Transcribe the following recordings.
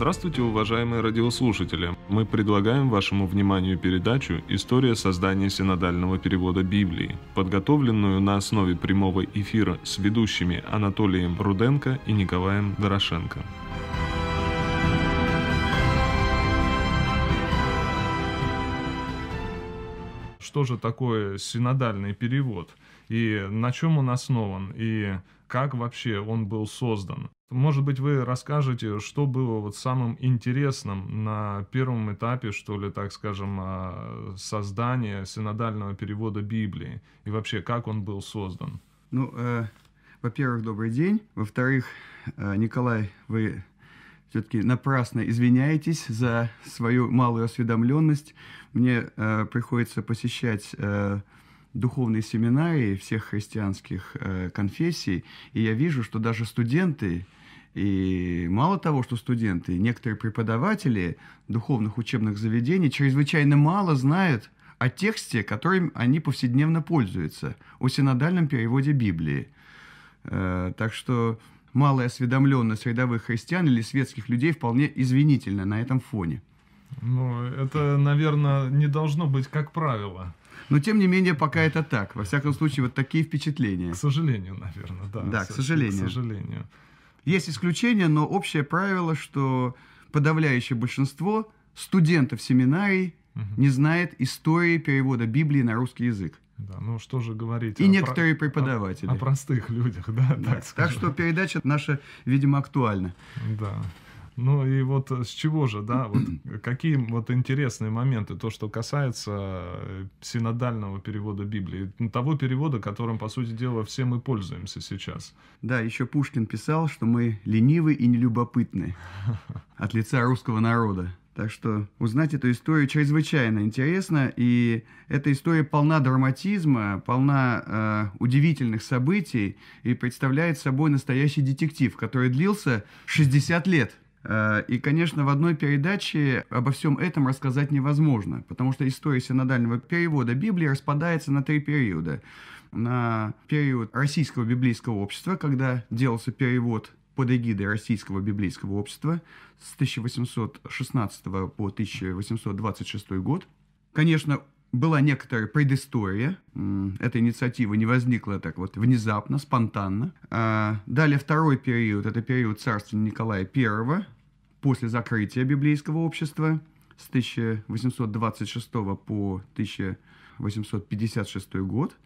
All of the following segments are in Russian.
Здравствуйте, уважаемые радиослушатели! Мы предлагаем вашему вниманию передачу «История создания синодального перевода Библии», подготовленную на основе прямого эфира с ведущими Анатолием Руденко и Николаем Дорошенко. Что же такое синодальный перевод? И на чем он основан? И как вообще он был создан? Может быть, вы расскажете, что было вот самым интересным на первом этапе, что ли, так скажем, а, создания синодального перевода Библии и вообще, как он был создан? Ну, э, во-первых, добрый день. Во-вторых, э, Николай, вы все-таки напрасно извиняетесь за свою малую осведомленность. Мне э, приходится посещать э, духовные семинарии всех христианских э, конфессий, и я вижу, что даже студенты, и мало того, что студенты, некоторые преподаватели духовных учебных заведений чрезвычайно мало знают о тексте, которым они повседневно пользуются, о синодальном переводе Библии. Э, так что малая осведомленность рядовых христиан или светских людей вполне извинительна на этом фоне. Ну, это, наверное, не должно быть как правило. Но, тем не менее, пока это так. Во всяком случае, вот такие впечатления. К сожалению, наверное, да. Да, к сожалению. К сожалению. Есть исключения, но общее правило, что подавляющее большинство студентов семинарий угу. не знает истории перевода Библии на русский язык. Да, ну что же говорить. И о некоторые про... преподаватели. О, о простых людях, да, да. так сказать. Так что передача наша, видимо, актуальна. Да. Ну и вот с чего же, да, вот какие вот интересные моменты, то, что касается э, синодального перевода Библии, ну, того перевода, которым, по сути дела, все мы пользуемся сейчас. Да, еще Пушкин писал, что мы ленивы и нелюбопытны от лица русского народа. Так что узнать эту историю чрезвычайно интересно, и эта история полна драматизма, полна э, удивительных событий и представляет собой настоящий детектив, который длился 60 лет. Э, и, конечно, в одной передаче обо всем этом рассказать невозможно, потому что история синодального перевода Библии распадается на три периода. На период Российского библейского общества, когда делался перевод под эгидой Российского библейского общества с 1816 по 1826 год. Конечно, была некоторая предыстория. Эта инициатива не возникла так вот внезапно, спонтанно. А, далее второй период, это период царствования Николая I, после закрытия библейского общества с 1826 по 1856 год,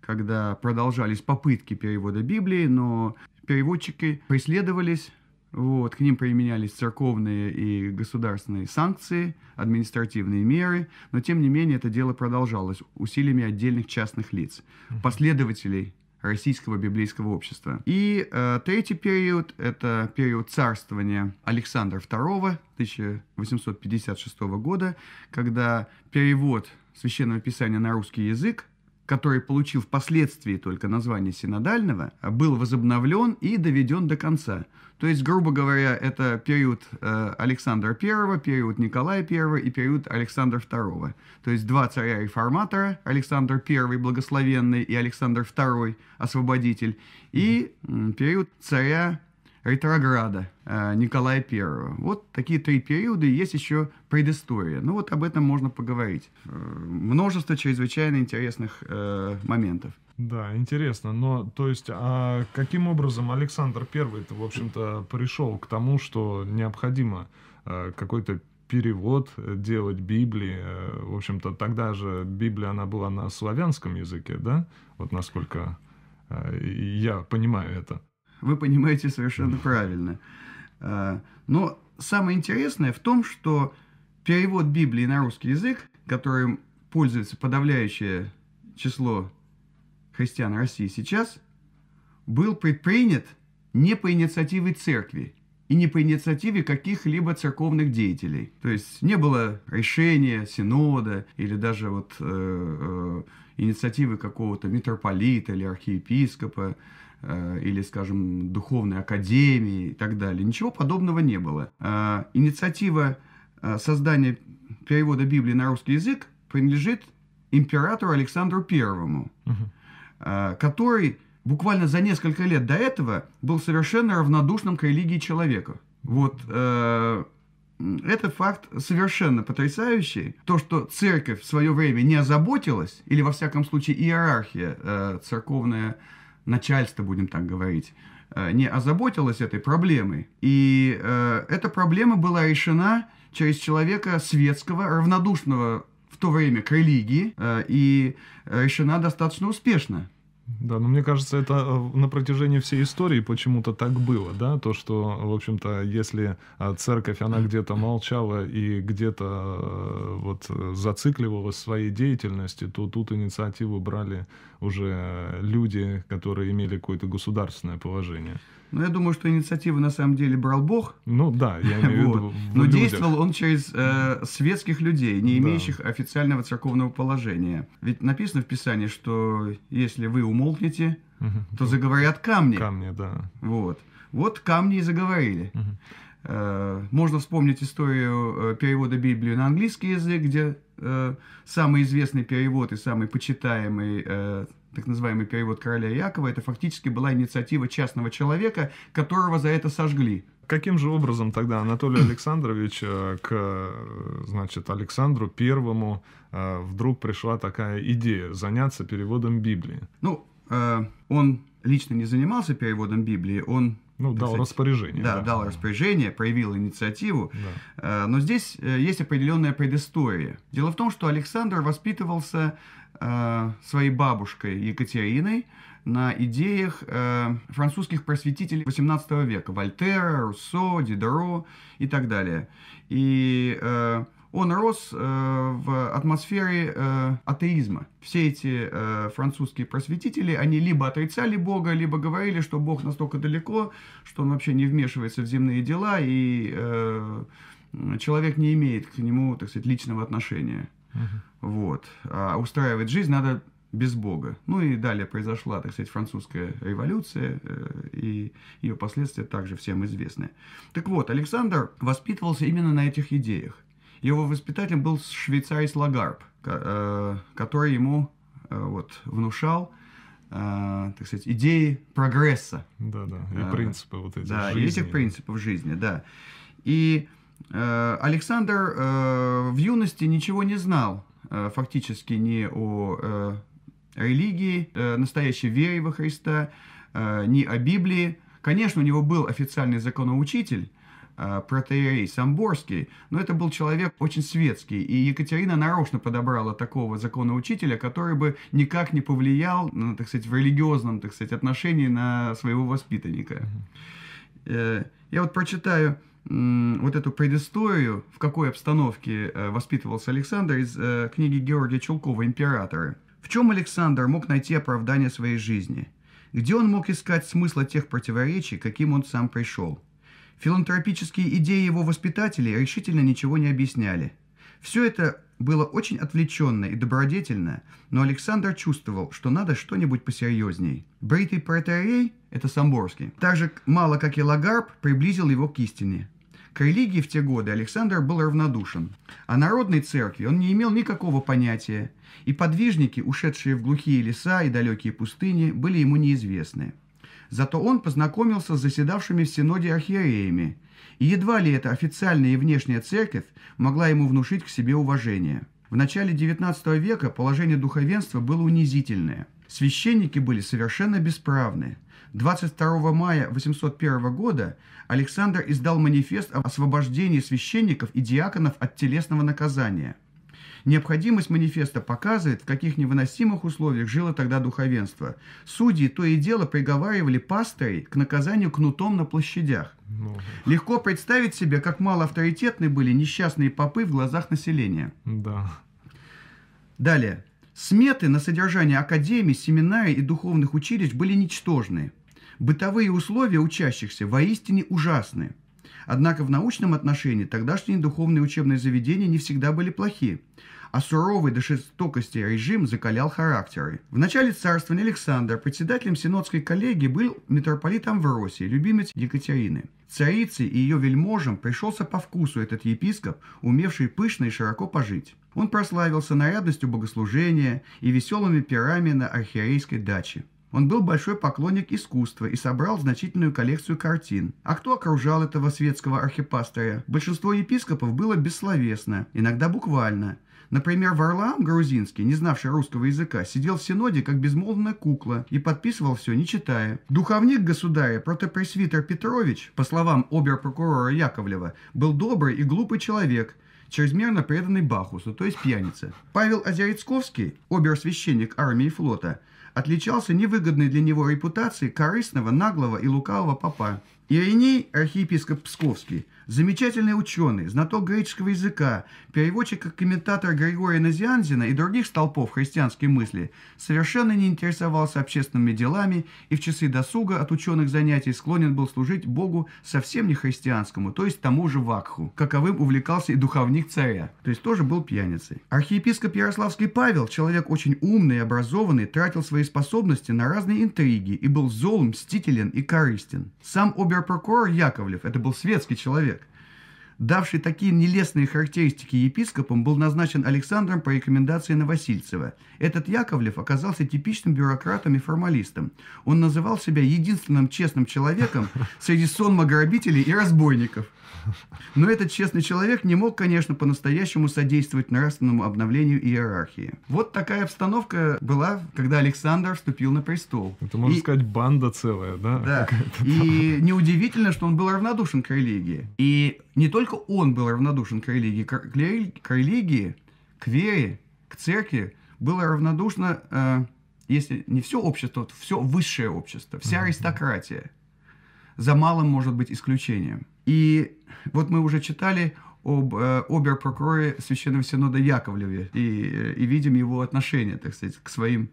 когда продолжались попытки перевода Библии, но переводчики преследовались вот, к ним применялись церковные и государственные санкции, административные меры, но тем не менее это дело продолжалось усилиями отдельных частных лиц, последователей российского библейского общества. И э, третий период – это период царствования Александра II 1856 года, когда перевод священного писания на русский язык который получил впоследствии только название синодального, был возобновлен и доведен до конца. То есть, грубо говоря, это период э, Александра I, период Николая I и период Александра II. То есть два царя-реформатора, Александр I благословенный и Александр II освободитель, и период царя ретрограда э, Николая I. Вот такие три периода, и есть еще предыстория. Ну вот об этом можно поговорить. Э, множество чрезвычайно интересных э, моментов. Да, интересно. Но, то есть, а каким образом Александр I, в общем-то, пришел к тому, что необходимо какой-то перевод делать Библии. В общем-то, тогда же Библия, она была на славянском языке, да? Вот насколько я понимаю это вы понимаете совершенно правильно. А, но самое интересное в том, что перевод Библии на русский язык, которым пользуется подавляющее число христиан России сейчас, был предпринят не по инициативе церкви и не по инициативе каких-либо церковных деятелей. То есть не было решения синода или даже вот э, э, инициативы какого-то митрополита или архиепископа. Э, или, скажем, духовной академии и так далее. Ничего подобного не было. Э, инициатива э, создания перевода Библии на русский язык принадлежит императору Александру Первому, угу. который буквально за несколько лет до этого был совершенно равнодушным к религии человека. Вот э, этот факт совершенно потрясающий. То, что церковь в свое время не озаботилась, или во всяком случае иерархия э, церковная начальство, будем так говорить, э, не озаботилось этой проблемой. И э, эта проблема была решена через человека светского, равнодушного в то время к религии, э, и решена достаточно успешно. Да, но мне кажется, это э, на протяжении всей истории почему-то так было, да, то, что, в общем-то, если э, церковь, она где-то молчала и где-то э, вот зацикливалась в своей деятельности, то тут инициативу брали уже люди, которые имели какое-то государственное положение. Ну, я думаю, что инициативу на самом деле брал Бог. Ну да, я имею вот. в виду. Но действовал он через э, светских людей, не имеющих да. официального церковного положения. Ведь написано в Писании, что если вы умолкнете, то заговорят камни. Камни, да. Вот. Вот камни и заговорили. Э, можно вспомнить историю э, перевода Библии на английский язык, где э, самый известный перевод и самый почитаемый э, так называемый перевод короля Якова, это фактически была инициатива частного человека, которого за это сожгли. Каким же образом тогда Анатолий Александрович э, к э, значит, Александру Первому э, вдруг пришла такая идея заняться переводом Библии? Ну, он лично не занимался переводом Библии, он ну, дал сказать, распоряжение. Да, да, дал распоряжение, проявил инициативу. Да. Но здесь есть определенная предыстория. Дело в том, что Александр воспитывался Э, своей бабушкой Екатериной на идеях э, французских просветителей XVIII века. Вольтера, Руссо, Дидеро и так далее. И э, он рос э, в атмосфере э, атеизма. Все эти э, французские просветители, они либо отрицали Бога, либо говорили, что Бог настолько далеко, что он вообще не вмешивается в земные дела, и э, человек не имеет к нему, так сказать, личного отношения. Uh-huh. Вот. А устраивать жизнь надо без Бога. Ну и далее произошла, так сказать, французская революция, э, и ее последствия также всем известны. Так вот, Александр воспитывался именно на этих идеях. Его воспитателем был швейцарец Лагарб, э, который ему э, вот, внушал так сказать, идеи прогресса. Да, да, и принципы вот эти. Да, жизни. и этих принципов жизни, да. И Александр в юности ничего не знал Э, фактически не о э, религии, э, настоящей вере во Христа, не о Библии. Конечно, у него был официальный законоучитель, протеерей Самборский, но это был человек очень светский, и Екатерина нарочно подобрала такого законоучителя, который бы никак не повлиял, ну, так сказать, в религиозном, так сказать, отношении на своего воспитанника. Я вот прочитаю вот эту предысторию, в какой обстановке э, воспитывался Александр из э, книги Георгия Чулкова «Императоры». В чем Александр мог найти оправдание своей жизни? Где он мог искать смысла тех противоречий, каким он сам пришел? Филантропические идеи его воспитателей решительно ничего не объясняли. Все это было очень отвлеченно и добродетельно, но Александр чувствовал, что надо что-нибудь посерьезней. Бритый протарей это Самборский. Также мало как и Лагарб приблизил его к истине. К религии в те годы Александр был равнодушен. а народной церкви он не имел никакого понятия, и подвижники, ушедшие в глухие леса и далекие пустыни, были ему неизвестны. Зато он познакомился с заседавшими в Синоде архиереями, и едва ли эта официальная и внешняя церковь могла ему внушить к себе уважение. В начале XIX века положение духовенства было унизительное. Священники были совершенно бесправны – 22 мая 801 года Александр издал манифест о освобождении священников и диаконов от телесного наказания. Необходимость манифеста показывает, в каких невыносимых условиях жило тогда духовенство. Судьи то и дело приговаривали пастырей к наказанию кнутом на площадях. Ну. Легко представить себе, как мало авторитетны были несчастные попы в глазах населения. Да. Далее. Сметы на содержание академий, семинарий и духовных училищ были ничтожны. Бытовые условия учащихся воистине ужасны. Однако в научном отношении тогдашние духовные учебные заведения не всегда были плохи, а суровый до жестокости режим закалял характеры. В начале царствования Александр председателем синодской коллегии был митрополит Амвросий, любимец Екатерины. Царице и ее вельможам пришелся по вкусу этот епископ, умевший пышно и широко пожить. Он прославился нарядностью богослужения и веселыми пирами на архиерейской даче. Он был большой поклонник искусства и собрал значительную коллекцию картин. А кто окружал этого светского архипастыря? Большинство епископов было бессловесно, иногда буквально. Например, Варлаам Грузинский, не знавший русского языка, сидел в синоде как безмолвная кукла и подписывал все, не читая. Духовник государя, протопресвитер Петрович, по словам обер-прокурора Яковлева, был добрый и глупый человек, чрезмерно преданный Бахусу, то есть пьянице. Павел Озерецковский, обер-священник армии и флота, отличался невыгодной для него репутацией корыстного, наглого и лукавого попа. Ириней, архиепископ Псковский, Замечательный ученый, знаток греческого языка, переводчик и комментатор Григория Назианзина и других столпов христианской мысли, совершенно не интересовался общественными делами и в часы досуга от ученых занятий склонен был служить Богу совсем не христианскому, то есть тому же Вакху, каковым увлекался и духовник царя, то есть тоже был пьяницей. Архиепископ Ярославский Павел, человек очень умный и образованный, тратил свои способности на разные интриги и был зол, мстителен и корыстен. Сам оберпрокурор Яковлев, это был светский человек, давший такие нелестные характеристики епископам, был назначен Александром по рекомендации Новосильцева. Этот Яковлев оказался типичным бюрократом и формалистом. Он называл себя единственным честным человеком среди солдат-грабителей и разбойников. Но этот честный человек не мог, конечно, по-настоящему содействовать нравственному обновлению иерархии. Вот такая обстановка была, когда Александр вступил на престол. Это, можно и... сказать, банда целая, да? Да. И неудивительно, что он был равнодушен к религии. И не только он был равнодушен к религии, к, к религии, к вере, к церкви было равнодушно, э, если не все общество, то все высшее общество, вся аристократия. За малым может быть исключением. И вот мы уже читали об э, оберпрокуроре Священного Синода Яковлеве и, э, и видим его отношение, так сказать, к своим,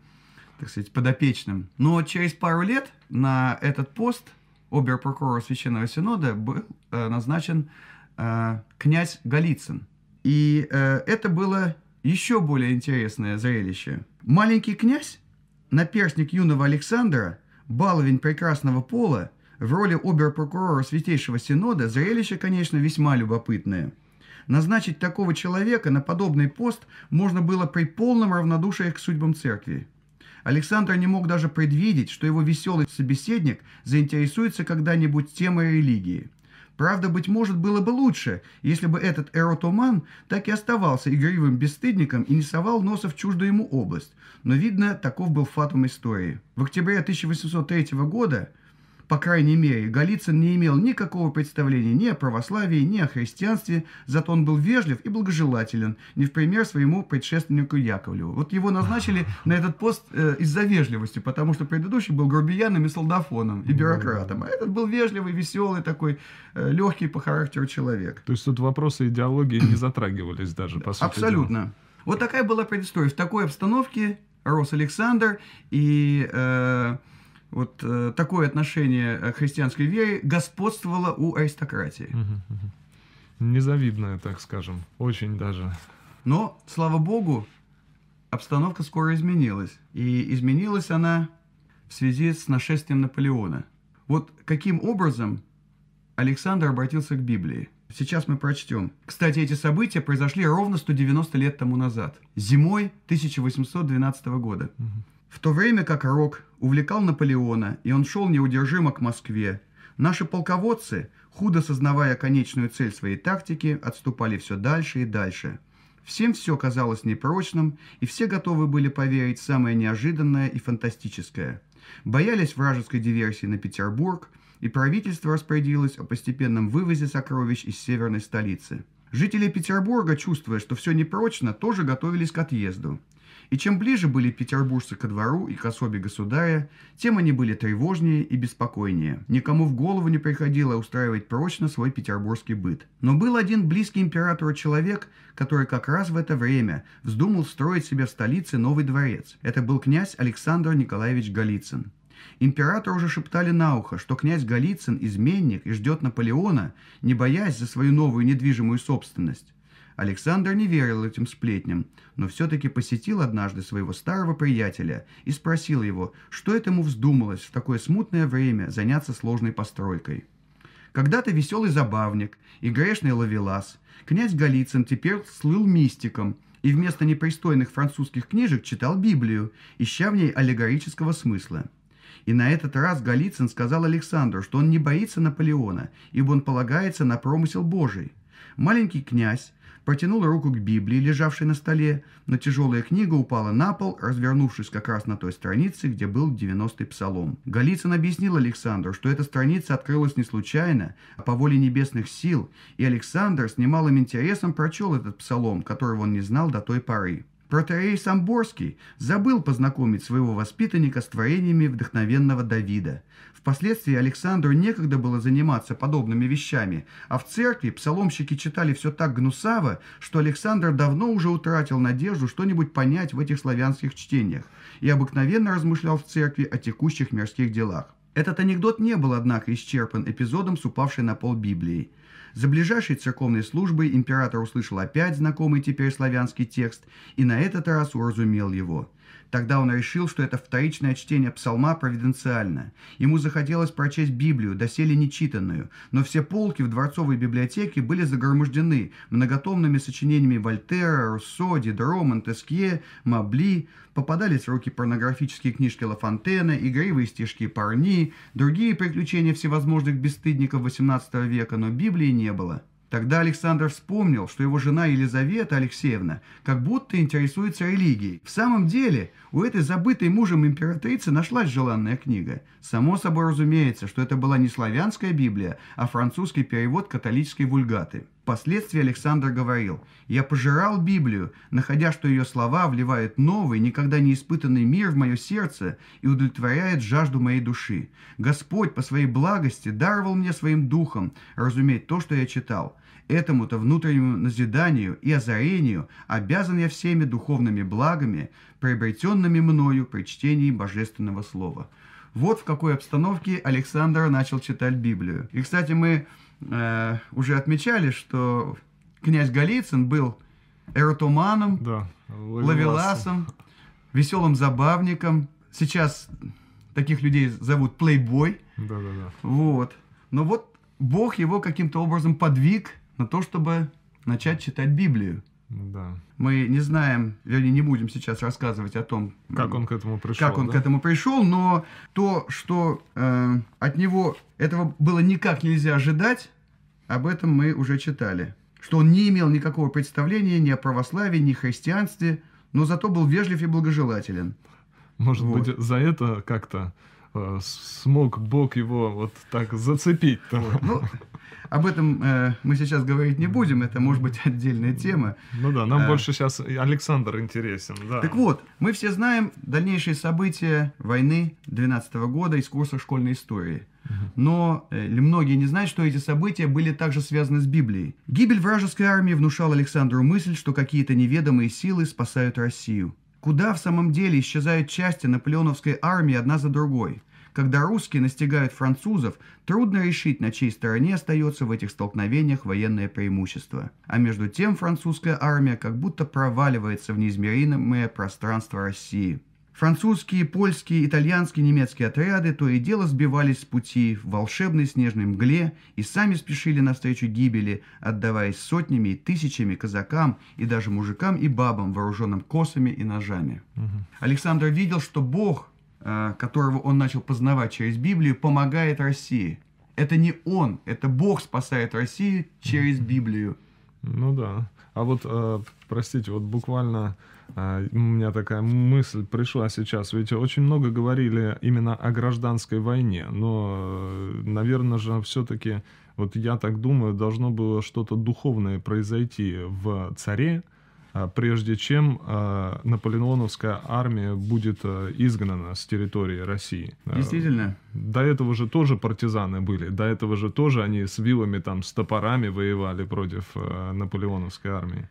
так сказать, подопечным. Но через пару лет на этот пост оберпрокурора Священного Синода был э, назначен э, князь Голицын. И э, это было еще более интересное зрелище. Маленький князь, наперстник юного Александра, баловень прекрасного пола – в роли обер-прокурора Святейшего Синода зрелище, конечно, весьма любопытное. Назначить такого человека на подобный пост можно было при полном равнодушии к судьбам церкви. Александр не мог даже предвидеть, что его веселый собеседник заинтересуется когда-нибудь темой религии. Правда, быть может, было бы лучше, если бы этот эротоман так и оставался игривым бесстыдником и не совал носа в чуждую ему область. Но, видно, таков был фатум истории. В октябре 1803 года по крайней мере, Голицын не имел никакого представления ни о православии, ни о христианстве, зато он был вежлив и благожелателен, не в пример своему предшественнику Яковлеву. Вот его назначили на этот пост э, из-за вежливости, потому что предыдущий был грубияном и солдафоном, и бюрократом, а этот был вежливый, веселый такой, э, легкий по характеру человек. То есть тут вопросы идеологии не затрагивались даже, по сути Абсолютно. Дела. Вот такая была предыстория. В такой обстановке рос Александр, и... Э, вот э, такое отношение э, к христианской вере господствовало у аристократии. Незавидное, так скажем, очень даже. Но, слава богу, обстановка скоро изменилась. И изменилась она в связи с нашествием Наполеона. Вот каким образом Александр обратился к Библии. Сейчас мы прочтем. Кстати, эти события произошли ровно 190 лет тому назад, зимой 1812 года. Угу. В то время как Рок увлекал Наполеона, и он шел неудержимо к Москве, наши полководцы, худо сознавая конечную цель своей тактики, отступали все дальше и дальше. Всем все казалось непрочным, и все готовы были поверить в самое неожиданное и фантастическое. Боялись вражеской диверсии на Петербург, и правительство распорядилось о постепенном вывозе сокровищ из северной столицы. Жители Петербурга, чувствуя, что все непрочно, тоже готовились к отъезду. И чем ближе были петербуржцы ко двору и к особе государя, тем они были тревожнее и беспокойнее. Никому в голову не приходило устраивать прочно свой петербургский быт. Но был один близкий императору человек, который как раз в это время вздумал строить себе в столице новый дворец. Это был князь Александр Николаевич Голицын. Император уже шептали на ухо, что князь Голицын – изменник и ждет Наполеона, не боясь за свою новую недвижимую собственность. Александр не верил этим сплетням, но все-таки посетил однажды своего старого приятеля и спросил его, что этому вздумалось в такое смутное время заняться сложной постройкой. Когда-то веселый забавник и грешный ловелас, князь Голицын теперь слыл мистиком и вместо непристойных французских книжек читал Библию, ища в ней аллегорического смысла. И на этот раз Голицын сказал Александру, что он не боится Наполеона, ибо он полагается на промысел Божий. Маленький князь Протянул руку к Библии, лежавшей на столе, но тяжелая книга упала на пол, развернувшись как раз на той странице, где был 90-й псалом. Голицын объяснил Александру, что эта страница открылась не случайно, а по воле небесных сил, и Александр с немалым интересом прочел этот псалом, которого он не знал до той поры. Протеерей Самборский забыл познакомить своего воспитанника с творениями вдохновенного Давида. Впоследствии Александру некогда было заниматься подобными вещами, а в церкви псаломщики читали все так гнусаво, что Александр давно уже утратил надежду что-нибудь понять в этих славянских чтениях и обыкновенно размышлял в церкви о текущих мирских делах. Этот анекдот не был, однако, исчерпан эпизодом с упавшей на пол Библией. За ближайшей церковной службой император услышал опять знакомый теперь славянский текст и на этот раз уразумел его – Тогда он решил, что это вторичное чтение псалма провиденциально. Ему захотелось прочесть Библию, доселе нечитанную, но все полки в дворцовой библиотеке были загромождены многотомными сочинениями Вольтера, Руссо, Дидро, Монтескье, Мабли. Попадались в руки порнографические книжки Лафонтена, игривые стишки Парни, другие приключения всевозможных бесстыдников XVIII века, но Библии не было. Тогда Александр вспомнил, что его жена Елизавета Алексеевна как будто интересуется религией. В самом деле, у этой забытой мужем императрицы нашлась желанная книга. Само собой разумеется, что это была не славянская Библия, а французский перевод католической вульгаты. Впоследствии Александр говорил, «Я пожирал Библию, находя, что ее слова вливают новый, никогда не испытанный мир в мое сердце и удовлетворяет жажду моей души. Господь по своей благости даровал мне своим духом разуметь то, что я читал. Этому-то внутреннему назиданию и озарению обязан я всеми духовными благами, приобретенными мною при чтении Божественного Слова». Вот в какой обстановке Александр начал читать Библию. И, кстати, мы э, уже отмечали, что князь Голицын был эротоманом, да, лавеласом. веселым забавником. Сейчас таких людей зовут плейбой. Да, да, да. Вот. Но вот Бог его каким-то образом подвиг на то, чтобы начать читать Библию. Да. Мы не знаем, вернее, не будем сейчас рассказывать о том, как он к этому пришел. Как он да? к этому пришел, но то, что э, от него этого было никак нельзя ожидать, об этом мы уже читали. Что он не имел никакого представления ни о православии, ни о христианстве, но зато был вежлив и благожелателен. Может вот. быть, за это как-то э, смог Бог его вот так зацепить. Вот. Ну, об этом э, мы сейчас говорить не будем, это может быть отдельная тема. Ну да, нам а, больше сейчас Александр интересен. Да. Так вот, мы все знаем дальнейшие события войны 12 -го года из курса школьной истории. Но э, многие не знают, что эти события были также связаны с Библией. Гибель вражеской армии внушала Александру мысль, что какие-то неведомые силы спасают Россию. Куда в самом деле исчезают части наполеоновской армии одна за другой – когда русские настигают французов, трудно решить, на чьей стороне остается в этих столкновениях военное преимущество. А между тем французская армия как будто проваливается в неизмеримое пространство России. Французские, польские, итальянские, немецкие отряды то и дело сбивались с пути в волшебной снежной мгле и сами спешили навстречу гибели, отдаваясь сотнями и тысячами казакам и даже мужикам и бабам, вооруженным косами и ножами. Угу. Александр видел, что Бог Э, которого он начал познавать через Библию, помогает России. Это не он, это Бог спасает Россию через Библию. Ну да. А вот, э, простите, вот буквально э, у меня такая мысль пришла сейчас. Ведь очень много говорили именно о гражданской войне, но, наверное же, все-таки, вот я так думаю, должно было что-то духовное произойти в царе, а, прежде чем а, наполеоновская армия будет а, изгнана с территории России. Действительно. До этого же тоже партизаны были, до этого же тоже они с вилами, там, с топорами воевали против наполеоновской армии.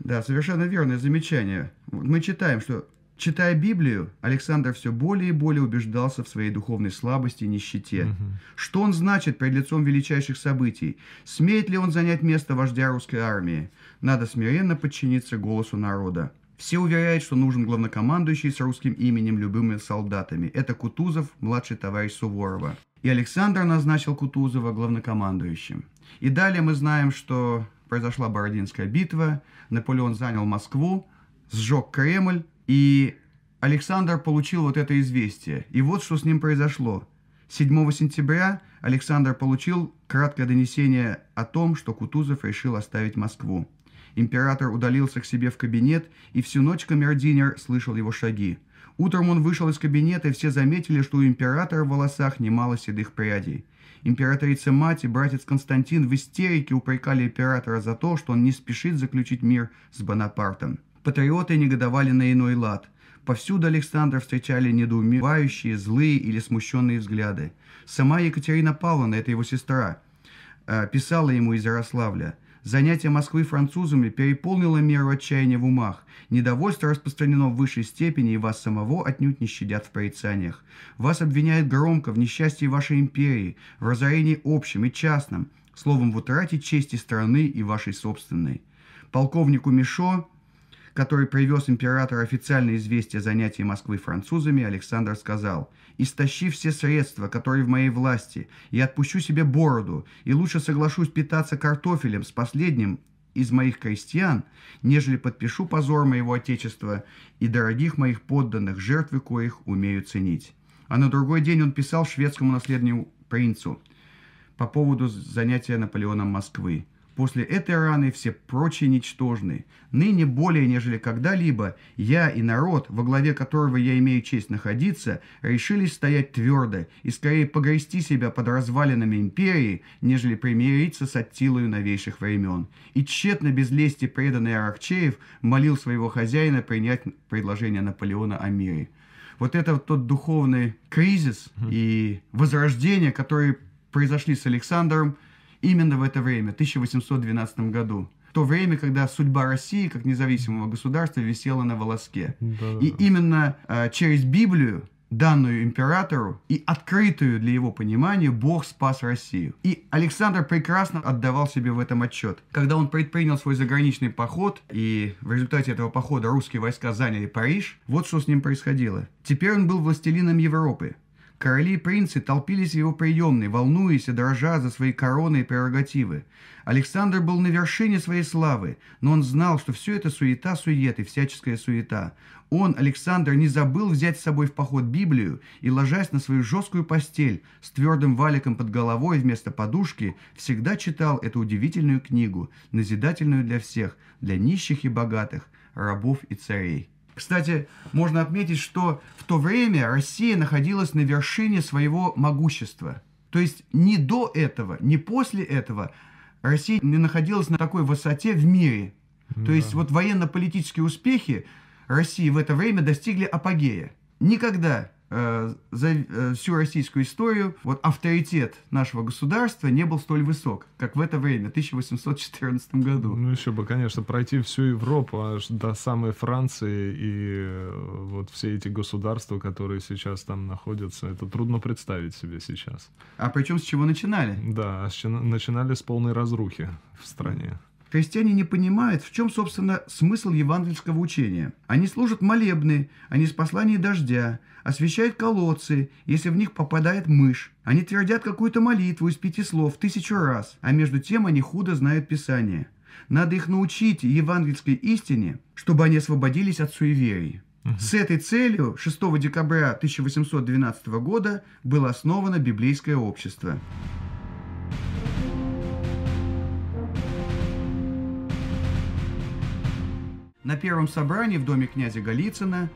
Да, совершенно верное замечание. Мы читаем, что Читая Библию, Александр все более и более убеждался в своей духовной слабости и нищете. Угу. Что он значит перед лицом величайших событий? Смеет ли он занять место вождя русской армии? Надо смиренно подчиниться голосу народа. Все уверяют, что нужен главнокомандующий с русским именем любыми солдатами. Это Кутузов, младший товарищ Суворова. И Александр назначил Кутузова главнокомандующим. И далее мы знаем, что произошла Бородинская битва, Наполеон занял Москву, сжег Кремль, и Александр получил вот это известие. И вот что с ним произошло. 7 сентября Александр получил краткое донесение о том, что Кутузов решил оставить Москву. Император удалился к себе в кабинет, и всю ночь камердинер слышал его шаги. Утром он вышел из кабинета, и все заметили, что у императора в волосах немало седых прядей. Императрица мать и братец Константин в истерике упрекали императора за то, что он не спешит заключить мир с Бонапартом. Патриоты негодовали на иной лад. Повсюду Александра встречали недоумевающие, злые или смущенные взгляды. Сама Екатерина Павловна, это его сестра, э, писала ему из Ярославля – Занятие Москвы французами переполнило меру отчаяния в умах. Недовольство распространено в высшей степени, и вас самого отнюдь не щадят в порицаниях. Вас обвиняют громко в несчастье вашей империи, в разорении общем и частном, словом, в утрате чести страны и вашей собственной. Полковнику Мишо который привез императору официальное известие занятия Москвы французами, Александр сказал – истощи все средства, которые в моей власти, и отпущу себе бороду, и лучше соглашусь питаться картофелем с последним из моих крестьян, нежели подпишу позор моего отечества и дорогих моих подданных, жертвы коих умею ценить». А на другой день он писал шведскому наследному принцу по поводу занятия Наполеоном Москвы. После этой раны все прочие ничтожны. Ныне более, нежели когда-либо, я и народ, во главе которого я имею честь находиться, решились стоять твердо и скорее погрести себя под развалинами империи, нежели примириться с Аттилою новейших времен. И тщетно без лести преданный Аракчеев молил своего хозяина принять предложение Наполеона о мире. Вот это вот тот духовный кризис и возрождение, которые произошли с Александром – именно в это время, в 1812 году. то время, когда судьба России как независимого государства висела на волоске. Да. И именно э, через Библию, данную императору и открытую для его понимания, Бог спас Россию. И Александр прекрасно отдавал себе в этом отчет. Когда он предпринял свой заграничный поход, и в результате этого похода русские войска заняли Париж, вот что с ним происходило. Теперь он был властелином Европы. Короли и принцы толпились в его приемной, волнуясь и дрожа за свои короны и прерогативы. Александр был на вершине своей славы, но он знал, что все это суета-сует и всяческая суета. Он, Александр, не забыл взять с собой в поход Библию и, ложась на свою жесткую постель с твердым валиком под головой вместо подушки, всегда читал эту удивительную книгу, назидательную для всех, для нищих и богатых, рабов и царей. Кстати, можно отметить, что в то время Россия находилась на вершине своего могущества. То есть ни до этого, ни после этого Россия не находилась на такой высоте в мире. Да. То есть вот военно-политические успехи России в это время достигли апогея. Никогда Э, за э, всю российскую историю вот авторитет нашего государства не был столь высок, как в это время, в 1814 году. Ну еще бы, конечно, пройти всю Европу, аж до самой Франции и э, вот все эти государства, которые сейчас там находятся, это трудно представить себе сейчас. А причем с чего начинали? Да, начинали с полной разрухи в стране. Христиане не понимают, в чем, собственно, смысл евангельского учения. Они служат молебны, они с посланий дождя, освещают колодцы, если в них попадает мышь. Они твердят какую-то молитву из пяти слов тысячу раз, а между тем они худо знают Писание. Надо их научить евангельской истине, чтобы они освободились от суеверий. С этой целью 6 декабря 1812 года было основано библейское общество. На первом собрании в доме князя Голицына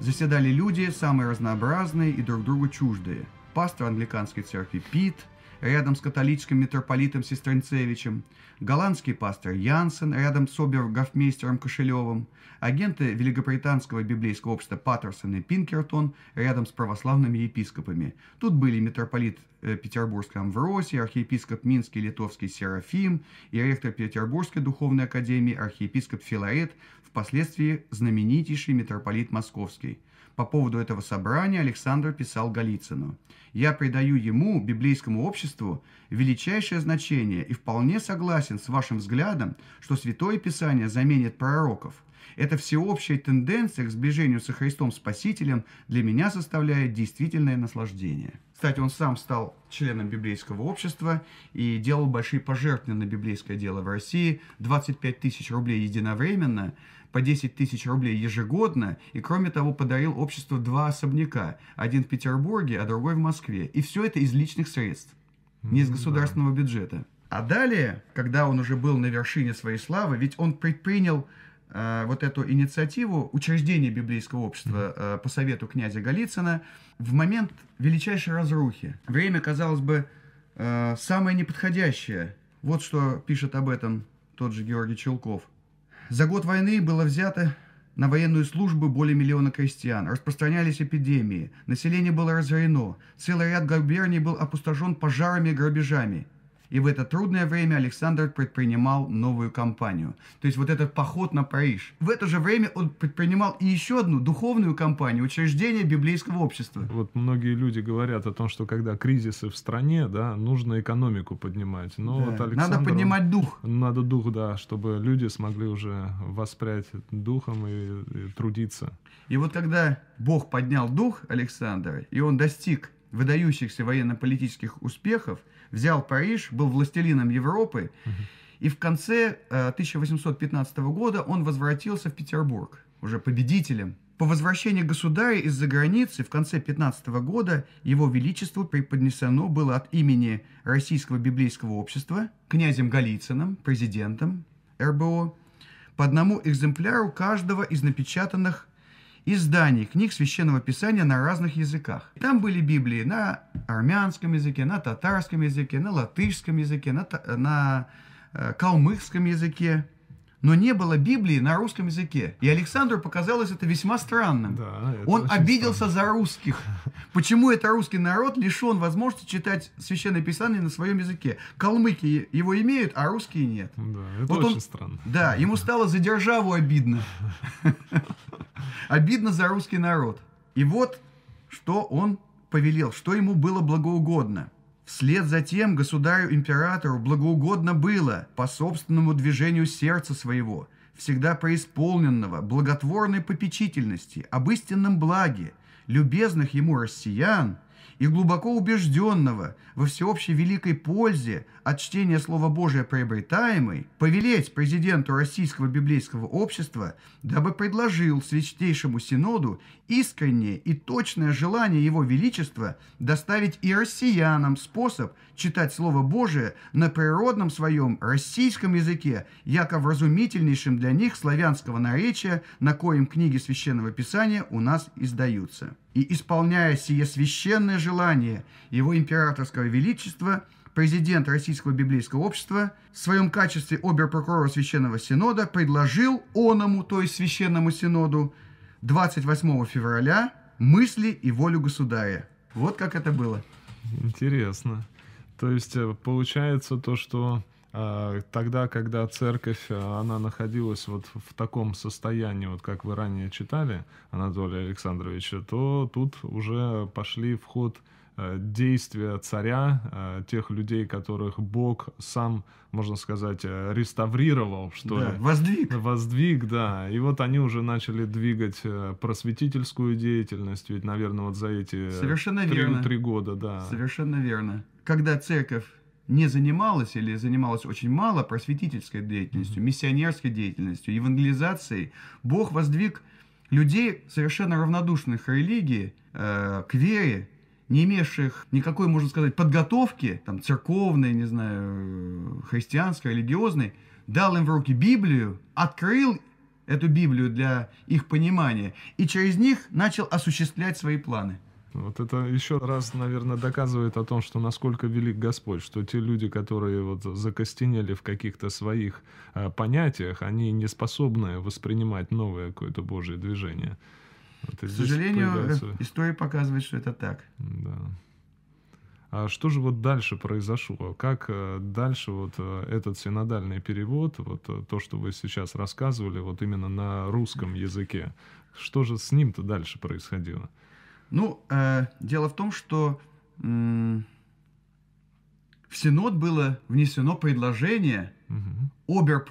заседали люди, самые разнообразные и друг другу чуждые. Пастор англиканской церкви Пит, рядом с католическим митрополитом Сестринцевичем, голландский пастор Янсен, рядом с обергофмейстером Кошелевым, агенты Великобританского библейского общества Паттерсон и Пинкертон, рядом с православными епископами. Тут были митрополит э, Петербургской Амвросии, архиепископ Минский Литовский Серафим и ректор Петербургской духовной академии архиепископ Филарет, впоследствии знаменитейший митрополит Московский. По поводу этого собрания Александр писал Голицыну. «Я придаю ему, библейскому обществу, величайшее значение и вполне согласен с вашим взглядом, что Святое Писание заменит пророков. Эта всеобщая тенденция к сближению со Христом Спасителем для меня составляет действительное наслаждение». Кстати, он сам стал членом библейского общества и делал большие пожертвования на библейское дело в России. 25 тысяч рублей единовременно – по 10 тысяч рублей ежегодно и, кроме того, подарил обществу два особняка, один в Петербурге, а другой в Москве. И все это из личных средств, не из государственного да. бюджета. А далее, когда он уже был на вершине своей славы, ведь он предпринял э, вот эту инициативу учреждения библейского общества э, по совету князя Голицына в момент величайшей разрухи. Время, казалось бы, э, самое неподходящее. Вот что пишет об этом тот же Георгий Челков – за год войны было взято на военную службу более миллиона крестьян, распространялись эпидемии, население было разорено, целый ряд губерний был опустошен пожарами и грабежами – и в это трудное время Александр предпринимал новую кампанию. То есть вот этот поход на Париж. В это же время он предпринимал и еще одну духовную кампанию, учреждение библейского общества. Вот многие люди говорят о том, что когда кризисы в стране, да, нужно экономику поднимать. Но да. вот Александр, надо поднимать дух. Надо дух, да, чтобы люди смогли уже воспрять духом и, и трудиться. И вот когда Бог поднял дух Александра, и он достиг выдающихся военно-политических успехов – взял Париж, был властелином Европы, и в конце 1815 э, года он возвратился в Петербург уже победителем. По возвращении государя из-за границы в конце 15 года его величеству преподнесено было от имени Российского библейского общества князем Голицыным, президентом РБО, по одному экземпляру каждого из напечатанных изданий книг Священного Писания на разных языках. И там были Библии на армянском языке, на татарском языке, на латышском языке, на, на э, калмыкском языке но не было Библии на русском языке. И Александру показалось это весьма странным. Да, это Он обиделся странно. за русских. Почему это русский народ лишен возможности читать Священное Писание на своем языке? Калмыки его имеют, а русские нет. Да, это вот очень он, странно. Да, ему стало за державу обидно. Обидно за русский народ. И вот что он повелел, что ему было благоугодно – Вслед за тем государю-императору благоугодно было, по собственному движению сердца своего, всегда преисполненного благотворной попечительности об истинном благе, любезных ему россиян и глубоко убежденного, во всеобщей великой пользе от чтения Слова Божия приобретаемой, повелеть президенту Российского библейского общества, дабы предложил Святейшему Синоду искреннее и точное желание Его Величества доставить и россиянам способ читать Слово Божие на природном своем российском языке, яко вразумительнейшим для них славянского наречия, на коем книги Священного Писания у нас издаются. И исполняя сие священное желание Его императорского Величество, президент Российского библейского общества, в своем качестве оберпрокурора Священного Синода предложил оному, то есть Священному Синоду, 28 февраля мысли и волю государя. Вот как это было. Интересно. То есть э, получается то, что э, тогда, когда церковь, э, она находилась вот в таком состоянии, вот как вы ранее читали, Анатолий Александрович, то тут уже пошли в ход Э, действия царя, э, тех людей, которых Бог сам, можно сказать, э, реставрировал, что да, ли. Воздвиг. Воздвиг, да. И вот они уже начали двигать просветительскую деятельность, ведь, наверное, вот за эти Совершенно три, верно. три года, да. Совершенно верно. Когда церковь не занималась или занималась очень мало просветительской деятельностью, mm-hmm. миссионерской деятельностью, евангелизацией, Бог воздвиг людей, совершенно равнодушных к религии, э, к вере, не имевших никакой, можно сказать, подготовки, там, церковной, не знаю, христианской, религиозной, дал им в руки Библию, открыл эту Библию для их понимания и через них начал осуществлять свои планы. Вот это еще раз, наверное, доказывает о том, что насколько велик Господь, что те люди, которые вот закостенели в каких-то своих э, понятиях, они не способны воспринимать новое какое-то Божье движение. Это К сожалению, появляется... Э, история показывает, что это так. Да. А что же вот дальше произошло? Как э, дальше вот э, этот синодальный перевод, вот то, что вы сейчас рассказывали, вот именно на русском языке, что же с ним-то дальше происходило? Ну, э, дело в том, что э, в синод было внесено предложение угу. обер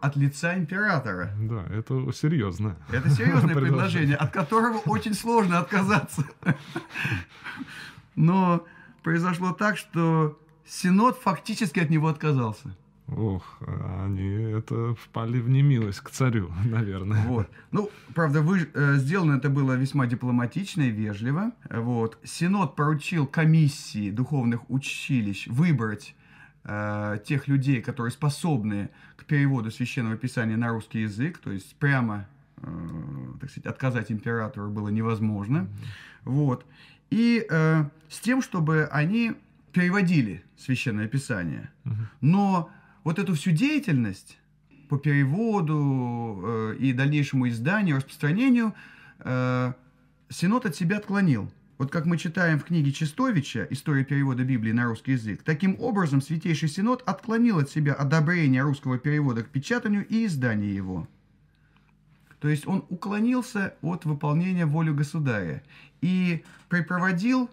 от лица императора. Да, это серьезно. Это серьезное предложение, от которого очень сложно отказаться. Но произошло так, что Синод фактически от него отказался. Ох, они это впали в немилость к царю, наверное. Вот. Ну, правда, вы, э, сделано это было весьма дипломатично и вежливо. Вот. Синод поручил комиссии духовных училищ выбрать Э, тех людей, которые способны к переводу священного писания на русский язык, то есть прямо, э, так сказать, отказать императору было невозможно, mm-hmm. вот, и э, с тем, чтобы они переводили священное писание, mm-hmm. но вот эту всю деятельность по переводу э, и дальнейшему изданию, распространению э, Синод от себя отклонил. Вот как мы читаем в книге Чистовича «История перевода Библии на русский язык», таким образом Святейший Синод отклонил от себя одобрение русского перевода к печатанию и изданию его. То есть он уклонился от выполнения воли государя и припроводил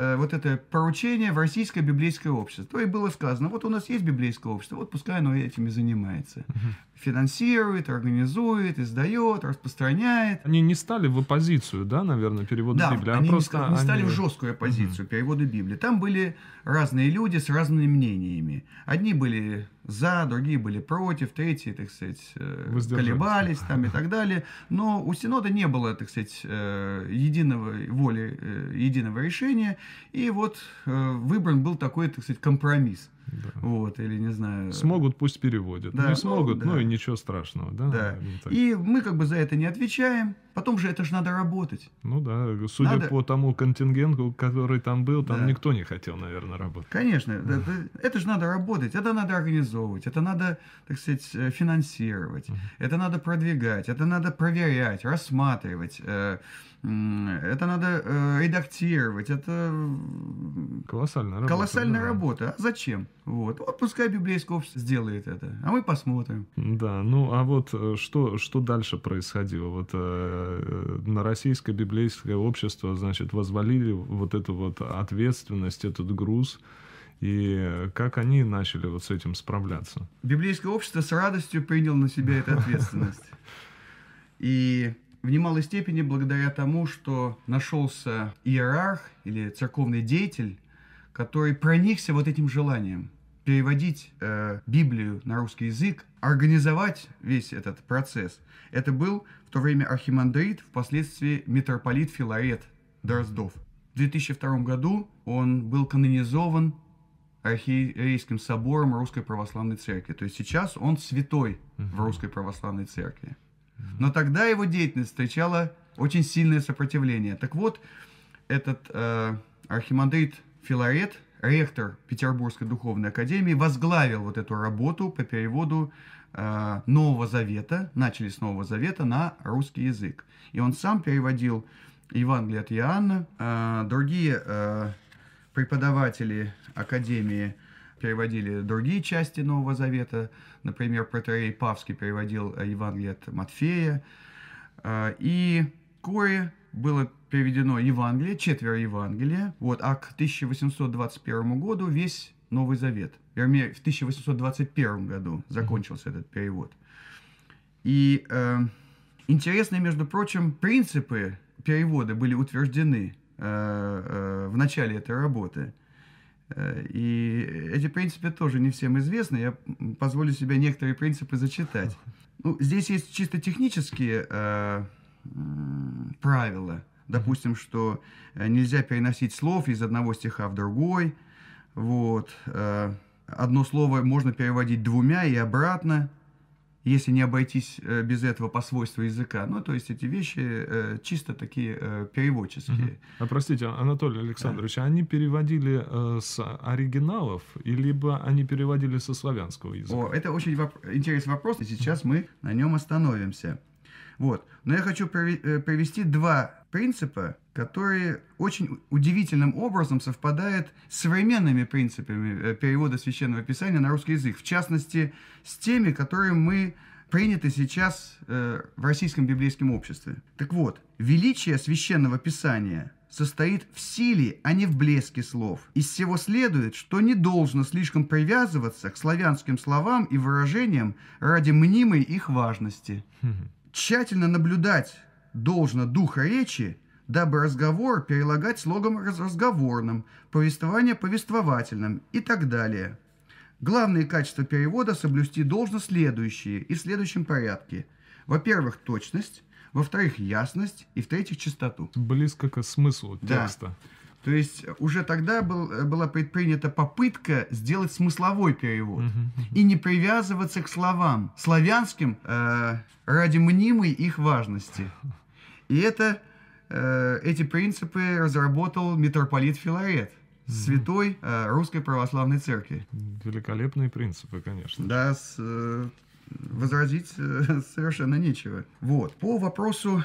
Э, вот это поручение в российское библейское общество. И было сказано, вот у нас есть библейское общество, вот пускай оно этим и занимается. Финансирует, организует, издает, распространяет. Они не стали в оппозицию, да, наверное, переводу да, Библии? Да, они просто не стали они... в жесткую оппозицию угу. переводу Библии. Там были разные люди с разными мнениями. Одни были за, другие были против, третьи, так сказать, э, колебались там и так далее. Но у Синода не было, так сказать, э, единого воли, э, единого решения. И вот выбран был такой, так сказать, компромисс. Да. Вот, или не знаю. Смогут, пусть переводят. Да, не смогут, ну, да. ну и ничего страшного, да. да. И мы как бы за это не отвечаем. Потом же это же надо работать. Ну да, судя надо... по тому контингенту, который там был, там да. никто не хотел, наверное, работать. Конечно, это, это же надо работать, это надо организовывать, это надо, так сказать, э, финансировать, uh-huh. это надо продвигать, это надо проверять, рассматривать. Э, это надо э, редактировать, это колоссальная работа. Колоссальная да. работа. А зачем? Вот. вот пускай библейский общ сделает это, а мы посмотрим. Да, ну а вот э, что, что дальше происходило? Вот э, э, на российское библейское общество, значит, возвалили вот эту вот ответственность, этот груз. И как они начали вот с этим справляться? Библейское общество с радостью приняло на себя эту ответственность. И в немалой степени благодаря тому, что нашелся иерарх или церковный деятель, который проникся вот этим желанием переводить э, Библию на русский язык, организовать весь этот процесс. Это был в то время архимандрит, впоследствии митрополит Филарет Дроздов. В 2002 году он был канонизован архиерейским собором Русской Православной Церкви. То есть сейчас он святой в Русской Православной Церкви. Но тогда его деятельность встречала очень сильное сопротивление. Так вот, этот э, архимандрит Филарет, ректор Петербургской духовной академии, возглавил вот эту работу по переводу э, Нового Завета, начали с Нового Завета на русский язык. И он сам переводил Евангелие от Иоанна. Э, другие э, преподаватели академии переводили другие части Нового Завета, Например, протеерей Павский переводил э, Евангелие от Матфея. Э, и вскоре было переведено Евангелие, четверо Евангелия, вот, а к 1821 году весь Новый Завет. Вернее, в 1821 году закончился этот перевод. И э, интересные, между прочим, принципы перевода были утверждены э, э, в начале этой работы – Э, и эти принципы тоже не всем известны. Я позволю себе некоторые принципы зачитать. Ну, здесь есть чисто технические э, правила. Допустим, что э, нельзя переносить слов из одного стиха в другой. Вот. Э, одно слово можно переводить двумя и обратно если не обойтись э, без этого по свойству языка. Ну, то есть эти вещи э, чисто такие э, переводческие. Угу. А простите, а, Анатолий Александрович, да. они переводили с оригиналов, либо они переводили со славянского языка? О, это очень воп интересный вопрос, и сейчас мы на нем остановимся. Вот. Но я хочу привести два принципа, которые очень удивительным образом совпадают с современными принципами э, перевода священного писания на русский язык, в частности, с теми, которые мы приняты сейчас э, в российском библейском обществе. Так вот, величие священного писания состоит в силе, а не в блеске слов. Из всего следует, что не должно слишком привязываться к славянским словам и выражениям ради мнимой их важности. Тщательно наблюдать должно дух речи, дабы разговор перелагать слогом разговорным, повествование повествовательным и так далее. Главные качества перевода соблюсти должно следующие и в следующем порядке. Во-первых, точность, во-вторых, ясность и в-третьих, чистоту. Близко к смыслу текста. Да. То есть уже тогда был, была предпринята попытка сделать смысловой перевод uh и не привязываться к словам славянским э, ради мнимой их важности. И это Э, эти принципы разработал митрополит Филарет, святой э, Русской Православной Церкви. Великолепные принципы, конечно. Да, с, э, возразить совершенно нечего. Вот. По вопросу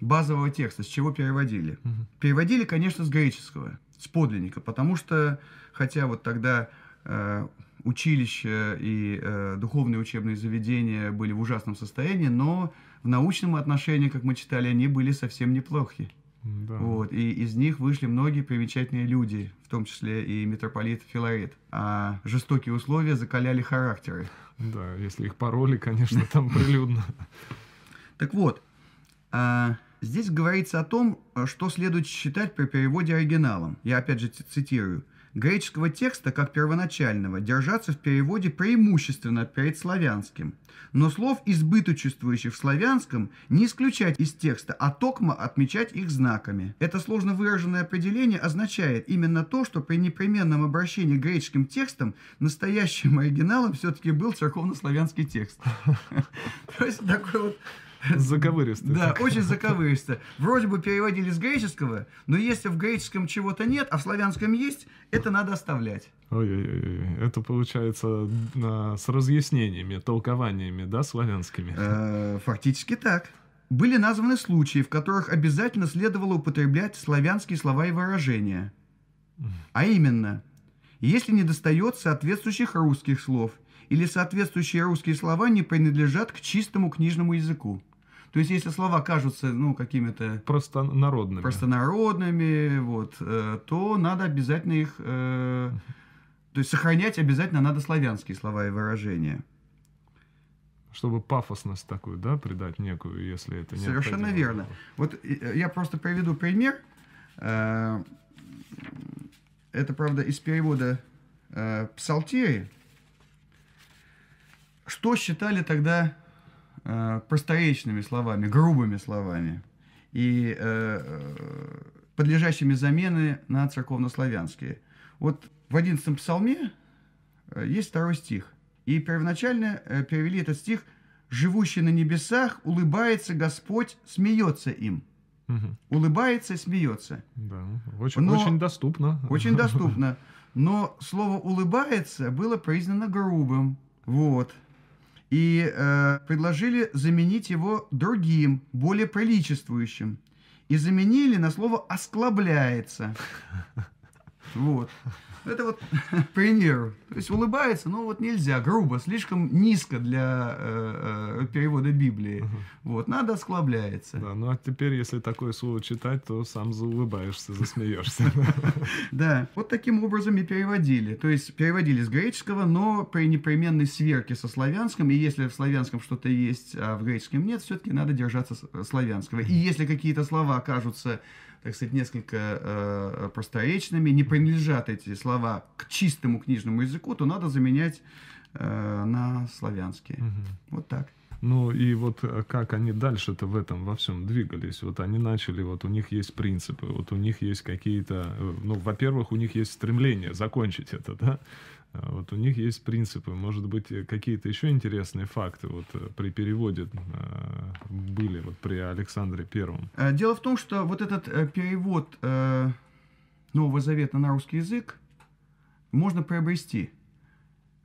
базового текста, с чего переводили. Угу. Переводили, конечно, с греческого, с подлинника, потому что, хотя вот тогда э, училища и э, духовные учебные заведения были в ужасном состоянии, но в научном отношении, как мы читали, они были совсем неплохи. Да. Вот, и из них вышли многие примечательные люди, в том числе и митрополит Филарет. А жестокие условия закаляли характеры. Да, если их пароли, конечно, там прилюдно. Так вот, а, здесь говорится о том, что следует считать при переводе оригиналом. Я опять же цитирую – греческого текста как первоначального держаться в переводе преимущественно перед славянским, но слов, избыточествующих в славянском, не исключать из текста, а токмо отмечать их знаками. Это сложно выраженное определение означает именно то, что при непременном обращении к греческим текстам настоящим оригиналом все-таки был церковнославянский текст. То есть такой вот Заковыристо. Да, очень заковыристо. Вроде бы переводили с греческого, но если в греческом чего-то нет, а в славянском есть, это надо оставлять. Ой-ой-ой, это получается с разъяснениями, толкованиями, да, славянскими? Э, фактически так. Были названы случаи, в которых обязательно следовало употреблять славянские слова и выражения. А именно, если не достает соответствующих русских слов – или соответствующие русские слова не принадлежат к чистому книжному языку. То есть, если слова кажутся, ну, какими-то... Простонародными. Простонародными, вот, э, то надо обязательно их... Э, то есть, сохранять обязательно надо славянские слова и выражения. Чтобы пафосность такую, да, придать некую, если это не Совершенно верно. Вот э, я просто приведу пример. Э, это, правда, из перевода э, что считали тогда э, просторечными словами, грубыми словами и э, э подлежащими замены на церковнославянские? Вот в 11 псалме э, есть второй стих. И первоначально э, перевели этот стих «Живущий на небесах, улыбается Господь, смеется им». Угу. Улыбается и смеется. Да, очень, но, очень доступно. Очень доступно. Но слово «улыбается» было признано грубым. Вот и э, предложили заменить его другим, более приличествующим. И заменили на слово «осклабляется». Вот. Это вот пример. То есть улыбается, но вот нельзя, грубо, слишком низко для э, э перевода Библии. Вот, надо осклабляется. Да, ну а теперь, если такое слово читать, то сам заулыбаешься, засмеешься. Да, вот таким образом и переводили. То есть переводили с греческого, но при непременной сверке со славянским, и если в славянском что-то есть, а в греческом нет, все-таки надо держаться э, славянского. И если какие-то слова окажутся так сказать, несколько э, э, просторечными, не принадлежат эти слова к чистому книжному языку, то надо заменять э, на славянские. Угу. Вот так. Ну и вот э, как они дальше-то в этом во всем двигались? Вот они начали, вот у них есть принципы, вот у них есть какие-то, э, ну, во-первых, у них есть стремление закончить это, да? А вот у них есть принципы. Может быть, э, какие-то еще интересные факты вот э, при переводе а, были вот при Александре Первом. Э, дело в том, что вот этот перевод Нового Завета на русский язык можно приобрести.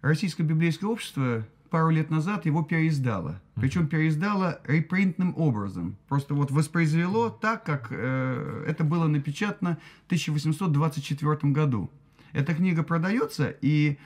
Российское библейское общество пару лет назад его переиздало. Причем переиздало репринтным образом. Просто вот воспроизвело так, как это было напечатано в 1824 году эта книга продается, и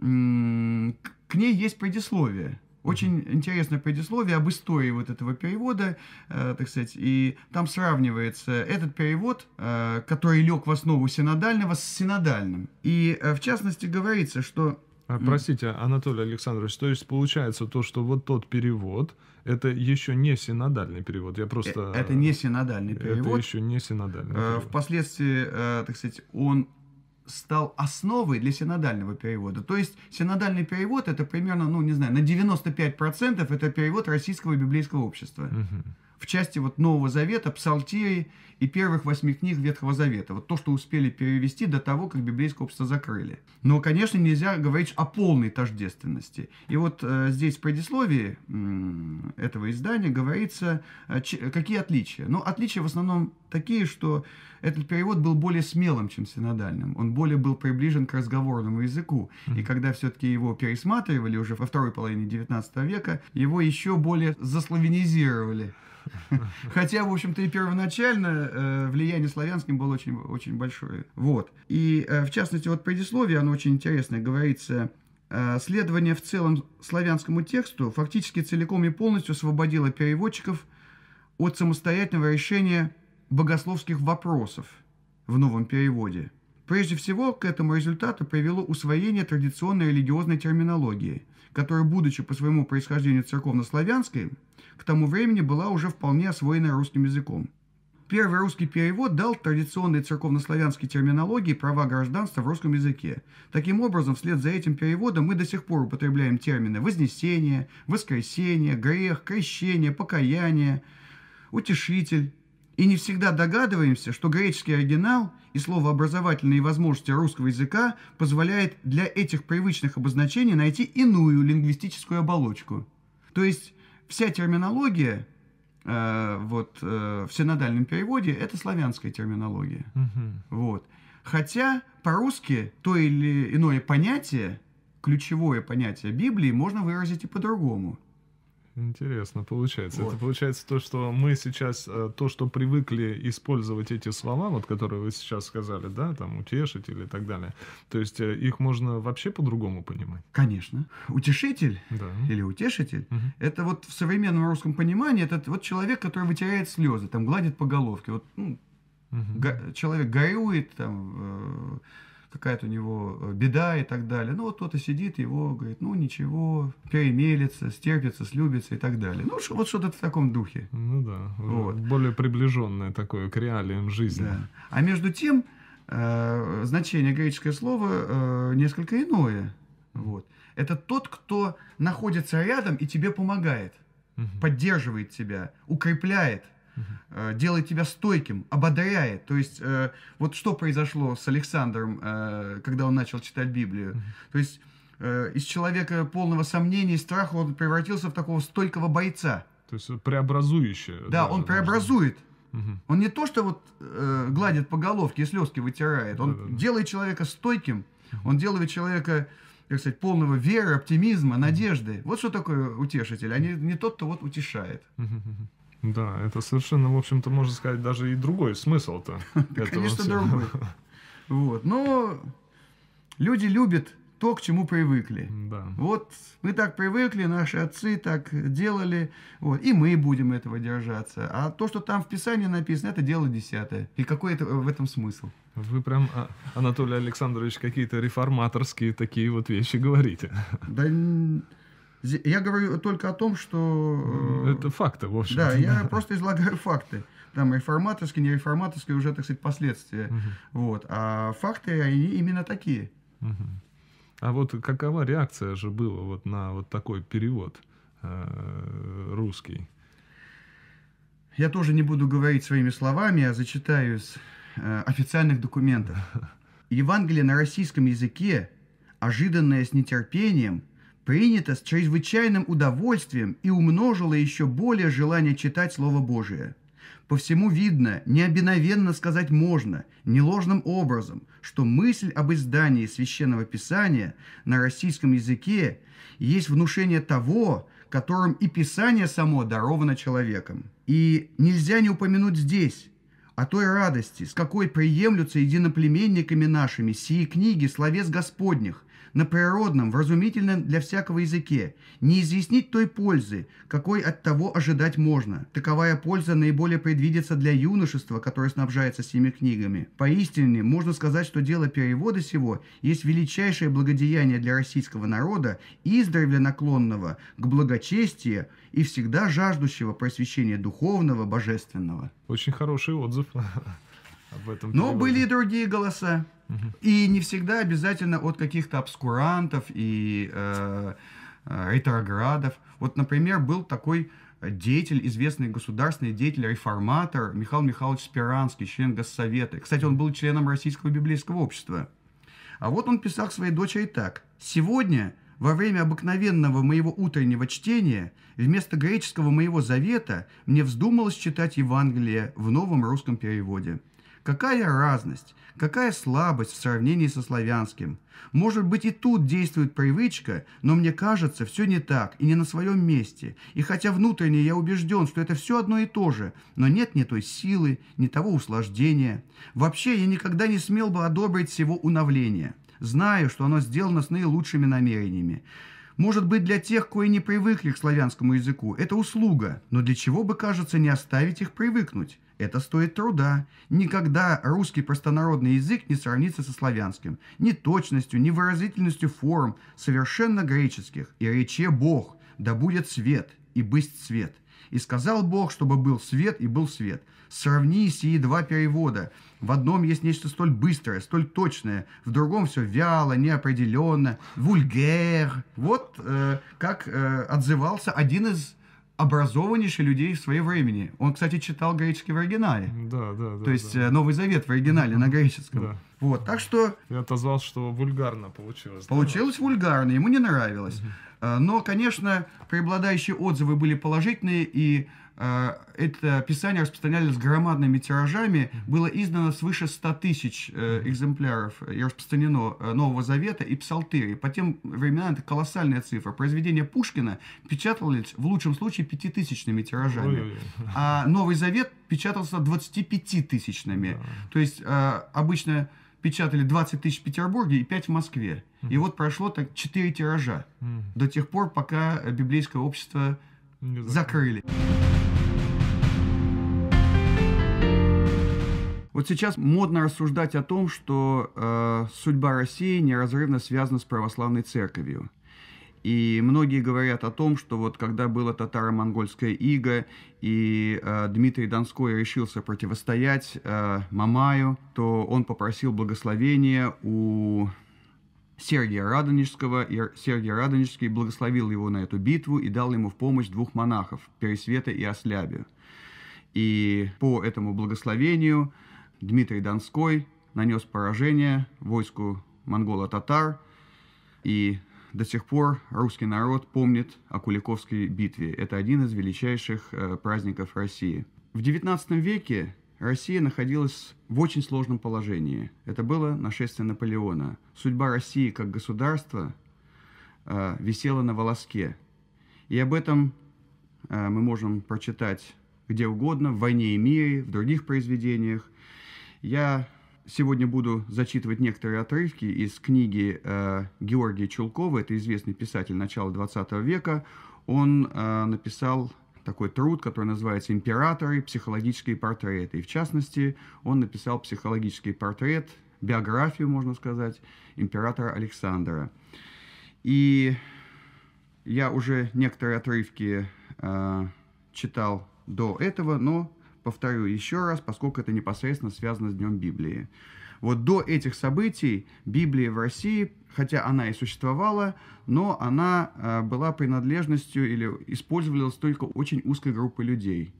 к ней есть предисловие. Очень интересное предисловие об истории вот этого перевода, э, так сказать, и там сравнивается этот перевод, э, который лег в основу синодального, с синодальным. И э, в частности говорится, что... А, простите, Анатолий Александрович, то есть получается то, что вот тот перевод, это еще не синодальный перевод. Я просто... Э, это не синодальный перевод. Это еще не синодальный э, перевод. Впоследствии, э, так сказать, он стал основой для синодального перевода. То есть синодальный перевод это примерно, ну не знаю, на 95% это перевод российского библейского общества. Угу в части вот Нового Завета, Псалтии и первых восьми книг Ветхого Завета. Вот то, что успели перевести до того, как библейское общество закрыли. Но, конечно, нельзя говорить о полной тождественности. И вот э, здесь в предисловии э, этого издания говорится, э, какие отличия. Ну, отличия в основном такие, что этот перевод был более смелым, чем синодальным. Он более был приближен к разговорному языку. И когда все-таки его пересматривали уже во второй половине XIX века, его еще более заславянизировали. Хотя, в общем-то, и первоначально э, влияние славянским было очень, очень большое. Вот. И, э, в частности, вот предисловие, оно очень интересное, говорится, э, следование в целом славянскому тексту фактически целиком и полностью освободило переводчиков от самостоятельного решения богословских вопросов в новом переводе. Прежде всего, к этому результату привело усвоение традиционной религиозной терминологии – которая, будучи по своему происхождению церковнославянской, к тому времени была уже вполне освоена русским языком. Первый русский перевод дал традиционной церковнославянской терминологии права гражданства в русском языке. Таким образом, вслед за этим переводом мы до сих пор употребляем термины «вознесение», «воскресение», «грех», «крещение», «покаяние», «утешитель», и не всегда догадываемся, что греческий оригинал и словообразовательные возможности русского языка позволяет для этих привычных обозначений найти иную лингвистическую оболочку. То есть вся терминология э, вот, э, в синодальном переводе – это славянская терминология. Угу. Вот. Хотя по-русски то или иное понятие, ключевое понятие Библии, можно выразить и по-другому – Интересно получается. Вот. Это получается то, что мы сейчас, э, то, что привыкли использовать эти слова, вот которые вы сейчас сказали, да, там утешитель и так далее, то есть э, их можно вообще по-другому понимать? Конечно. Утешитель да. или утешитель угу. – это вот в современном русском понимании, это вот человек, который вытирает слезы, там гладит по головке, вот ну, угу. го- человек горюет, там… Э- какая-то у него э, беда и так далее. Ну, вот кто-то сидит, его говорит, ну, ничего, перемелится, стерпится, слюбится и так далее. Ну, вот что-то в таком духе. Ну да, вот. более приближенное такое к реалиям жизни. Да. А между тем, э, значение греческое слово э, несколько иное. Вот. Это тот, кто находится рядом и тебе помогает, угу. поддерживает тебя, укрепляет э, делает тебя стойким, ободряет. То есть э, вот что произошло с Александром, э, когда он начал читать Библию. Mm-hmm. То есть э, из человека полного сомнений и страха он превратился в такого стойкого бойца. То есть преобразующее. Да, да он преобразует. Угу. Он не то, что вот э, гладит по головке и слезки вытирает, он да, да, делает человека стойким, он делает человека как сказать, полного веры, оптимизма, надежды. Вот что такое утешитель, а не, не тот, кто вот утешает. Да, это совершенно, в общем-то, можно сказать, даже и другой смысл-то. Конечно, другой. Вот. Но люди любят то, к чему привыкли. Да. Вот мы так привыкли, наши отцы так делали, вот, и мы будем этого держаться. А то, что там в Писании написано, это дело десятое. И какой это, в этом смысл? Вы прям, а, Анатолий Александрович, какие-то реформаторские такие вот вещи говорите. Да я говорю только о том, что... Э, Это факты, в общем. Да, я просто излагаю факты. Там реформаторские, не реформаторские уже, так сказать, последствия. Угу. Вот. А факты, они именно такие. Угу. А вот какова реакция же была вот на вот такой перевод э, русский? Я тоже не буду говорить своими словами, а зачитаю из э, официальных документов. Евангелие на российском языке, ожиданное с нетерпением – принято с чрезвычайным удовольствием и умножило еще более желание читать Слово Божие. По всему видно, необиновенно сказать можно, не ложным образом, что мысль об издании Священного Писания на российском языке есть внушение того, которым и Писание само даровано человеком. И нельзя не упомянуть здесь о той радости, с какой приемлются единоплеменниками нашими сии книги словес Господних, на природном, вразумительном для всякого языке, не изъяснить той пользы, какой от того ожидать можно. Таковая польза наиболее предвидится для юношества, которое снабжается семи книгами. Поистине, можно сказать, что дело перевода сего есть величайшее благодеяние для российского народа, издревле наклонного к благочестию и всегда жаждущего просвещения духовного, божественного. Очень хороший отзыв об этом. Но переводе. были и другие голоса. И не всегда обязательно от каких-то обскурантов и э, э, ретроградов. Вот, например, был такой деятель, известный государственный деятель, реформатор Михаил Михайлович Спиранский, член Госсовета. Кстати, он был членом Российского библейского общества. А вот он писал к своей дочери так. «Сегодня, во время обыкновенного моего утреннего чтения, вместо греческого моего завета мне вздумалось читать Евангелие в новом русском переводе. Какая разность, какая слабость в сравнении со славянским. Может быть и тут действует привычка, но мне кажется, все не так и не на своем месте. И хотя внутренне я убежден, что это все одно и то же, но нет ни той силы, ни того услаждения. Вообще я никогда не смел бы одобрить всего уновления. Знаю, что оно сделано с наилучшими намерениями. Может быть, для тех, кои не привыкли к славянскому языку, это услуга, но для чего бы, кажется, не оставить их привыкнуть? Это стоит труда. Никогда русский простонародный язык не сравнится со славянским. Ни точностью, ни выразительностью форм, совершенно греческих. «И рече Бог, да будет свет, и бысть свет». «И сказал Бог, чтобы был свет, и был свет». Сравни сии два перевода. В одном есть нечто столь быстрое, столь точное, в другом все вяло, неопределенно, вульгер. Вот э, как э, отзывался один из образованнейший людей в свое времени. Он, кстати, читал греческий в оригинале. Да, да, да. То есть да. Э, Новый Завет в оригинале на греческом. Да. Вот, так что... Ты отозвал, что вульгарно получилось. Получилось да? вульгарно, ему не нравилось. Угу. Но, конечно, преобладающие отзывы были положительные, и а, это писание распространялись с громадными тиражами, было издано свыше 100 тысяч э, экземпляров и распространено э, Нового Завета и Псалтыри. По тем временам это колоссальная цифра. Произведения Пушкина печатались в лучшем случае пятитысячными тиражами, а Новый Завет печатался 25-тысячными. То есть э, обычно печатали 20 тысяч в Петербурге и 5 в Москве. И вот прошло так 4 тиража до тех пор, пока библейское общество закрыли. закрыли. Вот сейчас модно рассуждать о том, что э, судьба России неразрывно связана с православной церковью. И многие говорят о том, что вот когда было татаро-монгольское иго, и э, Дмитрий Донской решился противостоять э, Мамаю, то он попросил благословения у Сергия Радонежского, и Сергий Радонежский благословил его на эту битву и дал ему в помощь двух монахов, Пересвета и Ослябию. И по этому благословению Дмитрий Донской нанес поражение войску монголо-татар, и до сих пор русский народ помнит о Куликовской битве. Это один из величайших э, праздников России. В XIX веке Россия находилась в очень сложном положении. Это было нашествие Наполеона. Судьба России как государства э, висела на волоске. И об этом э, мы можем прочитать где угодно, в «Войне и мире», в других произведениях. Я сегодня буду зачитывать некоторые отрывки из книги э, Георгия Чулкова. Это известный писатель начала XX века. Он э, написал такой труд, который называется «Императоры. Психологические портреты». И в частности, он написал психологический портрет, биографию, можно сказать, императора Александра. И я уже некоторые отрывки э, читал до этого, но повторю еще раз, поскольку это непосредственно связано с Днем Библии. Вот до этих событий Библия в России, хотя она и существовала, но она э, была принадлежностью или использовалась только очень узкой группы людей.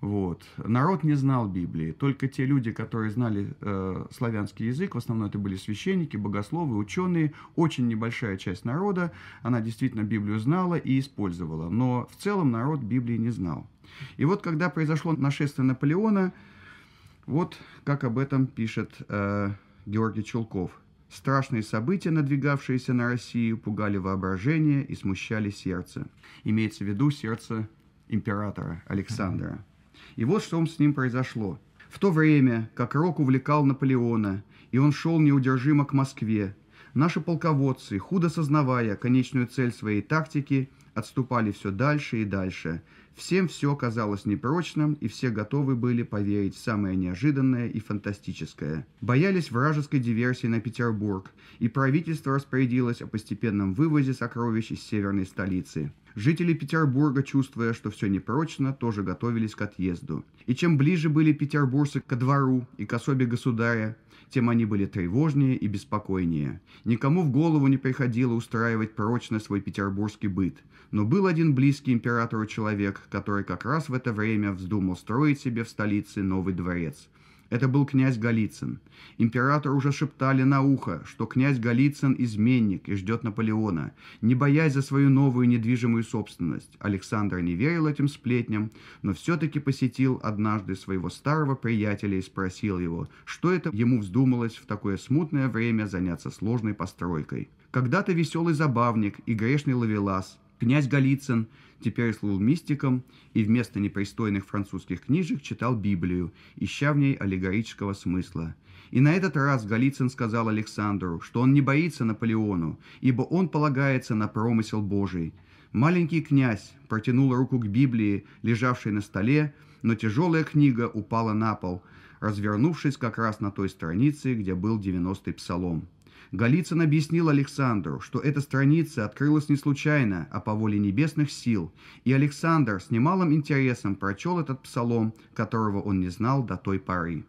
Вот. Народ не знал Библии, только те люди, которые знали э, славянский язык, в основном это были священники, богословы, ученые, очень небольшая часть народа, она действительно Библию знала и использовала, но в целом народ Библии не знал. И вот когда произошло нашествие Наполеона, вот как об этом пишет э, Георгий Чулков. Страшные события, надвигавшиеся на Россию, пугали воображение и смущали сердце. Имеется в виду сердце императора Александра. И вот что с ним произошло. В то время, как Рок увлекал Наполеона, и он шел неудержимо к Москве, наши полководцы, худо сознавая конечную цель своей тактики, отступали все дальше и дальше, Всем все казалось непрочным, и все готовы были поверить в самое неожиданное и фантастическое. Боялись вражеской диверсии на Петербург, и правительство распорядилось о постепенном вывозе сокровищ из северной столицы. Жители Петербурга, чувствуя, что все непрочно, тоже готовились к отъезду. И чем ближе были петербуржцы ко двору и к особе государя, тем они были тревожнее и беспокойнее. Никому в голову не приходило устраивать прочно свой петербургский быт. Но был один близкий императору человек, который как раз в это время вздумал строить себе в столице новый дворец. Это был князь Голицын. Император уже шептали на ухо, что князь Голицын – изменник и ждет Наполеона, не боясь за свою новую недвижимую собственность. Александр не верил этим сплетням, но все-таки посетил однажды своего старого приятеля и спросил его, что это ему вздумалось в такое смутное время заняться сложной постройкой. Когда-то веселый забавник и грешный ловелас – Князь Голицын теперь служил мистиком и вместо непристойных французских книжек читал Библию, ища в ней аллегорического смысла. И на этот раз Голицын сказал Александру, что он не боится Наполеону, ибо он полагается на промысел Божий. Маленький князь протянул руку к Библии, лежавшей на столе, но тяжелая книга упала на пол, развернувшись как раз на той странице, где был 90-й псалом. Голицын объяснил Александру, что эта страница открылась не случайно, а по воле небесных сил, и Александр с немалым интересом прочел этот псалом, которого он не знал до той поры.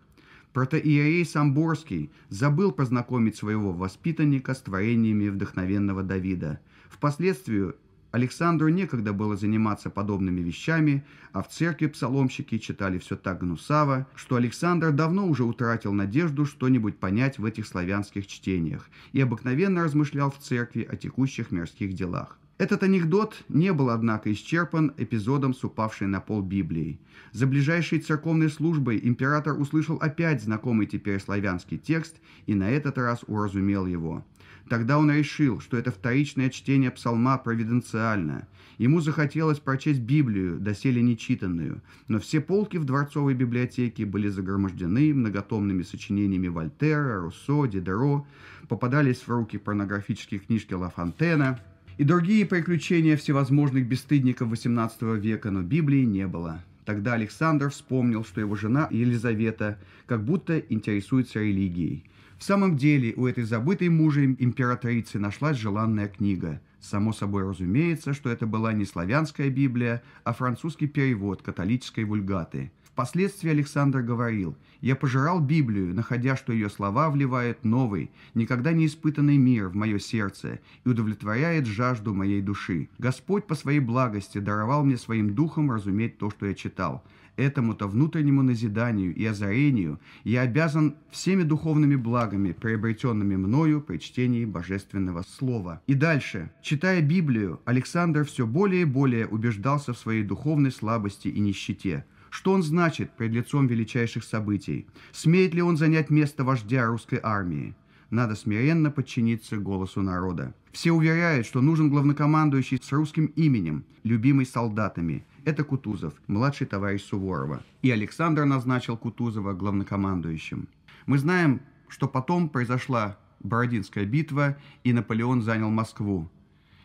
Протоиерей Самборский забыл познакомить своего воспитанника с творениями вдохновенного Давида. Впоследствии Александру некогда было заниматься подобными вещами, а в церкви псаломщики читали все так гнусаво, что Александр давно уже утратил надежду что-нибудь понять в этих славянских чтениях и обыкновенно размышлял в церкви о текущих мирских делах. Этот анекдот не был, однако, исчерпан эпизодом с упавшей на пол Библией. За ближайшей церковной службой император услышал опять знакомый теперь славянский текст и на этот раз уразумел его – Тогда он решил, что это вторичное чтение псалма провиденциально. Ему захотелось прочесть Библию, доселе нечитанную, но все полки в дворцовой библиотеке были загромождены многотомными сочинениями Вольтера, Руссо, Дидеро, попадались в руки порнографические книжки Ла Фонтена и другие приключения всевозможных бесстыдников XVIII века, но Библии не было. Тогда Александр вспомнил, что его жена Елизавета как будто интересуется религией – в самом деле у этой забытой мужем императрицы нашлась желанная книга. Само собой разумеется, что это была не славянская Библия, а французский перевод католической вульгаты. Впоследствии Александр говорил, «Я пожирал Библию, находя, что ее слова вливают новый, никогда не испытанный мир в мое сердце и удовлетворяет жажду моей души. Господь по своей благости даровал мне своим духом разуметь то, что я читал этому-то внутреннему назиданию и озарению я обязан всеми духовными благами, приобретенными мною при чтении Божественного Слова. И дальше. Читая Библию, Александр все более и более убеждался в своей духовной слабости и нищете. Что он значит пред лицом величайших событий? Смеет ли он занять место вождя русской армии? надо смиренно подчиниться голосу народа. Все уверяют, что нужен главнокомандующий с русским именем, любимый солдатами. Это Кутузов, младший товарищ Суворова. И Александр назначил Кутузова главнокомандующим. Мы знаем, что потом произошла Бородинская битва, и Наполеон занял Москву.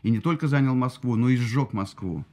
И не только занял Москву, но и сжег Москву.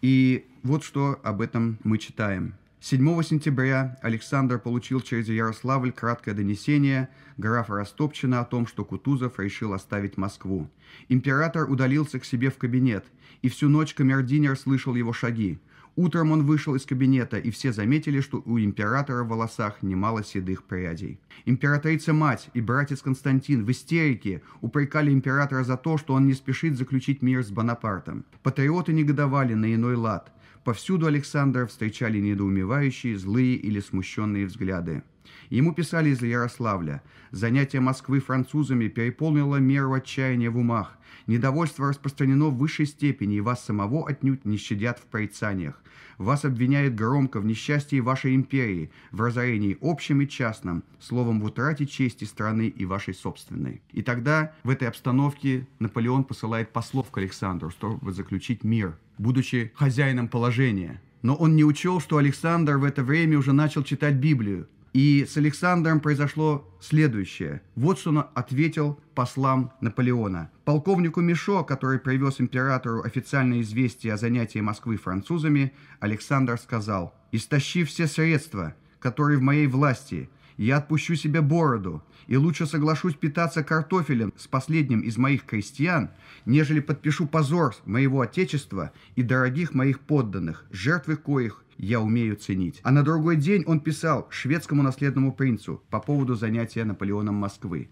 И вот что об этом мы читаем. 7 сентября Александр получил через Ярославль краткое донесение графа Растопчина о том, что Кутузов решил оставить Москву. Император удалился к себе в кабинет, и всю ночь камердинер слышал его шаги. Утром он вышел из кабинета, и все заметили, что у императора в волосах немало седых прядей. Императрица-мать и братец Константин в истерике упрекали императора за то, что он не спешит заключить мир с Бонапартом. Патриоты негодовали на иной лад – Повсюду Александра встречали недоумевающие, злые или смущенные взгляды. Ему писали из Ярославля. Занятие Москвы французами переполнило меру отчаяния в умах. Недовольство распространено в высшей степени, и вас самого отнюдь не щадят в прорицаниях. Вас обвиняют громко в несчастье вашей империи, в разорении общем и частном, словом, в утрате чести страны и вашей собственной. И тогда в этой обстановке Наполеон посылает послов к Александру, чтобы заключить мир, будучи хозяином положения. Но он не учел, что Александр в это время уже начал читать Библию, и с Александром произошло следующее. Вот что он ответил послам Наполеона. Полковнику Мишо, который привез императору официальное известие о занятии Москвы французами, Александр сказал «Истощив все средства, которые в моей власти, я отпущу себе бороду и лучше соглашусь питаться картофелем с последним из моих крестьян, нежели подпишу позор моего отечества и дорогих моих подданных, жертвы коих я умею ценить. А на другой день он писал шведскому наследному принцу по поводу занятия Наполеоном Москвы.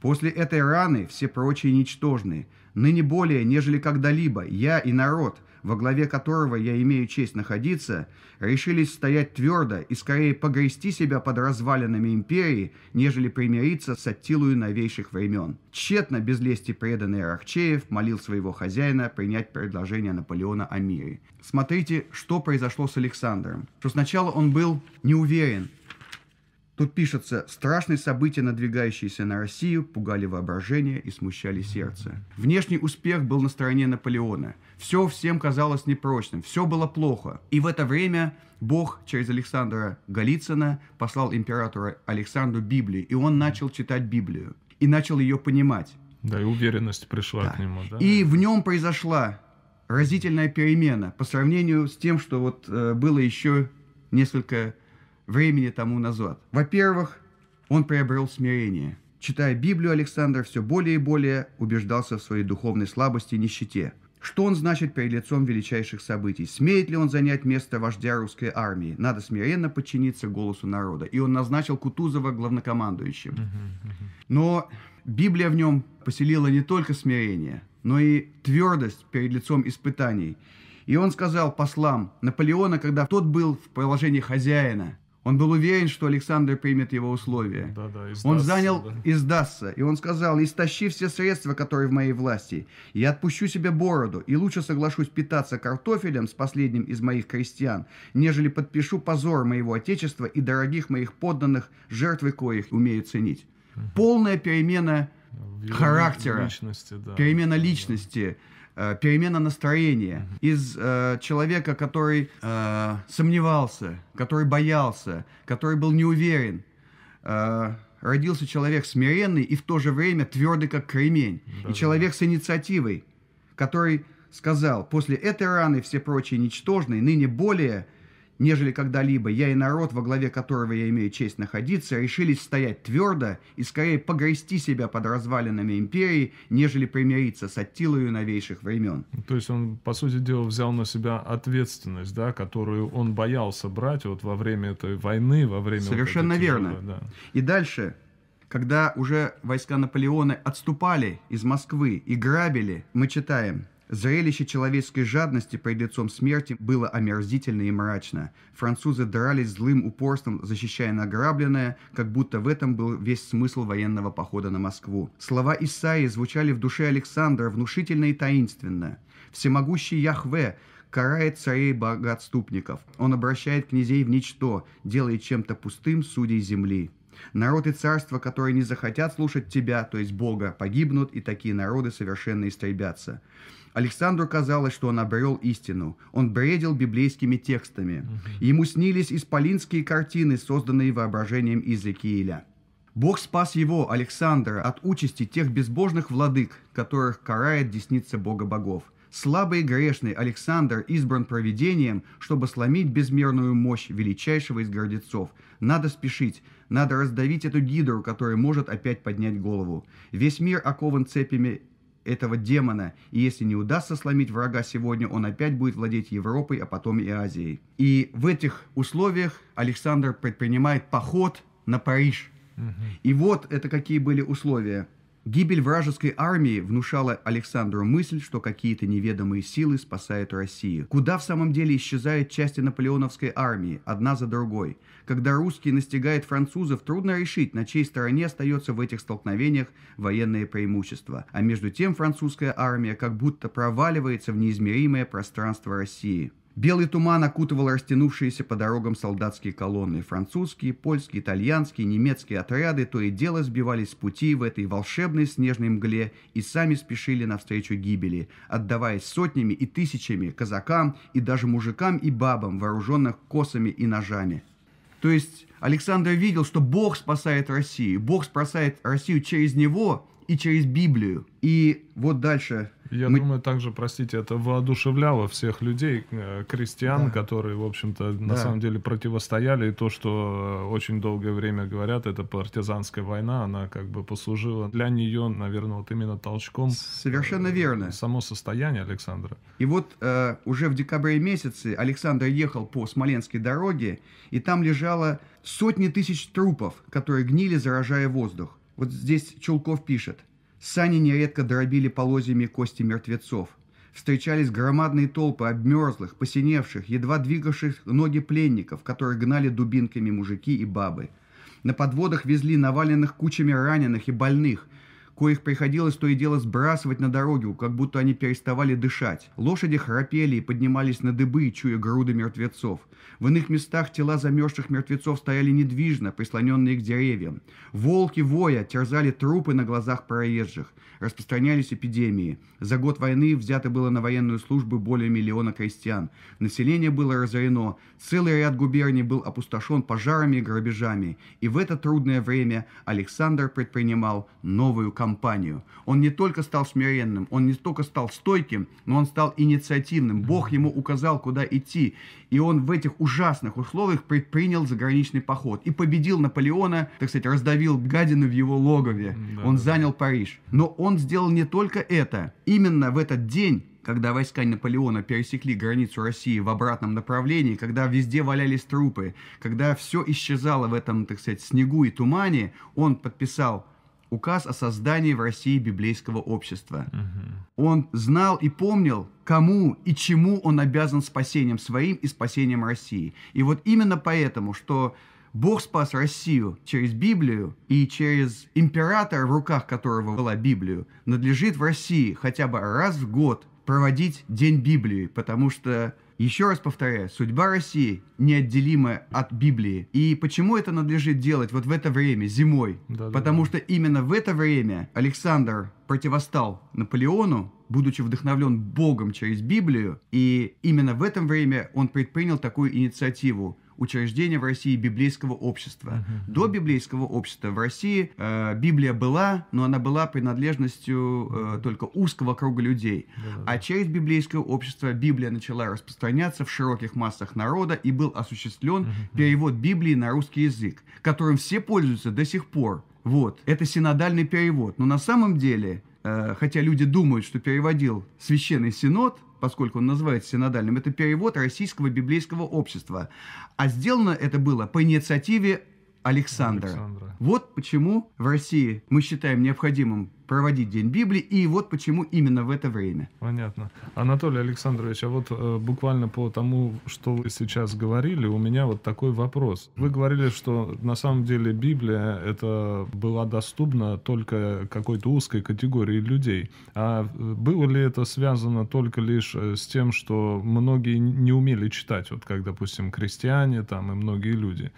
После этой раны все прочие ничтожны. Ныне более, нежели когда-либо, я и народ, во главе которого я имею честь находиться, решились стоять твердо и скорее погрести себя под развалинами империи, нежели примириться с Аттилою новейших времен. Тщетно, без лести преданный Арахчеев, молил своего хозяина принять предложение Наполеона о мире. Смотрите, что произошло с Александром. Что сначала он был неуверен. Тут пишется «Страшные события, надвигающиеся на Россию, пугали воображение и смущали сердце». Внешний успех был на стороне Наполеона. Все всем казалось непрочным, все было плохо. И в это время Бог через Александра Голицына послал императору Александру Библию, и он начал читать Библию, и начал ее понимать. Да, и уверенность пришла да. к нему. Да? И в нем произошла разительная перемена по сравнению с тем, что вот э, было еще несколько времени тому назад. Во-первых, он приобрел смирение. Читая Библию, Александр все более и более убеждался в своей духовной слабости и нищете. Что он значит перед лицом величайших событий? Смеет ли он занять место вождя русской армии? Надо смиренно подчиниться голосу народа. И он назначил Кутузова главнокомандующим. Но Библия в нем поселила не только смирение, но и твердость перед лицом испытаний. И он сказал послам Наполеона, когда тот был в положении хозяина, он был уверен, что Александр примет его условия. Да, да, издастся, он занял да. и И он сказал, истощи все средства, которые в моей власти. Я отпущу себе бороду и лучше соглашусь питаться картофелем с последним из моих крестьян, нежели подпишу позор моего отечества и дорогих моих подданных, жертвы коих умею ценить. Угу. Полная перемена характера, личности, да. перемена личности. Да э, перемена настроения. Из э, человека, который э, сомневался, который боялся, который был неуверен, э, родился человек смиренный и в то же время твердый, как кремень. Да, и человек с инициативой, который сказал, после этой раны все прочие ничтожные, ныне более нежели когда-либо я и народ, во главе которого я имею честь находиться, решились стоять твердо и скорее погрести себя под развалинами империи, нежели примириться с Аттилою новейших времен. Ну, то есть он, по сути дела, взял на себя ответственность, да, которую он боялся брать вот во время этой войны, во время... Совершенно вот тяжелой, верно. Да. И дальше, когда уже войска Наполеона отступали из Москвы и грабили, мы читаем – Зрелище человеческой жадности перед лицом смерти было омерзительно и мрачно. Французы дрались злым упорством, защищая награбленное, как будто в этом был весь смысл военного похода на Москву. Слова Исаии звучали в душе Александра внушительно и таинственно. «Всемогущий Яхве, карает царей богатступников. Он обращает князей в ничто, делает чем-то пустым судей земли. Народы царства, которые не захотят слушать тебя, то есть Бога, погибнут, и такие народы совершенно истребятся. Александру казалось, что он обрел истину. Он бредил библейскими текстами. Ему снились исполинские картины, созданные воображением Иезекииля. Бог спас его, Александра, от участи тех безбожных владык, которых карает десница Бога богов. Слабый и грешный Александр избран провидением, чтобы сломить безмерную мощь величайшего из гордецов. Надо спешить, надо раздавить эту гидру, которая может опять поднять голову. Весь мир окован цепями этого демона, и если не удастся сломить врага сегодня, он опять будет владеть Европой, а потом и Азией. И в этих условиях Александр предпринимает поход на Париж. Угу. И вот это какие были условия. Гибель вражеской армии внушала Александру мысль, что какие-то неведомые силы спасают Россию. Куда в самом деле исчезают части наполеоновской армии, одна за другой? Когда русские настигают французов, трудно решить, на чьей стороне остается в этих столкновениях военное преимущество. А между тем французская армия как будто проваливается в неизмеримое пространство России. Белый туман окутывал растянувшиеся по дорогам солдатские колонны. Французские, польские, итальянские, немецкие отряды то и дело сбивались с пути в этой волшебной снежной мгле и сами спешили навстречу гибели, отдаваясь сотнями и тысячами казакам и даже мужикам и бабам, вооруженных косами и ножами. То есть Александр видел, что Бог спасает Россию. Бог спасает Россию через него и через Библию. И вот дальше я мы... думаю, также, простите, это воодушевляло всех людей, э, крестьян, да. которые, в общем-то, да. на самом деле противостояли. И то, что э, очень долгое время говорят, это партизанская война, она как бы послужила для нее, наверное, вот именно толчком. Совершенно э, верно. Само состояние Александра. И вот э, уже в декабре месяце Александр ехал по Смоленской дороге, и там лежало сотни тысяч трупов, которые гнили, заражая воздух. Вот здесь Чулков пишет – Сани нередко дробили полозьями кости мертвецов. Встречались громадные толпы обмерзлых, посиневших, едва двигавших ноги пленников, которые гнали дубинками мужики и бабы. На подводах везли наваленных кучами раненых и больных, коих приходилось то и дело сбрасывать на дорогу, как будто они переставали дышать. Лошади храпели и поднимались на дыбы, чуя груды мертвецов. В иных местах тела замерзших мертвецов стояли недвижно, прислоненные к деревьям. Волки воя терзали трупы на глазах проезжих. Распространялись эпидемии. За год войны взято было на военную службу более миллиона крестьян. Население было разорено. Целый ряд губерний был опустошен пожарами и грабежами. И в это трудное время Александр предпринимал новую кампанию компанию. Он не только стал смиренным, он не только стал стойким, но он стал инициативным. Бог ему указал, куда идти. И он в этих ужасных условиях предпринял заграничный поход. И победил Наполеона, так сказать, раздавил гадину в его логове. Да, он да. занял Париж. Но он сделал не только это. Именно в этот день когда войска Наполеона пересекли границу России в обратном направлении, когда везде валялись трупы, когда все исчезало в этом, так сказать, снегу и тумане, он подписал указ о создании в России библейского общества. Угу. Он знал и помнил, кому и чему он обязан спасением своим и спасением России. И вот именно поэтому, что Бог спас Россию через Библию и через императора, в руках которого была Библию, надлежит в России хотя бы раз в год проводить День Библии, потому что еще раз повторяю, судьба России неотделима от Библии. И почему это надлежит делать вот в это время, зимой? Да, Потому да. что именно в это время Александр противостал Наполеону, будучи вдохновлен Богом через Библию, и именно в это время он предпринял такую инициативу учреждение в России библейского общества. Uh-huh. До библейского общества в России э, Библия была, но она была принадлежностью э, только узкого круга людей. Uh-huh. А через библейское общество Библия начала распространяться в широких массах народа и был осуществлен uh-huh. перевод Библии на русский язык, которым все пользуются до сих пор. Вот, это синодальный перевод. Но на самом деле э, хотя люди думают, что переводил священный синод, поскольку он называется синодальным, это перевод Российского библейского общества. А сделано это было по инициативе Александра. Александра. Вот почему в России мы считаем необходимым проводить День Библии, и вот почему именно в это время. Понятно. Анатолий Александрович, а вот э, буквально по тому, что вы сейчас говорили, у меня вот такой вопрос. Вы говорили, что на самом деле Библия это была доступна только какой-то узкой категории людей. А э, было ли это связано только лишь э, с тем, что многие не умели читать, вот как, допустим, крестьяне там и многие люди?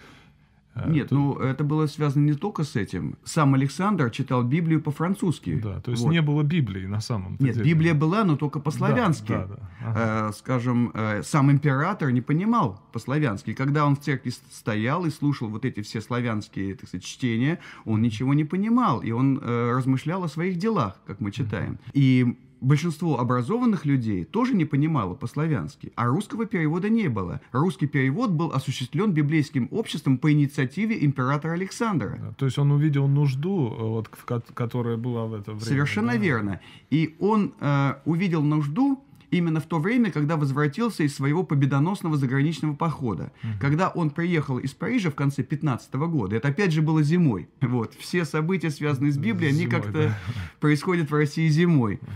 А, Нет, ну это было связано не только с этим. Сам Александр читал Библию по-французски. Да, то есть вот. не было Библии на самом деле. Нет, Библия была, но только по-славянски. Да, да, да. Ага. Э, скажем, э, сам император не понимал по-славянски. Когда он в церкви стоял и слушал вот эти все славянские так сказать, чтения, он ничего не понимал, и он э, размышлял о своих делах, как мы читаем. Mm-hmm. И большинство образованных людей тоже не понимало по-славянски, а русского перевода не было. Русский перевод был осуществлен библейским обществом по инициативе императора Александра. Да, то есть он увидел нужду, э, вот, которая была в это время. Совершенно да? верно. И он э, увидел нужду именно в то время, когда возвратился из своего победоносного заграничного похода, угу. когда он приехал из Парижа в конце 15 года. Это опять же было зимой. Вот все события, связанные с Библией, зимой, они как-то да. происходят в России зимой. Угу.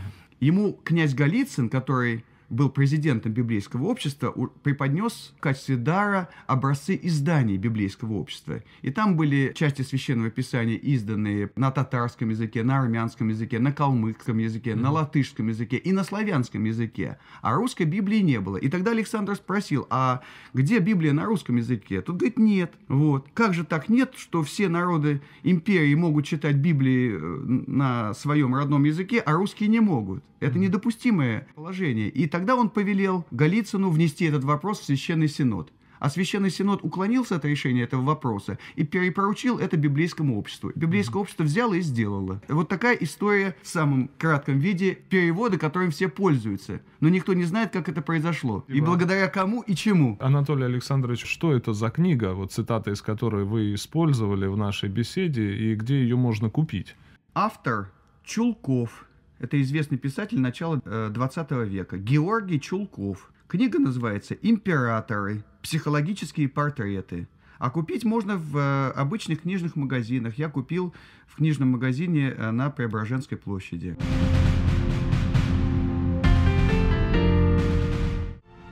Ему князь Голицын, который был президентом библейского общества, преподнес в качестве дара образцы изданий библейского общества. И там были части священного писания, изданные на татарском языке, на армянском языке, на калмыцком языке, mm-hmm. на латышском языке и на славянском языке. А русской Библии не было. И тогда Александр спросил, а где Библия на русском языке? Тут говорит, нет. Вот. Как же так нет, что все народы империи могут читать Библии э, на своем родном языке, а русские не могут? Это mm-hmm. недопустимое положение. И тогда Тогда он повелел Голицыну внести этот вопрос в Священный Синод. А Священный Синод уклонился от решения этого вопроса и перепоручил это библейскому обществу. Библейское общество взяло и сделало. Вот такая история в самом кратком виде перевода, которым все пользуются. Но никто не знает, как это произошло. И благодаря кому и чему. Анатолий Александрович, что это за книга, вот цитата из которой вы использовали в нашей беседе, и где ее можно купить? Автор Чулков. Это известный писатель начала 20 э, века. Георгий Чулков. Книга называется «Императоры. Психологические портреты». А купить можно в э, обычных книжных магазинах. Я купил в книжном магазине э, на Преображенской площади.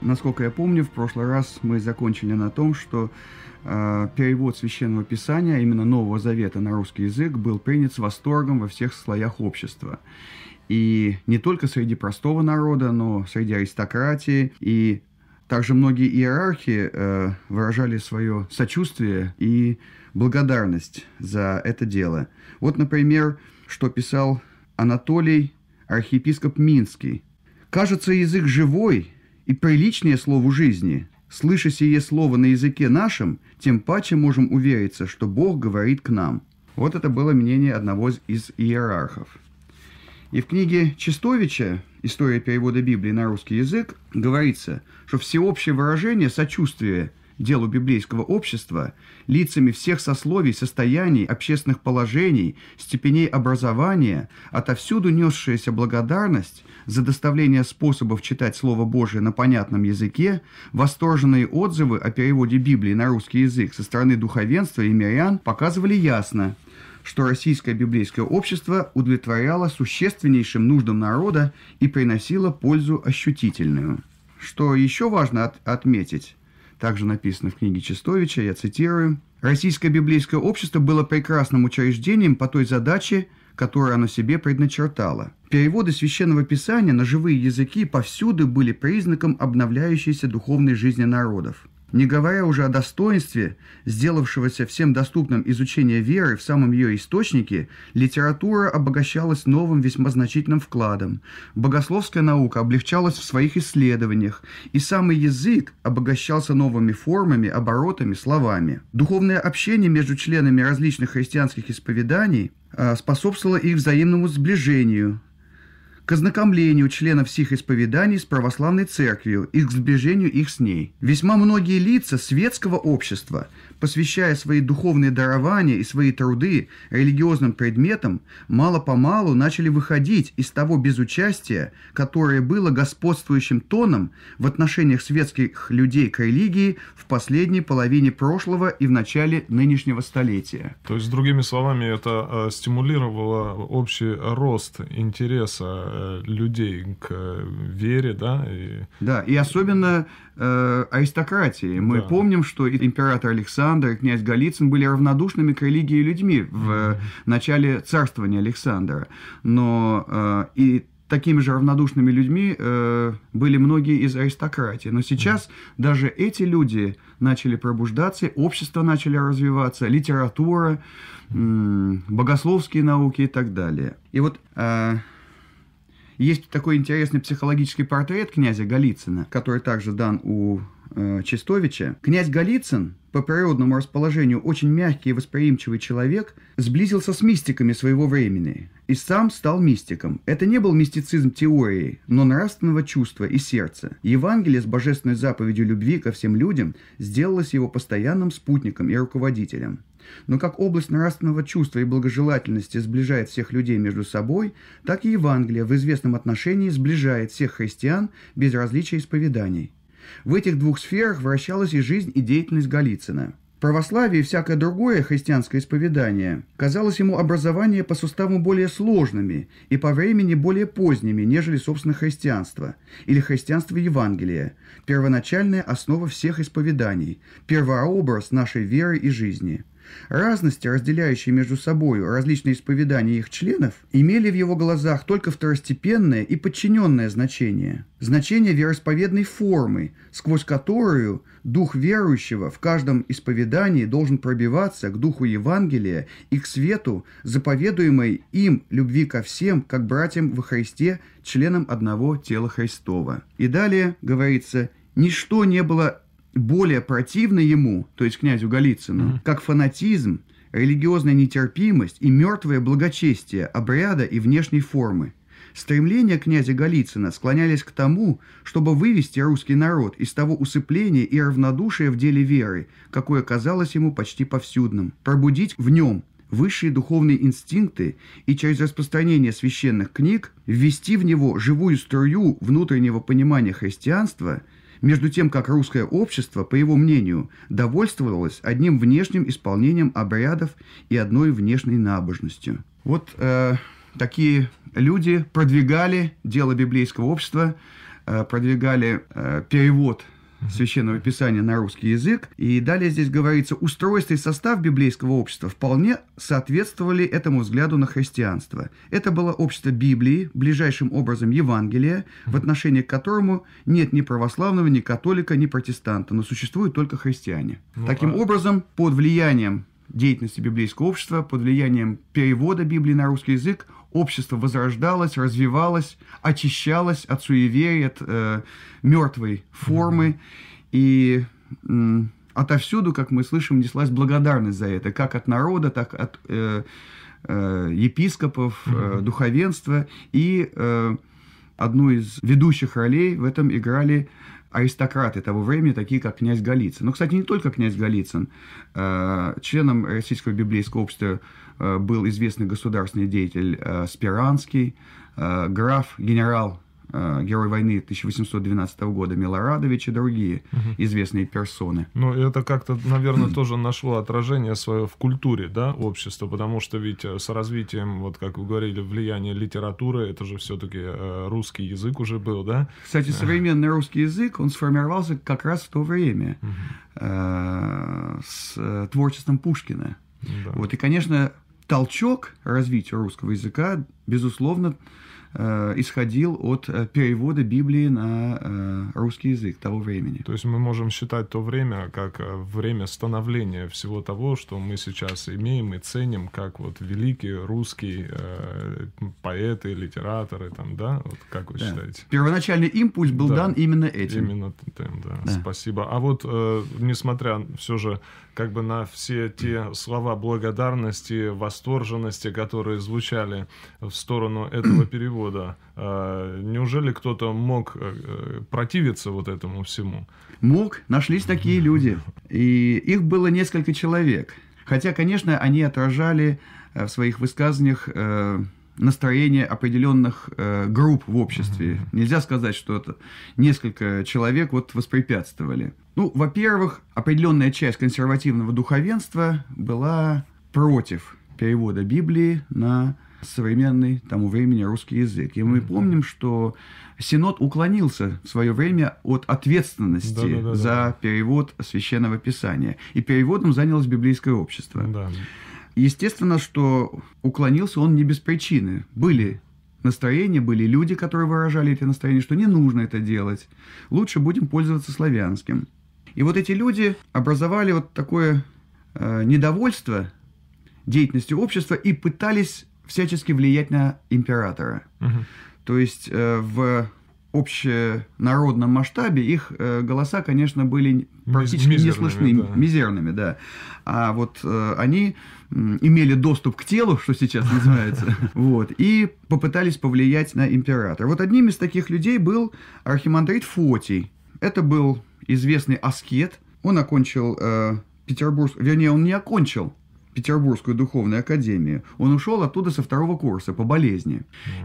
Насколько я помню, в прошлый раз мы закончили на том, что э, перевод священного писания, а именно Нового Завета на русский язык, был принят с восторгом во всех слоях общества и не только среди простого народа, но среди аристократии. И также многие иерархи э, выражали свое сочувствие и благодарность за это дело. Вот, например, что писал Анатолий, архиепископ Минский. «Кажется, язык живой и приличнее слову жизни. Слыша сие слово на языке нашем, тем паче можем увериться, что Бог говорит к нам». Вот это было мнение одного из иерархов. И в книге Чистовича «История перевода Библии на русский язык» говорится, что всеобщее выражение сочувствия делу библейского общества лицами всех сословий, состояний, общественных положений, степеней образования, отовсюду несшаяся благодарность за доставление способов читать Слово Божие на понятном языке, восторженные отзывы о переводе Библии на русский язык со стороны духовенства и мирян показывали ясно – что российское библейское общество удовлетворяло существеннейшим нуждам народа и приносило пользу ощутительную. Что еще важно от отметить, также написано в книге Чистовича, я цитирую, «Российское библейское общество было прекрасным учреждением по той задаче, которую оно себе предначертало. Переводы священного писания на живые языки повсюду были признаком обновляющейся духовной жизни народов не говоря уже о достоинстве, сделавшегося всем доступным изучения веры в самом ее источнике, литература обогащалась новым весьма значительным вкладом, богословская наука облегчалась в своих исследованиях, и самый язык обогащался новыми формами, оборотами, словами. Духовное общение между членами различных христианских исповеданий а, способствовало их взаимному сближению, к ознакомлению членов сих исповеданий с православной церковью и к сближению их с ней. Весьма многие лица светского общества посвящая свои духовные дарования и свои труды религиозным предметам, мало-помалу начали выходить из того безучастия, которое было господствующим тоном в отношениях светских людей к религии в последней половине прошлого и в начале нынешнего столетия. То есть, другими словами, это э, стимулировало общий рост интереса э, людей к э, вере, да? И... Да, и особенно э, аристократии. Мы да. помним, что император Александр Александр и князь Голицын были равнодушными к религии людьми в э, начале царствования Александра. Но э, и такими же равнодушными людьми э, были многие из аристократии. Но сейчас mm. Да. даже эти люди начали пробуждаться, общество начали развиваться, литература, э, богословские науки и так далее. И вот э, есть такой интересный психологический портрет князя Голицына, который также дан у э, Чистовича, князь Голицын, по природному расположению очень мягкий и восприимчивый человек, сблизился с мистиками своего времени и сам стал мистиком. Это не был мистицизм теории, но нравственного чувства и сердца. Евангелие с божественной заповедью любви ко всем людям сделалось его постоянным спутником и руководителем. Но как область нравственного чувства и благожелательности сближает всех людей между собой, так и Евангелие в известном отношении сближает всех христиан без различия исповеданий. В этих двух сферах вращалась и жизнь, и деятельность Голицына. Православие и всякое другое христианское исповедание казалось ему образование по суставам более сложными и по времени более поздними, нежели, собственно, христианство или христианство Евангелия, первоначальная основа всех исповеданий, первообраз нашей веры и жизни – Разности, разделяющие между собой различные исповедания их членов, имели в его глазах только второстепенное и подчиненное значение. Значение вероисповедной формы, сквозь которую дух верующего в каждом исповедании должен пробиваться к духу Евангелия и к свету, заповедуемой им любви ко всем, как братьям во Христе, членам одного тела Христова. И далее говорится, «Ничто не было более противно ему, то есть князю Голицыну, mm-hmm. как фанатизм, религиозная нетерпимость и мертвое благочестие обряда и внешней формы. Стремления князя Голицына склонялись к тому, чтобы вывести русский народ из того усыпления и равнодушия в деле веры, какое казалось ему почти повсюдным, пробудить в нем высшие духовные инстинкты и через распространение священных книг ввести в него живую струю внутреннего понимания христианства – между тем как русское общество, по его мнению, довольствовалось одним внешним исполнением обрядов и одной внешней набожностью. Вот э, такие люди продвигали дело библейского общества, э, продвигали э, перевод Священного Писания на русский язык. И далее здесь говорится, устройство и состав библейского общества вполне соответствовали этому взгляду на христианство. Это было общество Библии, ближайшим образом Евангелия, в отношении к которому нет ни православного, ни католика, ни протестанта, но существуют только христиане. Ну, Таким а... образом, под влиянием деятельности библейского общества, под влиянием перевода Библии на русский язык, общество возрождалось, развивалось, очищалось от суеверий, от э, мертвой формы. Mm-hmm. И э, отовсюду, как мы слышим, неслась благодарность за это, как от народа, так от э, э, епископов, mm-hmm. э, духовенства. И э, одну из ведущих ролей в этом играли аристократы того времени, такие как князь Голицын. Ну, кстати, не только князь Голицын. Э, членом Российского библейского общества э, был известный государственный деятель э, Спиранский, граф, генерал Э, герой войны 1812 года Милорадович и другие угу. известные персоны. Ну, это как-то, наверное, тоже нашло отражение свое в культуре, да, общества, потому что ведь э, с развитием, вот как вы говорили, влияние литературы, это же все-таки э, русский язык уже был, да? Кстати, современный русский язык, он сформировался как раз в то время угу. с творчеством Пушкина. Да. Вот, и, конечно, толчок развития русского языка, безусловно, Э, исходил от э, перевода Библии на э, русский язык того времени. То есть мы можем считать то время как время становления всего того, что мы сейчас имеем и ценим, как вот великие русские поэты, литераторы, там, да? Вот как вы да. считаете? Первоначальный импульс был да. дан именно этим. Именно тем, да. да. Спасибо. А вот несмотря все же как бы на все те слова благодарности, восторженности, которые звучали в сторону этого перевода. А, неужели кто-то мог э, э, противиться вот этому всему? Мог. Нашлись такие люди. И их было несколько человек. Хотя, конечно, они отражали э, в своих высказаниях настроение определенных э, групп в обществе. Mm-hmm. Нельзя сказать, что это несколько человек вот воспрепятствовали. Ну, во-первых, определенная часть консервативного духовенства была против перевода Библии на современный тому времени русский язык. И мы mm-hmm. помним, что Синод уклонился в свое время от ответственности да, да, да, за перевод священного писания. И переводом занялось библейское общество. Mm-hmm. Естественно, что уклонился он не без причины. Были настроения, были люди, которые выражали эти настроения, что не нужно это делать. Лучше будем пользоваться славянским. И вот эти люди образовали вот такое э, недовольство деятельностью общества и пытались всячески влиять на императора. Угу. То есть э, в общенародном масштабе их э, голоса, конечно, были практически Миз- мизерными, не да. мизерными, да. А вот э, они имели доступ к телу, что сейчас называется, вот, и попытались повлиять на императора. Вот одним из таких людей был архимандрит Фотий. Это был известный аскет. Он окончил э, Петербург, вернее, он не окончил Петербургскую духовную академию. Он ушел оттуда со второго курса по болезни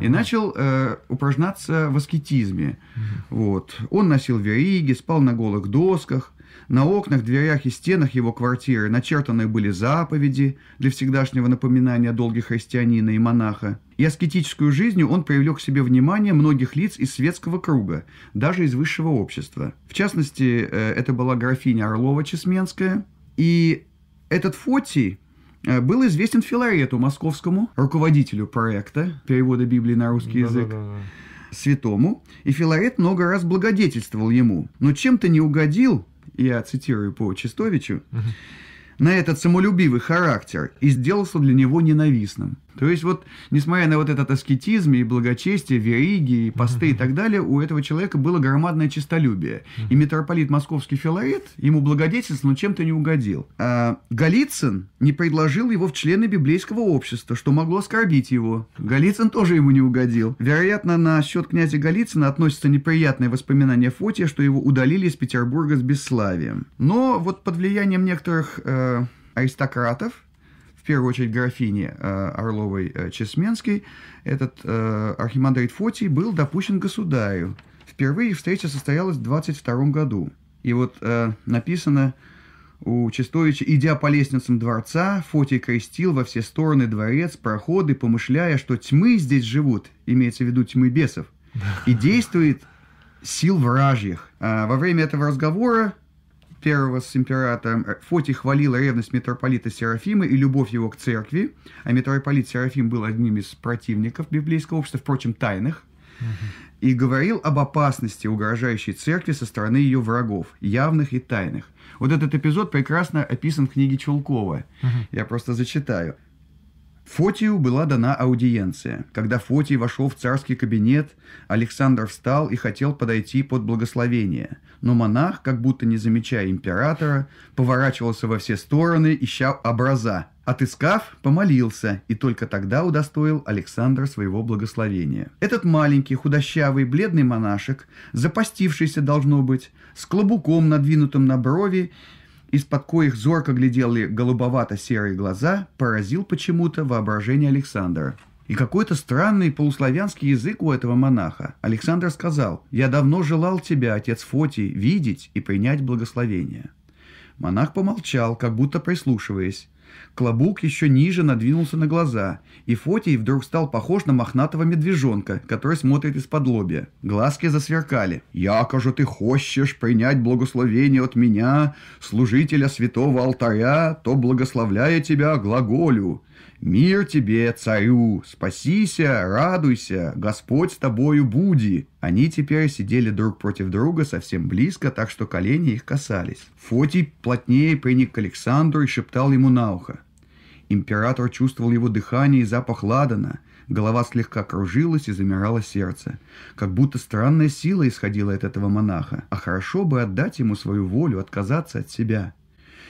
mm-hmm. и начал э, упражняться в аскетизме. Mm-hmm. Вот. Он носил вериги, спал на голых досках, на окнах, дверях и стенах его квартиры начертаны были заповеди для всегдашнего напоминания о долге христианина и монаха. И аскетическую жизнью он привлек к себе внимание многих лиц из светского круга, даже из высшего общества. В частности, э, это была графиня Орлова-Чесменская. И этот Фотий э, был известен Филарету Московскому, руководителю проекта перевода Библии на русский да, язык. Да, да, да святому, и Филарет много раз благодетельствовал ему, но чем-то не угодил я цитирую по Чистовичу, на этот самолюбивый характер и сделался для него ненавистным. То есть вот, несмотря на вот этот аскетизм и благочестие, вериги, и посты и так далее, у этого человека было громадное честолюбие. И митрополит московский Филарет ему благодетельствовал, но чем-то не угодил. А Голицын не предложил его в члены библейского общества, что могло оскорбить его. Голицын тоже ему не угодил. Вероятно, на счет князя Голицына относятся неприятные воспоминания Фотия, что его удалили из Петербурга с бесславием. Но вот под влиянием некоторых э, аристократов первую очередь графини э, Орловой э, Чесменской, этот э, архимандрит Фотий был допущен государю. Впервые встреча состоялась в 22 году. И вот написано у Чистовича, идя по лестницам дворца, Фотий крестил во все стороны дворец, проходы, помышляя, что тьмы здесь живут, имеется в виду тьмы бесов, и действует сил вражьих. А во время этого разговора первого с императором э, Фотий хвалил ревность митрополита Серафима и любовь его к церкви, а митрополит Серафим был одним из противников библейского общества, впрочем, тайных, угу. и говорил об опасности, угрожающей церкви со стороны ее врагов, явных и тайных. Вот этот эпизод прекрасно описан в книге Чулкова. Угу. Я просто зачитаю. Фотию была дана аудиенция. Когда Фотий вошел в царский кабинет, Александр встал и хотел подойти под благословение. Но монах, как будто не замечая императора, поворачивался во все стороны, ища образа. Отыскав, помолился, и только тогда удостоил Александра своего благословения. Этот маленький, худощавый, бледный монашек, запастившийся, должно быть, с клобуком, надвинутым на брови из-под коих зорко глядели голубовато-серые глаза, поразил почему-то воображение Александра. И какой-то странный полуславянский язык у этого монаха. Александр сказал, «Я давно желал тебя, отец Фотий, видеть и принять благословение». Монах помолчал, как будто прислушиваясь. Клобук еще ниже надвинулся на глаза, и Фотий вдруг стал похож на мохнатого медвежонка, который смотрит из-под лобья. Глазки засверкали. «Яко же ты хочешь принять благословение от меня, служителя святого алтаря, то благословляя тебя глаголю». «Мир тебе, царю! Спасися, радуйся! Господь с тобою буди!» Они теперь сидели друг против друга совсем близко, так что колени их касались. Фотий плотнее приник к Александру и шептал ему на ухо. Император чувствовал его дыхание и запах ладана. Голова слегка кружилась и замирало сердце. Как будто странная сила исходила от этого монаха. А хорошо бы отдать ему свою волю, отказаться от себя.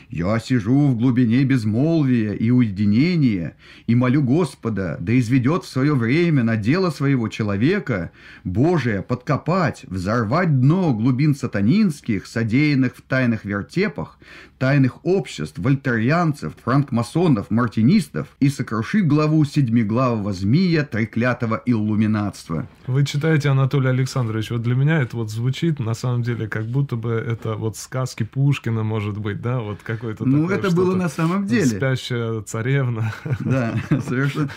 Я сижу в глубине безмолвия и уединения и молю Господа, да изведет в свое время на дело своего человека Божие подкопать, взорвать дно глубин сатанинских, содеянных в тайных вертепах, тайных обществ, вольтерианцев, франкмасонов, мартинистов и сокрушит главу седьмиглавого змея треклятого иллюминатства. Вы читаете, Анатолий Александрович, вот для меня это вот звучит, на самом деле, как будто бы это вот сказки Пушкина, может быть, да, вот какой-то Ну, такое, это было на самом деле. Спящая царевна. Да, совершенно.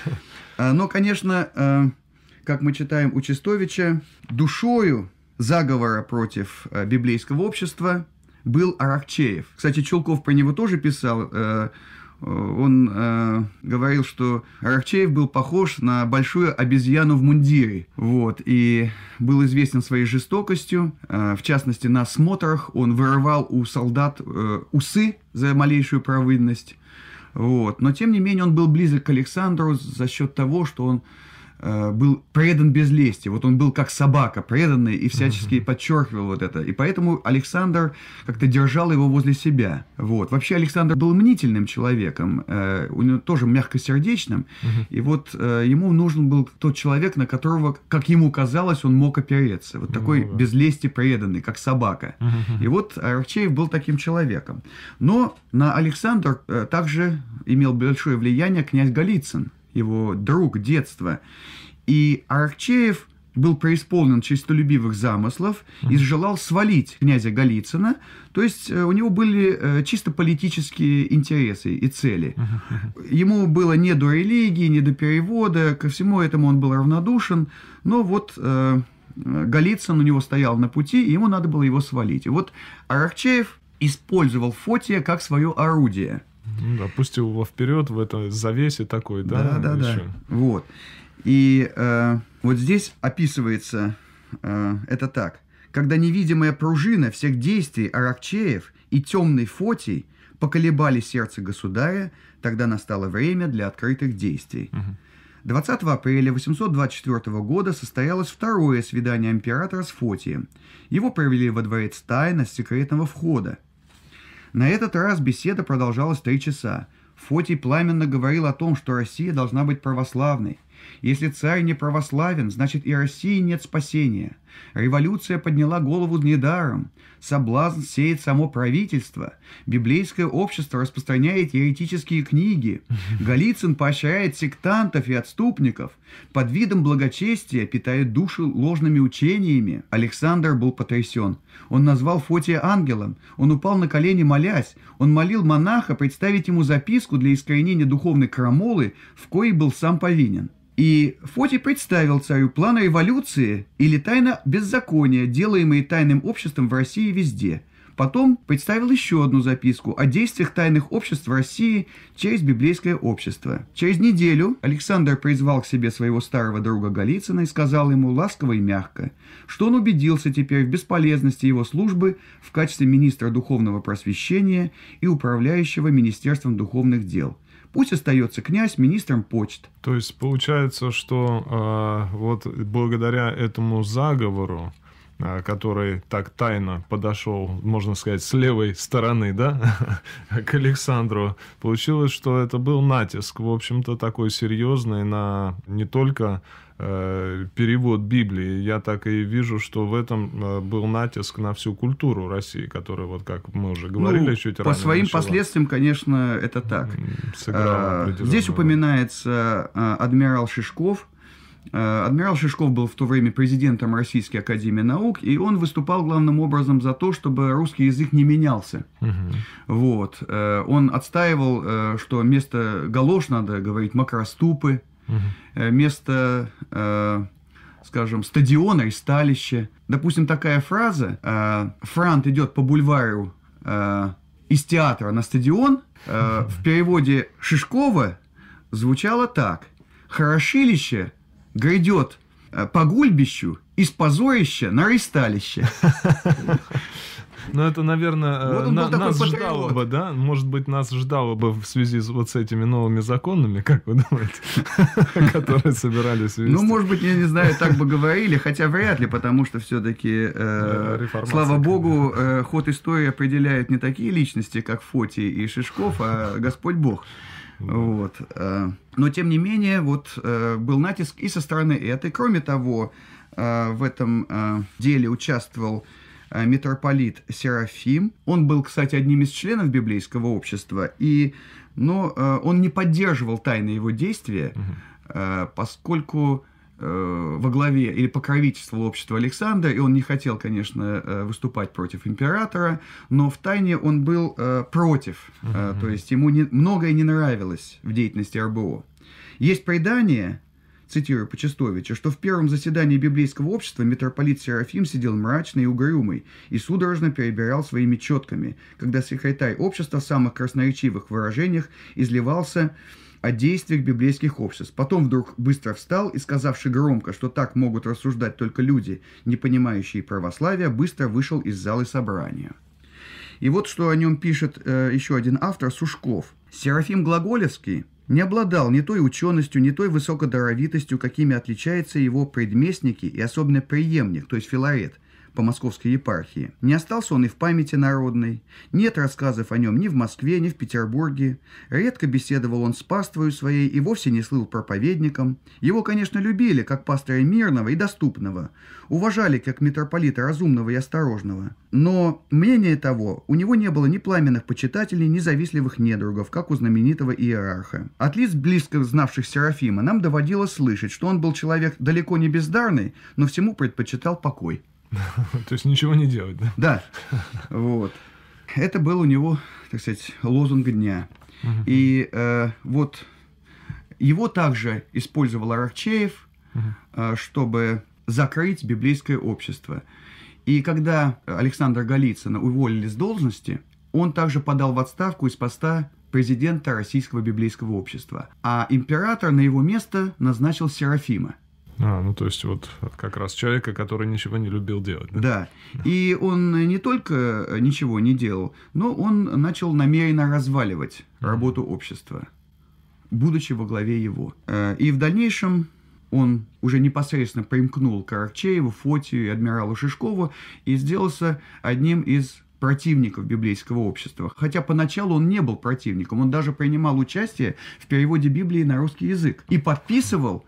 А, но, конечно, а, как мы читаем у Чистовича, душою заговора против а, библейского общества – был Аракчеев. Кстати, Чулков про него тоже писал. Э, э, он э, говорил, что Аракчеев был похож на большую обезьяну в мундире, вот, и был известен своей жестокостью, в частности, на смотрах он вырывал у солдат усы за малейшую провинность, вот, но тем не менее он был близок к Александру за счет того, что он Э, был предан без лести. Вот он был как собака, преданный и всячески mm-hmm. подчеркивал вот это. И поэтому Александр как-то держал его возле себя. Вот. Вообще Александр был мнительным человеком, э, у него тоже мягкосердечным. Mm-hmm. И вот э, ему нужен был тот человек, на которого, как ему казалось, он мог опереться. Вот ну такой mm-hmm. без лести преданный, как собака. Mm-hmm. И вот Арчеев был таким человеком. Но на Александр э, также имел большое влияние князь Голицын его друг детства. И Аракчеев был преисполнен честолюбивых замыслов и желал свалить князя Голицына. То есть э, у него были э, чисто политические интересы и цели. Ему было не до религии, не до перевода, ко всему этому он был равнодушен. Но вот э, Голицын у него стоял на пути, и ему надо было его свалить. И вот Арахчеев использовал Фотия как свое орудие – ну, да, его вперед в этом завесе такой, да? Да, да, да. Вот. И э, вот здесь описывается э, это так. Когда невидимая пружина всех действий Аракчеев и темный Фотий поколебали сердце государя, тогда настало время для открытых действий. Угу. 20 апреля 824 года состоялось второе свидание императора с Фотием. Его провели во дворец тайно с секретного входа – на этот раз беседа продолжалась три часа. Фотий пламенно говорил о том, что Россия должна быть православной, если царь не православен, значит и России нет спасения. Революция подняла голову недаром. Соблазн сеет само правительство. Библейское общество распространяет еретические книги. Голицын поощряет сектантов и отступников. Под видом благочестия питает души ложными учениями. Александр был потрясен. Он назвал Фотия ангелом. Он упал на колени, молясь. Он молил монаха представить ему записку для искоренения духовной крамолы, в коей был сам повинен. И Фоти представил царю план революции или тайна беззакония, делаемые тайным обществом в России везде. Потом представил еще одну записку о действиях тайных обществ в России через библейское общество. Через неделю Александр призвал к себе своего старого друга Голицына и сказал ему ласково и мягко, что он убедился теперь в бесполезности его службы в качестве министра духовного просвещения и управляющего Министерством духовных дел – Пусть остается князь министром почт. То есть получается, что э, вот благодаря этому заговору, э, который так тайно подошел, можно сказать, с левой стороны, да, к Александру, получилось, что это был натиск, в общем-то, такой серьезный на не только Э, перевод Библии. Я так и вижу, что в этом э, был натиск на всю культуру России, которая, вот как мы уже ну, говорили ну, чуть по ранее. По своим начала. последствиям, конечно, это так. А, здесь упоминается а, адмирал Шишков. А, адмирал Шишков был в то время президентом Российской Академии Наук, и он выступал главным образом за то, чтобы русский язык не менялся. Угу. Вот. Э, он отстаивал, что вместо галош надо говорить макроступы, Угу. Место, э, скажем, стадиона и сталище. Допустим, такая фраза. Э, Франт идет по бульвару э, из театра на стадион. Э, в переводе Шишкова звучало так. Хорошилище грядет э, по гульбищу из позорища на ристалище. Ну, это, наверное, э, вот на, нас патриот. ждало бы, да? Может быть, нас ждало бы в связи с вот с этими новыми законами, как вы думаете, которые собирались Ну, может быть, я не знаю, так бы говорили, хотя вряд ли, потому что все-таки, э, слава богу, э, ход истории определяет не такие личности, как Фоти и Шишков, а Господь Бог. Вот. Но, тем не менее, вот был натиск и со стороны этой. Кроме того, в этом деле участвовал Э, митрополит Серафим. Он был, кстати, одним из членов библейского общества, и, но э, он не поддерживал тайны его действия, угу. поскольку во главе или покровительствовал обществу Александра, и он не хотел, конечно, выступать против императора, но в тайне он был против, угу. то есть ему не, многое не нравилось в деятельности РБО. Есть предание, цитирую Почестовича, что в первом заседании библейского общества митрополит Серафим сидел мрачный и угрюмый и судорожно перебирал своими четками, когда секретарь общества в самых красноречивых выражениях изливался о действиях библейских обществ. Потом вдруг быстро встал и, сказавши громко, что так могут рассуждать только люди, не понимающие православия, быстро вышел из зала собрания. И вот что о нем пишет э, еще один автор Сушков. Серафим Глаголевский – не обладал ни той ученостью, ни той высокодоровитостью, какими отличаются его предместники и особенно преемник, то есть Филарет – по московской епархии. Не остался он и в памяти народной. Нет рассказов о нем ни в Москве, ни в Петербурге. Редко беседовал он с паствою своей и вовсе не слыл проповедником. Его, конечно, любили, как пастора мирного и доступного. Уважали, как митрополита разумного и осторожного. Но, мнение того, у него не было ни пламенных почитателей, ни завистливых недругов, как у знаменитого иерарха. От лиц близко знавших Серафима нам доводилось слышать, что он был человек далеко не бездарный, но всему предпочитал покой. То есть ничего не делать, да? Да. Вот. Это был у него, так сказать, лозунг дня. И э, вот его также использовал Аракчеев, э, чтобы закрыть библейское общество. И когда Александра Голицына уволили с должности, он также подал в отставку из поста президента Российского библейского общества. А император на его место назначил Серафима – а, ну то есть вот как раз человека, который ничего не любил делать. Да? да. И он не только ничего не делал, но он начал намеренно разваливать работу общества, будучи во главе его. Э, и в дальнейшем он уже непосредственно примкнул к Аракчееву, Фотию и адмиралу Шишкову и сделался одним из противников библейского общества. Хотя поначалу он не был противником, он даже принимал участие в переводе Библии на русский язык и подписывал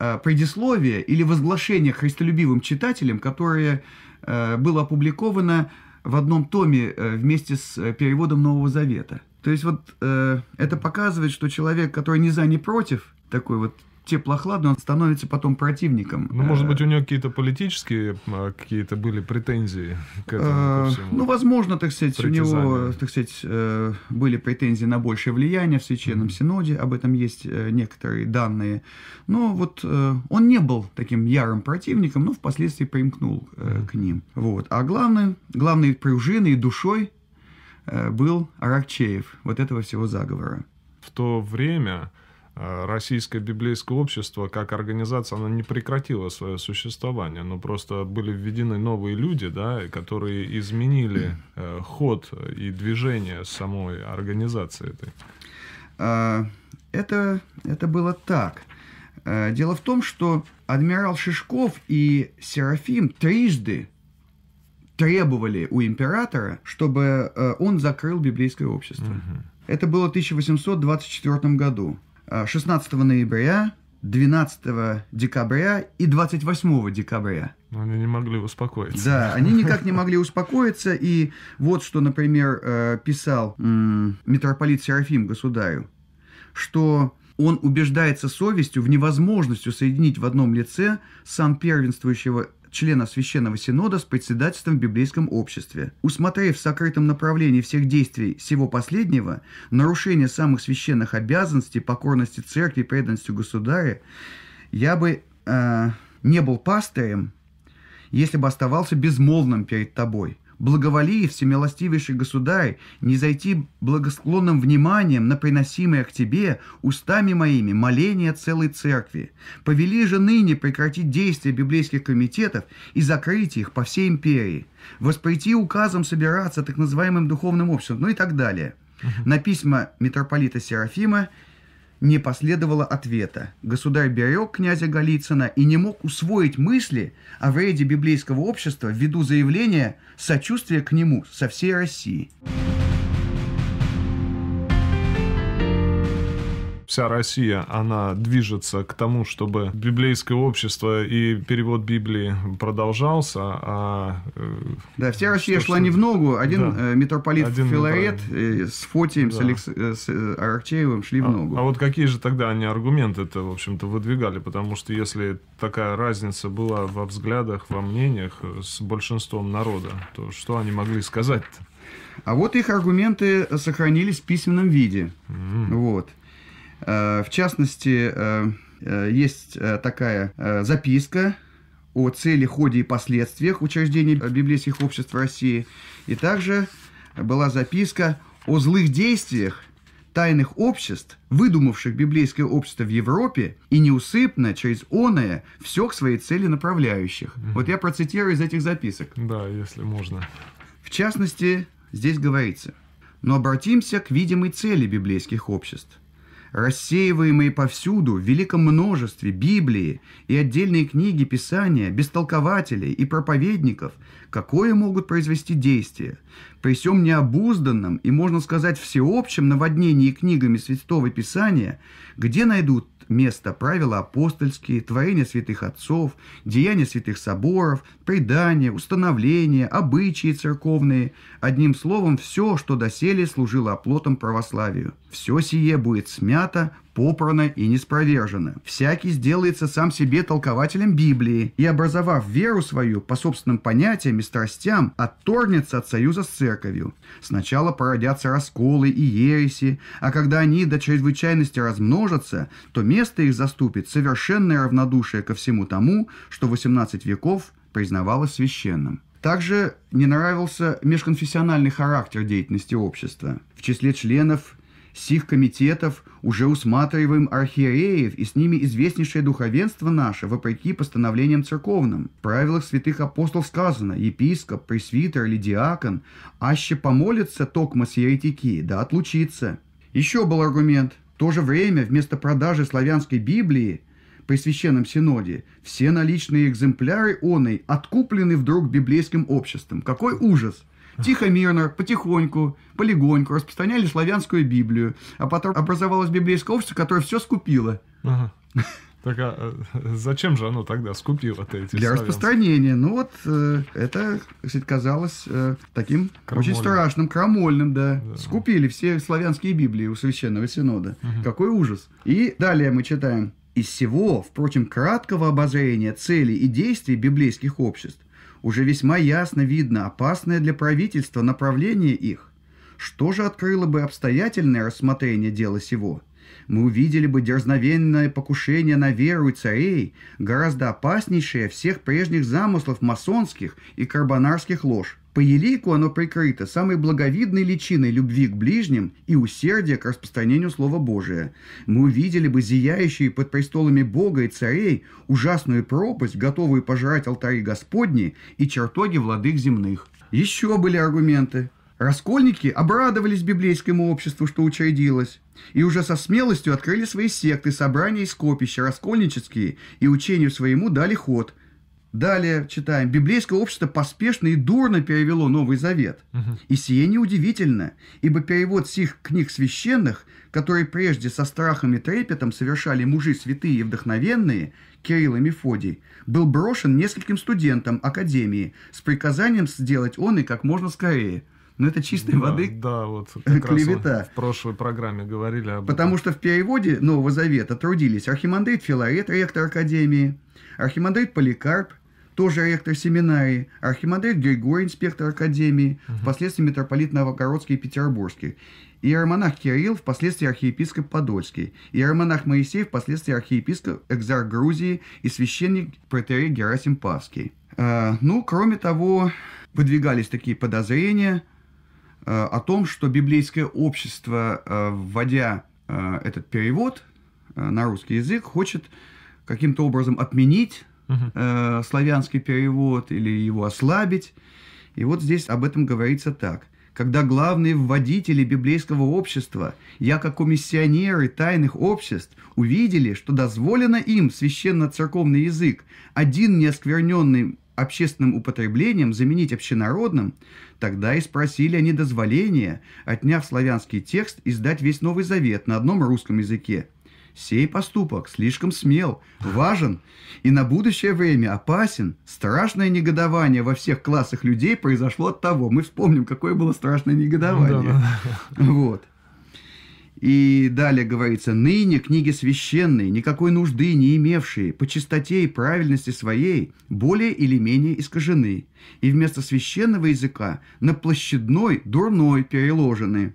Э, предисловие или возглашение христолюбивым читателям, которое э, было опубликовано в одном томе э, вместе с переводом Нового Завета. То есть вот это показывает, что человек, который ни за, ни против, такой вот теплохладный, он становится потом противником. Ну, может э, быть, у него какие-то политические а, какие-то были претензии к этому? Э, ну, возможно, так сказать, у него, так сказать, э, были претензии на большее влияние в Священном Синоде, об этом есть некоторые данные. Но вот он не был таким ярым противником, но впоследствии примкнул к ним. Вот. А главный, главный пружиной и душой был Аракчеев вот этого всего заговора. В то время Э, российское библейское общество как организация, она не прекратила свое существование, но просто были введены новые люди, да, которые изменили э, ход и движение самой организации этой. А, это, это было так. Э, дело в том, что адмирал Шишков и Серафим трижды требовали у императора, чтобы он закрыл библейское общество. Угу. Это было в 1824 году. 16 а, ноября, 12 декабря и 28 декабря. они не могли успокоиться. Да, они никак не могли успокоиться. И вот что, например, э, писал митрополит Серафим государю, что он убеждается совестью в невозможности соединить в одном лице сам первенствующего члена Священного Синода с председательством в Библейском обществе. Усмотрев в сокрытом направлении всех действий всего последнего, нарушение самых священных обязанностей, покорности церкви, преданностью государя, я бы э, не был пастырем, если бы оставался безмолвным перед тобой – благоволи, всемилостивейший государь, не зайти благосклонным вниманием на приносимое к тебе устами моими моление целой церкви. Повели же ныне прекратить действия библейских комитетов и закрыть их по всей империи. Воспрети указом собираться так называемым духовным обществом, ну и так далее. На письма митрополита Серафима не последовало ответа. Государь берег князя Голицына и не мог усвоить мысли о вреде библейского общества ввиду заявления сочувствия к нему со всей России. вся Россия, она движется к тому, чтобы библейское общество и перевод Библии продолжался. А... Э, да, вся Россия что, шла что... не в ногу. Один да. Э, митрополит Один Филарет э, с Фотием, да. с, Алекс... с Аракчеевым шли а, в ногу. А вот какие же тогда они аргументы это, в общем-то, выдвигали? Потому что если такая разница была во взглядах, во мнениях с большинством народа, то что они могли сказать-то? А вот их аргументы сохранились в письменном виде. Mm. Вот. Э, в частности, э, э, есть такая записка о цели, ходе и последствиях учреждений библейских обществ России. И также была записка о злых действиях тайных обществ, выдумавших библейское общество в Европе и неусыпно через оное все к своей цели направляющих. Угу. Вот я процитирую из этих записок. Да, если можно. В частности, здесь говорится, но обратимся к видимой цели библейских обществ рассеиваемые повсюду в великом множестве Библии и отдельные книги Писания, бестолкователей и проповедников, какое могут произвести действие? При всем необузданном и, можно сказать, всеобщем наводнении книгами Святого Писания, где найдут место правила апостольские, творения святых отцов, деяния святых соборов, предания, установления, обычаи церковные, одним словом, все, что доселе служило оплотом православию. Все сие будет смято, попрано и неспровержено. Всякий сделается сам себе толкователем Библии и, образовав веру свою по собственным понятиям и страстям, отторгнется от союза с церковью. Сначала породятся расколы и ереси, а когда они до чрезвычайности размножатся, то место их заступит совершенное равнодушие ко всему тому, что 18 веков признавалось священным. Также не нравился межконфессиональный характер деятельности общества. В числе членов сих комитетов уже усматриваем архиереев и с ними известнейшее духовенство наше, вопреки постановлениям церковным. В правилах святых апостолов сказано, епископ, пресвитер или диакон, аще помолится токма с еретики, да отлучится. Еще был аргумент. В то же время вместо продажи славянской Библии при Священном Синоде, все наличные экземпляры оной откуплены вдруг библейским обществом. Какой ужас! Тихо, мирно, потихоньку, полигоньку распространяли славянскую Библию. А потом образовалось библейское общество, которое все скупило. Ага. Так а э, зачем же оно тогда скупило-то эти Для славянские? распространения. Ну вот э, это, кстати, казалось э, таким крамольным. очень страшным, крамольным, да. да. Скупили все славянские Библии у Священного Синода. Угу. Какой ужас. И далее мы читаем. Из всего, впрочем, краткого обозрения целей и действий библейских обществ уже весьма ясно видно опасное для правительства направление их. Что же открыло бы обстоятельное рассмотрение дела сего? мы увидели бы дерзновенное покушение на веру и царей, гораздо опаснейшее всех прежних замыслов масонских и карбонарских лож. По елику оно прикрыто самой благовидной личиной любви к ближним и усердия к распространению Слова Божия. Мы увидели бы зияющие под престолами Бога и царей ужасную пропасть, готовую пожрать алтари Господни и чертоги владык земных. Еще были аргументы. Раскольники обрадовались библейскому обществу, что учредилось, и уже со смелостью открыли свои секты, собрания и скопища раскольнические, и учению своему дали ход – Далее читаем. Библейское общество поспешно и дурно перевело Новый Завет. И сие неудивительно, ибо перевод сих книг священных, которые прежде со страхом и трепетом совершали мужи святые и вдохновенные, Кирилл и Мефодий, был брошен нескольким студентам Академии с приказанием сделать он и как можно скорее – но ну, это чистой да, воды да, вот как клевета. Раз в прошлой программе говорили об Потому этом. что в переводе Нового Завета трудились архимандрит Филарет, ректор Академии, архимандрит Поликарп, тоже ректор семинарии, архимандрит Григорий, инспектор Академии, угу. впоследствии митрополит Новогородский и Петербургский, иеромонах Кирилл, впоследствии архиепископ Подольский, иеромонах Моисей, впоследствии архиепископ Экзар Грузии и священник протерей Герасим Павский. А, ну, кроме того, выдвигались такие подозрения – Э, о том, что библейское общество, э, вводя э, этот перевод на русский язык, хочет каким-то образом отменить uh славянский перевод или его ослабить. И вот здесь об этом говорится так. Когда главные вводители библейского общества, яко комиссионеры тайных обществ, увидели, что дозволено им священно-церковный язык, один неоскверненный общественным употреблением заменить общенародным, Тогда и спросили они дозволения, отняв славянский текст, издать весь Новый Завет на одном русском языке. Сей поступок слишком смел, важен и на будущее время опасен. Страшное негодование во всех классах людей произошло от того. Мы вспомним, какое было страшное негодование. Ну, да, да. Вот. И далее говорится, «Ныне книги священные, никакой нужды не имевшие, по чистоте и правильности своей, более или менее искажены, и вместо священного языка на площадной, дурной переложены».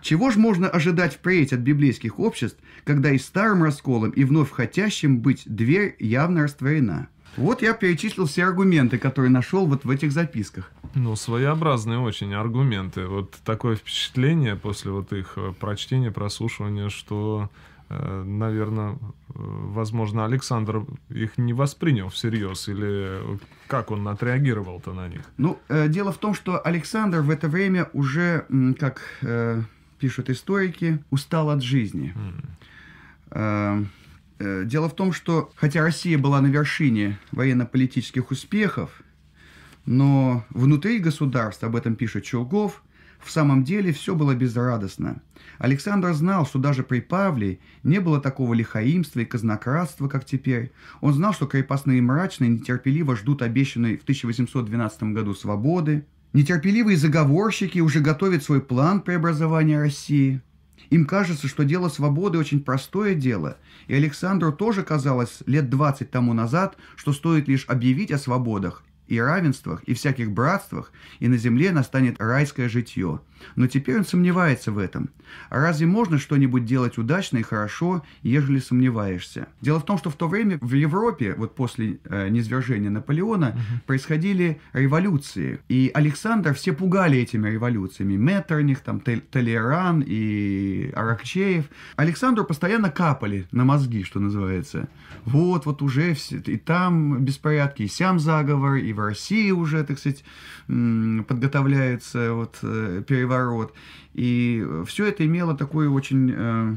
Чего ж можно ожидать впредь от библейских обществ, когда и старым расколом, и вновь хотящим быть дверь явно растворена? Вот я перечислил все аргументы, которые нашел вот в этих записках. Ну, своеобразные очень аргументы. Вот такое впечатление после вот их э, прочтения, прослушивания, что э, наверное, э, возможно, Александр их не воспринял всерьез, или как он отреагировал-то на них? Ну, дело в том, что Александр в это время уже, как пишут историки, устал от жизни. Mm. Э, дело в том, что хотя Россия была на вершине военно-политических успехов, но внутри государства, об этом пишет Чулгов, в самом деле все было безрадостно. Александр знал, что даже при Павле не было такого лихаимства и казнократства, как теперь. Он знал, что крепостные мрачные нетерпеливо ждут обещанной в 1812 году свободы. Нетерпеливые заговорщики уже готовят свой план преобразования России. Им кажется, что дело свободы очень простое дело, и Александру тоже казалось лет 20 тому назад, что стоит лишь объявить о свободах и равенствах и всяких братствах, и на земле настанет райское житье – но теперь он сомневается в этом. А разве можно что-нибудь делать удачно и хорошо, ежели сомневаешься? Дело в том, что в то время в Европе, вот после э, низвержения Наполеона, угу. происходили революции. И Александр все пугали этими революциями. Меттерних, там, Толеран и Аракчеев. Александру постоянно капали на мозги, что называется. Вот, вот уже все, и там беспорядки, и сям заговор, и в России уже, так сказать, подготовляется вот э, переворот приворот. И э, все это имело такую очень э,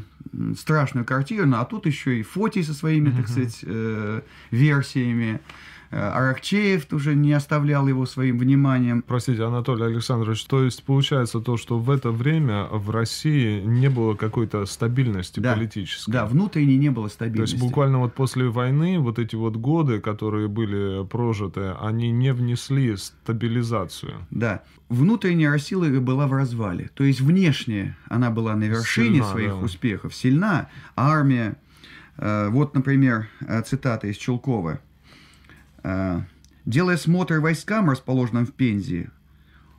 страшную картину, а тут еще и Фотий со своими, так сказать, э, версиями. Э, Аракчеев тоже не оставлял его своим вниманием. Простите, Анатолий Александрович, то есть получается то, что в это время в России не было какой-то стабильности да, политической? Да, внутренней не было стабильности. То есть буквально вот после войны вот эти вот годы, которые были прожиты, они не внесли стабилизацию? Да. Внутренняя Россия была в развале. То есть внешне она была на вершине сильна, своих да. успехов, сильна. Армия, э, вот, например, э, цитата из Чулкова – Э, делая смотр войскам, расположенным в Пензе,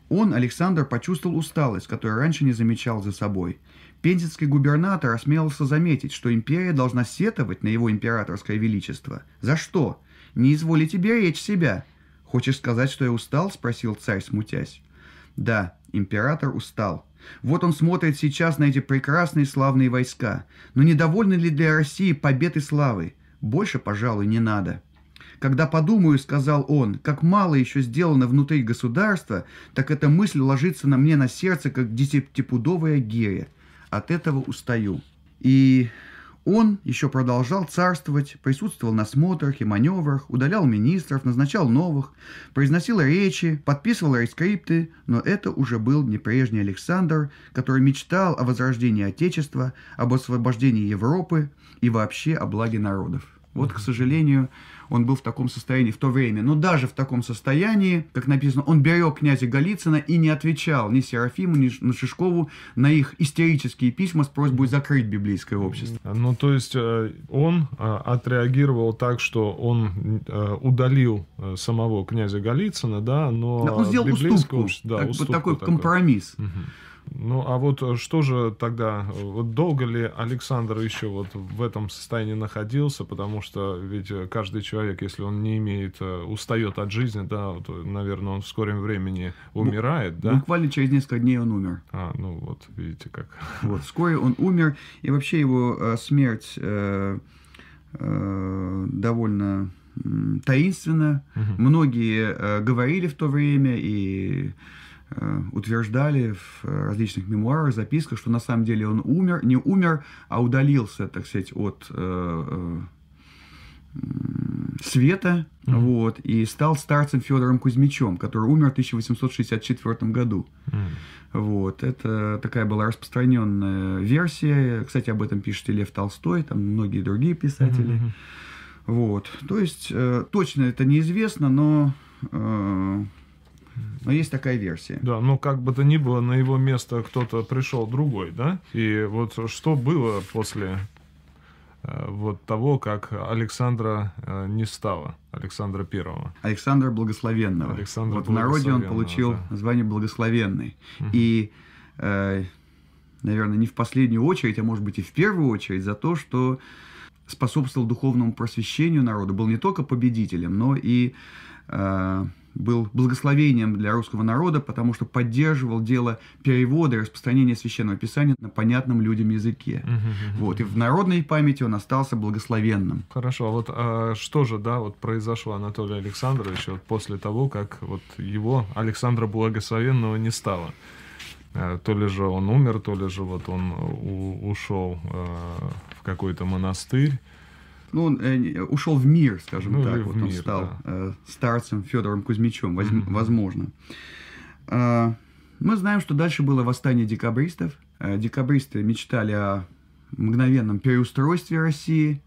он, Александр, почувствовал усталость, которую раньше не замечал за собой. Пензенский губернатор осмелился заметить, что империя должна сетовать на его императорское величество. «За что? Не изволи тебе речь себя!» «Хочешь сказать, что я устал?» – спросил царь, смутясь. «Да, император устал», вот он смотрит сейчас на эти прекрасные славные войска. Но недовольны ли для России побед и славы? Больше, пожалуй, не надо. Когда подумаю, сказал он, как мало еще сделано внутри государства, так эта мысль ложится на мне на сердце, как десятипудовая гея. От этого устаю. И он еще продолжал царствовать, присутствовал на смотрах и маневрах, удалял министров, назначал новых, произносил речи, подписывал рескрипты, но это уже был не прежний Александр, который мечтал о возрождении Отечества, об освобождении Европы и вообще о благе народов. Вот, к сожалению, он был в таком состоянии в то время. Но даже в таком состоянии, как написано, он берег князя Голицына и не отвечал ни Серафиму, ни на Шишкову на их истерические письма с просьбой закрыть библейское общество. Ну, то есть э, он э, отреагировал так, что он э, удалил самого князя Голицына, да, но... он сделал уступку, общество, да, так, уступку вот такой, такой компромисс. Угу. Ну, а вот э, что же тогда, э, вот долго ли Александр еще вот в этом состоянии находился, потому что ведь э, каждый человек, если он не имеет, устает от жизни, да, то, наверное, он в скором времени умирает, Бу- да? Буквально через несколько дней он умер. А, ну вот, видите как. Вот, вскоре он умер, и вообще его смерть э, э, довольно таинственна. Угу. Многие э, говорили в то время, и Э, утверждали в э, различных мемуарах, записках, что на самом деле он умер, не умер, а удалился, так сказать, от э, света, mm-hmm. вот, и стал старцем Федором Кузьмичем, который умер в 1864 году. Mm-hmm. Вот, это такая была распространенная версия, кстати, об этом пишет и Лев Толстой, там многие другие писатели. Mm-hmm. Вот, то есть, э, точно это неизвестно, но но есть такая версия. Да, но ну, как бы то ни было, на его место кто-то пришел другой, да? И вот что было после э, вот того, как Александра э, не стало, Александра Первого. Александра Благословенного. Александра вот в народе он получил да. звание Благословенный. Угу. И, э, наверное, не в последнюю очередь, а может быть и в первую очередь за то, что способствовал духовному просвещению народа, был не только победителем, но и э, был благословением для русского народа, потому что поддерживал дело перевода и распространения священного писания на понятном людям языке. Угу, угу. Вот и в народной памяти он остался благословенным. Хорошо, а вот а что же, да, вот произошло Анатолию Александровичу вот после того, как вот его Александра благословенного не стало? Э, то ли же он умер, то ли же вот он ушел э, в какой-то монастырь ну, он э, ушел в мир, скажем ну, так. Вот он мир, стал да. э, старцем Федором Кузьмичем, воз, mm-hmm. возможно. Э, мы знаем, что дальше было восстание декабристов. Э, декабристы мечтали о мгновенном переустройстве России,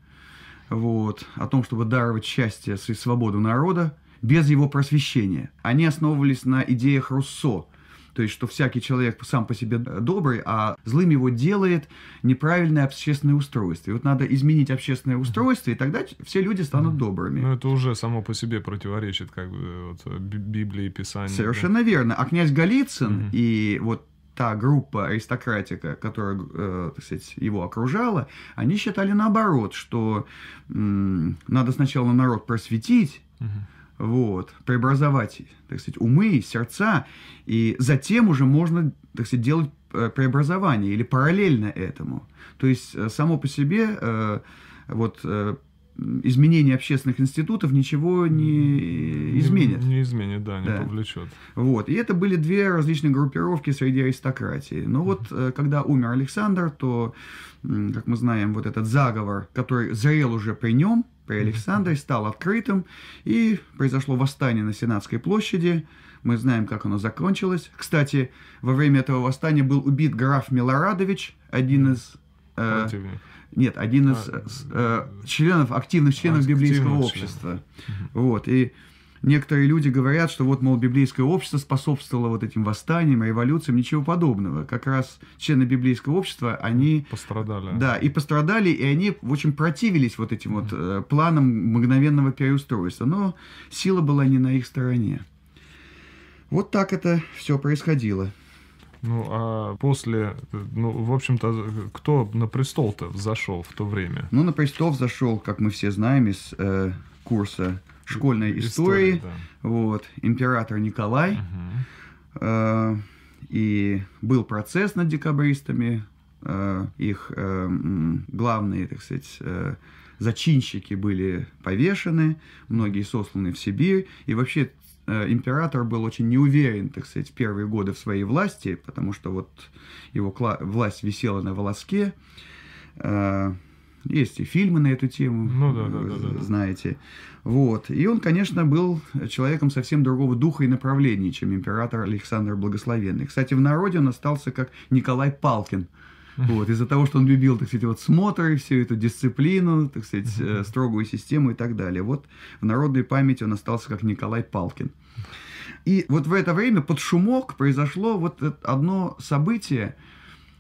вот, о том, чтобы даровать счастье и свободу народа без его просвещения. Они основывались на идеях Руссо – то есть что всякий человек сам по себе добрый, а злым его делает неправильное общественное устройство. И вот надо изменить общественное устройство, и тогда все люди станут добрыми. Ну, это уже само по себе противоречит как бы вот, Библии, Писанию. Совершенно да? верно. А князь Голицын угу. и вот та группа аристократика, которая, э, так сказать, его окружала, они считали наоборот, что м, надо сначала народ просветить, угу вот, преобразовать, так сказать, умы, сердца, и затем уже можно, так сказать, делать э, преобразование или параллельно этому. То есть э, само по себе э, вот изменение общественных институтов ничего не изменит. Не, не изменит, да, не да. повлечет. Вот. И это были две различные группировки среди аристократии. Но вот mm когда умер Александр, то, как мы знаем, вот этот заговор, который зрел уже при нем, при Александре стал открытым, и произошло восстание на Сенатской площади. Мы знаем, как оно закончилось. Кстати, во время этого восстания был убит граф Милорадович, один из... Э, нет, один из а, э, членов, активных членов библейского общества. Угу. Вот, и Некоторые люди говорят, что вот, мол, библейское общество способствовало вот этим восстаниям, революциям, ничего подобного. Как раз члены библейского общества, они... Пострадали. Да, и пострадали, и они в общем противились вот этим вот э, планам мгновенного переустройства. Но сила была не на их стороне. Вот так это все происходило. Ну, а после, ну, в общем-то, кто на престол-то взошел в то время? Ну, на престол взошел, как мы все знаем из э, курса школьной истории. истории да. Вот, император Николай. Угу. Э, и был процесс над декабристами. Э, их э, главные, так сказать, э, зачинщики были повешены, многие сосланы в Сибирь. И вообще э, император был очень неуверен, так сказать, в первые годы в своей власти, потому что вот его власть висела на волоске. Э, есть и фильмы на эту тему, ну, да, да, да, да. знаете. Да. Вот. И он, конечно, был человеком совсем другого духа и направления, чем император Александр Благословенный. Кстати, в народе он остался как Николай Палкин. Вот, из-за того, что он любил, так сказать, вот смотры, всю эту дисциплину, так сказать, э, строгую систему и так далее. Вот в народной памяти он остался как Николай Палкин. И вот в это время под шумок произошло вот одно событие,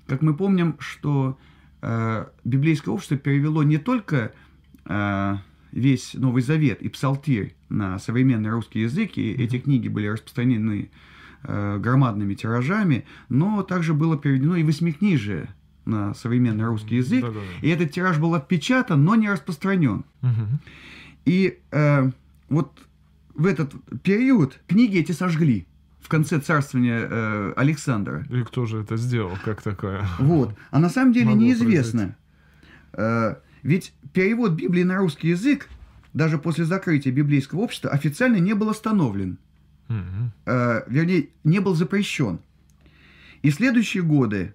как мы помним, что э, библейское общество перевело не только э, весь Новый Завет и Псалтирь на современный русский язык, и эти книги были распространены э, громадными тиражами, но также было переведено и восьмикнижие на современный русский язык, да, да, и этот тираж был отпечатан, но не распространен. Угу. И э, вот в этот период книги эти сожгли в конце царствования э, Александра. И кто же это сделал, как такое? Вот. А на самом деле Могу неизвестно. Произойти. Э, ведь перевод Библии на русский язык даже после закрытия библейского общества официально не был остановлен. Mm-hmm. Э, вернее, не был запрещен. И следующие годы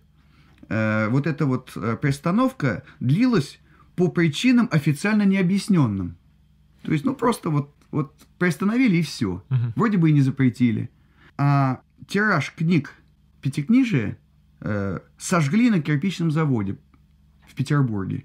э, вот эта вот э, приостановка длилась по причинам официально необъясненным. То есть, ну просто вот, вот приостановили и все. Mm-hmm. Вроде бы и не запретили. А тираж книг пятикнижия э, сожгли на кирпичном заводе в Петербурге.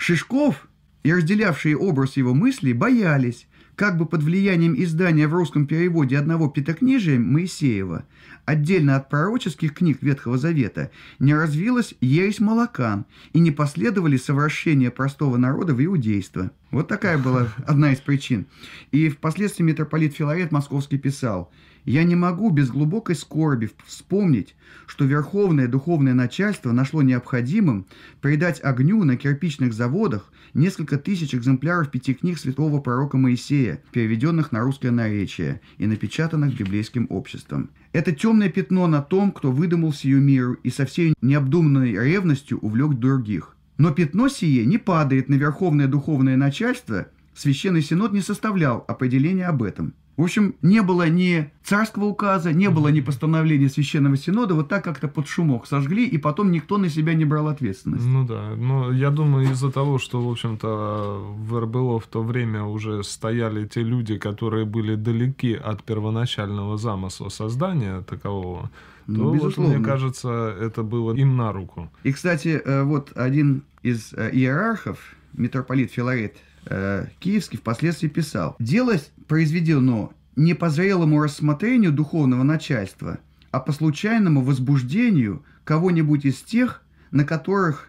Шишков и разделявшие образ его мысли боялись, как бы под влиянием издания в русском переводе одного пятокнижия Моисеева, отдельно от пророческих книг Ветхого Завета, не развилась ересь молокан и не последовали совращения простого народа в иудейство. Вот такая была одна из причин. И впоследствии митрополит Филарет Московский писал – я не могу без глубокой скорби вспомнить, что верховное духовное начальство нашло необходимым придать огню на кирпичных заводах несколько тысяч экземпляров пяти книг святого пророка Моисея, переведенных на русское наречие и напечатанных библейским обществом. Это темное пятно на том, кто выдумал сию миру и со всей необдуманной ревностью увлек других. Но пятно сие не падает на верховное духовное начальство, Священный Синод не составлял определения об этом – в общем, не было ни царского указа, не было ни постановления Священного Синода, вот так как-то под шумок сожгли, и потом никто на себя не брал ответственность. Ну да, но я думаю, из-за того, что, в общем-то, в РБО в то время уже стояли те люди, которые были далеки от первоначального замысла создания такового, ну, то, безусловно. Вот, мне кажется, это было им на руку. И, кстати, э, вот один из э, иерархов, митрополит Филарет Э, киевский впоследствии писал, «Дело произведено не по зрелому рассмотрению духовного начальства, а по случайному возбуждению кого-нибудь из тех, на которых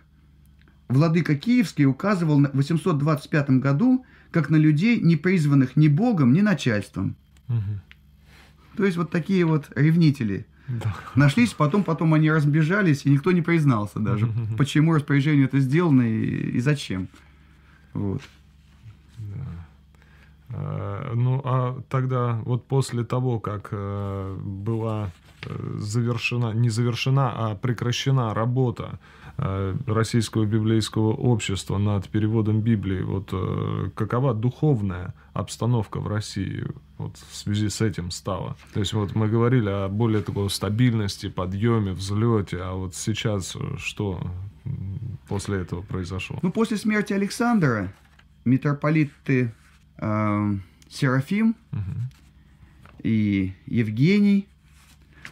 владыка Киевский указывал в 825 году как на людей, не призванных ни Богом, ни начальством». Угу. То есть вот такие вот ревнители – да. Нашлись, потом, потом они разбежались, и никто не признался даже, почему распоряжение это сделано и, и зачем. Вот. Э, ну а тогда вот после того, как э, была э, завершена, не завершена, а прекращена работа Российского библейского общества над переводом Библии, вот какова духовная обстановка в России вот в связи с этим стала? То есть вот мы говорили о более такой стабильности, подъеме, взлете, а вот сейчас что после этого произошло? Ну, после смерти Александра митрополиты Эм, Серафим и Евгений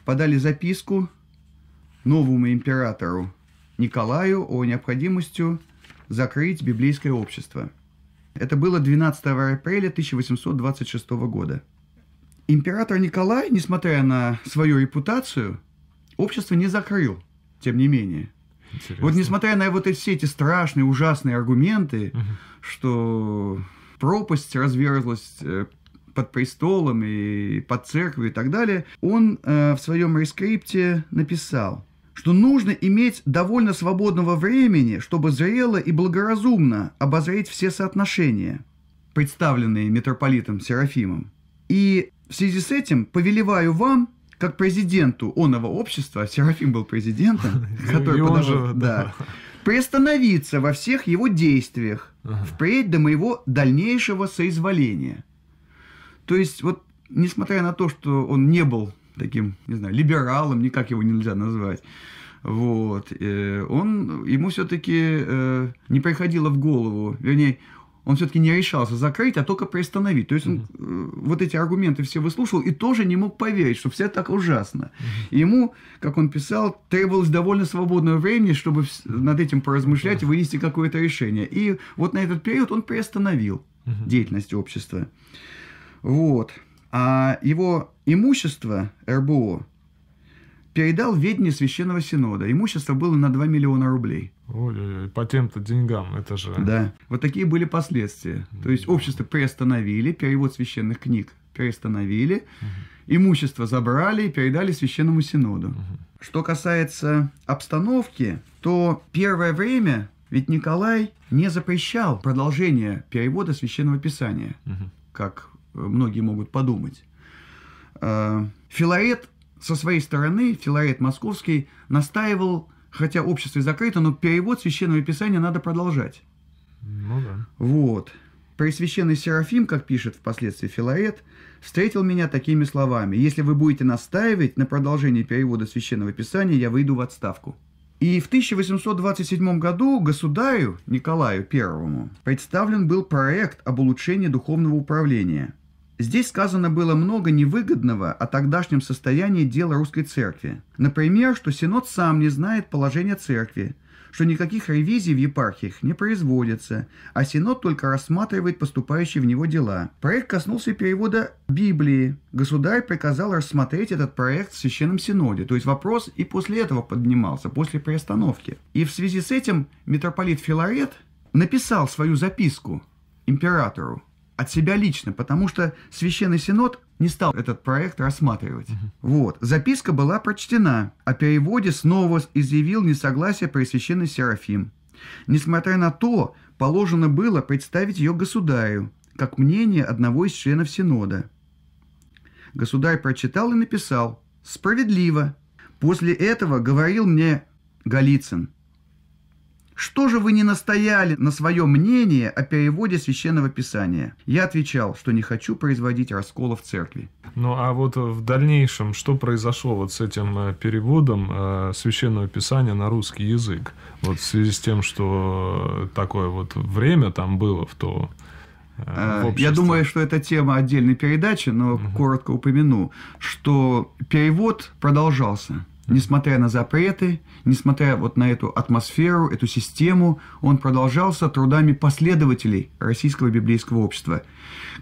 подали записку новому императору Николаю о необходимости закрыть библейское общество. Это было 12 апреля 1826 года. Император Николай, несмотря на свою репутацию, общество не закрыл, тем не менее. Интересно. Вот несмотря на вот эти все эти страшные, ужасные аргументы, угу. что пропасть разверзлась э, под престолом и под церковью и так далее, он э, в своем рескрипте написал, что нужно иметь довольно свободного времени, чтобы зрело и благоразумно обозреть все соотношения, представленные митрополитом Серафимом. И в связи с этим повелеваю вам, как президенту оного общества, Серафим был президентом, который подошел, приостановиться во всех его действиях ага. впредь до моего дальнейшего соизволения. То есть, вот, несмотря на то, что он не был таким, не знаю, либералом, никак его нельзя назвать, вот, э, он, ему все-таки э, не приходило в голову, вернее, он все-таки не решался закрыть, а только приостановить. То есть он mm-hmm. вот эти аргументы все выслушал и тоже не мог поверить, что все так ужасно. Mm-hmm. ему, как он писал, требовалось довольно свободное время, чтобы над этим поразмышлять и вынести какое-то решение. И вот на этот период он приостановил mm-hmm. деятельность общества. Вот. А его имущество РБО передал ведение Священного Синода. Имущество было на 2 миллиона рублей. Ой-ой-ой, по тем-то деньгам, это же... Да. Вот такие были последствия. То есть общество приостановили, перевод священных книг приостановили угу. имущество забрали и передали Священному Синоду. Угу. Что касается обстановки, то первое время ведь Николай не запрещал продолжение перевода Священного Писания, угу. как э, многие могут подумать. Э, Филарет со своей стороны, Филарет Московский, настаивал хотя общество и закрыто, но перевод священного писания надо продолжать. Ну да. Вот. Пресвященный Серафим, как пишет впоследствии Филарет, встретил меня такими словами. «Если вы будете настаивать на продолжении перевода Священного Писания, я выйду в отставку». И в 1827 году государю Николаю I представлен был проект об улучшении духовного управления – Здесь сказано было много невыгодного о тогдашнем состоянии дела русской церкви. Например, что Синод сам не знает положения церкви, что никаких ревизий в епархиях не производится, а Синод только рассматривает поступающие в него дела. Проект коснулся перевода Библии. Государь приказал рассмотреть этот проект в Священном Синоде, то есть вопрос и после этого поднимался, после приостановки. И в связи с этим митрополит Филарет написал свою записку императору – от себя лично, потому что Священный Синод не стал этот проект рассматривать. Угу. Вот. Записка была прочтена. О переводе снова изъявил несогласие Пресвященный Серафим. Несмотря на то, положено было представить ее государю, как мнение одного из членов Синода. Государь прочитал и написал «Справедливо». После этого говорил мне Голицын – что же вы не настояли на свое мнение о переводе Священного Писания? Я отвечал, что не хочу производить раскола в церкви. Ну а вот в дальнейшем, что произошло вот с этим э, переводом э, Священного Писания на русский язык? Вот в связи с тем, что э, такое вот время там было в то э, а, я думаю, что это тема отдельной передачи, но угу. коротко упомяну, что перевод продолжался несмотря на запреты, несмотря вот на эту атмосферу, эту систему, он продолжался трудами последователей российского библейского общества,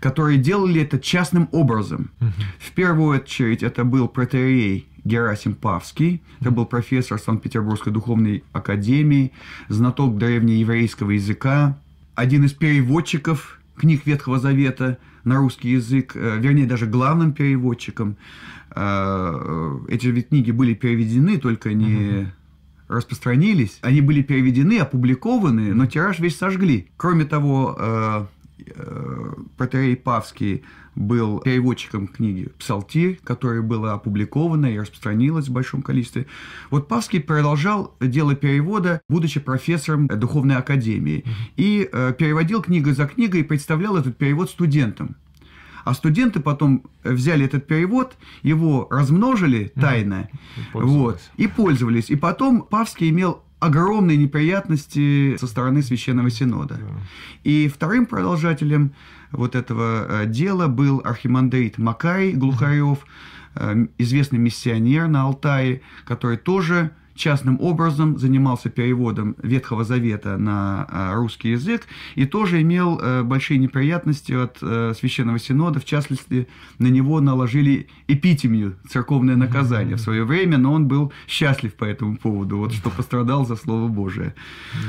которые делали это частным образом. В первую очередь это был протерей Герасим Павский, это был профессор Санкт-Петербургской духовной академии, знаток древнееврейского языка, один из переводчиков книг Ветхого Завета на русский язык, э, вернее, даже главным переводчиком. А, э, эти ведь книги были переведены, только не mm распространились. Они были переведены, опубликованы, но тираж весь сожгли. Кроме того, э, э, протерей Павский был переводчиком книги «Псалтирь», которая была опубликована и распространилась в большом количестве. Вот Павский продолжал дело перевода, будучи профессором Духовной Академии, и переводил книгу за книгой и представлял этот перевод студентам. А студенты потом э, взяли этот перевод, его размножили тайно, mm-hmm. вот, и пользовались. И потом Павский имел огромные неприятности со стороны Священного Синода. Да. И вторым продолжателем вот этого э, дела был архимандрит Макарий Глухарев, э, известный миссионер на Алтае, который тоже частным образом занимался переводом Ветхого Завета на а, русский язык и тоже имел э, большие неприятности от э, Священного Синода. В частности, на него наложили эпитемию, церковное наказание в свое время, но он был счастлив по этому поводу, вот что пострадал за Слово Божие.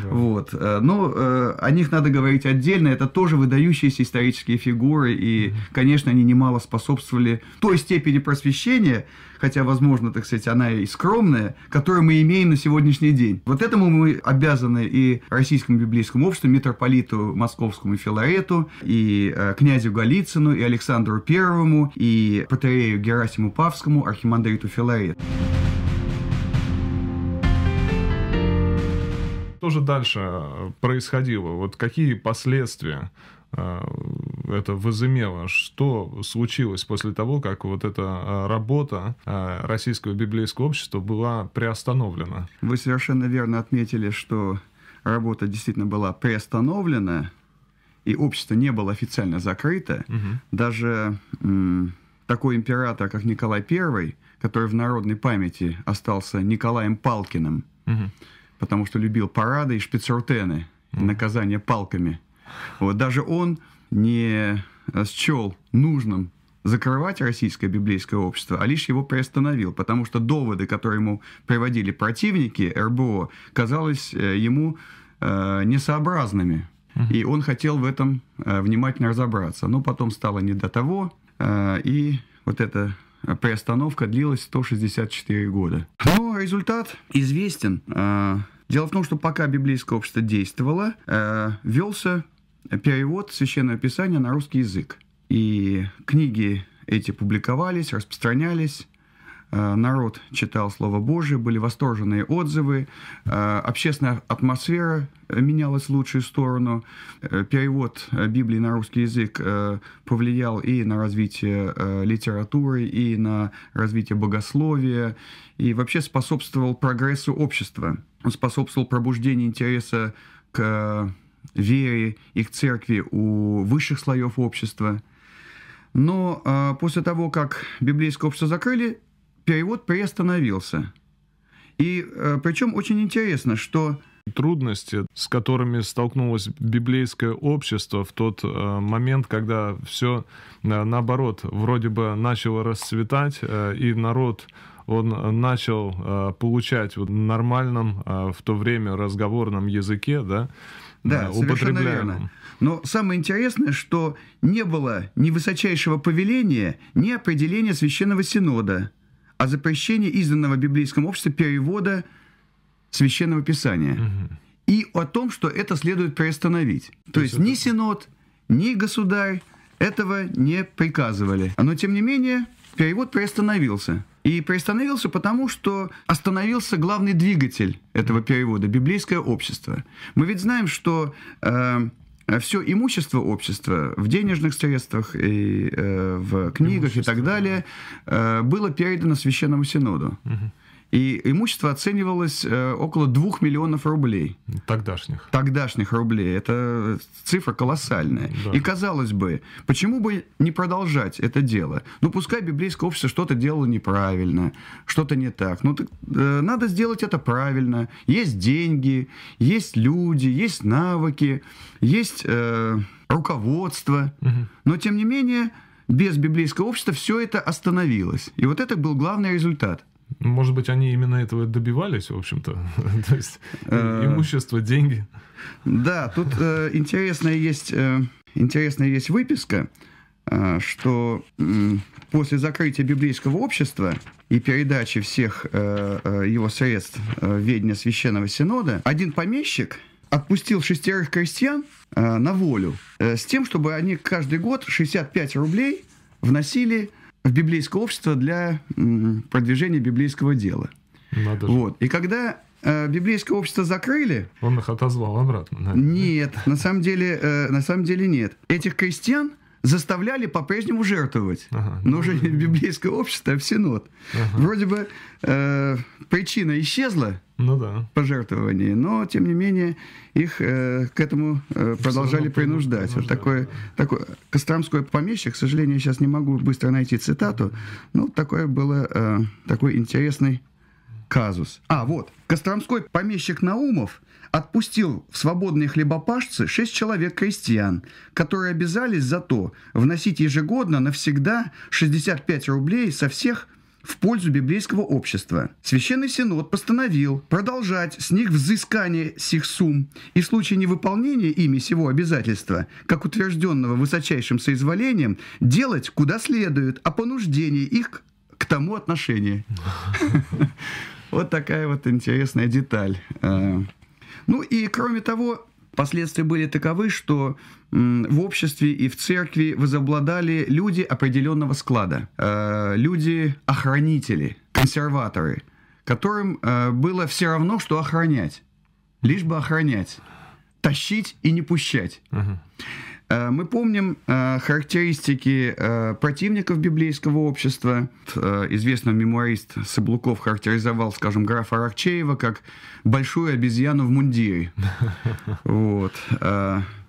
Вот. Э, но ну, о них надо говорить отдельно. Это тоже выдающиеся исторические фигуры, и, конечно, они немало способствовали той степени просвещения, хотя, возможно, так сказать, она и скромная, которую мы имеем на сегодняшний день. Вот этому мы обязаны и Российскому библейскому обществу, митрополиту Московскому Филарету, и э, князю Голицыну, и Александру Первому, и патарею Герасиму Павскому, архимандриту Филарету. Что же дальше э, происходило? Вот какие последствия э, это возымело? Что случилось после того, как вот эта а, работа а, Российского библейского общества была приостановлена? Вы совершенно верно отметили, что работа действительно была приостановлена, и общество не было официально закрыто. Угу. Даже такой император, как Николай I, который в народной памяти остался Николаем Палкиным, угу. потому что любил парады и шпицуртены, угу. наказание палками. Вот даже он не э, счел нужным закрывать российское библейское общество, а лишь его приостановил, потому что доводы, которые ему приводили противники РБО, казалось э, ему э, несообразными. Uh-huh. И он хотел в этом э, внимательно разобраться. Но потом стало не до того, э, и вот эта приостановка длилась 164 года. Но результат известен. Э, дело в том, что пока библейское общество действовало, э, велся перевод Священного Писания на русский язык. И книги эти публиковались, распространялись, э, народ читал Слово Божие, были восторженные отзывы, э, общественная атмосфера э, менялась в лучшую сторону, перевод Библии на русский язык повлиял и на развитие литературы, и на развитие богословия, и вообще способствовал прогрессу общества, способствовал пробуждению интереса к вере, их церкви у высших слоев общества. Но э, после того, как библейское общество закрыли, перевод приостановился. И э, причем очень интересно, что трудности, с которыми столкнулось библейское общество в тот э, момент, когда все э, наоборот вроде бы начало расцветать, э, и народ он начал э, получать в нормальном э, в то время разговорном языке, да, да, совершенно верно. Но самое интересное, что не было ни высочайшего повеления, ни определения Священного Синода о а запрещении изданного в библейском обществе перевода Священного Писания. Угу. И о том, что это следует приостановить. То, То есть, это... ни Синод, ни государь этого не приказывали. Но, тем не менее, перевод приостановился. И приостановился потому, что остановился главный двигатель этого перевода – библейское общество. Мы ведь знаем, что э, все имущество общества в денежных средствах и э, в книгах имущество, и так далее э, было передано Священному Синоду. Угу. И имущество оценивалось э, около 2 миллионов рублей. Тогдашних. Тогдашних рублей. Это цифра колоссальная. Да. И казалось бы, почему бы не продолжать это дело? Ну, пускай библейское общество что-то делало неправильно, что-то не так. Ну, так, э, надо сделать это правильно. Есть деньги, есть люди, есть навыки, есть э, руководство. Угу. Но, тем не менее, без библейского общества все это остановилось. И вот это был главный результат. Может быть, они именно этого добивались, в общем-то. То есть э, имущество, деньги. Да, тут э, интересная есть, э, интересная есть выписка, что после закрытия библейского общества и передачи всех его средств в Священного Синода, один помещик отпустил шестерых крестьян на волю с тем, чтобы они каждый год 65 рублей вносили в библейское общество для продвижения библейского дела. Надо же. Вот. И когда э, библейское общество закрыли... Он их отозвал обратно. Наверное. Нет, на самом деле, э, на самом деле нет. Этих крестьян заставляли по-прежнему жертвовать. Ага, но уже не библейское общество, а в Синод. Ага. Вроде бы э, причина исчезла, ну да. пожертвований, но тем не менее их э, к этому э, продолжали принуждать. Вот такое, да. такое Костромское помещик, к сожалению, сейчас не могу быстро найти цитату, но такое было э, такой интересный казус. А, вот. Костромской помещик Наумов отпустил в свободные хлебопашцы шесть человек крестьян, которые обязались зато вносить ежегодно навсегда 65 рублей со всех в пользу библейского общества. Священный Синод постановил продолжать с них взыскание сих сумм и в случае невыполнения ими сего обязательства, как утвержденного высочайшим соизволением, делать куда следует о а понуждении их к тому отношения. Вот такая вот интересная деталь. Э, ну и кроме того, Последствия были таковы, что в обществе и в церкви возобладали люди определенного склада, э, люди-охранители, консерваторы, которым э, было все равно, что охранять, лишь бы охранять, тащить и не пущать. Угу. Э, мы помним э, характеристики э, противников библейского общества. Известный мемуарист Саблуков характеризовал, скажем, графа Аракчеева как большую обезьяну в мундире. Вот.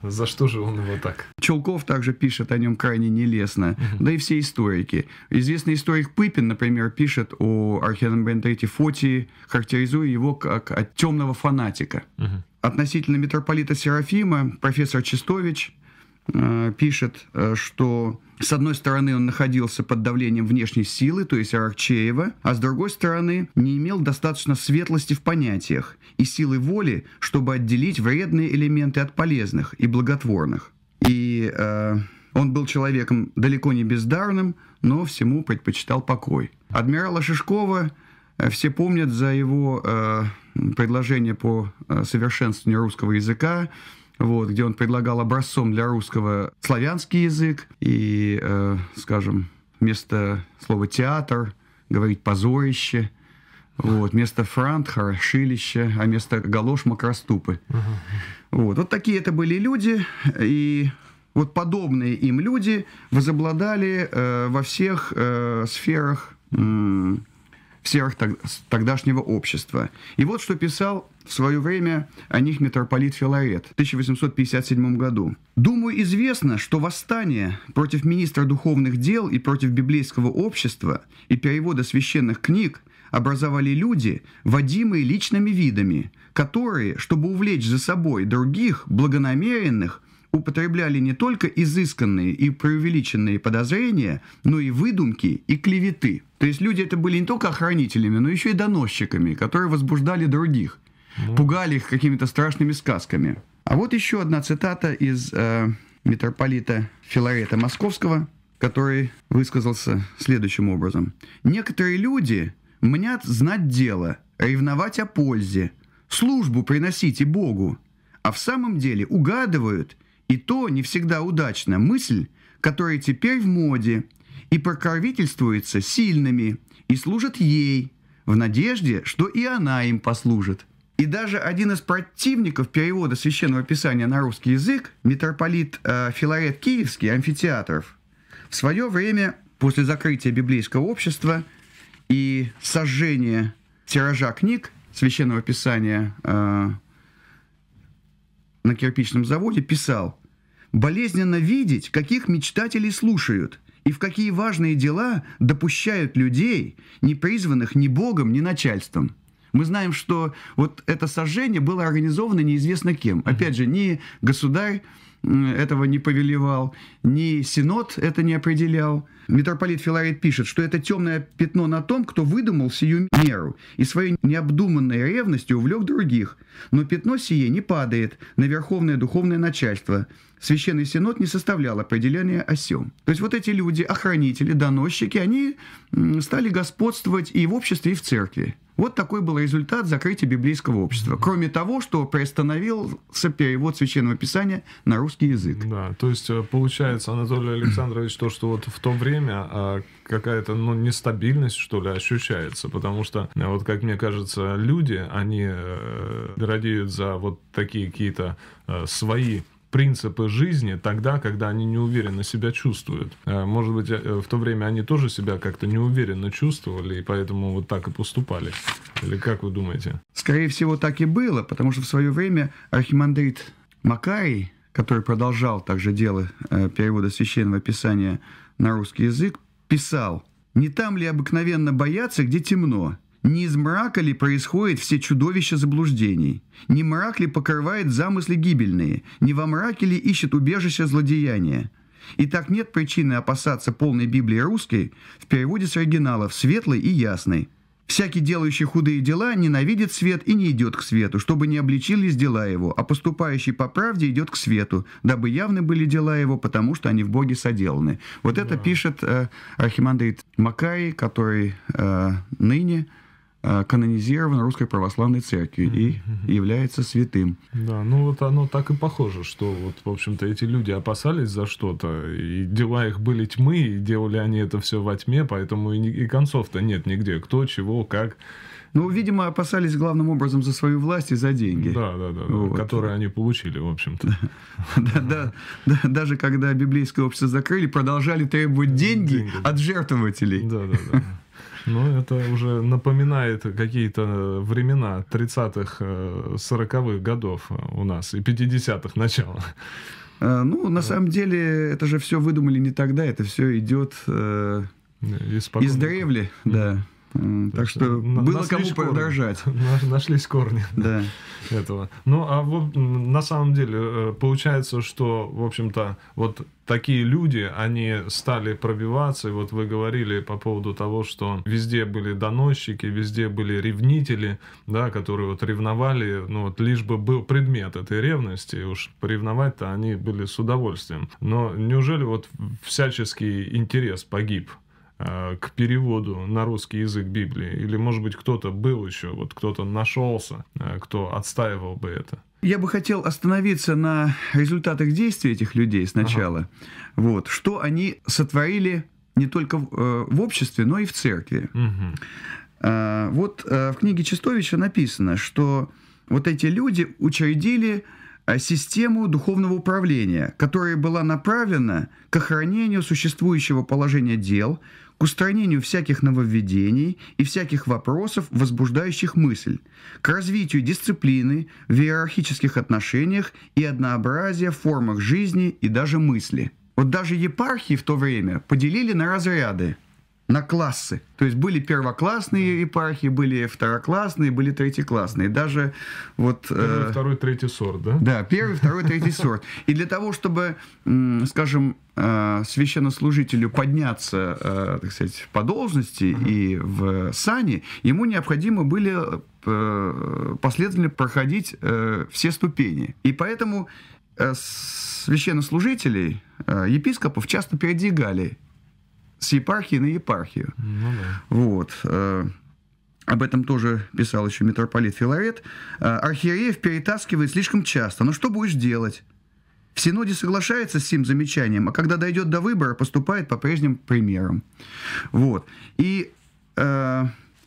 За что же он его так? Чулков также пишет о нем крайне нелестно, да и все историки. Известный историк Пыпин, например, пишет о архиеремендрите Фотии, характеризуя его как от темного фанатика. Относительно митрополита Серафима профессор Чистович Э, пишет, э, что с одной стороны, он находился под давлением внешней силы, то есть Аракчеева, а с другой стороны, не имел достаточно светлости в понятиях и силы воли, чтобы отделить вредные элементы от полезных и благотворных. И э, он был человеком далеко не бездарным, но всему предпочитал покой. Адмирала Шишкова э, все помнят за его э, предложение по совершенствованию русского языка, вот, где он предлагал образцом для русского славянский язык и, э, скажем, вместо слова «театр» говорить «позорище», вот, вместо франт – «хорошилище», а вместо галош – «макроступы». Вот, вот такие это были люди, и вот подобные им люди возобладали э, во всех э, сферах м- сферах тогдашнего общества. И вот что писал в свое время о них митрополит Филарет в 1857 году. «Думаю, известно, что восстание против министра духовных дел и против библейского общества и перевода священных книг образовали люди, водимые личными видами, которые, чтобы увлечь за собой других, благонамеренных – употребляли не только изысканные и преувеличенные подозрения, но и выдумки и клеветы. То есть люди это были не только охранителями, но еще и доносчиками, которые возбуждали других, mm. пугали их какими-то страшными сказками. А вот еще одна цитата из э, митрополита Филарета Московского, который высказался следующим образом. «Некоторые люди мнят знать дело, ревновать о пользе, службу приносить и Богу, а в самом деле угадывают – и то не всегда удачно, мысль, которая теперь в моде и прокорвительствуется сильными и служит ей, в надежде, что и она им послужит. И даже один из противников перевода Священного Писания на русский язык, митрополит э, Филарет Киевский, амфитеатров, в свое время, после закрытия библейского общества и сожжения тиража книг Священного Писания э, на кирпичном заводе, писал «Болезненно видеть, каких мечтателей слушают и в какие важные дела допущают людей, не призванных ни Богом, ни начальством». Мы знаем, что вот это сожжение было организовано неизвестно кем. Опять же, ни государь этого не повелевал, ни синод это не определял, Митрополит Филарет пишет, что это темное пятно на том, кто выдумал сию меру и своей необдуманной ревностью увлек других. Но пятно сие не падает на верховное духовное начальство. Священный Синод не составлял определения о сем. То есть вот эти люди, охранители, доносчики, они стали господствовать и в обществе, и в церкви. Вот такой был результат закрытия библейского общества. Кроме того, что приостановился перевод Священного Писания на русский язык. Да, то есть э, получается, Анатолий Александрович, то, что вот в то время время а какая-то ну, нестабильность, что ли, ощущается. Потому что, э, вот как мне кажется, люди, они э, радеют за вот такие какие-то э, свои принципы жизни тогда, когда они неуверенно себя чувствуют. Может быть, в то время они тоже себя как-то неуверенно чувствовали, и поэтому вот так и поступали. Или как вы думаете? Скорее всего, так и было, потому что в свое время архимандрит Макарий, который продолжал также дело перевода священного писания на русский язык, писал «Не там ли обыкновенно бояться, где темно? Не из мрака ли происходит все чудовища заблуждений? Не мрак ли покрывает замысли гибельные? Не во мраке ли ищет убежище злодеяния?» И так нет причины опасаться полной Библии русской в переводе с оригинала в светлой и ясной. Всякий, делающий худые дела, ненавидит свет и не идет к свету, чтобы не обличились дела его, а поступающий по правде идет к свету, дабы явны были дела его, потому что они в Боге соделаны». Вот да. это пишет э, архимандрит Макарий, который э, ныне Э, канонизирован Русской Православной церкви mm-hmm. и является святым. Да, ну вот оно так и похоже, что вот, в общем-то, эти люди опасались за что-то, и дела их были тьмы, и делали они это все во тьме, поэтому и, и концов-то нет нигде, кто, чего, как. Ну, видимо, опасались главным образом за свою власть и за деньги. Да, да, да, вот. которые они получили, в общем-то. Да, да, даже когда библейское общество закрыли, продолжали требовать деньги от жертвователей. Да, да, да. Ну, это уже напоминает какие-то э, времена 30-х, 40-х э, годов э, у нас и 50-х начала. Ну, на самом деле, это же все выдумали не тогда, это все идет э, из древли, да. Так, так что, что было кому корни. подражать. Нашлись корни да. этого. Ну, а вот, на самом деле э, получается, что, в общем-то, вот такие люди, они стали пробиваться. И вот вы говорили по поводу того, что везде были доносчики, везде были ревнители, да, которые вот ревновали, ну вот лишь бы был предмет этой ревности, и уж поревновать-то они были с удовольствием. Но неужели вот всяческий интерес погиб? Э, к переводу на русский язык Библии? Или, может быть, кто-то был еще, вот кто-то нашелся, э, кто отстаивал бы это? Я бы хотел остановиться на результатах действий этих людей сначала. Ага. Вот, что они сотворили не только в, э, в обществе, но и в церкви. Угу. А, вот а, в книге Чистовича написано, что вот эти люди учредили систему духовного управления, которая была направлена к охранению существующего положения дел, к устранению всяких нововведений и всяких вопросов, возбуждающих мысль, к развитию дисциплины в иерархических отношениях и однообразия в формах жизни и даже мысли. Вот даже епархии в то время поделили на разряды – на классы. То есть были первоклассные епархии, были второклассные, были третьеклассные. Даже вот... Э, первый, э, второй, третий сорт, да? Да, первый, второй, третий сорт. И для того, чтобы, скажем, э, священнослужителю подняться, э, так сказать, по должности ага. и в сане, ему необходимо были последовательно проходить все ступени. И поэтому священнослужителей, епископов часто передвигали с епархии на епархию. Ну, да. Вот. Э, об этом тоже писал еще митрополит Филарет. Э, Архиереев перетаскивает слишком часто. Ну что будешь делать? В Синоде соглашается с сим замечанием, а когда дойдет до выбора, поступает по прежним примерам. Вот. И э,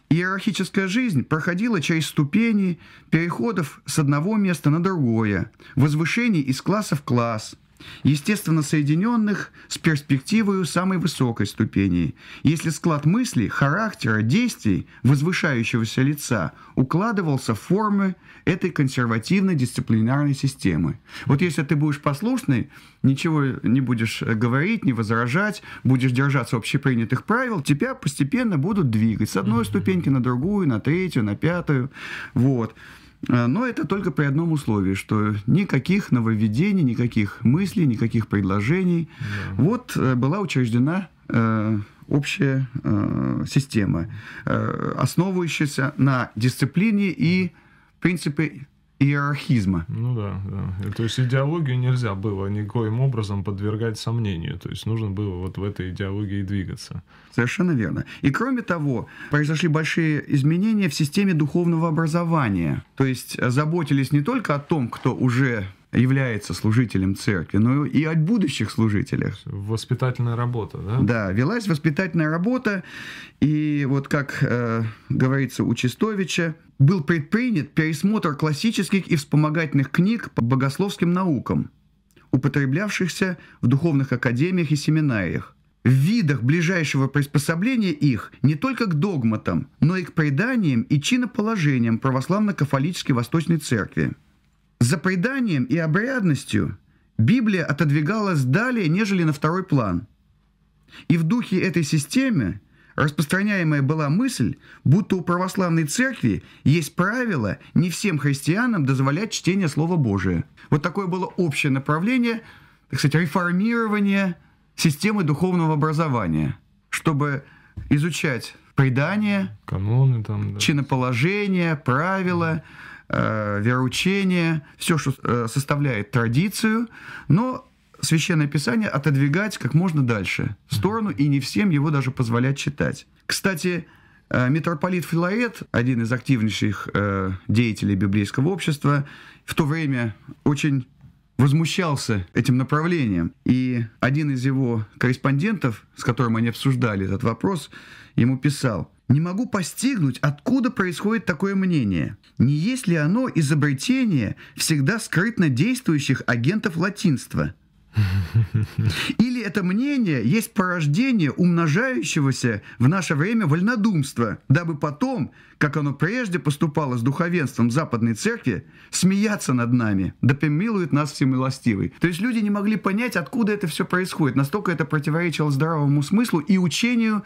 иерархическая жизнь проходила через ступени переходов с одного места на другое, возвышений из класса в класс, естественно, соединенных с перспективою самой высокой ступени, если склад мыслей, характера, действий возвышающегося лица укладывался в формы этой консервативной дисциплинарной системы. Вот если ты будешь послушный, ничего не будешь э, говорить, не возражать, будешь держаться общепринятых правил, тебя постепенно будут двигать с одной ступеньки на другую, на третью, на пятую. Вот. Э, но это только при одном условии, что никаких нововведений, никаких мыслей, никаких предложений. Да. Вот э, была учреждена э, общая система, основывающаяся на дисциплине и принципе иерархизма. Ну да, да. То есть идеологию нельзя было никоим образом подвергать сомнению. То есть нужно было вот в этой идеологии двигаться. Совершенно верно. И кроме того, произошли большие изменения в системе духовного образования. То есть заботились не только о том, кто уже является служителем церкви, но и о будущих служителях. Воспитательная работа, да? Да, велась воспитательная работа, и вот как э, говорится у Чистовича, был предпринят пересмотр классических и вспомогательных книг по богословским наукам, употреблявшихся в духовных академиях и семинариях, в видах ближайшего приспособления их не только к догматам, но и к преданиям и чиноположениям православно-кафолической Восточной Церкви – за преданием и обрядностью Библия отодвигалась далее, нежели на второй план. И в духе этой системы распространяемая была мысль, будто у православной церкви есть правило не всем христианам дозволять чтение Слова Божия. Вот такое было общее направление, так сказать, реформирование системы духовного образования, чтобы изучать предания, каноны, там, да. чиноположения, правила, э, вероучение, все, что э, составляет традицию, но Священное Писание отодвигать как можно дальше в сторону и не всем его даже позволять читать. Кстати, э, Митрополит Филарет, один из активнейших э, деятелей библейского общества, в то время очень возмущался этим направлением. И один из его корреспондентов, с которым они обсуждали этот вопрос, ему писал, не могу постигнуть, откуда происходит такое мнение. Не есть ли оно изобретение всегда скрытно действующих агентов латинства? Или это мнение есть порождение умножающегося в наше время вольнодумства, дабы потом, как оно прежде поступало с духовенством Западной Церкви, смеяться над нами, да помилует нас всемилостивый. То есть люди не могли понять, откуда это все происходит. Настолько это противоречило здравому смыслу и учению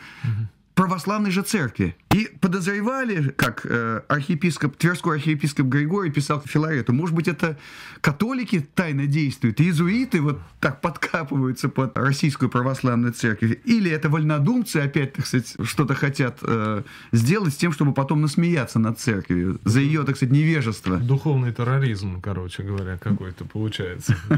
православной же церкви. И подозревали, как э, архиепископ, Тверской архиепископ Григорий писал Филарету, может быть, это католики тайно действуют, иезуиты вот так подкапываются под российскую православную церковь, или это вольнодумцы опять, так сказать, что-то хотят э, сделать с тем, чтобы потом насмеяться над церковью за ее, так сказать, невежество. Духовный терроризм, короче говоря, какой-то получается.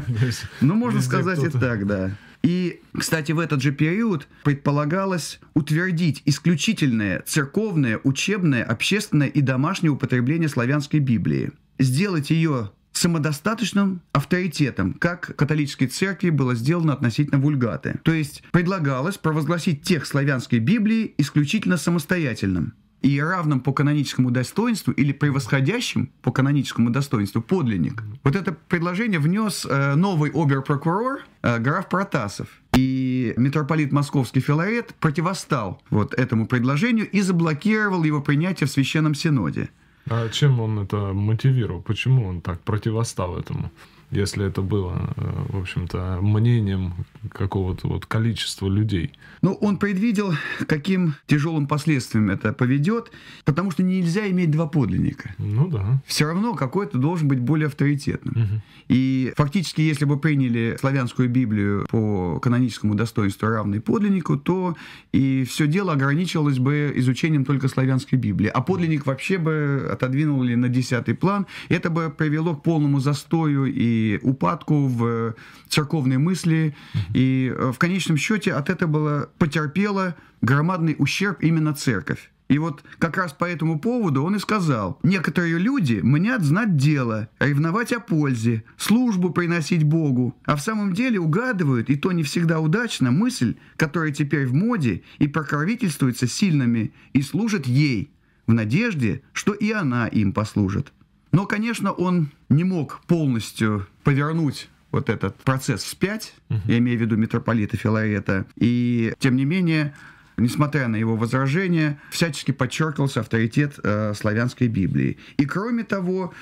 Ну, можно сказать и так, да. И, кстати, в этот же период предполагалось утвердить исключительное церковное, учебное, общественное и домашнее употребление славянской Библии, сделать ее самодостаточным авторитетом, как католической церкви было сделано относительно вульгаты. То есть предлагалось провозгласить текст славянской Библии исключительно самостоятельным и равным по каноническому достоинству или превосходящим по каноническому достоинству подлинник. Вот это предложение внес э, новый обер-прокурор э, граф Протасов. И митрополит Московский Филарет противостал вот этому предложению и заблокировал его принятие в Священном Синоде. А чем он это мотивировал? Почему он так противостал этому? если это было, э, в общем-то, мнением какого-то вот количества людей. Ну, он предвидел, каким тяжелым последствиям это поведет, потому что нельзя иметь два подлинника. Ну да. Все равно какой-то должен быть более авторитетным. Угу. И фактически, если бы приняли славянскую Библию по каноническому достоинству равной подлиннику, то и все дело ограничивалось бы изучением только славянской Библии. А подлинник вообще бы отодвинули на десятый план. Это бы привело к полному застою и упадку в церковной мысли и э, в конечном счете от этого было потерпела громадный ущерб именно церковь. И вот как раз по этому поводу он и сказал, «Некоторые люди мнят знать дело, ревновать о пользе, службу приносить Богу, а в самом деле угадывают, и то не всегда удачно, мысль, которая теперь в моде и прокровительствуется сильными и служит ей, в надежде, что и она им послужит». Но, конечно, он не мог полностью повернуть вот этот процесс вспять, угу. я имею в виду митрополита Филарета, и тем не менее несмотря на его возражения, всячески подчеркивался авторитет э, славянской Библии. И кроме того,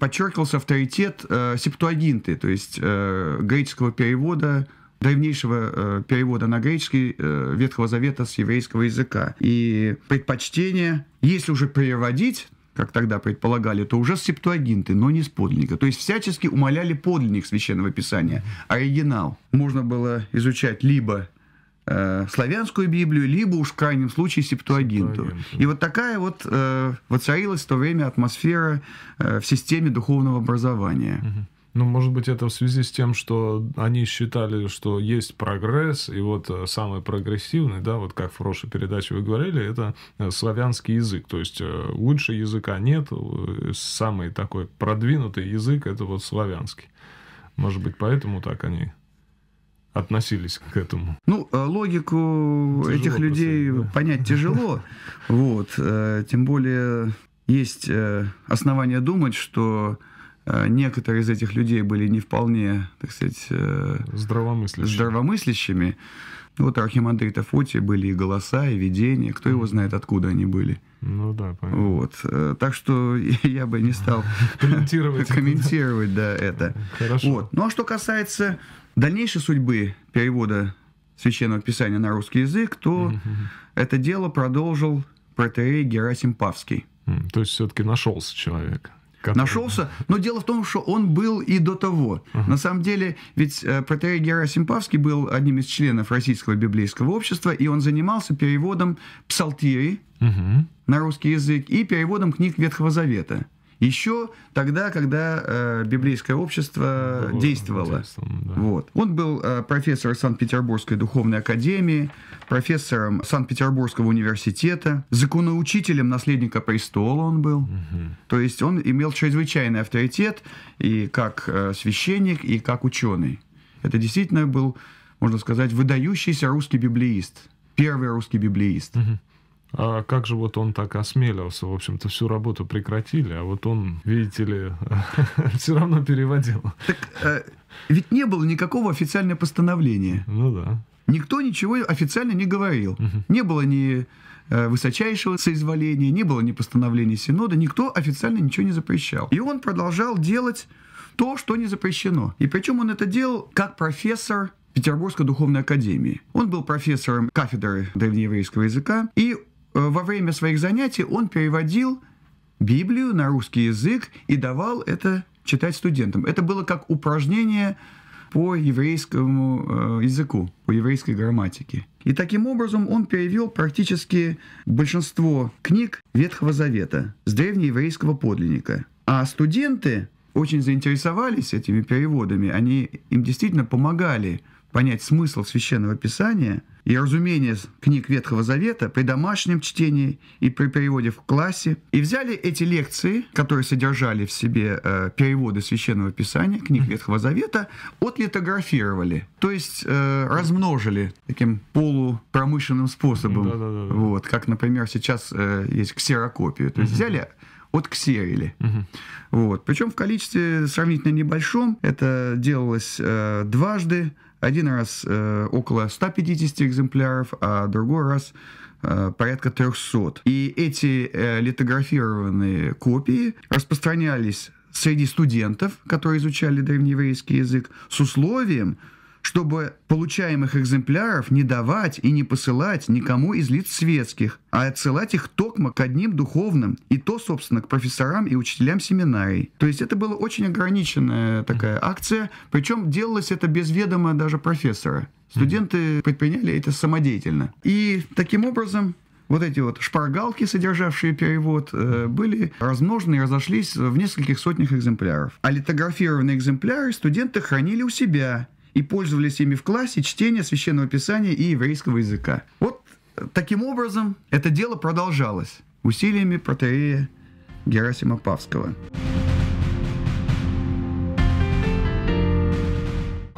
подчеркивался авторитет э, септуагинты, то есть э, греческого перевода древнейшего э, перевода на греческий э, Ветхого Завета с еврейского языка. И предпочтение, если уже переводить, как тогда предполагали, то уже с септуагинты, но не с подлинника. То есть всячески умоляли подлинник Священного Писания, оригинал. Можно было изучать либо э, славянскую Библию, либо уж в крайнем случае септуагинту. септуагинту. И вот такая вот э, воцарилась в то время атмосфера э, в системе духовного образования. Угу. Ну, может быть, это в связи с тем, что они считали, что есть прогресс, и вот э, самый прогрессивный, да, вот как в прошлой передаче вы говорили, это э, славянский язык. То есть э, лучше языка нет, самый такой продвинутый язык это вот славянский. Может быть, поэтому так они относились к этому? Ну, логику тяжело этих людей да. понять тяжело. Вот. Тем более есть основания думать, что Э, некоторые из этих людей были не вполне, так сказать, э, здравомыслящими. здравомыслящими. Ну, вот Архимандрита Фоти были и голоса, и видения. Кто его знает, откуда они были. Ну да, понятно. Вот. Э, так что я бы не стал комментировать, комментировать да, это. Хорошо. Вот. Ну а что касается дальнейшей судьбы перевода Священного Писания на русский язык, то это дело продолжил протеерей Герасим Павский. то есть все-таки нашелся человек. Как? Нашелся. Но дело в том, что он был и до того. Угу. На самом деле, ведь э, протерей Герасим Павский был одним из членов Российского библейского общества, и он занимался переводом псалтири угу. на русский язык и переводом книг Ветхого Завета. Еще тогда, когда э, библейское общество Было действовало. Да. Вот. Он был э, профессором Санкт-Петербургской духовной академии, профессором Санкт-Петербургского университета, законоучителем наследника престола он был. Угу. То есть он имел чрезвычайный авторитет и как э, священник, и как ученый. Это действительно был, можно сказать, выдающийся русский библеист. Первый русский библеист. Угу а как же вот он так осмелился? В общем-то, всю работу прекратили, а вот он, видите ли, все равно переводил. Так э, ведь не было никакого официального постановления. Ну да. Никто ничего официально не говорил. Угу. Не было ни э, высочайшего соизволения, не было ни постановления Синода, никто официально ничего не запрещал. И он продолжал делать то, что не запрещено. И причем он это делал как профессор Петербургской духовной академии. Он был профессором кафедры древнееврейского языка, и Э, во время своих занятий он переводил Библию на русский язык и давал это читать студентам. Это было как упражнение по еврейскому э, языку, по еврейской грамматике. И таким образом он перевел практически большинство книг Ветхого Завета с древнееврейского подлинника. А студенты очень заинтересовались этими переводами, они им действительно помогали понять смысл священного писания – и разумение книг Ветхого Завета при домашнем чтении и при переводе в классе. И взяли эти лекции, которые содержали в себе э, переводы Священного Писания, книг Ветхого Завета, отлитографировали, то есть э, размножили таким полупромышленным способом. Да, да, да, вот, как, например, сейчас э, есть ксерокопию. То есть взяли от ксерили. Угу. Вот. Причем в количестве сравнительно небольшом это делалось э, дважды один раз э, около 150 экземпляров, а другой раз э, порядка 300. И эти э, литографированные копии распространялись среди студентов, которые изучали древнееврейский язык, с условием, чтобы получаемых экземпляров не давать и не посылать никому из лиц светских, а отсылать их токмо к одним духовным, и то, собственно, к профессорам и учителям семинарий. То есть это была очень ограниченная такая акция, причем делалось это без ведома даже профессора. Студенты предприняли это самодеятельно. И таким образом вот эти вот шпаргалки, содержавшие перевод, э, были размножены и разошлись в нескольких сотнях экземпляров. А литографированные экземпляры студенты хранили у себя и пользовались ими в классе чтения священного писания и еврейского языка. Вот таким образом это дело продолжалось усилиями протеея Герасима Павского.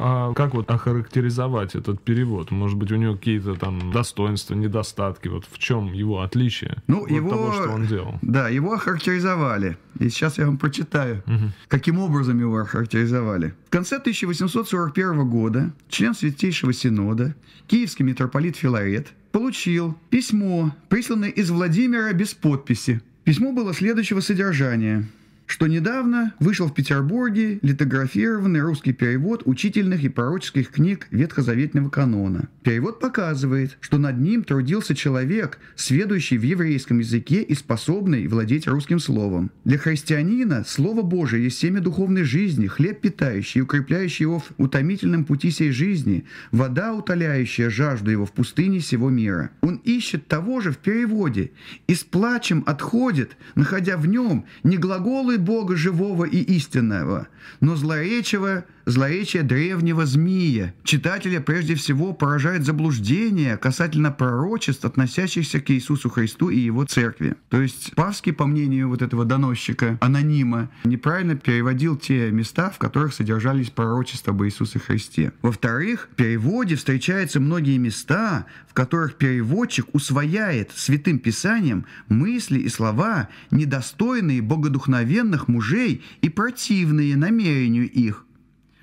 А как вот охарактеризовать этот перевод? Может быть, у него какие-то там достоинства, недостатки? Вот в чем его отличие ну, от его, того, что он делал? Да, его охарактеризовали. И сейчас я вам прочитаю, угу. каким образом его охарактеризовали. В конце 1841 года член Святейшего Синода, киевский митрополит Филарет, получил письмо, присланное из Владимира без подписи. Письмо было следующего содержания – что недавно вышел в Петербурге литографированный русский перевод учительных и пророческих книг Ветхозаветного канона. Перевод показывает, что над ним трудился человек, сведущий в еврейском языке и способный владеть русским словом. Для христианина Слово Божие есть семя духовной жизни, хлеб питающий и укрепляющий его в утомительном пути сей жизни, вода, утоляющая жажду его в пустыне сего мира. Он ищет того же в переводе и с плачем отходит, находя в нем не глаголы Бога живого и истинного, но злоречиво злоречие древнего змея. Читателя прежде всего поражает заблуждение касательно пророчеств, относящихся к Иисусу Христу и его церкви. То есть Павский, по мнению вот этого доносчика, анонима, неправильно переводил те места, в которых содержались пророчества об Иисусе Христе. Во-вторых, в переводе встречаются многие места, в которых переводчик усвояет святым писанием мысли и слова, недостойные богодухновенных мужей и противные намерению их.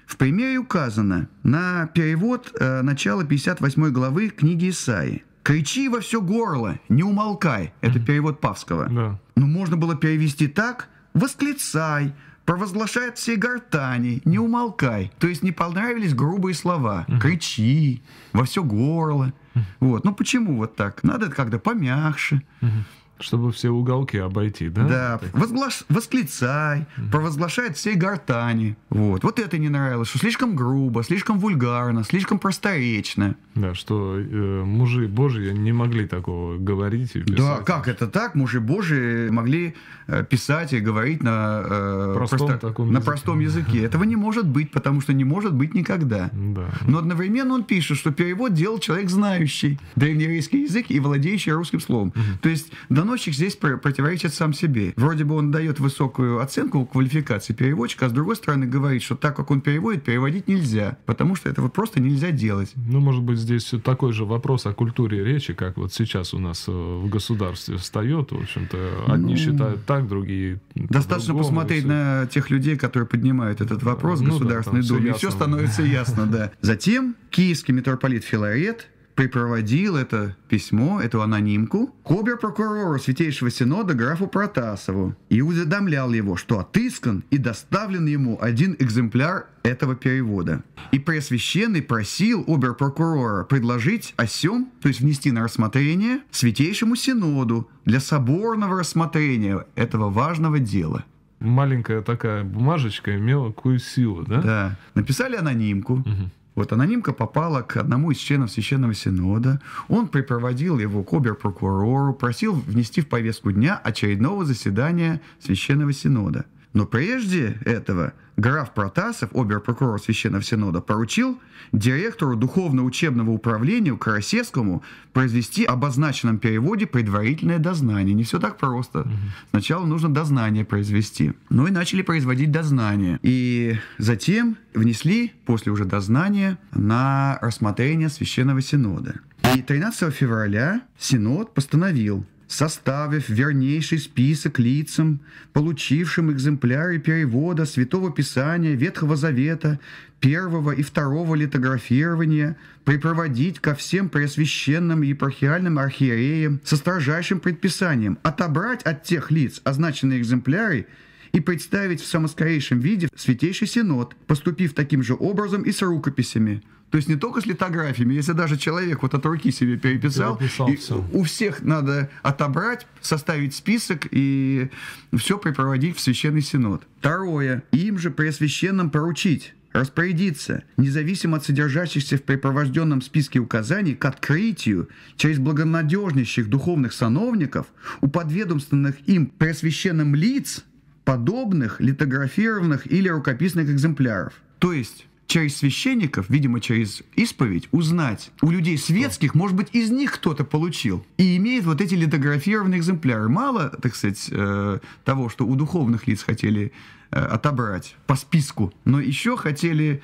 В примере указано на перевод э, начала 58 главы книги Исаи. «Кричи во все горло, не умолкай». Это перевод Павского. Да. Но можно было перевести так «восклицай», провозглашает все гортани, не умолкай. То есть не понравились грубые слова. Uh-huh. Кричи во все горло. Uh-huh. Вот. Ну почему вот так? Надо это как-то помягче. Uh-huh. Чтобы все уголки обойти, да? Да. Возглаш... Восклицай, провозглашает все гортани. Вот. Вот это не нравилось, что слишком грубо, слишком вульгарно, слишком просторечно. Да, что э, мужи божьи не могли такого говорить и писать. Да, как это так? Мужи божьи могли э, писать и говорить на, э, простом, просто... таком на языке. простом языке. Этого не может быть, потому что не может быть никогда. Да. Но одновременно он пишет, что перевод делал человек знающий древнееврейский язык и владеющий русским словом. То есть, да Доносчик здесь противоречит сам себе. Вроде бы он дает высокую оценку квалификации переводчика, а с другой стороны говорит, что так как он переводит, переводить нельзя, потому что этого просто нельзя делать. Ну, может быть, здесь такой же вопрос о культуре речи, как вот сейчас у нас э, в государстве встает. В общем-то, одни ну, считают так, другие Достаточно посмотреть на тех людей, которые поднимают этот вопрос в ну, Государственной да, Думе, все и все становится ясно, да. Затем киевский митрополит Филарет припроводил это письмо, эту анонимку, к прокурору Святейшего Синода графу Протасову и уведомлял его, что отыскан и доставлен ему один экземпляр этого перевода. И Преосвященный просил оберпрокурора предложить о сём, то есть внести на рассмотрение, Святейшему Синоду для соборного рассмотрения этого важного дела маленькая такая бумажечка имела какую силу, да? Да. Написали анонимку. Угу. Вот анонимка попала к одному из членов Священного Синода. Он припроводил его к оберпрокурору, просил внести в повестку дня очередного заседания Священного Синода. Но прежде этого – граф Протасов, оберпрокурор Священного Синода, поручил директору Духовно-учебного управления Карасевскому произвести обозначенном переводе предварительное дознание. Не все так просто. Сначала нужно дознание произвести. Ну и начали производить дознание. И затем внесли, после уже дознания, на рассмотрение Священного Синода. И 13 февраля Синод постановил составив вернейший список лицам, получившим экземпляры перевода Святого Писания Ветхого Завета, первого и второго литографирования, припроводить ко всем преосвященным и епархиальным архиереям со строжайшим предписанием отобрать от тех лиц означенные экземпляры и представить в самоскорейшем виде Святейший Синод, поступив таким же образом и с рукописями – то есть не только с литографиями, если даже человек вот от руки себе переписал, и все. у всех надо отобрать, составить список и все припроводить в Священный Синод. Второе. Им же Преосвященным поручить распорядиться, независимо от содержащихся в препровожденном списке указаний, к открытию через благонадежнейших духовных сановников у подведомственных им пресвященным лиц подобных литографированных или рукописных экземпляров. То есть через священников, видимо, через исповедь, узнать у людей светских, может быть, из них кто-то получил. И имеет вот эти литографированные экземпляры. Мало, так сказать, э, того, что у духовных лиц хотели э, отобрать по списку, но еще хотели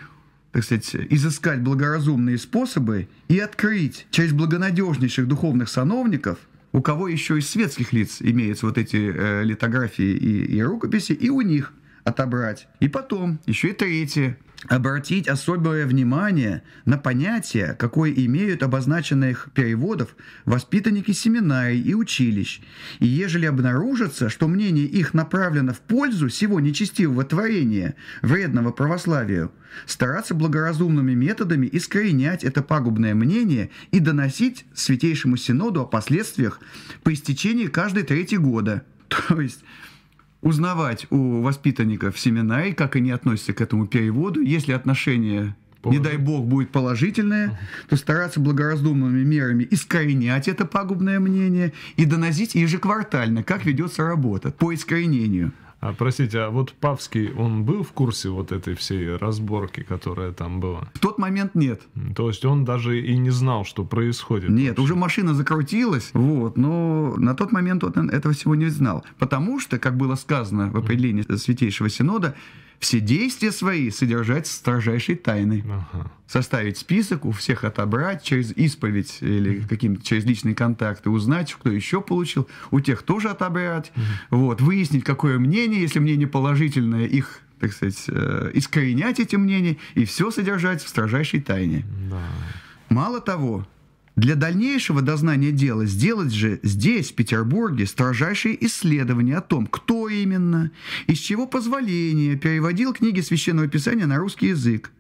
так сказать, изыскать благоразумные способы и открыть через благонадежнейших духовных сановников у кого еще из светских лиц имеются вот эти э, литографии и, и рукописи, и у них отобрать. И потом, еще и третье, обратить особое внимание на понятия, какое имеют обозначенных переводов воспитанники семинарий и училищ, и ежели обнаружится, что мнение их направлено в пользу всего нечестивого творения, вредного православию, стараться благоразумными методами искоренять это пагубное мнение и доносить Святейшему Синоду о последствиях по истечении каждой трети года. То есть узнавать у воспитанников семена и как они относятся к этому переводу. Если отношение не дай бог, будет положительное, угу. то стараться благоразумными мерами искоренять это пагубное мнение и доносить ежеквартально, как ведется работа по искоренению. А простите, а вот Павский, он был в курсе вот этой всей разборки, которая там была? В тот момент нет. То есть он даже и не знал, что происходит? Нет, вообще. уже машина закрутилась, вот, но на тот момент он этого всего не знал. Потому что, как было сказано в определении Святейшего Синода, все действия свои содержать строжайшей тайны. Ага. Составить список, у всех отобрать, через исповедь или каким-то каким через личные контакты узнать, кто еще получил, у тех тоже отобрать. mm Вот, выяснить, какое мнение, если мнение положительное, их так сказать, э, искоренять эти мнения и все содержать в строжайшей тайне. Да. Мало того, для дальнейшего дознания дела сделать же здесь, в Петербурге, строжайшие исследования о том, кто именно, из чего позволения переводил книги Священного Писания на русский язык.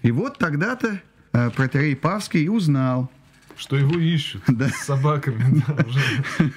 И вот тогда-то э, протерей Павский и узнал, что его ищут да. с собаками. Да,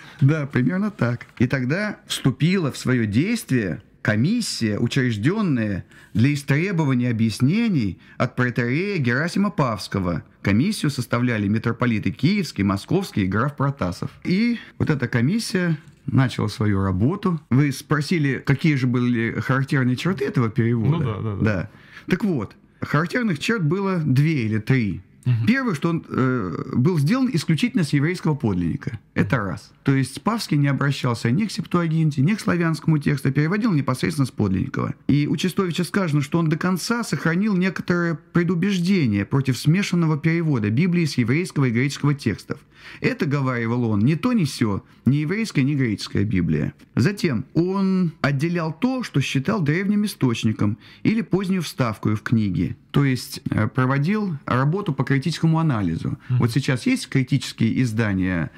да, примерно так. И тогда вступила в свое действие комиссия, учрежденная для истребования объяснений от протарея Герасима Павского. Комиссию составляли митрополиты Киевский, Московский и граф Протасов. И вот эта комиссия начала свою работу. Вы спросили, какие же были характерные черты этого перевода? Ну да, да, да. да. Так вот, характерных черт было две или три. Угу. Первое, что он э, был сделан исключительно с еврейского подлинника. Это раз. То есть Павский не обращался ни к септуагинте, ни к славянскому тексту, а переводил непосредственно с подлинникова. И у Чистовича сказано, что он до конца сохранил некоторое предубеждение против смешанного перевода Библии с еврейского и греческого текстов. Это, говорил он, не то не все, ни еврейская, ни греческая Библия. Затем он отделял то, что считал древним источником или позднюю вставку в книги. То есть э, проводил работу по критическому анализу. Mm-hmm. Вот сейчас есть критические издания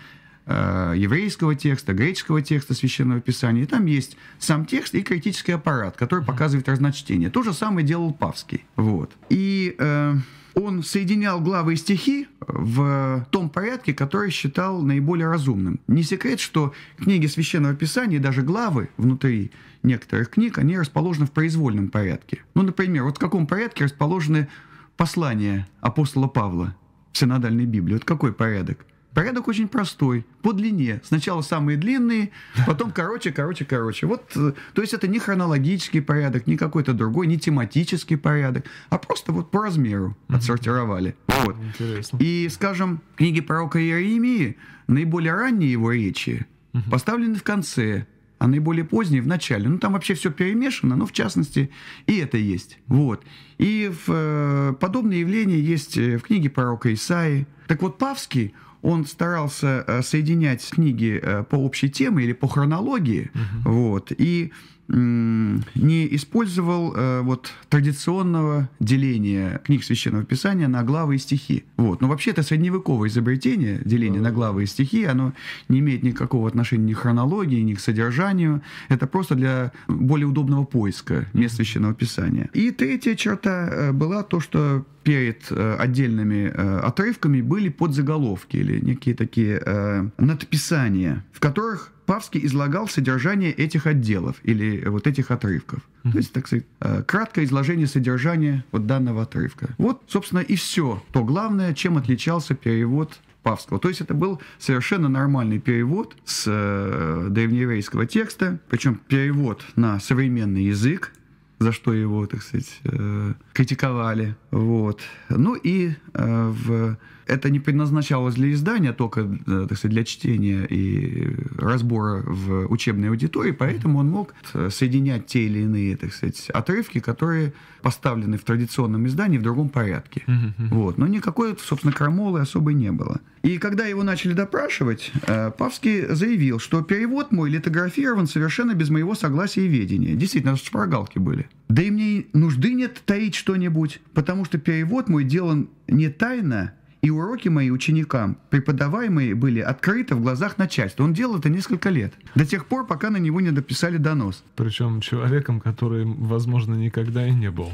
э, еврейского текста, греческого текста священного писания. И там есть сам текст и критический аппарат, который показывает разночтение. То же самое делал Павский. Вот. И э, он соединял главы и стихи э, в том порядке, который считал наиболее разумным. Не секрет, что книги Священного Писания, даже главы внутри некоторых книг, они расположены в произвольном порядке. Ну, например, вот в каком порядке расположены послания апостола Павла в синодальной Библии? Вот какой порядок? Порядок очень простой, по длине. Сначала самые длинные, потом короче, короче, короче. Вот, э, то есть это не хронологический порядок, не какой-то другой, не тематический порядок, а просто вот по размеру отсортировали. Вот. Интересно. И, скажем, книги пророка Иеремии, наиболее ранние его речи, поставлены в конце, а наиболее поздние в начале. Ну, там вообще все перемешано, но в частности и это есть. Вот. И в, э, подобные есть э, в книге пророка Исаи. Так вот, Павский, он старался э, соединять книги э, по общей теме или по хронологии, угу. вот, и не использовал э, вот традиционного деления книг Священного Писания на главы и стихи. Вот. Но вообще это средневековое изобретение, деление на главы и стихи, оно не имеет никакого отношения ни к хронологии, ни к содержанию. Это просто для более удобного поиска мест Священного Писания. И третья черта э, была то, что перед э, отдельными э, отрывками были подзаголовки или некие такие надписания, в которых Павский излагал содержание этих отделов или вот этих отрывков. Mm-hmm. То есть, так сказать, э, краткое изложение содержания вот данного отрывка. Вот, собственно, и все то главное, чем отличался перевод Павского. То есть это был совершенно нормальный перевод с э, древнееврейского текста, причем перевод на современный язык, за что его, так сказать, э, критиковали вот. Ну и э, в... это не предназначалось для издания, только, э, так сказать, для чтения и разбора в учебной аудитории, поэтому он мог э, соединять те или иные, так сказать, отрывки, которые поставлены в традиционном издании в другом порядке. Вот. Но никакой, собственно, крамолы особой не было. И когда его начали допрашивать, э, Павский заявил, что перевод мой литографирован совершенно без моего согласия и ведения. Действительно, шпаргалки были. Да и мне нужды нет таить что-нибудь, потому потому что перевод мой делан не тайно, и уроки мои ученикам, преподаваемые были открыты в глазах начальства. Он делал это несколько лет, до тех пор, пока на него не дописали донос. Причем человеком, который, возможно, никогда и не был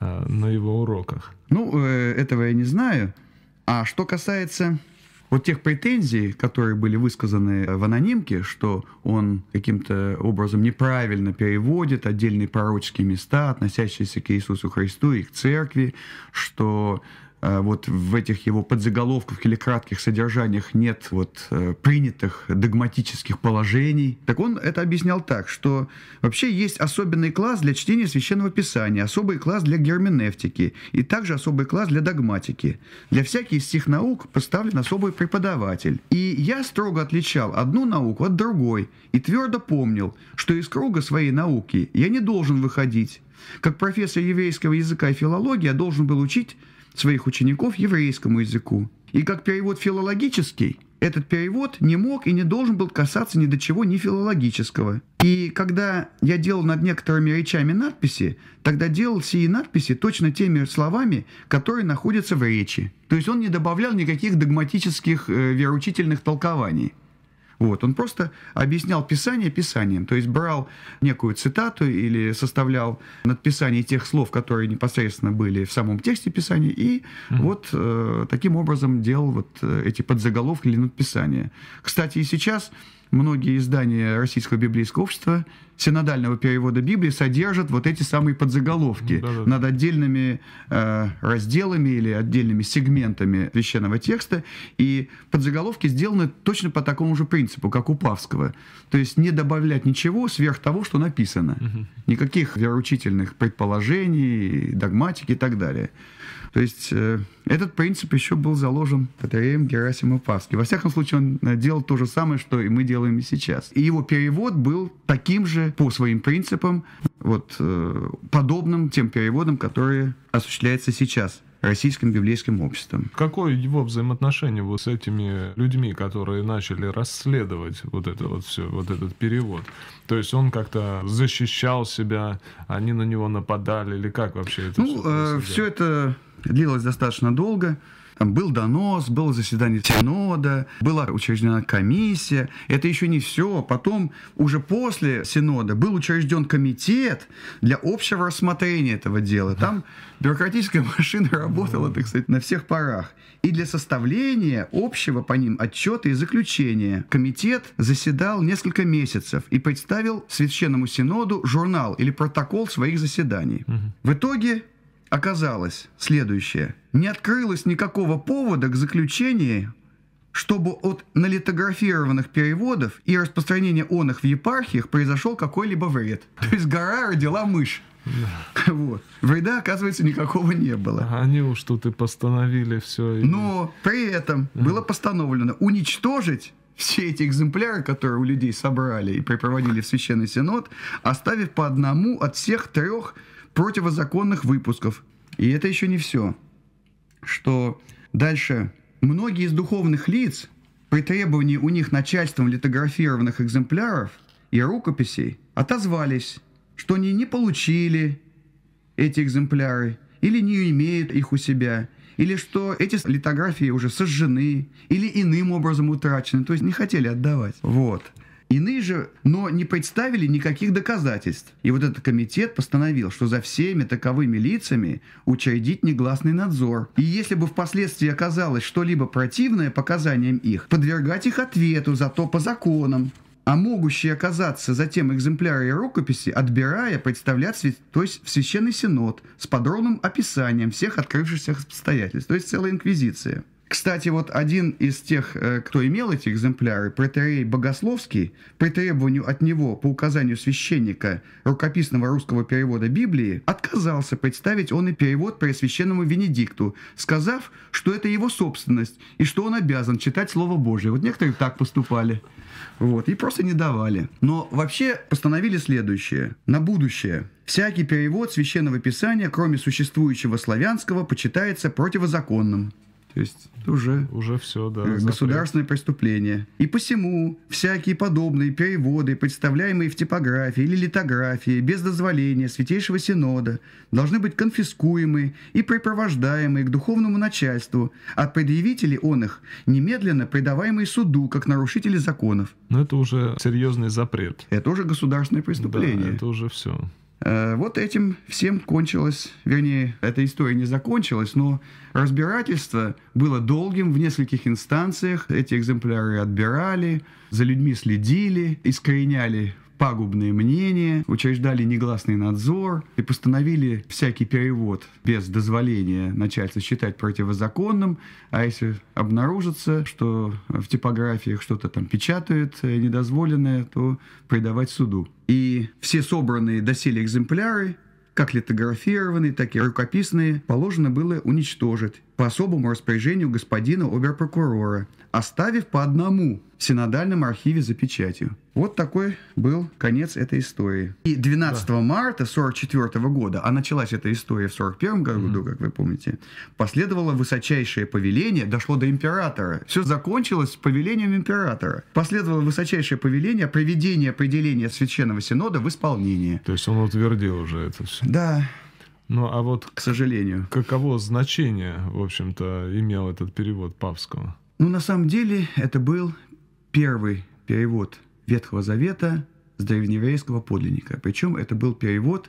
а, на его уроках. Ну, э, этого я не знаю. А что касается вот тех претензий, которые были высказаны э, в анонимке, что он каким-то образом неправильно переводит отдельные пророческие места, относящиеся к Иисусу Христу и к церкви, что Э, вот в этих его подзаголовках или кратких содержаниях нет вот э, принятых догматических положений. Так он это объяснял так, что вообще есть особенный класс для чтения Священного Писания, особый класс для герменевтики и также особый класс для догматики. Для всяких из тех наук поставлен особый преподаватель. И я строго отличал одну науку от другой и твердо помнил, что из круга своей науки я не должен выходить. Как профессор еврейского языка и филологии я должен был учить своих учеников еврейскому языку. И как перевод филологический, этот перевод не мог и не должен был касаться ни до чего ни филологического. И когда я делал над некоторыми речами надписи, тогда делал сии надписи точно теми словами, которые находятся в речи. То есть он не добавлял никаких догматических э, вероучительных толкований. Вот. Он просто объяснял Писание Писанием, то есть брал некую цитату или составлял надписание тех слов, которые непосредственно были в самом тексте Писания, и mm-hmm. вот э, таким образом делал вот э, эти подзаголовки или надписания. Кстати, и сейчас многие издания Российского библейского общества синодального перевода Библии содержат вот эти самые подзаголовки да, да, да. над отдельными э, разделами или отдельными сегментами священного текста. И подзаголовки сделаны точно по такому же принципу, как у Павского. То есть не добавлять ничего сверх того, что написано. Угу. Никаких вероучительных предположений, догматики и так далее. То есть э, этот принцип еще был заложен Татареем Герасимом Паски. Во всяком случае, он э, делал то же самое, что и мы делаем и сейчас. И его перевод был таким же по своим принципам, вот, э, подобным тем переводам, которые осуществляются сейчас российским библейским обществом. Какое его взаимоотношение вот с этими людьми, которые начали расследовать вот это вот все, вот этот перевод? То есть он как-то защищал себя, они на него нападали или как вообще это? Ну, все, э, все это длилось достаточно долго. Был донос, было заседание синода, была учреждена комиссия. Это еще не все. Потом, уже после синода, был учрежден комитет для общего рассмотрения этого дела. Там бюрократическая машина работала, так сказать, на всех парах. И для составления общего по ним отчета и заключения комитет заседал несколько месяцев и представил Священному Синоду журнал или протокол своих заседаний. В итоге оказалось следующее. Не открылось никакого повода к заключению, чтобы от налитографированных переводов и распространения он их в епархиях произошел какой-либо вред. То есть гора родила мышь. Да. Вот. Вреда, оказывается, никакого не было. Ага, они уж тут и постановили все. И... Но при этом ага. было постановлено уничтожить все эти экземпляры, которые у людей собрали и припроводили в Священный Синод, оставив по одному от всех трех противозаконных выпусков. И это еще не все. Что дальше. Многие из духовных лиц при требовании у них начальством литографированных экземпляров и рукописей отозвались, что они не получили эти экземпляры или не имеют их у себя, или что эти литографии уже сожжены, или иным образом утрачены, то есть не хотели отдавать. Вот. Иные же, но не представили никаких доказательств. И вот этот комитет постановил, что за всеми таковыми лицами учредить негласный надзор. И если бы впоследствии оказалось что-либо противное показаниям их, подвергать их ответу, зато по законам а могущие оказаться затем экземпляры и рукописи, отбирая, представлять свят... то есть в Священный Синод с подробным описанием всех открывшихся обстоятельств, то есть целая инквизиция. Кстати, вот один из тех, э, кто имел эти экземпляры, протерей Богословский, при требованию от него по указанию священника рукописного русского перевода Библии, отказался представить он и перевод Преосвященному Венедикту, сказав, что это его собственность и что он обязан читать Слово Божие. Вот некоторые так поступали. Вот, и просто не давали. Но вообще постановили следующее. На будущее. Всякий перевод священного писания, кроме существующего славянского, почитается противозаконным. То есть уже, уже все, да, государственное запрет. преступление. И посему всякие подобные переводы, представляемые в типографии или литографии, без дозволения Святейшего Синода, должны быть конфискуемы и препровождаемы к духовному начальству, а предъявители он их немедленно предаваемые суду, как нарушители законов. Но это уже серьезный запрет. Это уже государственное преступление. Да, это уже все. Э, вот этим всем кончилось, вернее, эта история не закончилась, но разбирательство было долгим в нескольких инстанциях. Эти экземпляры отбирали, за людьми следили, искореняли пагубные мнения, учреждали негласный надзор и постановили всякий перевод без дозволения начальства считать противозаконным, а если обнаружится, что в типографиях что-то там печатают э, недозволенное, то предавать суду. И все собранные доселе экземпляры как литографированные, так и рукописные, положено было уничтожить по особому распоряжению господина оберпрокурора, оставив по одному в синодальном архиве за печатью. Вот такой был конец этой истории. И 12 да. марта 1944 года, а началась эта история в 1941 году, mm-hmm. как вы помните, последовало высочайшее повеление, дошло до императора. Все закончилось повелением императора. Последовало высочайшее повеление о проведении определения Священного Синода в исполнении. То есть он утвердил уже это все. Да. Ну, а вот... К сожалению. Каково значение, в общем-то, имел этот перевод Павского? Ну, на самом деле, это был первый перевод Ветхого Завета с древнееврейского подлинника. Причем это был перевод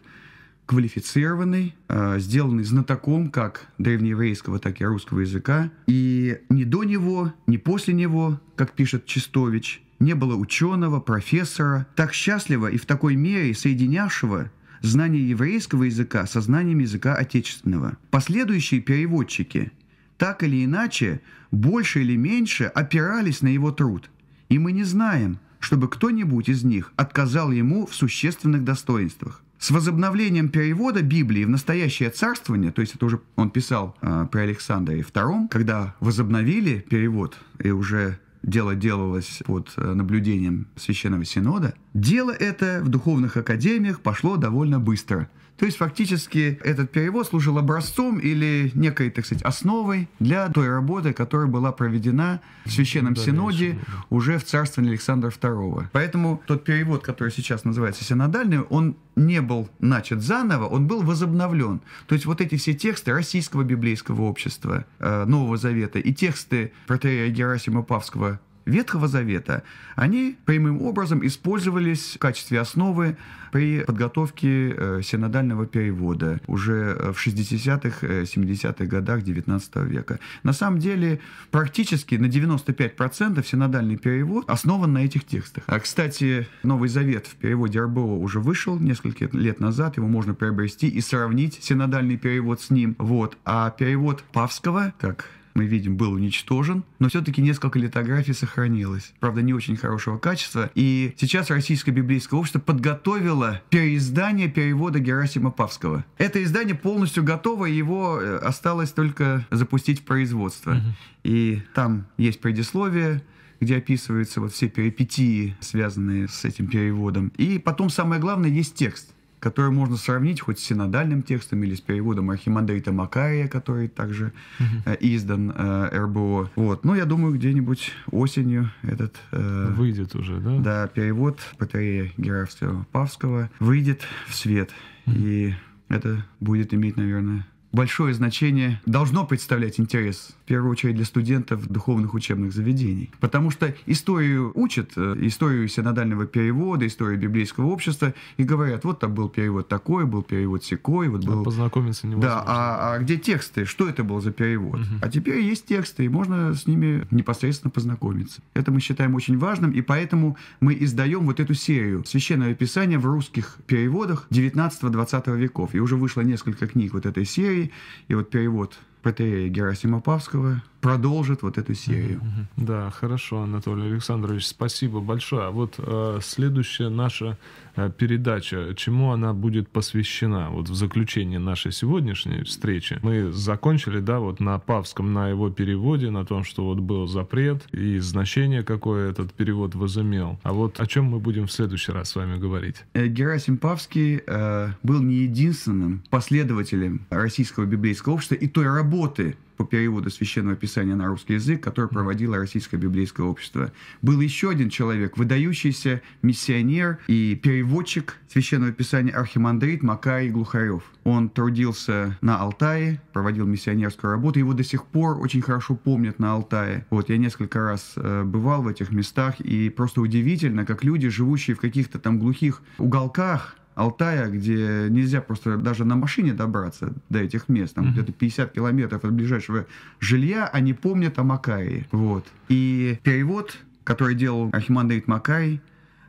квалифицированный, э, сделанный знатоком как древнееврейского, так и русского языка. И ни до него, ни после него, как пишет Чистович, не было ученого, профессора, так счастливо и в такой мере соединявшего знание еврейского языка со знанием языка отечественного. Последующие переводчики так или иначе, больше или меньше опирались на его труд. И мы не знаем, чтобы кто-нибудь из них отказал ему в существенных достоинствах. С возобновлением перевода Библии в настоящее царствование, то есть это уже он писал э, при Александре II, когда возобновили перевод и уже дело делалось под э, наблюдением Священного Синода. Дело это в духовных академиях пошло довольно быстро – то есть фактически этот перевод служил образцом или некой, так сказать, основой для той работы, которая была проведена в Священном да, Синоде уже в царствовании Александра II. Поэтому тот перевод, который сейчас называется синодальный, он не был начат заново, он был возобновлен. То есть вот эти все тексты российского библейского общества, э, Нового Завета и тексты протея Герасима Павского Ветхого Завета, они прямым образом использовались в качестве основы при подготовке э, синодального перевода уже в 60-х, 70-х э, годах XIX века. На самом деле, практически на 95% синодальный перевод основан на этих текстах. А, кстати, Новый Завет в переводе Арбова уже вышел несколько лет назад, его можно приобрести и сравнить синодальный перевод с ним. Вот. А перевод Павского, как мы видим, был уничтожен, но все-таки несколько литографий сохранилось. Правда, не очень хорошего качества. И сейчас Российское библейское общество подготовило переиздание перевода Герасима Павского. Это издание полностью готово, его э, осталось только запустить в производство. И там есть предисловие, где описываются вот все перипетии, связанные с этим переводом. И потом самое главное, есть текст которые можно сравнить хоть с синодальным текстом или с переводом Архимандрита Макария, который также угу. издан э, РБО. Вот. Но ну, я думаю, где-нибудь осенью этот... Э, выйдет уже, да? Да, перевод Патрея Геравского Павского выйдет в свет. Угу. И это будет иметь, наверное, большое значение, должно представлять интерес первую очередь для студентов духовных учебных заведений. Потому что историю учат, э, историю синодального перевода, историю библейского общества, и говорят, вот там был перевод такой, был перевод секой, вот а был... Да, познакомиться невозможно. Да, а, а где тексты? Что это был за перевод? Угу. А теперь есть тексты, и можно с ними непосредственно познакомиться. Это мы считаем очень важным, и поэтому мы издаем вот эту серию Священного Писания в русских переводах 19-20 веков. И уже вышло несколько книг вот этой серии, и вот перевод ПТЭ Герасима Павского продолжит вот эту серию. Да, хорошо, Анатолий Александрович, спасибо большое. А вот э, следующая наша э, передача, чему она будет посвящена? Вот в заключение нашей сегодняшней встречи мы закончили, да, вот на Павском, на его переводе, на том, что вот был запрет и значение, какое этот перевод возымел. А вот о чем мы будем в следующий раз с вами говорить? Э, Герасим Павский э, был не единственным последователем российского библейского общества и той работы, по переводу Священного Писания на русский язык, который проводило Российское библейское общество. Был еще один человек, выдающийся миссионер и переводчик Священного Писания архимандрит Макарий Глухарев. Он трудился на Алтае, проводил миссионерскую работу, его до сих пор очень хорошо помнят на Алтае. Вот, я несколько раз э, бывал в этих местах, и просто удивительно, как люди, живущие в каких-то там глухих уголках, Алтая, где нельзя просто даже на машине добраться до этих мест, там mm-hmm. где-то 50 километров от ближайшего жилья, они помнят о Макарии. Вот. И перевод, который делал Архимандрит Макарий,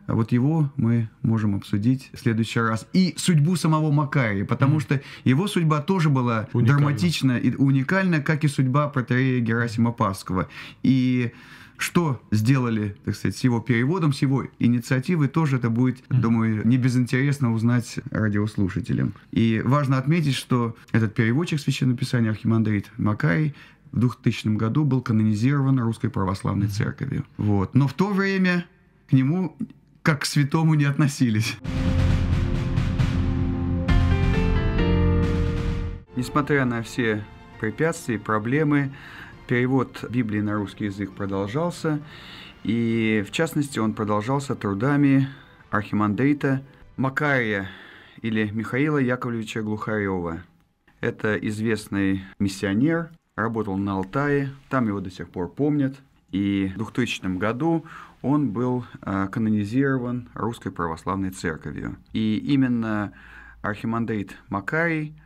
вот его мы можем обсудить в следующий раз. И судьбу самого Макария, потому mm-hmm. что его судьба тоже была уникальна. драматична и уникальна, как и судьба протеея Герасима Пасского. И что сделали, так сказать, с его переводом, с его инициативой, тоже это будет, думаю, не безинтересно узнать радиослушателям. И важно отметить, что этот переводчик Священного Писания Архимандрит Макай в 2000 году был канонизирован Русской Православной Церковью. Вот. Но в то время к нему как к святому не относились. Несмотря на все препятствия и проблемы, Перевод Библии на русский язык продолжался, и в частности он продолжался трудами архимандрита Макария или Михаила Яковлевича Глухарева. Это известный миссионер, работал на Алтае, там его до сих пор помнят. И в 2000 году он был а, канонизирован Русской Православной Церковью. И именно архимандрит Макарий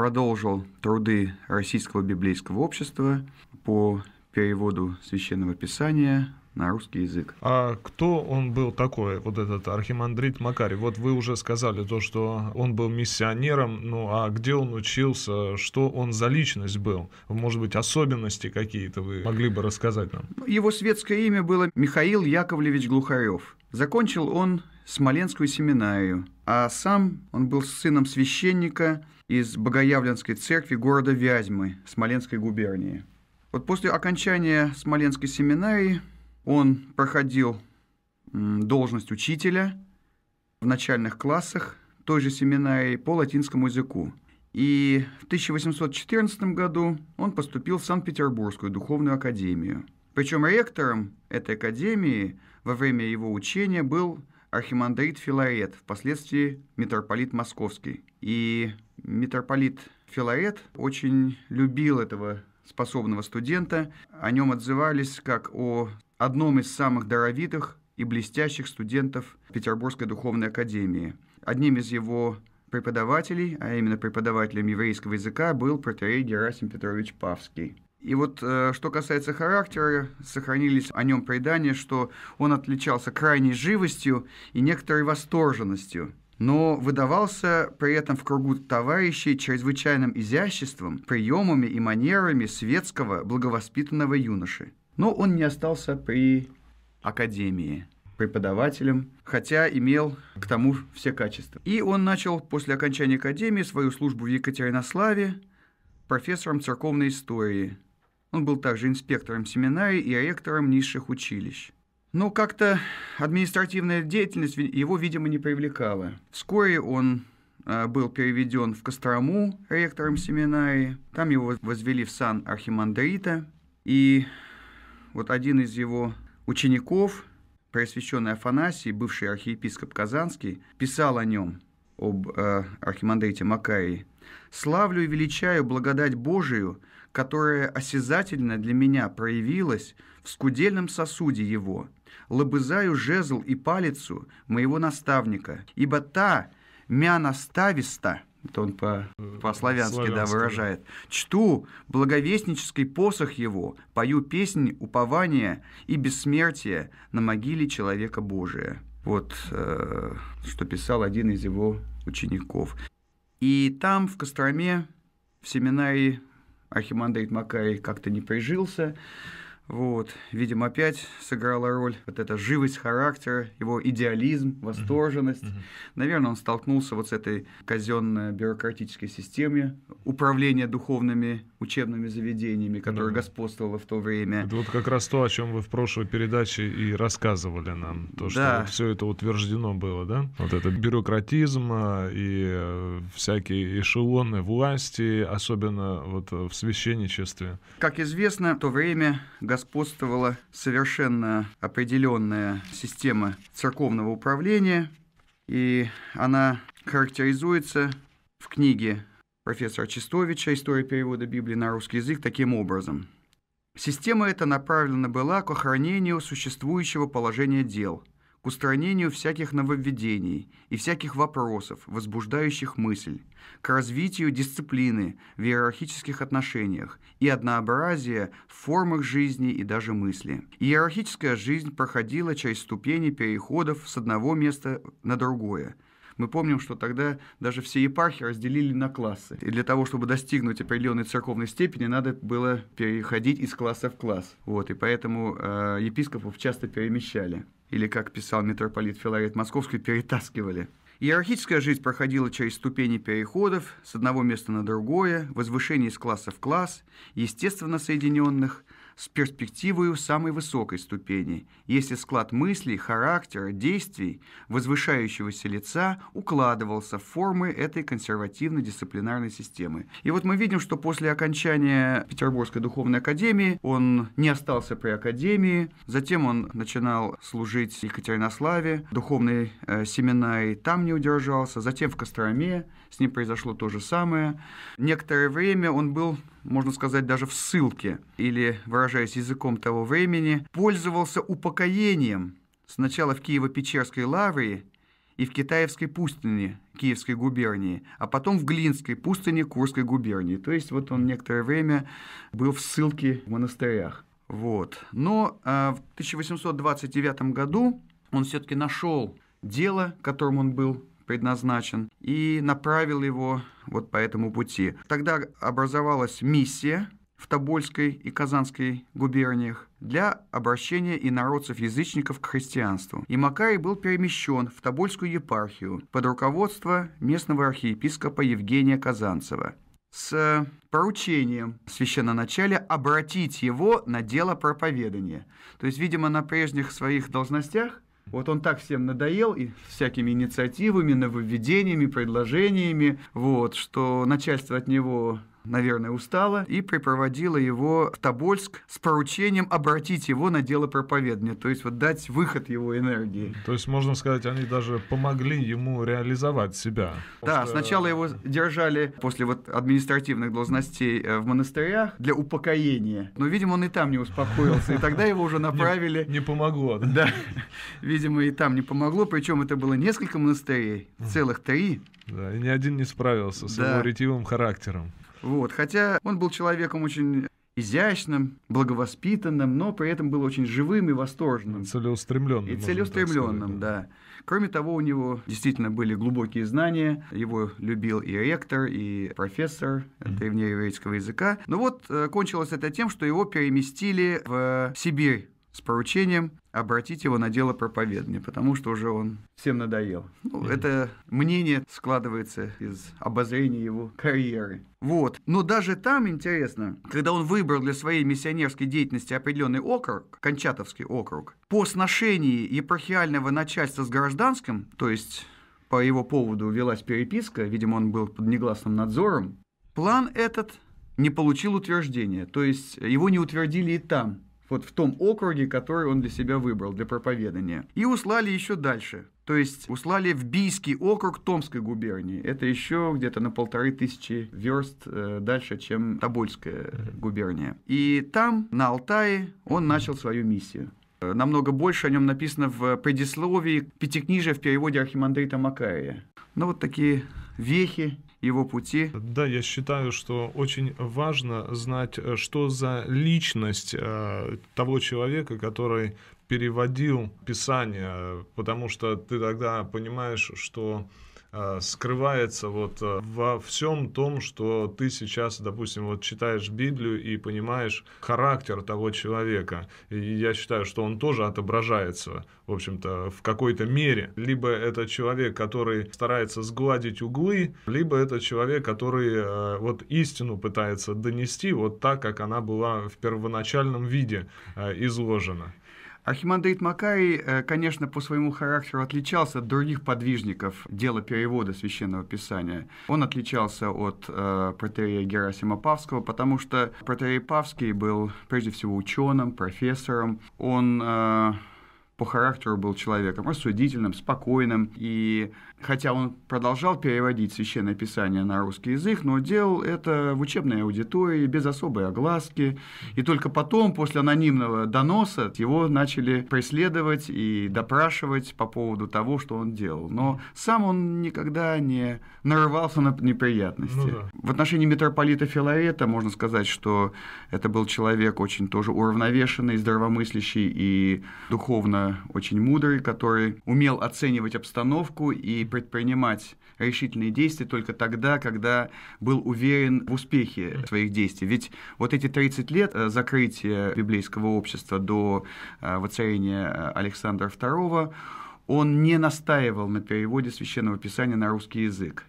продолжил труды Российского библейского общества по переводу священного писания на русский язык. А кто он был такой, вот этот архимандрит Макарий? Вот вы уже сказали то, что он был миссионером, ну а где он учился, что он за личность был? Может быть, особенности какие-то вы могли бы рассказать нам? Его светское имя было Михаил Яковлевич Глухарев. Закончил он Смоленскую семинарию, а сам он был сыном священника – из Богоявленской церкви города Вязьмы Смоленской губернии. Вот после окончания Смоленской семинарии он проходил должность учителя в начальных классах той же семинарии по латинскому языку. И в 1814 году он поступил в Санкт-Петербургскую духовную академию. Причем ректором этой академии во время его учения был архимандрит Филарет, впоследствии митрополит Московский. И митрополит Филарет очень любил этого способного студента. О нем отзывались как о одном из самых даровитых и блестящих студентов Петербургской духовной академии. Одним из его преподавателей, а именно преподавателем еврейского языка, был протерей Герасим Петрович Павский. И вот э, что касается характера, сохранились о нем предания, что он отличался крайней живостью и некоторой восторженностью – но выдавался при этом в кругу товарищей чрезвычайным изяществом, приемами и манерами светского благовоспитанного юноши. Но он не остался при академии преподавателем, хотя имел к тому все качества. И он начал после окончания академии свою службу в Екатеринославе профессором церковной истории. Он был также инспектором семинарии и ректором низших училищ. Но как-то административная деятельность его, видимо, не привлекала. Вскоре он а, был переведен в Кострому ректором семинарии. Там его возвели в сан архимандрита. И вот один из его учеников, просвещенный Афанасий, бывший архиепископ Казанский, писал о нем, об э, архимандрите Макарии. «Славлю и величаю благодать Божию, которая осязательно для меня проявилась в скудельном сосуде его, лобызаю жезл и палицу моего наставника, ибо та мя настависта, это он по, по-славянски да, выражает, чту благовестнический посох его, пою песнь упования и бессмертия на могиле человека Божия. Вот э, что писал один из его учеников. И там, в Костроме, в семинарии архимандрит Макарий как-то не прижился, вот, видимо, опять сыграла роль вот эта живость характера, его идеализм, восторженность. Uh-huh. Uh-huh. Наверное, он столкнулся вот с этой казенно-бюрократической системой управления духовными учебными заведениями, которая uh-huh. господствовала в то время. Это вот как раз то, о чем вы в прошлой передаче и рассказывали нам, то, что да. все это утверждено было, да? Вот это бюрократизм а, и э, всякие эшелоны власти, особенно вот в священничестве. Как известно, в то время господствовал господствовала совершенно определенная система церковного управления, и она характеризуется в книге профессора Чистовича «История перевода Библии на русский язык» таким образом. Система эта направлена была к охранению существующего положения дел – к устранению всяких нововведений и всяких вопросов, возбуждающих мысль, к развитию дисциплины в иерархических отношениях и однообразия в формах жизни и даже мысли. Иерархическая жизнь проходила через ступени переходов с одного места на другое – мы помним, что тогда даже все епархии разделили на классы. И для того, чтобы достигнуть определенной церковной степени, надо было переходить из класса в класс. Вот, и поэтому э, епископов часто перемещали. Или, как писал митрополит Филарет Московский, перетаскивали. Иерархическая жизнь проходила через ступени переходов с одного места на другое, возвышение из класса в класс, естественно соединенных – с перспективою самой высокой ступени, если склад мыслей, характера, действий возвышающегося лица укладывался в формы этой консервативно-дисциплинарной системы. И вот мы видим, что после окончания Петербургской духовной академии он не остался при академии, затем он начинал служить в Екатеринославе, духовный э, семена и там не удержался, затем в Костроме, с ним произошло то же самое. Некоторое время он был, можно сказать, даже в ссылке, или, выражаясь языком того времени, пользовался упокоением сначала в Киево-Печерской лавре и в Китаевской пустыне Киевской губернии, а потом в Глинской пустыне Курской губернии. То есть вот он некоторое время был в ссылке в монастырях. Вот. Но а, в 1829 году он все-таки нашел дело, которым он был предназначен, и направил его вот по этому пути. Тогда образовалась миссия в Тобольской и Казанской губерниях для обращения инородцев-язычников к христианству. И Макарий был перемещен в Тобольскую епархию под руководство местного архиепископа Евгения Казанцева с э, поручением священноначале обратить его на дело проповедания. То есть, видимо, на прежних своих должностях вот он так всем надоел и всякими инициативами, нововведениями, предложениями, вот, что начальство от него наверное, устала, и припроводила его в Тобольск с поручением обратить его на дело проповедания, то есть вот дать выход его энергии. То есть, можно сказать, они даже помогли ему реализовать себя. Да, что... сначала его держали после вот административных должностей э, в монастырях для упокоения, но, видимо, он и там не успокоился, и тогда его уже направили... Не, помогло. Да? видимо, и там не помогло, причем это было несколько монастырей, целых три. Да, и ни один не справился с его ретивым характером. Вот. Хотя он был человеком очень изящным, благовоспитанным, но при этом был очень живым и восторженным. Целеустремленным. И целеустремленным, да. Кроме того, у него действительно были глубокие знания. Его любил и ректор, и профессор mm-hmm. древнееврейского языка. Но вот э, кончилось это тем, что его переместили в Сибирь с поручением обратить его на дело проповедания, потому что уже он всем надоел. Ну, mm-hmm. это мнение складывается из обозрения его карьеры. Вот. Но даже там интересно, когда он выбрал для своей миссионерской деятельности определенный округ, Кончатовский округ, по сношении епархиального начальства с гражданским, то есть по его поводу велась переписка, видимо, он был под негласным надзором, план этот не получил утверждения, то есть его не утвердили и там вот в том округе, который он для себя выбрал для проповедания. И услали еще дальше. То есть услали в Бийский округ Томской губернии. Это еще где-то на полторы тысячи верст э, дальше, чем Тобольская губерния. И там, на Алтае, он начал свою миссию. Э, намного больше о нем написано в предисловии пятикнижия в переводе Архимандрита Макария. Ну вот такие вехи его пути. Да, я считаю, что очень важно знать, э, что за личность э, того человека, который переводил Писание, э, потому что ты тогда понимаешь, что Э, скрывается вот э, во всем том, что ты сейчас, допустим, вот читаешь Библию и понимаешь характер того человека. И я считаю, что он тоже отображается, в общем-то, в какой-то мере. Либо это человек, который старается сгладить углы, либо это человек, который э, вот истину пытается донести вот так, как она была в первоначальном виде изложена. Архимандрит Макарий, э, конечно, по своему характеру отличался от других подвижников дела перевода Священного Писания. Он отличался от э, протерея Герасима Павского, потому что протерей Павский был прежде всего ученым, профессором. Он э, по характеру был человеком рассудительным, спокойным и хотя он продолжал переводить Священное Писание на русский язык, но делал это в учебной аудитории, без особой огласки. И только потом, после анонимного доноса, его начали преследовать и допрашивать по поводу того, что он делал. Но сам он никогда не нарывался на неприятности. Ну, да. В отношении митрополита Филарета можно сказать, что это был человек очень тоже уравновешенный, здравомыслящий и духовно очень мудрый, который умел оценивать обстановку и предпринимать решительные действия только тогда, когда был уверен в успехе своих действий. Ведь вот эти 30 лет э, закрытия библейского общества до э, воцарения э, Александра II, он не настаивал на переводе священного писания на русский язык.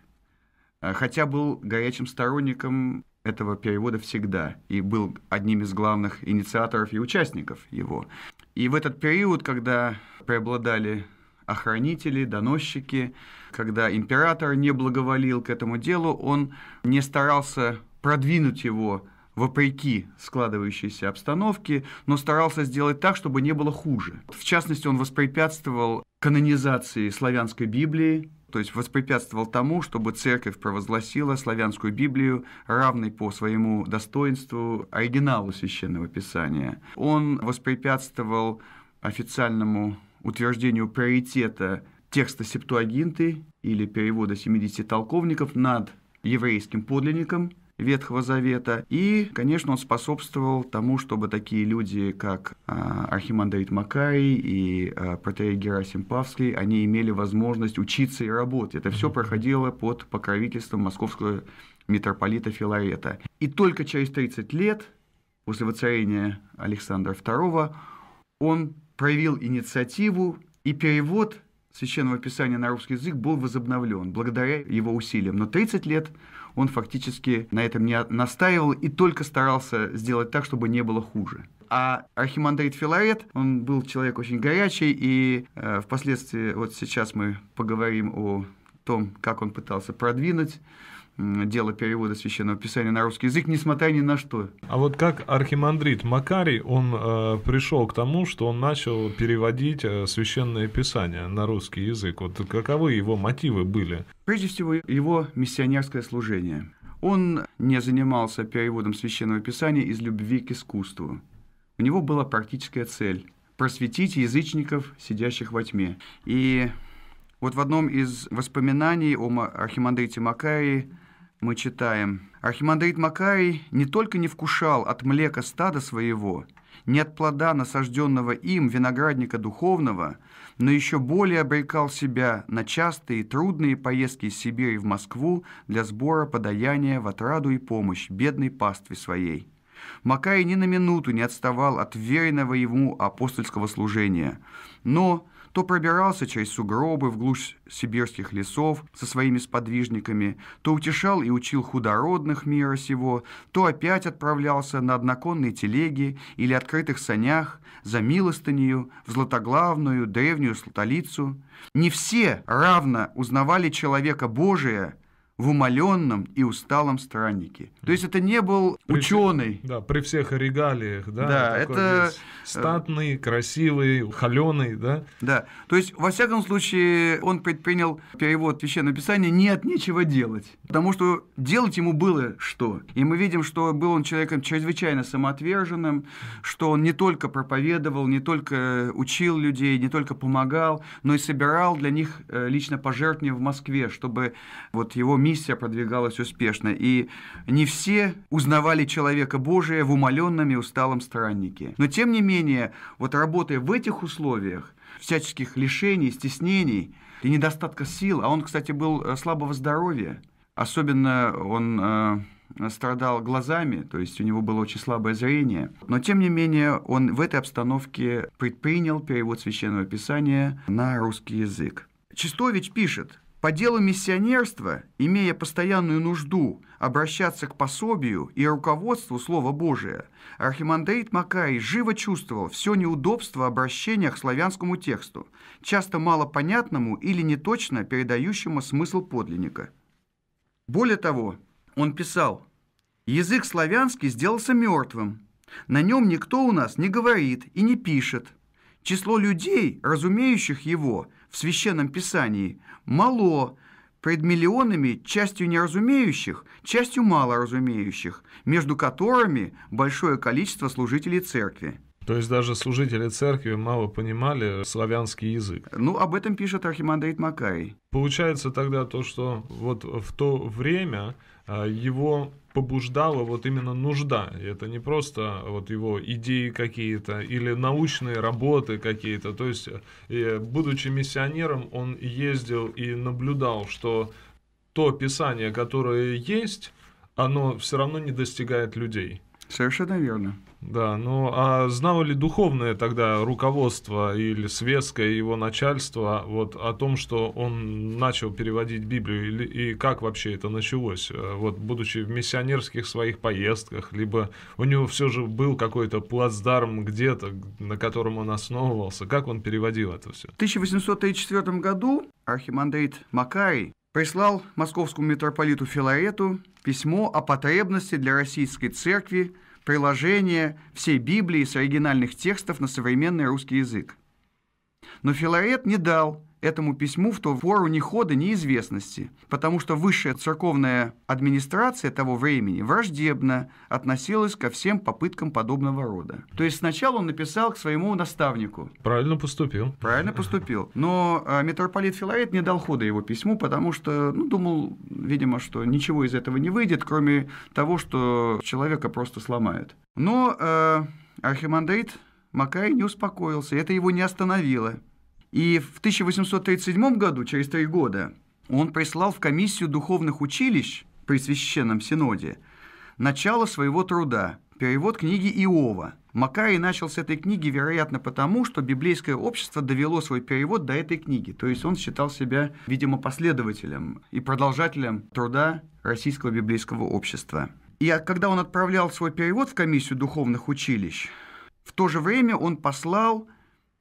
Хотя был горячим сторонником этого перевода всегда и был одним из главных инициаторов и участников его. И в этот период, когда преобладали охранители, доносчики. Когда император не благоволил к этому делу, он не старался продвинуть его вопреки складывающейся обстановке, но старался сделать так, чтобы не было хуже. В частности, он воспрепятствовал канонизации славянской Библии, то есть воспрепятствовал тому, чтобы церковь провозгласила славянскую Библию равной по своему достоинству оригиналу священного писания. Он воспрепятствовал официальному утверждению приоритета текста Септуагинты или перевода 70 толковников над еврейским подлинником Ветхого Завета. И, конечно, он способствовал тому, чтобы такие люди, как а, архимандрит Макарий и а, протерей Герасим Павский, они имели возможность учиться и работать. Это все проходило под покровительством московского митрополита Филарета. И только через 30 лет после воцарения Александра II он проявил инициативу, и перевод Священного Писания на русский язык был возобновлен благодаря его усилиям. Но 30 лет он фактически на этом не настаивал и только старался сделать так, чтобы не было хуже. А архимандрит Филарет, он был человек очень горячий, и э, впоследствии, вот сейчас мы поговорим о том, как он пытался продвинуть дело перевода Священного Писания на русский язык, несмотря ни на что. А вот как архимандрит Макарий, он э, пришел к тому, что он начал переводить э, Священное Писание на русский язык. Вот каковы его мотивы были? Прежде всего, его миссионерское служение. Он не занимался переводом Священного Писания из любви к искусству. У него была практическая цель – просветить язычников, сидящих во тьме. И вот в одном из воспоминаний о архимандрите Макарии мы читаем, «Архимандрит Макарий не только не вкушал от млека стада своего, не от плода насажденного им виноградника духовного, но еще более обрекал себя на частые и трудные поездки из Сибири в Москву для сбора подаяния в отраду и помощь бедной пастве своей». Макарий ни на минуту не отставал от веренного ему апостольского служения, но то пробирался через сугробы в глушь сибирских лесов со своими сподвижниками, то утешал и учил худородных мира сего, то опять отправлялся на одноконной телеге или открытых санях за милостынею в златоглавную древнюю слатолицу. Не все равно узнавали человека Божия в умаленном и усталом страннике – то есть это не был при, ученый. Да, при всех регалиях, да. Да, это статный, э, красивый, холеный, да. Да, то есть во всяком случае он предпринял перевод священного писания Нет от нечего делать, потому что делать ему было что. И мы видим, что был он человеком чрезвычайно самоотверженным, что он не только проповедовал, не только э, учил людей, не только помогал, но и собирал для них э, лично пожертвования в Москве, чтобы вот его миссия продвигалась успешно. И не все узнавали человека Божия в умоленном и усталом страннике. Но тем не менее, вот работая в этих условиях, всяческих лишений, стеснений и недостатка сил, а он, кстати, был э, слабого здоровья, особенно он э, страдал глазами, то есть у него было очень слабое зрение. Но тем не менее он в этой обстановке предпринял перевод священного писания на русский язык. Чистович пишет, по делу миссионерства, имея постоянную нужду обращаться к пособию и руководству Слова Божия, архимандрит Макарий живо чувствовал все неудобство обращения к славянскому тексту, часто малопонятному или неточно передающему смысл подлинника. Более того, он писал, «Язык славянский сделался мертвым, на нем никто у нас не говорит и не пишет. Число людей, разумеющих его – в Священном Писании мало пред миллионами частью неразумеющих, частью малоразумеющих, между которыми большое количество служителей церкви. То есть даже служители церкви мало понимали славянский язык. Ну, об этом пишет архимандрит Макарий. Получается тогда то, что вот в то время а, его побуждала вот именно нужда. Это не просто а, вот его идеи какие-то или научные работы какие-то. То есть, э, э, будучи миссионером, он ездил и наблюдал, что то писание, которое есть, оно все равно не достигает людей. Совершенно верно. Да, ну а знало ли духовное тогда руководство или светское его начальство а, вот о том, что он начал переводить Библию и, и как вообще это началось? Э, вот будучи в миссионерских своих поездках, либо у него все же был какой-то плацдарм где-то, на котором он основывался. Как он переводил это все? В 1834 году архимандрит Макарий прислал московскому митрополиту Филарету письмо о потребности для российской церкви – приложение всей Библии с оригинальных текстов на современный русский язык. Но Филарет не дал этому письму в то пору ни хода, ни известности, потому что высшая церковная администрация того времени враждебно относилась ко всем попыткам подобного рода. То есть сначала он написал к своему наставнику. Правильно поступил. Правильно поступил. Но а, митрополит Филарет не дал хода его письму, потому что ну, думал, видимо, что ничего из этого не выйдет, кроме того, что человека просто сломают. Но э, архимандрит Макай не успокоился, это его не остановило. И в 1837 году, через три года, он прислал в комиссию духовных училищ при Священном Синоде начало своего труда – перевод книги Иова. Макарий начал с этой книги, вероятно, потому, что библейское общество довело свой перевод до этой книги. То есть он считал себя, видимо, последователем и продолжателем труда российского библейского общества. И когда он отправлял свой перевод в комиссию духовных училищ, в то же время он послал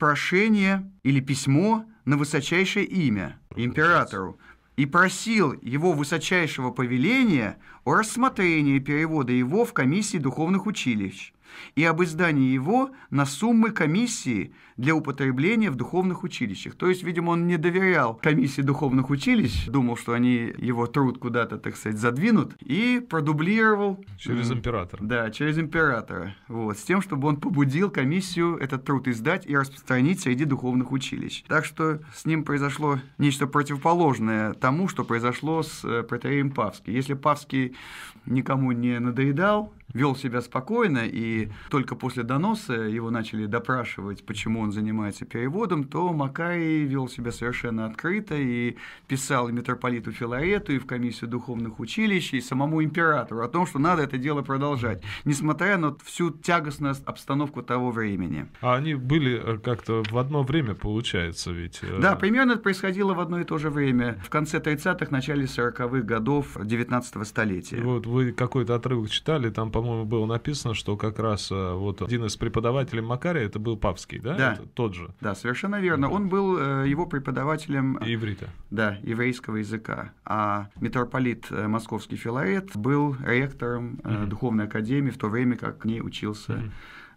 прошение или письмо на высочайшее имя императору и просил его высочайшего повеления о рассмотрении перевода его в комиссии духовных училищ и об издании его на суммы комиссии для употребления в духовных училищах. То есть, видимо, он не доверял комиссии духовных училищ, думал, что они его труд куда-то, так сказать, задвинут, и продублировал... Через императора. Да, через императора. Вот, с тем, чтобы он побудил комиссию этот труд издать и распространить среди духовных училищ. Так что с ним произошло нечто противоположное тому, что произошло с э, протереем Павски. Если Павский никому не надоедал, вел себя спокойно, и только после доноса его начали допрашивать, почему он занимается переводом, то Макарий вел себя совершенно открыто и писал и митрополиту Филарету, и в комиссию духовных училищ, и самому императору о том, что надо это дело продолжать, несмотря на всю тягостную обстановку того времени. А они были э, как-то в одно время, получается, ведь? Э, да, примерно это происходило в одно и то же время, в конце 30-х, начале 40-х годов 19 го столетия. И вот вы какой-то отрывок читали, там, по по-моему, было написано, что как раз э, вот один из преподавателей Макария, это был Павский, да? Да. Это тот же. Да, совершенно верно. Да. Он был э, его преподавателем... Э, иврита. Да, еврейского языка. А митрополит Московский Филарет был ректором угу. Духовной Академии в то время, как к ней учился... Угу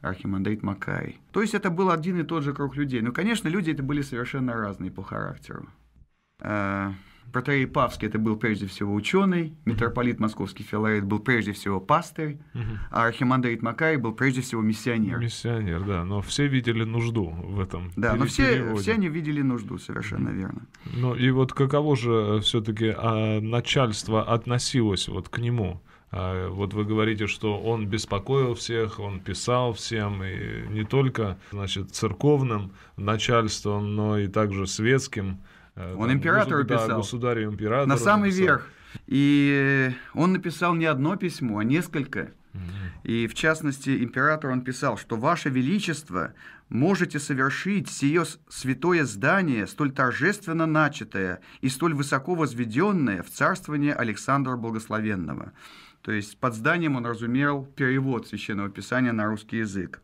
архимандрит Макарий. То есть это был один и тот же круг людей. Но, ну, конечно, люди это были совершенно разные по характеру. Протарей Павский это был прежде всего ученый, митрополит Московский Филарет был прежде всего пастырь, угу. а архимандрит Макарий был прежде всего миссионер. Миссионер, да, но все видели нужду в этом. Да, но все, все они видели нужду, совершенно верно. Ну и вот каково же э, все-таки а, начальство относилось вот к нему? А, вот вы говорите, что он беспокоил всех, он писал всем, и не только значит, церковным начальством, но и также светским Э, он там, императору государ, писал. Государю императору. На самый написал. верх. И он написал не одно письмо, а несколько. И в частности, император он писал, что «Ваше Величество, можете совершить сие святое здание, столь торжественно начатое и столь высоко возведенное в царствование Александра Благословенного». То есть под зданием он разумел перевод Священного Писания на русский язык.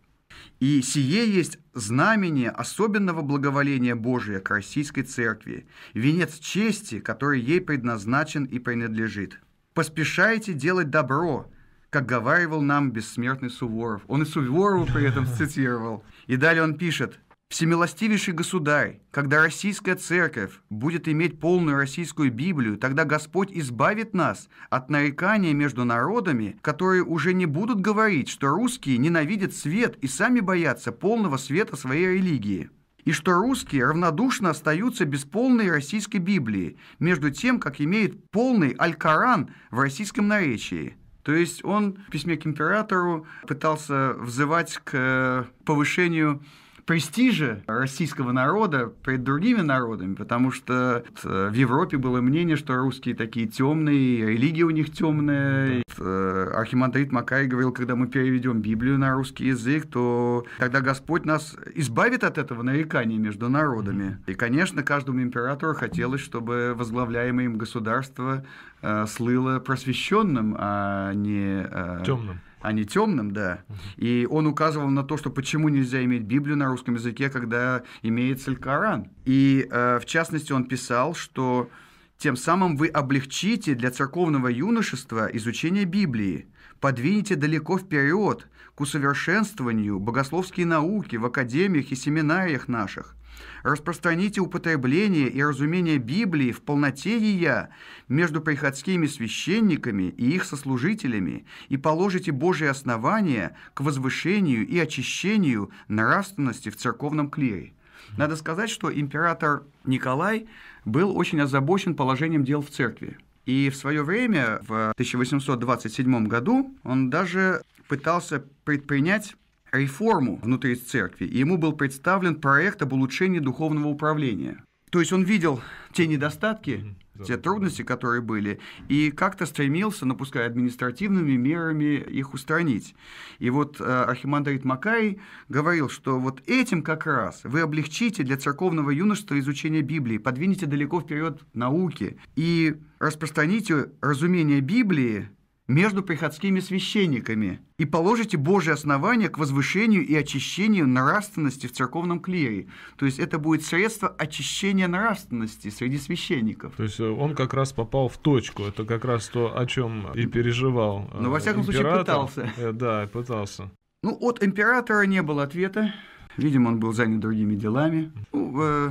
И сие есть знамение особенного благоволения Божия к Российской Церкви, венец чести, который ей предназначен и принадлежит. Поспешайте делать добро, как говаривал нам бессмертный Суворов. Он и Суворова при этом цитировал. И далее он пишет – Всемилостивейший государь, когда российская церковь будет иметь полную российскую Библию, тогда Господь избавит нас от нарекания между народами, которые уже не будут говорить, что русские ненавидят свет и сами боятся полного света своей религии. И что русские равнодушно остаются без полной российской Библии, между тем, как имеет полный Аль-Коран в российском наречии. То есть он в письме к императору пытался взывать к э, повышению престижа российского народа перед другими народами, потому что э, в Европе было мнение, что русские такие темные, религия у них темная. Да. Э, архимандрит Макарий говорил, когда мы переведем Библию на русский язык, то тогда Господь нас избавит от этого нарекания между народами. И, конечно, каждому императору хотелось, чтобы возглавляемое им государство э, слыло просвещенным, а не... Темным а не темным, да. И он указывал на то, что почему нельзя иметь Библию на русском языке, когда имеется Коран. И э, в частности он писал, что тем самым вы облегчите для церковного юношества изучение Библии, подвинете далеко вперед к усовершенствованию богословские науки в академиях и семинариях наших распространите употребление и разумение Библии в полноте ее между приходскими священниками и их сослужителями и положите Божие основания к возвышению и очищению нравственности в церковном клире. Надо сказать, что император Николай был очень озабочен положением дел в церкви. И в свое время, в 1827 году, он даже пытался предпринять реформу внутри церкви, и ему был представлен проект об улучшении духовного управления. То есть он видел те недостатки, те трудности, которые были, и как-то стремился, напуская административными мерами, их устранить. И вот э, архимандрит Макай говорил, что вот этим как раз вы облегчите для церковного юношества изучение Библии, подвинете далеко вперед науки и распространите разумение Библии между приходскими священниками и положите Божие основание к возвышению и очищению нравственности в церковном клире. То есть это будет средство очищения нравственности среди священников. То есть э, он как раз попал в точку. Это как раз то, о чем и переживал. Э, Но ну, во всяком император. случае пытался. Э, да, пытался. Ну, от императора не было ответа. Видимо, он был занят другими делами. Ну, э,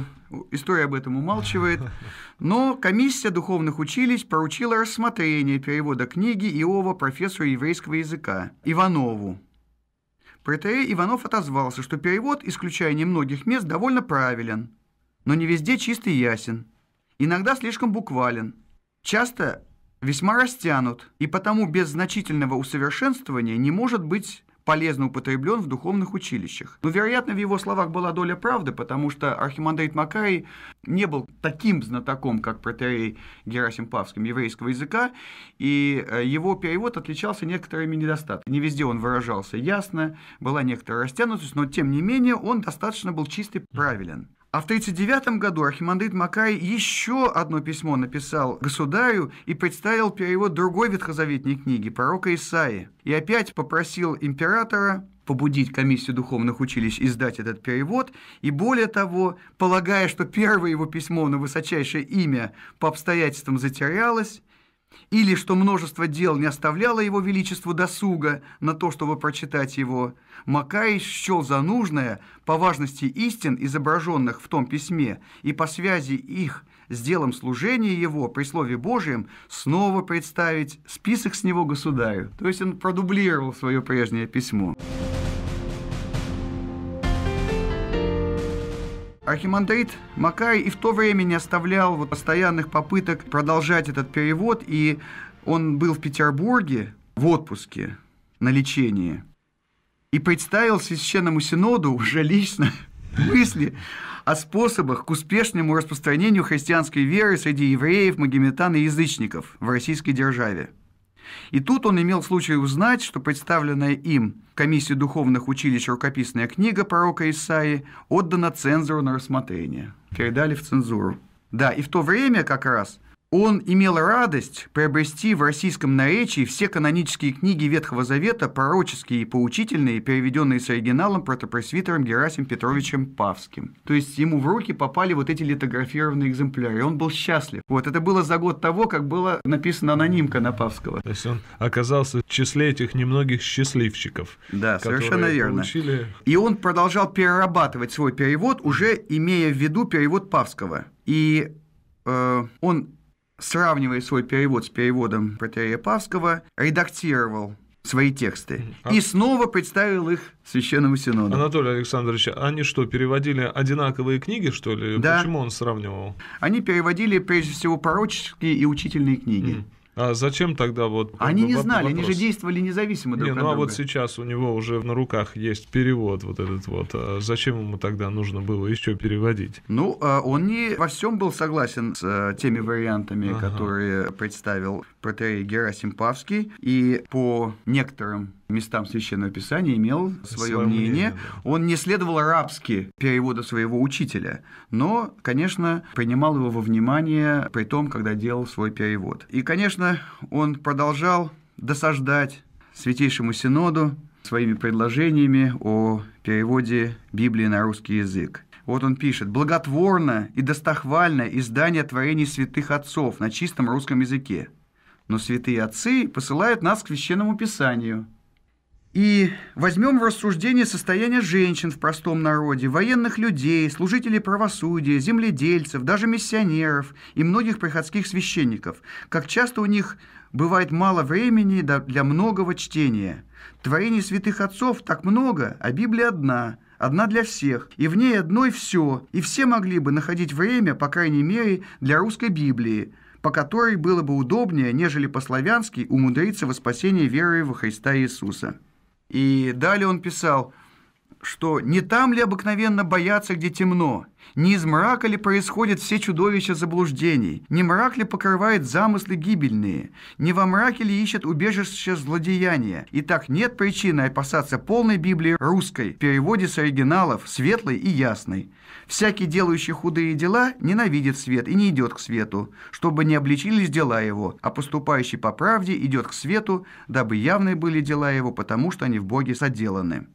История об этом умалчивает. Но комиссия духовных училищ поручила рассмотрение перевода книги Иова профессору еврейского языка Иванову. Протеерей э Иванов отозвался, что перевод, исключая немногих мест, довольно правилен, но не везде чистый ясен, иногда слишком буквален, часто весьма растянут, и потому без значительного усовершенствования не может быть полезно употреблен в духовных училищах. Но, вероятно, в его словах была доля правды, потому что архимандрит Макарий не был таким знатоком, как протерей Герасим Павским еврейского языка, и э, его перевод отличался некоторыми недостатками. Не везде он выражался ясно, была некоторая растянутость, но, тем не менее, он достаточно был чистый, и правилен. А в 1939 году архимандрит Макай еще одно письмо написал государю и представил перевод другой ветхозаветной книги, пророка Исаи. И опять попросил императора побудить комиссию духовных училищ издать этот перевод, и более того, полагая, что первое его письмо на высочайшее имя по обстоятельствам затерялось, или что множество дел не оставляло его величеству досуга на то, чтобы прочитать его, Макай счел за нужное по важности истин, изображенных в том письме, и по связи их с делом служения его при Слове Божьем снова представить список с него государю. То есть он продублировал свое прежнее письмо. Архимандрит Макай и в то время не оставлял вот постоянных попыток продолжать этот перевод, и он был в Петербурге в отпуске на лечении и представил Священному Синоду уже лично мысли о способах к успешному распространению христианской веры среди евреев, магометан и язычников в российской державе. И тут он имел случай узнать, что представленная им комиссии духовных училищ рукописная книга пророка Исаи отдана цензору на рассмотрение. Передали в цензуру. Да, и в то время как раз он имел радость приобрести в российском наречии все канонические книги Ветхого Завета, пророческие и поучительные, переведенные с оригиналом протопросвитером Герасим Петровичем Павским. То есть ему в руки попали вот эти литографированные экземпляры, и он был счастлив. Вот это было за год того, как была написана анонимка на Павского. То есть он оказался в числе этих немногих счастливчиков. Да, совершенно верно. Получили... И он продолжал перерабатывать свой перевод, уже имея в виду перевод Павского. И э, он сравнивая свой перевод с переводом протерея Павского, редактировал свои тексты а... и снова представил их Священному Синоду. Анатолий Александрович, они что, переводили одинаковые книги, что ли? Да. Почему он сравнивал? Они переводили, прежде всего, пороческие и учительные книги. Mm. А зачем тогда вот... Они не знали, вопрос. они же действовали независимо друг не, от ну, а друга. Ну а вот сейчас у него уже на руках есть перевод вот этот вот. А зачем ему тогда нужно было еще переводить? Ну, а он не во всем был согласен с э, теми вариантами, ага. которые представил Протерей Герасим Павский. И по некоторым местам Священного Писания, имел свое, свое мнение. мнение да. Он не следовал арабски переводу своего учителя, но, конечно, принимал его во внимание при том, когда делал свой перевод. И, конечно, он продолжал досаждать Святейшему Синоду своими предложениями о переводе Библии на русский язык. Вот он пишет. «Благотворно и достохвально издание творений святых отцов на чистом русском языке. Но святые отцы посылают нас к священному писанию – и возьмем в рассуждение состояние женщин в простом народе, военных людей, служителей правосудия, земледельцев, даже миссионеров и многих приходских священников, как часто у них бывает мало времени для многого чтения. Творений святых отцов так много, а Библия одна – одна для всех, и в ней одной все, и все могли бы находить время, по крайней мере, для русской Библии, по которой было бы удобнее, нежели по-славянски, умудриться во спасение веры во Христа Иисуса. И далее он писал – что не там ли обыкновенно бояться, где темно, не из мрака ли происходят все чудовища заблуждений, не мрак ли покрывает замыслы гибельные, не во мраке ли ищет убежище злодеяния. И так нет причины опасаться полной Библии русской, в переводе с оригиналов светлой и ясной. Всякий, делающий худые дела, ненавидит свет и не идет к свету, чтобы не обличились дела его, а поступающий по правде идет к свету, дабы явны были дела его, потому что они в Боге соделаны.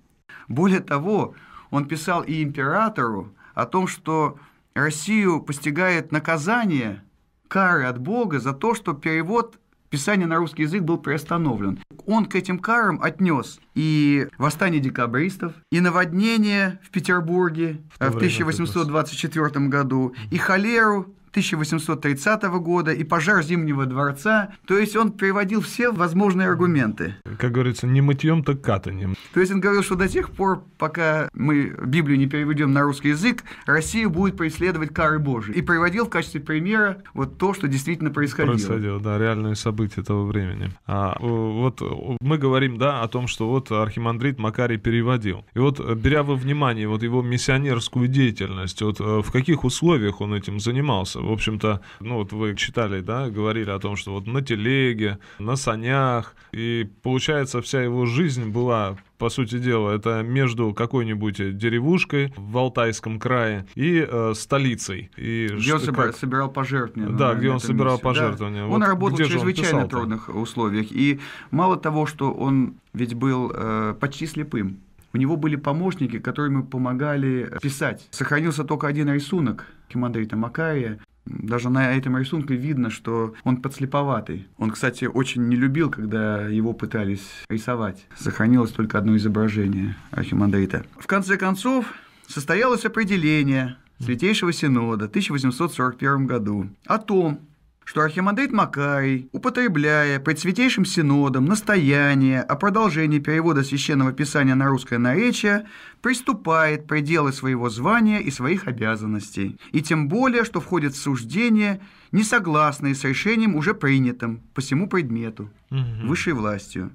Более того, он писал и императору о том, что Россию постигает наказание, кары от Бога за то, что перевод Писания на русский язык был приостановлен. Он к этим карам отнес и восстание декабристов, и наводнение в Петербурге э, в, в 1824 году, и холеру 1830 года и пожар Зимнего дворца. То есть он приводил все возможные аргументы. Как говорится, не мытьем, так катанием. То есть он говорил, что до тех пор, пока мы Библию не переведем на русский язык, Россия будет преследовать кары Божьи. И приводил в качестве примера вот то, что действительно происходило. Происходило, да, реальные события того времени. А, э, вот э, мы говорим, да, о том, что вот архимандрит Макарий переводил. И вот, э, беря во внимание вот его миссионерскую деятельность, вот в каких условиях он этим занимался? в общем-то, ну вот вы читали, да, говорили о том, что вот на телеге, на санях, и получается вся его жизнь была по сути дела, это между какой-нибудь деревушкой в Алтайском крае и э, столицей. И где он собирал, как... собирал пожертвования. Да, где он собирал миссию. пожертвования. Да. Вот он работал в чрезвычайно трудных условиях. И мало того, что он ведь был э, почти слепым, у него были помощники, которые ему помогали э, писать. Сохранился только один рисунок Химандрита Макария, даже на этом рисунке видно, что он подслеповатый. Он, кстати, очень не любил, когда его пытались рисовать. Сохранилось только одно изображение Архимандрита. В конце концов, состоялось определение Святейшего Синода в 1841 году о том, что архимандрит Макарий, употребляя пред Святейшим Синодом настояние о продолжении перевода Священного Писания на русское наречие, приступает пределы своего звания и своих обязанностей, и тем более, что входит в суждение, не согласные с решением, уже принятым по всему предмету, высшей властью.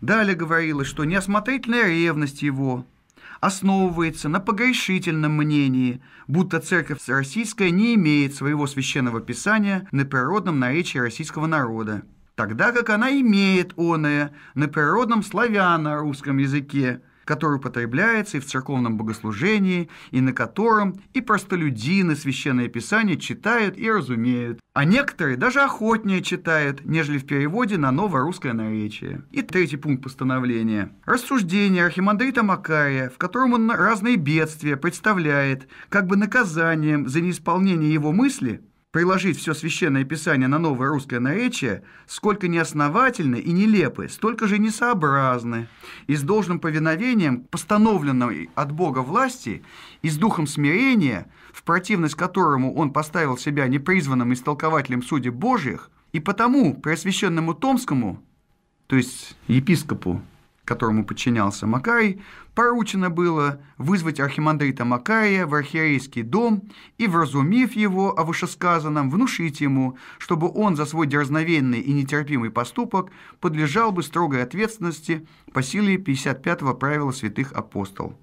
Далее говорилось, что неосмотрительная ревность его – основывается на погрешительном мнении, будто церковь российская не имеет своего священного писания на природном наречии российского народа, тогда как она имеет оное на природном славяно-русском языке – который употребляется и в церковном богослужении, и на котором и простолюдины Священное Писание читают и разумеют, а некоторые даже охотнее читают, нежели в переводе на новорусское наречие. И третий пункт постановления. Рассуждение архимандрита Макария, в котором он разные бедствия представляет, как бы наказанием за неисполнение его мысли – приложить все священное писание на новое русское наречие, сколько неосновательны и нелепы, столько же и несообразны, и с должным повиновением постановленной от Бога власти и с духом смирения, в противность которому он поставил себя непризванным истолкователем судеб Божьих, и потому Преосвященному Томскому, то есть епископу которому подчинялся Макарий, поручено было вызвать архимандрита Макария в архиерейский дом и, вразумив его о вышесказанном, внушить ему, чтобы он за свой дерзновенный и нетерпимый поступок подлежал бы строгой ответственности по силе 55-го правила святых апостолов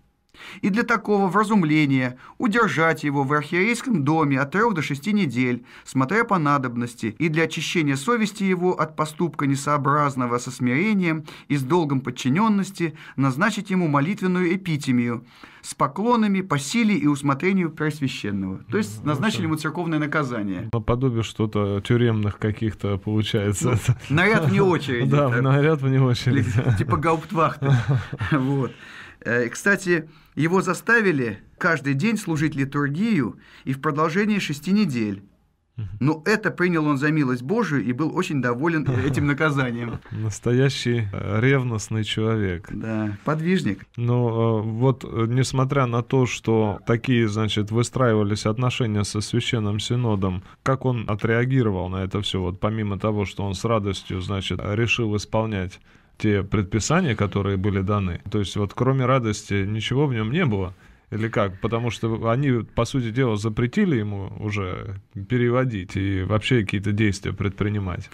и для такого вразумления удержать его в архиерейском доме от трех до шести недель, смотря по надобности, и для очищения совести его от поступка несообразного со смирением и с долгом подчиненности назначить ему молитвенную эпитемию с поклонами по силе и усмотрению пресвященного. То есть назначили ему церковное наказание. Наподобие что-то тюремных каких-то получается. Ну, наряд вне очереди. Да, наряд вне очереди. Типа гауптвахты. Вот. Э, кстати, его заставили каждый день служить литургию и в продолжении шести недель. Но это принял он за милость Божию и был очень доволен этим наказанием. Настоящий э, ревностный человек. Да, подвижник. Но ну, э, вот несмотря на то, что такие, значит, выстраивались отношения со Священным Синодом, как он отреагировал на это все, вот помимо того, что он с радостью, значит, решил исполнять те предписания, которые были даны. То есть вот кроме радости ничего в нем не было. Или как? Потому что они, по сути дела, запретили ему уже переводить и вообще какие-то действия предпринимать.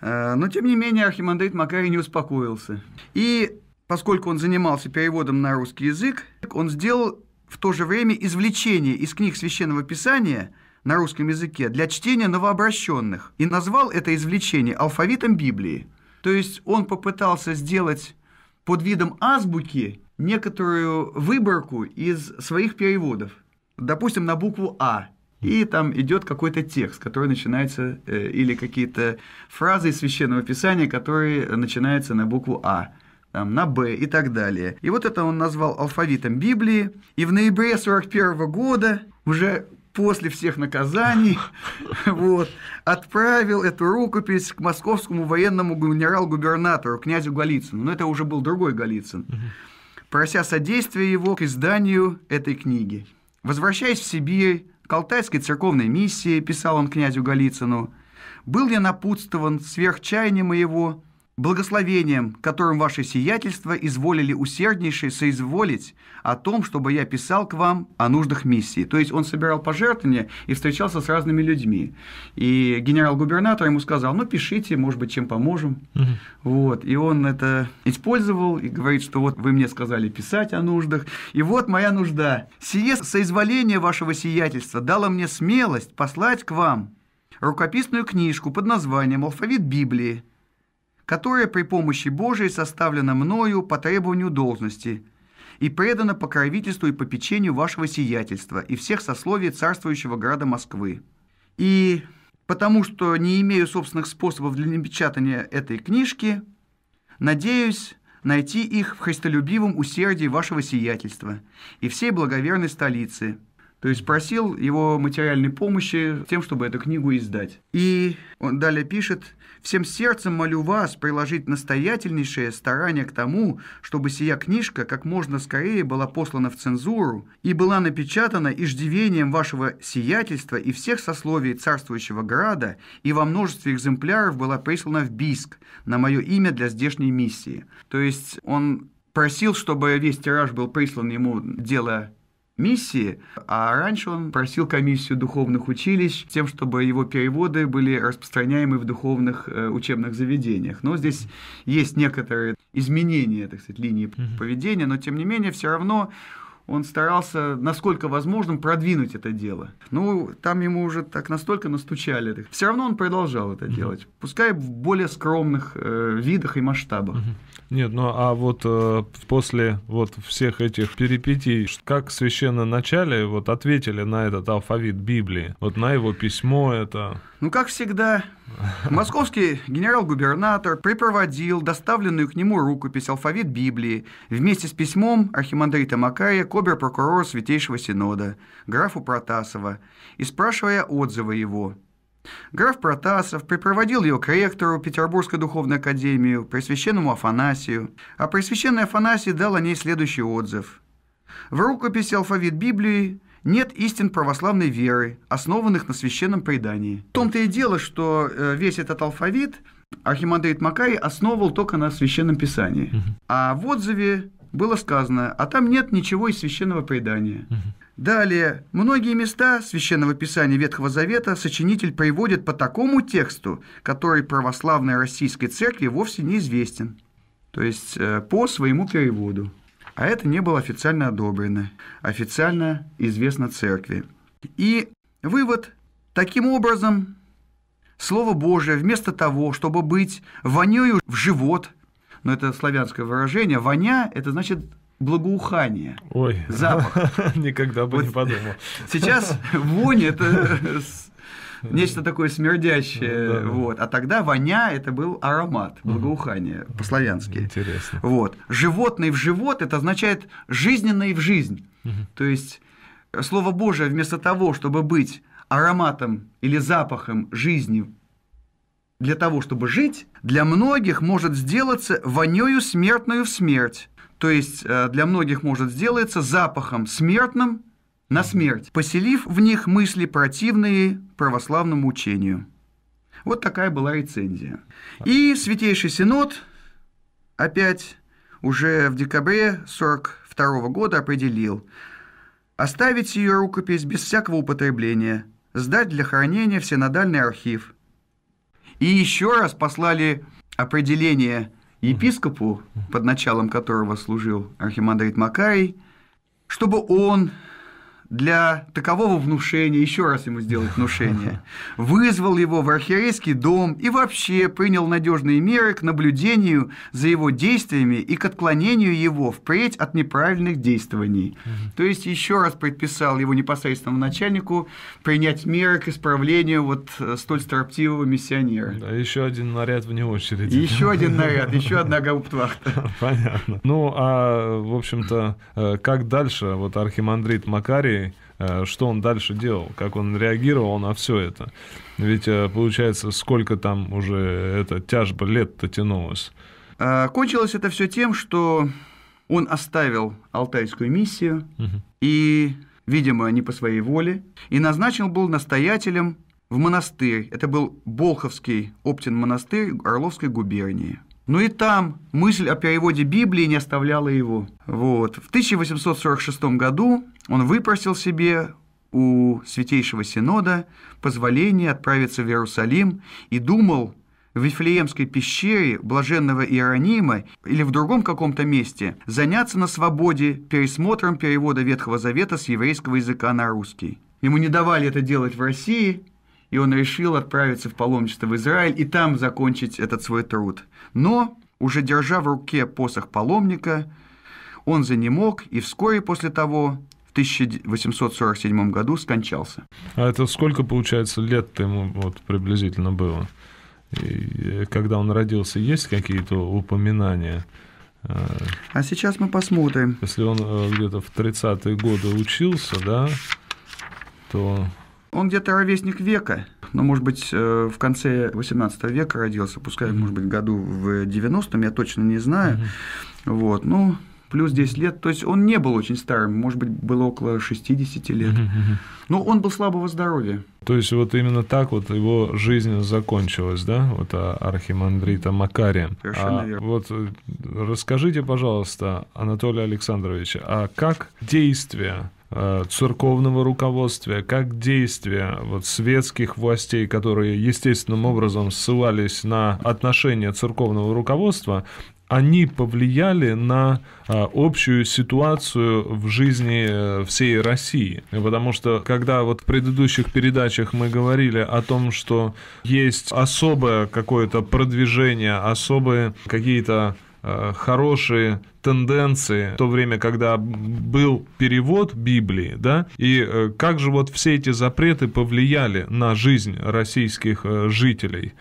Э, но, тем не менее, архимандрит Макарий не успокоился. И поскольку он занимался переводом на русский язык, он сделал в то же время извлечение из книг Священного Писания на русском языке для чтения новообращенных и назвал это извлечение алфавитом Библии. То есть он попытался сделать под видом азбуки некоторую выборку из своих переводов. Допустим, на букву «А». И там идет какой-то текст, который начинается, э, или какие-то фразы из священного писания, которые начинаются на букву А там, на «Б» и так далее. И вот это он назвал алфавитом Библии. И в ноябре 1941 года уже после всех наказаний вот, отправил эту рукопись к московскому военному генерал-губернатору, князю Голицыну. Но это уже был другой Голицын. Прося содействия его к изданию этой книги. Возвращаясь в Сибирь, к Алтайской церковной миссии, писал он князю Голицыну, был я напутствован сверхчаянием моего благословением, которым ваше сиятельство изволили усерднейшее соизволить о том, чтобы я писал к вам о нуждах миссии. То есть он собирал пожертвования и встречался с разными людьми. И генерал-губернатор ему сказал, ну, пишите, может быть, чем поможем. Угу. Вот. И он это использовал и говорит, что вот вы мне сказали писать о нуждах, и вот моя нужда. Сие соизволение вашего сиятельства дало мне смелость послать к вам рукописную книжку под названием «Алфавит Библии», которое при помощи Божией составлено мною по требованию должности и предано покровительству и попечению вашего сиятельства и всех сословий царствующего города Москвы. И потому что не имею собственных способов для напечатания этой книжки, надеюсь найти их в христолюбивом усердии вашего сиятельства и всей благоверной столицы. То есть просил его материальной помощи тем, чтобы эту книгу издать. И он далее пишет, Всем сердцем молю вас приложить настоятельнейшее старание к тому, чтобы сия книжка как можно скорее была послана в цензуру и была напечатана иждивением вашего сиятельства и всех сословий царствующего града и во множестве экземпляров была прислана в Биск на мое имя для здешней миссии. То есть он просил, чтобы весь тираж был прислан ему дело миссии, а раньше он просил комиссию духовных училищ тем, чтобы его переводы были распространяемы в духовных э, учебных заведениях. Но здесь есть некоторые изменения, так сказать, линии mm-hmm. поведения, но тем не менее все равно он старался, насколько возможно, продвинуть это дело. Ну, там ему уже так настолько настучали. Все равно он продолжал это mm делать, пускай в более скромных э, видах и масштабах. mm Нет, ну а вот э, после вот всех этих перипетий, как священно начале вот ответили на этот алфавит Библии, вот на его письмо это? Ну, как всегда, Московский генерал-губернатор припроводил доставленную к нему рукопись «Алфавит Библии» вместе с письмом архимандрита Макария к обер-прокурору Святейшего Синода, графу Протасова, и спрашивая отзывы его. Граф Протасов припроводил ее к ректору Петербургской духовной академии, Пресвященному Афанасию, а Пресвященный Афанасий дал о ней следующий отзыв – в рукописи «Алфавит Библии» нет истин православной веры, основанных на священном предании. В том-то и дело, что э, весь этот алфавит архимандрит Макарий основывал только на священном писании. А в отзыве было сказано, а там нет ничего из священного предания. Далее, многие места Священного Писания Ветхого Завета сочинитель приводит по такому тексту, который православной российской церкви вовсе неизвестен, то есть э, по своему переводу. А это не было официально одобрено, официально известно церкви. И вывод. Таким образом, Слово Божие вместо того, чтобы быть вонею в живот, но это славянское выражение, воня – это значит благоухание, Ой, запах. Никогда бы вот не подумал. Сейчас вонь – это Нечто такое смердящее. Ну, вот. А тогда воня – это был аромат, благоухание по-славянски. Интересно. Вот. Животный в живот – это означает жизненный в жизнь. То есть Слово Божие вместо того, чтобы быть ароматом или запахом жизни для того, чтобы жить, для многих может сделаться вонею смертную в смерть. То есть э, для многих может сделаться запахом смертным на смерть, поселив в них мысли противные православному учению. Вот такая была рецензия. И Святейший Синод опять уже в декабре 1942 года определил оставить ее рукопись без всякого употребления, сдать для хранения в синодальный архив. И еще раз послали определение епископу, под началом которого служил архимандрит Макарий, чтобы он для такового внушения, еще раз ему сделать внушение, вызвал его в архиерейский дом и вообще принял надежные меры к наблюдению за его действиями и к отклонению его впредь от неправильных действований. То есть еще раз предписал его непосредственному начальнику принять меры к исправлению вот э, столь строптивого миссионера. Да, еще один наряд вне очереди. Еще один наряд, еще одна гауптвахта. Понятно. Ну, а, в общем-то, э, как дальше? Вот архимандрит Макарий Э, что он дальше делал, как он реагировал на все это. Ведь э, получается, сколько там уже эта тяжба лет-то тянулась. А, кончилось это все тем, что он оставил алтайскую миссию угу. и, видимо, не по своей воле, и назначен был настоятелем в монастырь. Это был Болховский Оптин монастырь Орловской губернии. Но ну и там мысль о переводе Библии не оставляла его. Вот. В 1846 году он выпросил себе у Святейшего Синода позволение отправиться в Иерусалим и думал в Вифлеемской пещере блаженного Иеронима или в другом каком-то месте заняться на свободе пересмотром перевода Ветхого Завета с еврейского языка на русский. Ему не давали это делать в России, и он решил отправиться в паломничество в Израиль и там закончить этот свой труд – но, уже держа в руке посох паломника, он занемог и вскоре после того, в 1847 году, скончался. А это сколько, получается, лет ему вот, приблизительно было? И э, когда он родился, есть какие-то упоминания? А сейчас мы посмотрим. Если он э, где-то в 30-е годы учился, да, то он где-то ровесник века, но, может быть, э, в конце 18 века родился, пускай, mm-hmm. может быть, году в 90-м, я точно не знаю. Mm-hmm. Вот, ну, плюс 10 лет. То есть он не был очень старым, может быть, было около 60 лет. Но он был слабого здоровья. То есть вот именно так вот его жизнь закончилась, да, вот архимандрита Макария. Совершенно а верно. Вот э, расскажите, пожалуйста, Анатолий Александрович, а как действия Э, церковного руководства, как действия вот светских властей, которые естественным образом ссылались на отношения церковного руководства, они повлияли на а, общую ситуацию в жизни э, всей России. Потому что, когда вот в предыдущих передачах мы говорили о том, что есть особое какое-то продвижение, особые какие-то Э, хорошие тенденции в то время, когда был перевод Библии, да, и э, как же вот все эти запреты повлияли на жизнь российских э, жителей?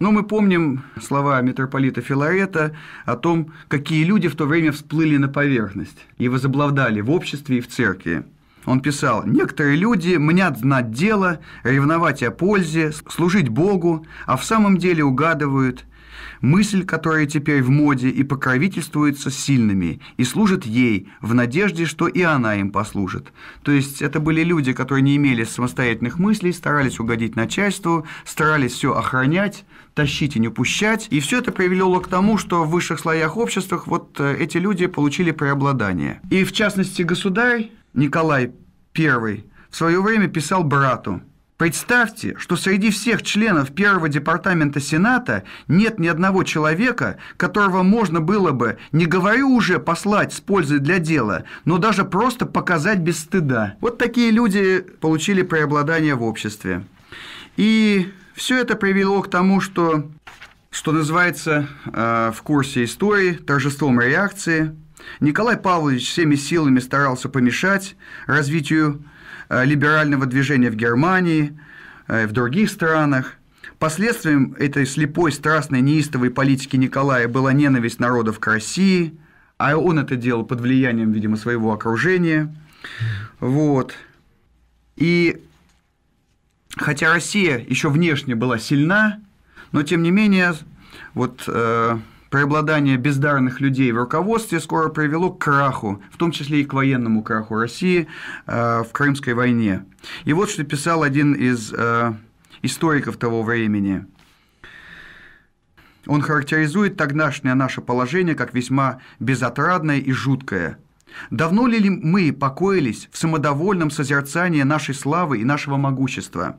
Но ну, мы помним слова митрополита Филарета о том, какие люди в то время всплыли на поверхность и возобладали в обществе и в церкви. Он писал, «Некоторые люди мнят знать дело, ревновать о пользе, служить Богу, а в самом деле угадывают, мысль, которая теперь в моде и покровительствуется сильными, и служит ей, в надежде, что и она им послужит. То есть это были люди, которые не имели самостоятельных мыслей, старались угодить начальству, старались все охранять, тащить и не пущать. И все это привело к тому, что в высших слоях общества вот э, эти люди получили преобладание. И в частности государь Николай I в свое время писал брату – Представьте, что среди всех членов первого департамента Сената нет ни одного человека, которого можно было бы, не говорю уже послать с пользой для дела, но даже просто показать без стыда. Вот такие люди получили преобладание в обществе. И все это привело к тому, что, что называется э, в курсе истории торжеством реакции, Николай Павлович всеми силами старался помешать развитию Э, либерального движения в Германии, э, в других странах. Последствием этой слепой, страстной, неистовой политики Николая была ненависть народов к России, а он это делал под влиянием, видимо, своего окружения. Вот. И хотя Россия еще внешне была сильна, но тем не менее вот э, Преобладание бездарных людей в руководстве скоро привело к краху, в том числе и к военному краху России э, в Крымской войне. И вот что писал один из э, историков того времени. Он характеризует тогдашнее наше положение как весьма безотрадное и жуткое. Давно ли мы покоились в самодовольном созерцании нашей славы и нашего могущества?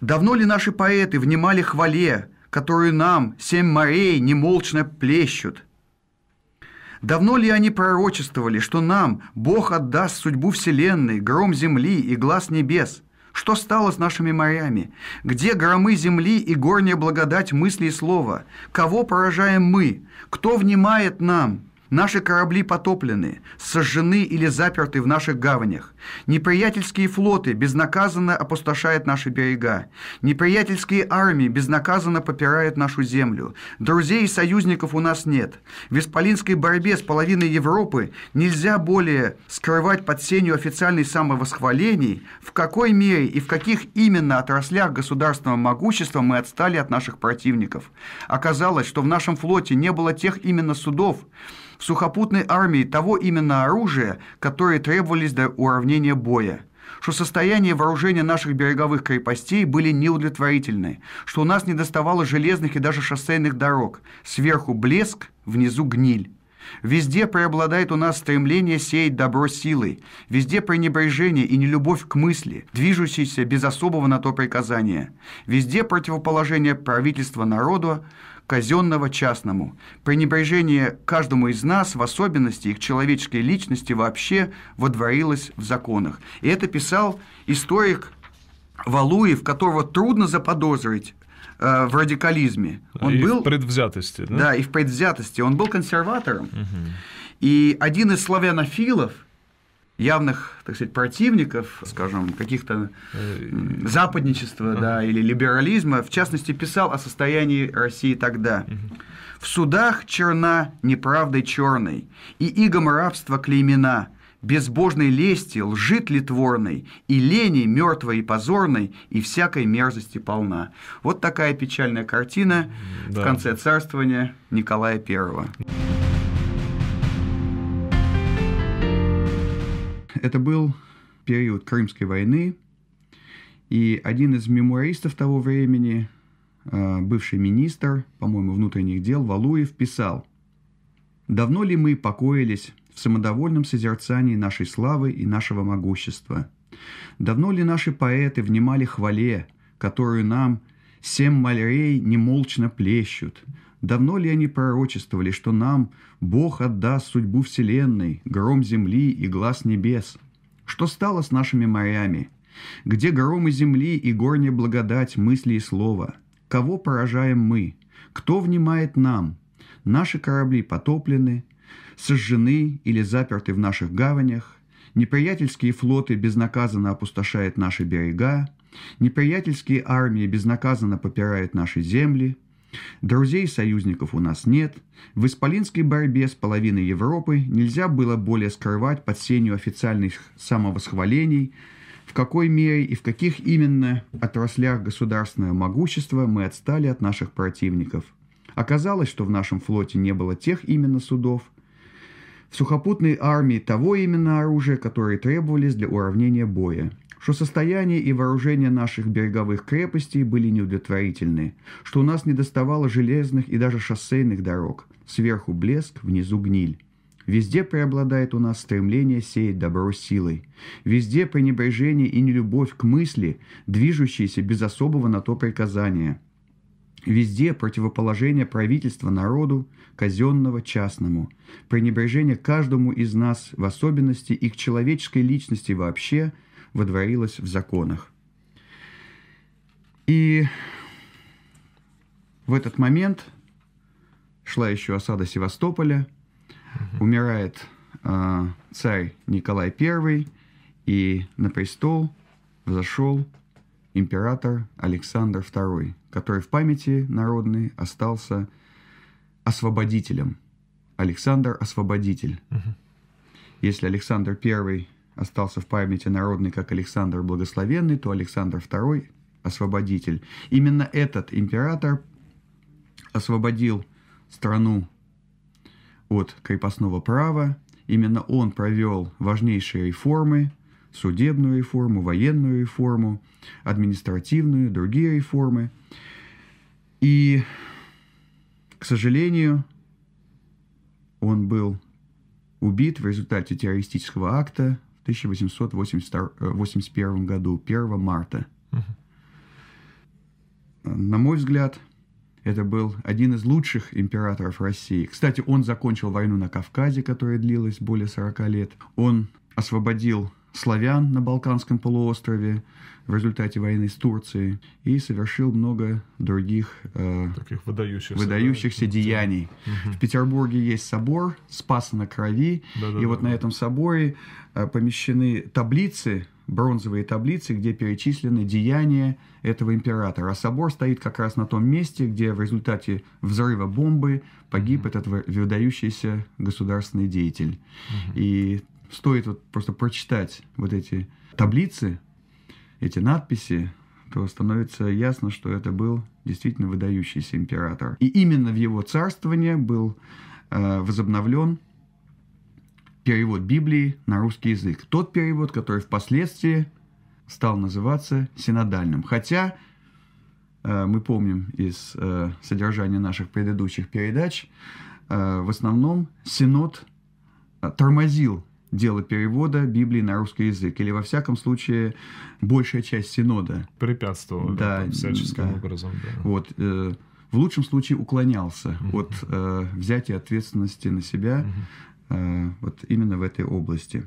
Давно ли наши поэты внимали хвале, которую нам семь морей немолчно плещут. Давно ли они пророчествовали, что нам Бог отдаст судьбу вселенной, гром земли и глаз небес? Что стало с нашими морями? Где громы земли и горняя благодать мысли и слова? Кого поражаем мы? Кто внимает нам?» Наши корабли потоплены, сожжены или заперты в наших гаванях. Неприятельские флоты безнаказанно опустошают наши берега. Неприятельские армии безнаказанно попирают нашу землю. Друзей и союзников у нас нет. В исполинской борьбе с половиной Европы нельзя более скрывать под сенью официальной самовосхвалений, в какой мере и в каких именно отраслях государственного могущества мы отстали от наших противников. Оказалось, что в нашем флоте не было тех именно судов, в сухопутной армии того именно оружия, которое требовались для уравнения боя что состояние вооружения наших береговых крепостей были неудовлетворительны, что у нас недоставало железных и даже шоссейных дорог, сверху блеск, внизу гниль. Везде преобладает у нас стремление сеять добро силой, везде пренебрежение и нелюбовь к мысли, движущейся без особого на то приказания, везде противоположение правительства народу, казенного частному, пренебрежение каждому из нас, в особенности их человеческой личности вообще, водворилось в законах. И это писал историк Валуев, которого трудно заподозрить э, в радикализме. Он и был, в предвзятости. Да? да, и в предвзятости. Он был консерватором. Угу. И один из славянофилов – явных, так сказать, противников, скажем, каких-то э, западничества да, или либерализма, в частности, писал о состоянии России тогда. «В судах черна неправдой черной, и игом рабства клеймена, безбожной лести, лжи тлетворной, и лени мертвой и позорной, и всякой мерзости полна». Вот такая печальная картина да. в конце царствования Николая Первого. Это был период Крымской войны, и один из мемуаристов того времени, э, бывший министр, по-моему, внутренних дел Валуев, писал, «Давно ли мы покоились в самодовольном созерцании нашей славы и нашего могущества? Давно ли наши поэты внимали хвале, которую нам семь малярей немолчно плещут, Давно ли они пророчествовали, что нам Бог отдаст судьбу вселенной, гром земли и глаз небес? Что стало с нашими морями? Где громы земли и горняя благодать мысли и слова? Кого поражаем мы? Кто внимает нам? Наши корабли потоплены, сожжены или заперты в наших гаванях. Неприятельские флоты безнаказанно опустошают наши берега. Неприятельские армии безнаказанно попирают наши земли – Друзей союзников у нас нет. В исполинской борьбе с половиной Европы нельзя было более скрывать под сенью официальных самовосхвалений, в какой мере и в каких именно отраслях государственного могущества мы отстали от наших противников. Оказалось, что в нашем флоте не было тех именно судов, в сухопутной армии того именно оружия, которое требовались для уравнения боя что состояние и вооружение наших береговых крепостей были неудовлетворительны, что у нас недоставало железных и даже шоссейных дорог, сверху блеск, внизу гниль. Везде преобладает у нас стремление сеять добро силой. Везде пренебрежение и нелюбовь к мысли, движущейся без особого на то приказания. Везде противоположение правительства народу, казенного частному, пренебрежение каждому из нас в особенности и к человеческой личности вообще – водворилось в законах. И в этот момент шла еще осада Севастополя, угу. умирает э, царь Николай I, и на престол взошел император Александр II, который в памяти народной остался освободителем. Александр Освободитель. Угу. Если Александр Первый остался в памяти народной как Александр Благословенный, то Александр II – освободитель. Именно этот император освободил страну от крепостного права, именно он провел важнейшие реформы, судебную реформу, военную реформу, административную, другие реформы. И, к сожалению, он был убит в результате террористического акта 1881 э, году, 1 марта. Угу. На мой взгляд, это был один из лучших императоров России. Кстати, он закончил войну на Кавказе, которая длилась более 40 лет. Он освободил славян на Балканском полуострове в результате войны с Турцией и совершил много других э, Таких выдающихся, выдающихся да? деяний. Угу. В Петербурге есть собор «Спас на крови», да, да, и да, вот на этом соборе э, помещены таблицы, бронзовые таблицы, где перечислены деяния этого императора. А собор стоит как раз на том месте, где в результате взрыва бомбы погиб mm этот выдающийся государственный деятель. mm И стоит вот просто прочитать вот эти таблицы, эти надписи, то становится ясно, что это был действительно выдающийся император. И именно в его царствование был э, возобновлен перевод Библии на русский язык. Тот перевод, который впоследствии стал называться синодальным. Хотя э, мы помним из э, содержания наших предыдущих передач, э, в основном синод э, тормозил дело перевода Библии на русский язык, или во всяком случае большая часть синода. Препятствовал да, да, всяческим да. образом. Да. Вот, э, в лучшем случае уклонялся угу. от э, взятия ответственности на себя угу. э, вот именно в этой области.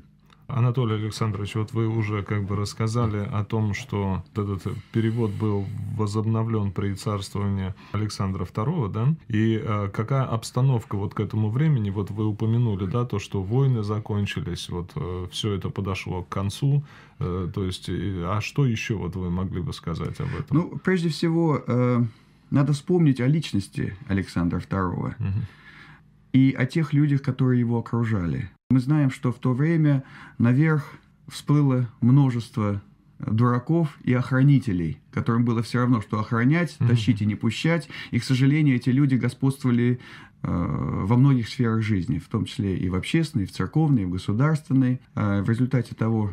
Анатолий Александрович, вот вы уже как бы рассказали о том, что этот перевод был возобновлен при царствовании Александра II, да? И а, какая обстановка вот к этому времени? Вот вы упомянули, да, то, что войны закончились, вот э, все это подошло к концу. Э, то есть, а что еще вот вы могли бы сказать об этом? Ну, прежде всего, э, надо вспомнить о личности Александра II. Угу. И о тех людях, которые его окружали. Мы знаем, что в то время наверх всплыло множество дураков и охранителей, которым было все равно, что охранять, тащить и не пущать. И, к сожалению, эти люди господствовали э, во многих сферах жизни, в том числе и в общественной, и в церковной, и в государственной. Э, в результате того,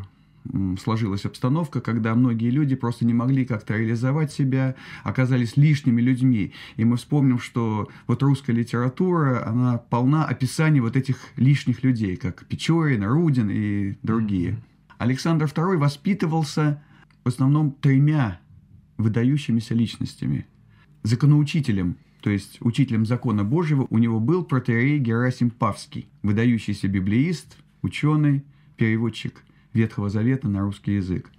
сложилась обстановка, когда многие люди просто не могли как-то реализовать себя, оказались лишними людьми. И мы вспомним, что вот русская литература, она полна описаний вот этих лишних людей, как Печорин, Рудин и другие. Александр II воспитывался в основном тремя выдающимися личностями. Законоучителем, то есть учителем закона Божьего, у него был протеерей Герасим Павский, выдающийся библеист, ученый, переводчик – Ветхого Завета на русский язык.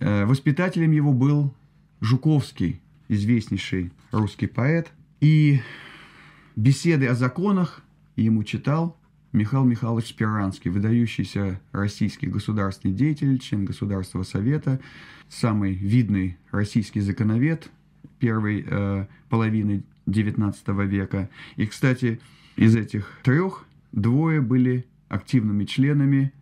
Э, воспитателем его был Жуковский, известнейший русский поэт. И беседы о законах ему читал Михаил Михайлович Спиранский, выдающийся российский государственный деятель, член Государственного совета, самый видный российский законовед первой э, половины XIX века. И, кстати, из этих трех двое были активными членами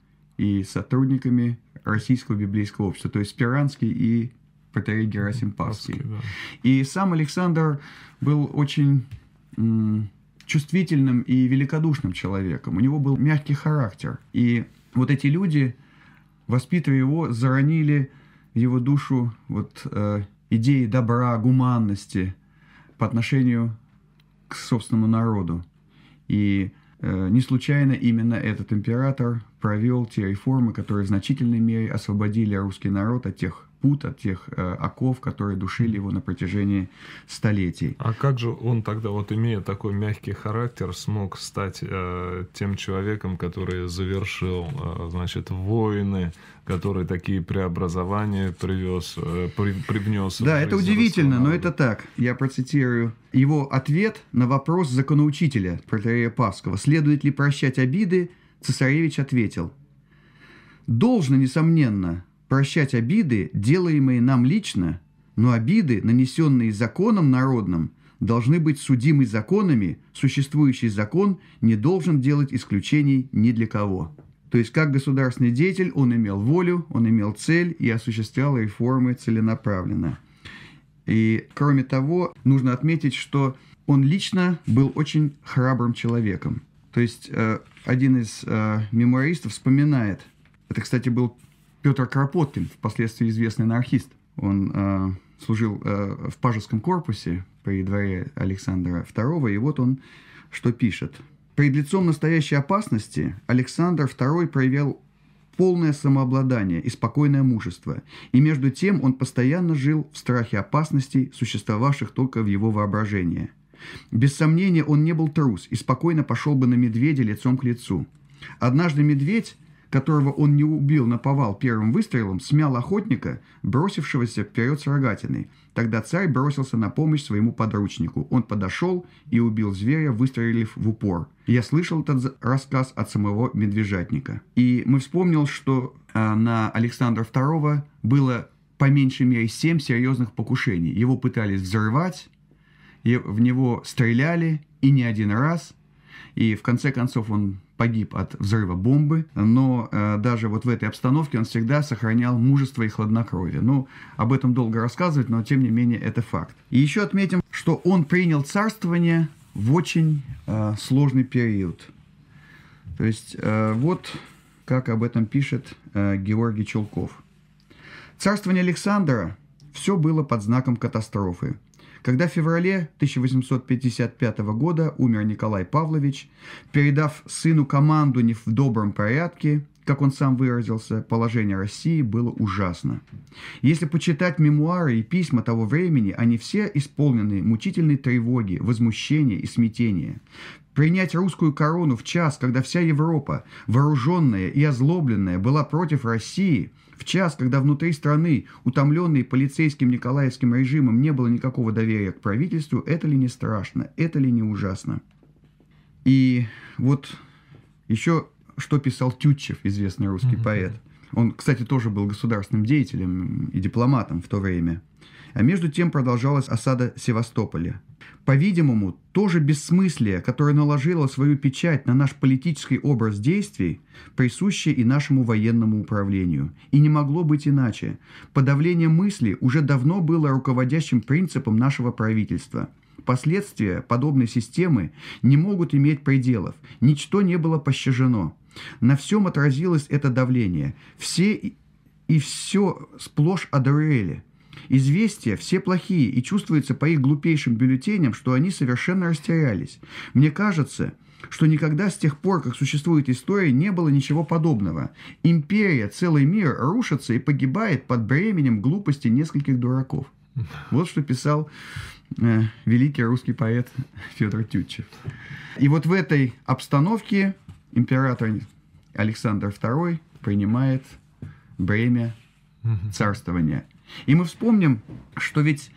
и сотрудниками Российского библейского общества, то есть Спиранский и Патерей Герасим Павский. да. И сам Александр был очень чувствительным и великодушным человеком. У него был мягкий характер. И вот эти люди, воспитывая его, заронили в его душу вот, э, идеи добра, гуманности по отношению к собственному народу. И Э, не случайно именно этот император провел те реформы, которые в значительной мере освободили русский народ от тех пут, от тех э, оков, которые душили его на протяжении столетий. А как же он тогда, вот имея такой мягкий характер, смог стать э, тем человеком, который завершил, э, значит, войны, который такие преобразования привез, э, при, привнес. Да, это удивительно, но это так. Я процитирую. Его ответ на вопрос законоучителя, протеерея Павского, следует ли прощать обиды, цесаревич ответил. Должно, несомненно, прощать обиды, делаемые нам лично, но обиды, нанесенные законом народным, должны быть судимы законами, существующий закон не должен делать исключений ни для кого. То есть, как государственный деятель, он имел волю, он имел цель и осуществлял реформы целенаправленно. И, кроме того, нужно отметить, что он лично был очень храбрым человеком. То есть, э, один из э, мемуаристов вспоминает, это, кстати, был Петр Кропоткин, впоследствии известный анархист. Он э, служил в Пажеском корпусе при дворе Александра II, и вот он что пишет – Перед лицом настоящей опасности Александр II проявил полное самообладание и спокойное мужество, и между тем он постоянно жил в страхе опасностей, существовавших только в его воображении. Без сомнения, он не был трус и спокойно пошел бы на медведя лицом к лицу. Однажды медведь которого он не убил на повал первым выстрелом, смял охотника, бросившегося вперед с рогатиной. Тогда царь бросился на помощь своему подручнику. Он подошел и убил зверя, выстрелив в упор. Я слышал этот рассказ от самого медвежатника. И мы вспомнил, что а, на Александра II было по меньшей мере семь серьезных покушений. Его пытались взрывать, в него стреляли и не один раз. И в конце концов он погиб от взрыва бомбы, но э, даже вот в этой обстановке он всегда сохранял мужество и хладнокровие. Ну, об этом долго рассказывать, но тем не менее это факт. И еще отметим, что он принял царствование в очень э, сложный период. То есть э, вот как об этом пишет э, Георгий Чулков. Царствование Александра все было под знаком катастрофы – когда в феврале 1855 года умер Николай Павлович, передав сыну команду не в добром порядке, как он сам выразился, положение России было ужасно. Если почитать мемуары и письма того времени, они все исполнены мучительной тревоги, возмущения и смятения. Принять русскую корону в час, когда вся Европа, вооруженная и озлобленная, была против России – в час, когда внутри страны, утомленной полицейским николаевским режимом, не было никакого доверия к правительству, это ли не страшно, это ли не ужасно? И вот еще что писал Тютчев, известный русский mm-hmm. поэт. Он, кстати, тоже был государственным деятелем и дипломатом в то время. А между тем продолжалась осада Севастополя. По-видимому, то же бессмыслие, которое наложило свою печать на наш политический образ действий, присуще и нашему военному управлению. И не могло быть иначе. Подавление мысли уже давно было руководящим принципом нашего правительства. Последствия подобной системы не могут иметь пределов. Ничто не было пощажено. На всем отразилось это давление. Все и все сплошь одурели – Известия все плохие, и чувствуется по их глупейшим бюллетеням, что они совершенно растерялись. Мне кажется, что никогда с тех пор, как существует история, не было ничего подобного. Империя, целый мир рушится и погибает под бременем глупости нескольких дураков. Вот что писал э, великий русский поэт Федор Тютчев. И вот в этой обстановке император Александр II принимает бремя царствования. И мы вспомним, что ведь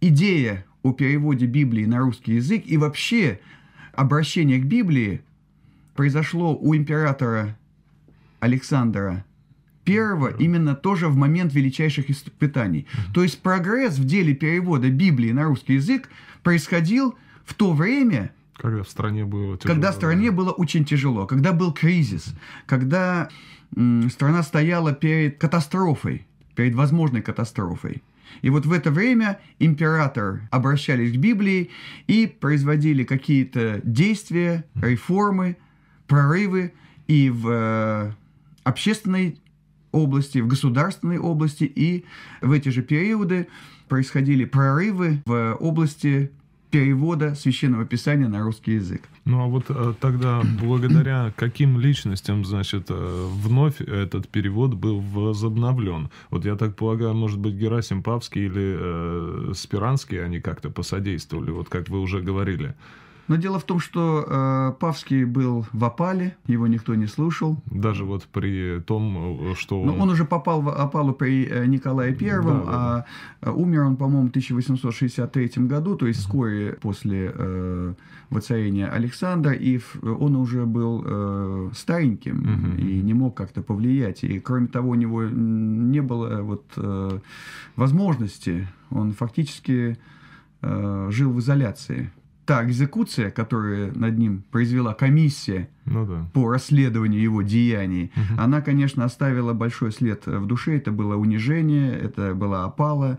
идея о переводе Библии на русский язык и вообще обращение к Библии произошло у императора Александра I именно тоже в момент величайших испытаний. mm То есть прогресс в деле перевода Библии на русский язык происходил в то время, когда в стране было тяжело. Когда стране было очень тяжело, когда был кризис, когда м, страна стояла перед катастрофой перед возможной катастрофой. И вот в это время император обращались к Библии и производили какие-то действия, реформы, прорывы и в э, общественной области, в государственной области, и в эти же периоды происходили прорывы в области перевода священного писания на русский язык. Ну а вот э, тогда благодаря каким личностям, значит, э, вновь этот перевод был возобновлен? Вот я так полагаю, может быть, Герасим Павский или э, Спиранский, они как-то посодействовали, вот как вы уже говорили. Но дело в том, что э, Павский был в опале, его никто не слушал. Даже вот при том, э, что... Но он, уже попал в опалу при э, Николае Первом, да, да, да. а э, умер он, по-моему, в 1863 году, то есть вскоре после э, воцарения Александра, и в, он уже был э, стареньким угу. и не мог как-то повлиять. И, кроме того, у него не было э, вот, э, возможности, он фактически жил в изоляции та экзекуция, которую над ним произвела комиссия ну, да. по расследованию его деяний, угу. она, конечно, оставила большой след в душе. Это было унижение, это была опала,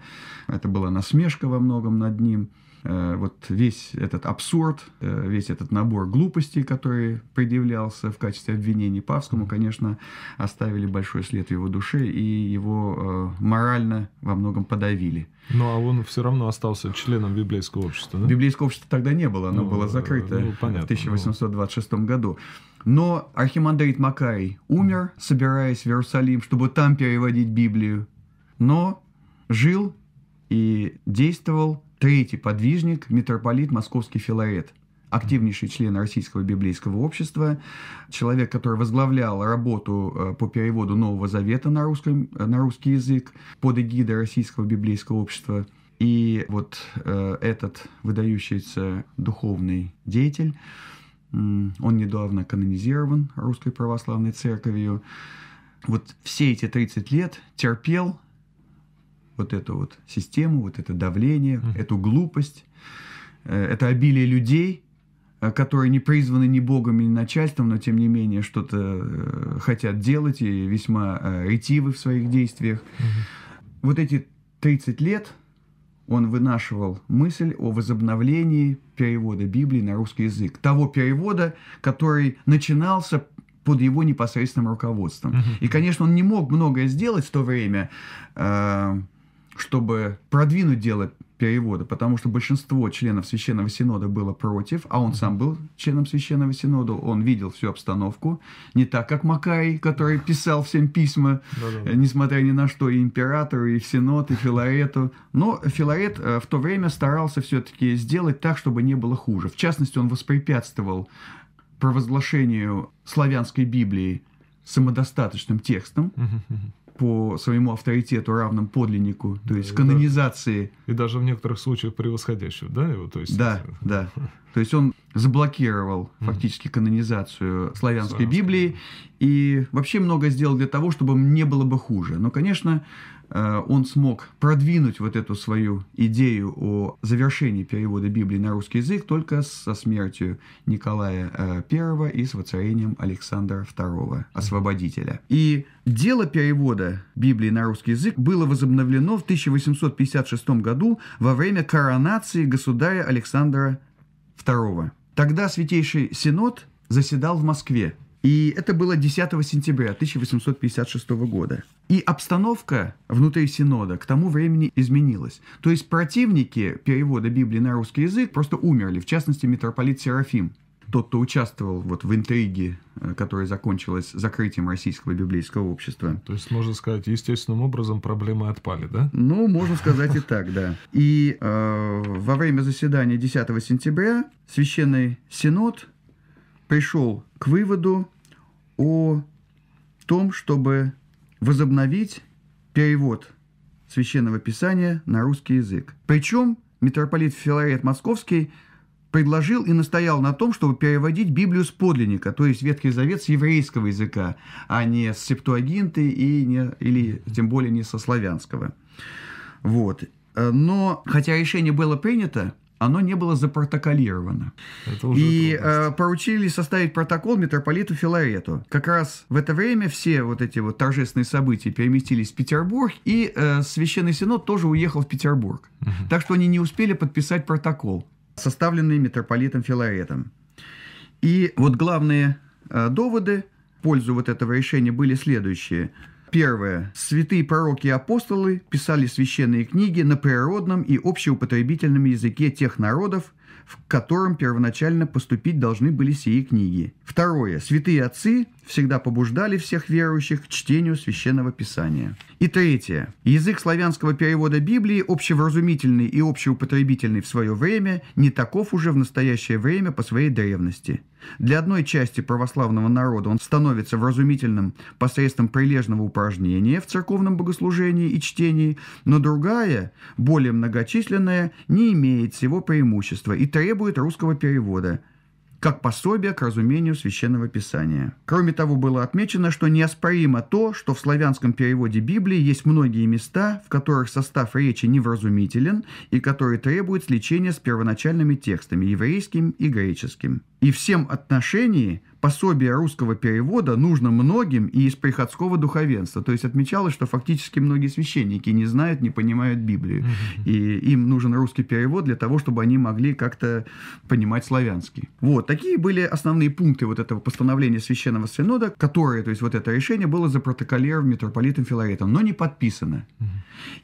это была насмешка во многом над ним. Э, вот весь этот абсурд, э, весь этот набор глупостей, который предъявлялся в качестве обвинений Павскому, конечно, оставили большой след в его душе и его э, морально во многом подавили. Ну, а он все равно остался членом библейского общества, да? Библейского общества тогда не было, оно ну, было закрыто ну, понятно, в 1826 ну... году. Но архимандрит Макарий умер, собираясь в Иерусалим, чтобы там переводить Библию. Но жил и действовал Третий подвижник – митрополит Московский Филарет – активнейший член Российского библейского общества, человек, который возглавлял работу э, по переводу Нового Завета на, русском, э, на русский язык под эгидой Российского библейского общества. И вот э, этот выдающийся духовный деятель, он недавно канонизирован Русской Православной Церковью, вот все эти 30 лет терпел вот эту вот систему, вот это давление, mm эту глупость, э, это обилие людей, э, которые не призваны ни Богом, ни начальством, но тем не менее что-то э, хотят делать и весьма ретивы в своих действиях. Mm-hmm. Вот эти 30 лет он вынашивал мысль о возобновлении перевода Библии на русский язык. Того перевода, который начинался под его непосредственным руководством. Mm-hmm. И, конечно, он не мог многое сделать в то время. Э- чтобы продвинуть дело перевода, потому что большинство членов Священного Синода было против, а он сам был членом Священного Синода, он видел всю обстановку, не так, как Макай, который писал всем письма, Да-да-да. несмотря ни на что, и императору, и в Синод, и Филарету. Но Филарет э, в то время старался все-таки сделать так, чтобы не было хуже. В частности, он воспрепятствовал провозглашению славянской Библии самодостаточным текстом, по своему авторитету равным подлиннику, то да, есть канонизации. И даже, в некоторых случаях превосходящего, да, его, то есть. Да, да. То есть он заблокировал mm-hmm. фактически канонизацию славянской Славянской. Библии и вообще много сделал для того, чтобы не было бы хуже. Но, конечно, Э, он смог продвинуть вот эту свою идею о завершении перевода Библии на русский язык только со смертью Николая I э, и с воцарением Александра II, освободителя. И дело перевода Библии на русский язык было возобновлено в 1856 году во время коронации государя Александра II. Тогда Святейший Синод заседал в Москве, и это было 10 сентября 1856 года. И обстановка внутри Синода к тому времени изменилась. То есть противники перевода Библии на русский язык просто умерли, в частности, митрополит Серафим, тот, кто участвовал вот в интриге, э, которая закончилась закрытием Российского библейского общества. То есть, можно сказать, естественным образом проблемы отпали, да? Ну, можно сказать и так, да. И э, во время заседания 10 сентября Священный Синод пришел к выводу о том, чтобы возобновить перевод Священного Писания на русский язык. Причем митрополит Филарет Московский предложил и настоял на том, чтобы переводить Библию с подлинника, то есть Ветхий Завет с еврейского языка, а не с септуагинты и не, или тем более не со славянского. Вот. Э, но хотя решение было принято, оно не было запротоколировано. и э, поручили составить протокол митрополиту Филарету. Как раз в это время все вот эти вот торжественные события переместились в Петербург, и э, Священный Синод тоже уехал в Петербург. Угу. Так что они не успели подписать протокол, составленный митрополитом Филаретом. И вот главные э, доводы в пользу вот этого решения были следующие – Первое. Святые пророки и апостолы писали священные книги на природном и общеупотребительном языке тех народов, в котором первоначально поступить должны были сии книги. Второе. Святые отцы всегда побуждали всех верующих к чтению Священного Писания. И третье. Язык славянского перевода Библии, общевразумительный и общеупотребительный в свое время, не таков уже в настоящее время по своей древности. Для одной части православного народа он становится вразумительным посредством прилежного упражнения в церковном богослужении и чтении, но другая, более многочисленная, не имеет всего преимущества и требует русского перевода – как пособие к разумению Священного Писания. Кроме того, было отмечено, что неоспоримо то, что в славянском переводе Библии есть многие места, в которых состав речи невразумителен и которые требуют сличения с первоначальными текстами – еврейским и греческим. И всем отношении пособие русского перевода нужно многим и из приходского духовенства. То есть отмечалось, что фактически многие священники не знают, не понимают Библию. И им нужен русский перевод для того, чтобы они могли как-то понимать славянский. Вот, такие были основные пункты вот этого постановления Священного Синода, которое, то есть вот это решение было запротоколировано митрополитом Филаретом, но не подписано.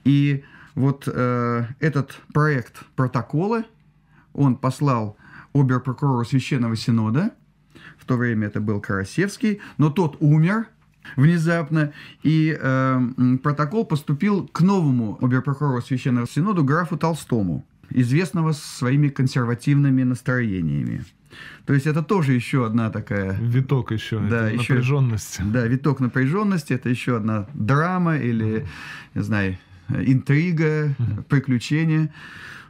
И вот э, этот проект протокола он послал оберпрокурор Священного Синода, в то время это был Карасевский, но тот умер внезапно, и э, протокол поступил к новому оберпрокурору Священного Синода графу Толстому, известного своими консервативными настроениями. То есть это тоже еще одна такая... Виток еще, да, еще, напряженность. Да, виток напряженности, это еще одна драма или, mm. не знаю, интрига, mm. приключение.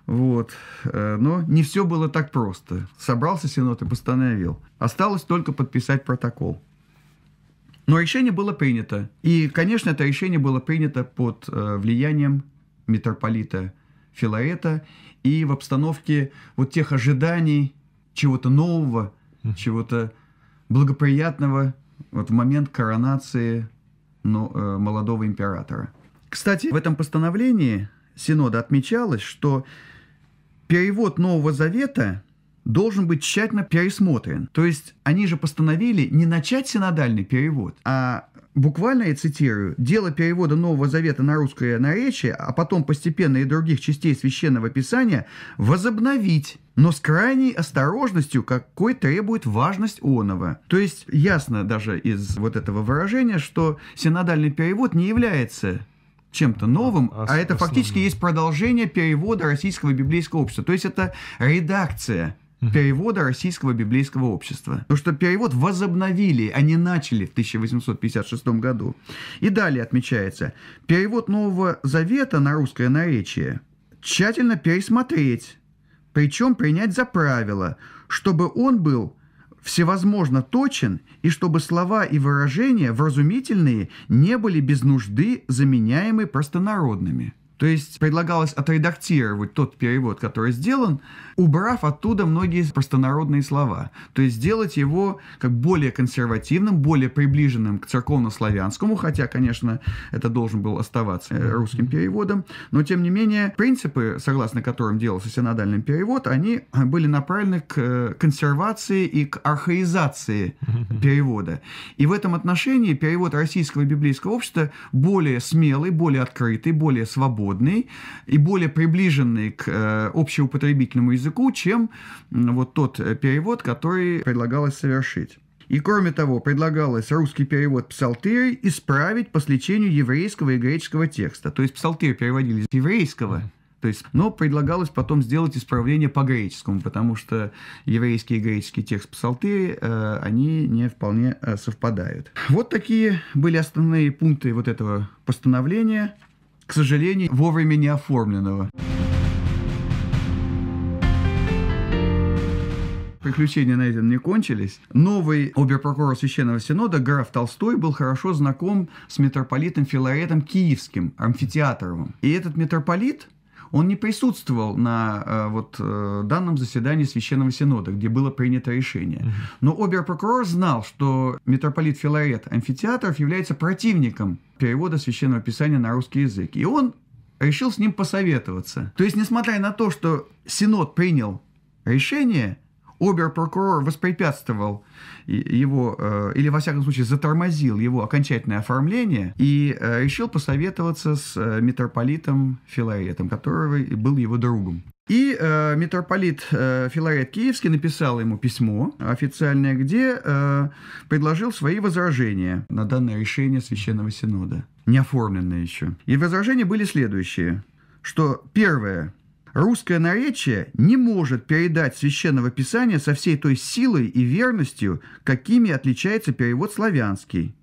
Вот. Э, но не все было так просто. Собрался Синод и постановил. Осталось только подписать протокол. Но решение было принято. И, конечно, это решение было принято под э, влиянием митрополита Филарета и в обстановке вот тех ожиданий чего-то нового, чего-то благоприятного вот в момент коронации ну, молодого императора. Кстати, в этом постановлении Синода отмечалось, что перевод Нового Завета должен быть тщательно пересмотрен. То есть они же постановили не начать синодальный перевод, а буквально, я цитирую, «дело перевода Нового Завета на русское наречие, а потом постепенно и других частей Священного Писания возобновить» но с крайней осторожностью, какой требует важность онова. То есть ясно даже из вот этого выражения, что синодальный перевод не является чем-то новым, а, а это основным. фактически есть продолжение перевода российского библейского общества. То есть это редакция перевода российского библейского общества. Потому что перевод возобновили, а не начали в 1856 году. И далее отмечается, перевод Нового Завета на русское наречие тщательно пересмотреть, причем принять за правило, чтобы он был всевозможно точен, и чтобы слова и выражения вразумительные не были без нужды заменяемы простонародными. То есть предлагалось отредактировать тот перевод, который сделан, убрав оттуда многие простонародные слова. То есть сделать его как более консервативным, более приближенным к церковно-славянскому, хотя, конечно, это должен был оставаться э, русским переводом, но тем не менее принципы, согласно которым делался синодальный перевод, они э, были направлены к э, консервации и к архаизации перевода. И в этом отношении перевод российского библейского общества более смелый, более открытый, более свободный и более приближенный к э, общеупотребительному языку языку, чем вот тот э, перевод, который предлагалось совершить. И кроме того, предлагалось русский перевод псалтырь исправить по сличению еврейского и греческого текста. То есть Псалтыри переводили с еврейского, то есть, но предлагалось потом сделать исправление по греческому, потому что еврейский и греческий текст псалтыри, э, они не вполне э, совпадают. Вот такие были основные пункты вот этого постановления, к сожалению, вовремя не оформленного. приключения на этом не кончились. Новый оберпрокурор Священного Синода, граф Толстой, был хорошо знаком с митрополитом Филаретом Киевским, амфитеатровым. И этот митрополит он не присутствовал на э, вот э, данном заседании Священного Синода, где было принято решение. Но оберпрокурор знал, что митрополит Филарет Амфитеатров является противником перевода Священного Писания на русский язык. И он решил с ним посоветоваться. То есть, несмотря на то, что Синод принял решение – оберпрокурор воспрепятствовал его, э, или, во всяком случае, затормозил его окончательное оформление и э, решил посоветоваться с э, митрополитом Филаретом, который был его другом. И э, митрополит э, Филарет Киевский написал ему письмо официальное, где э, предложил свои возражения на данное решение Священного Синода, не оформленное еще. И возражения были следующие, что первое, Русское наречие не может передать священного писания со всей той силой и верностью, какими отличается перевод славянский,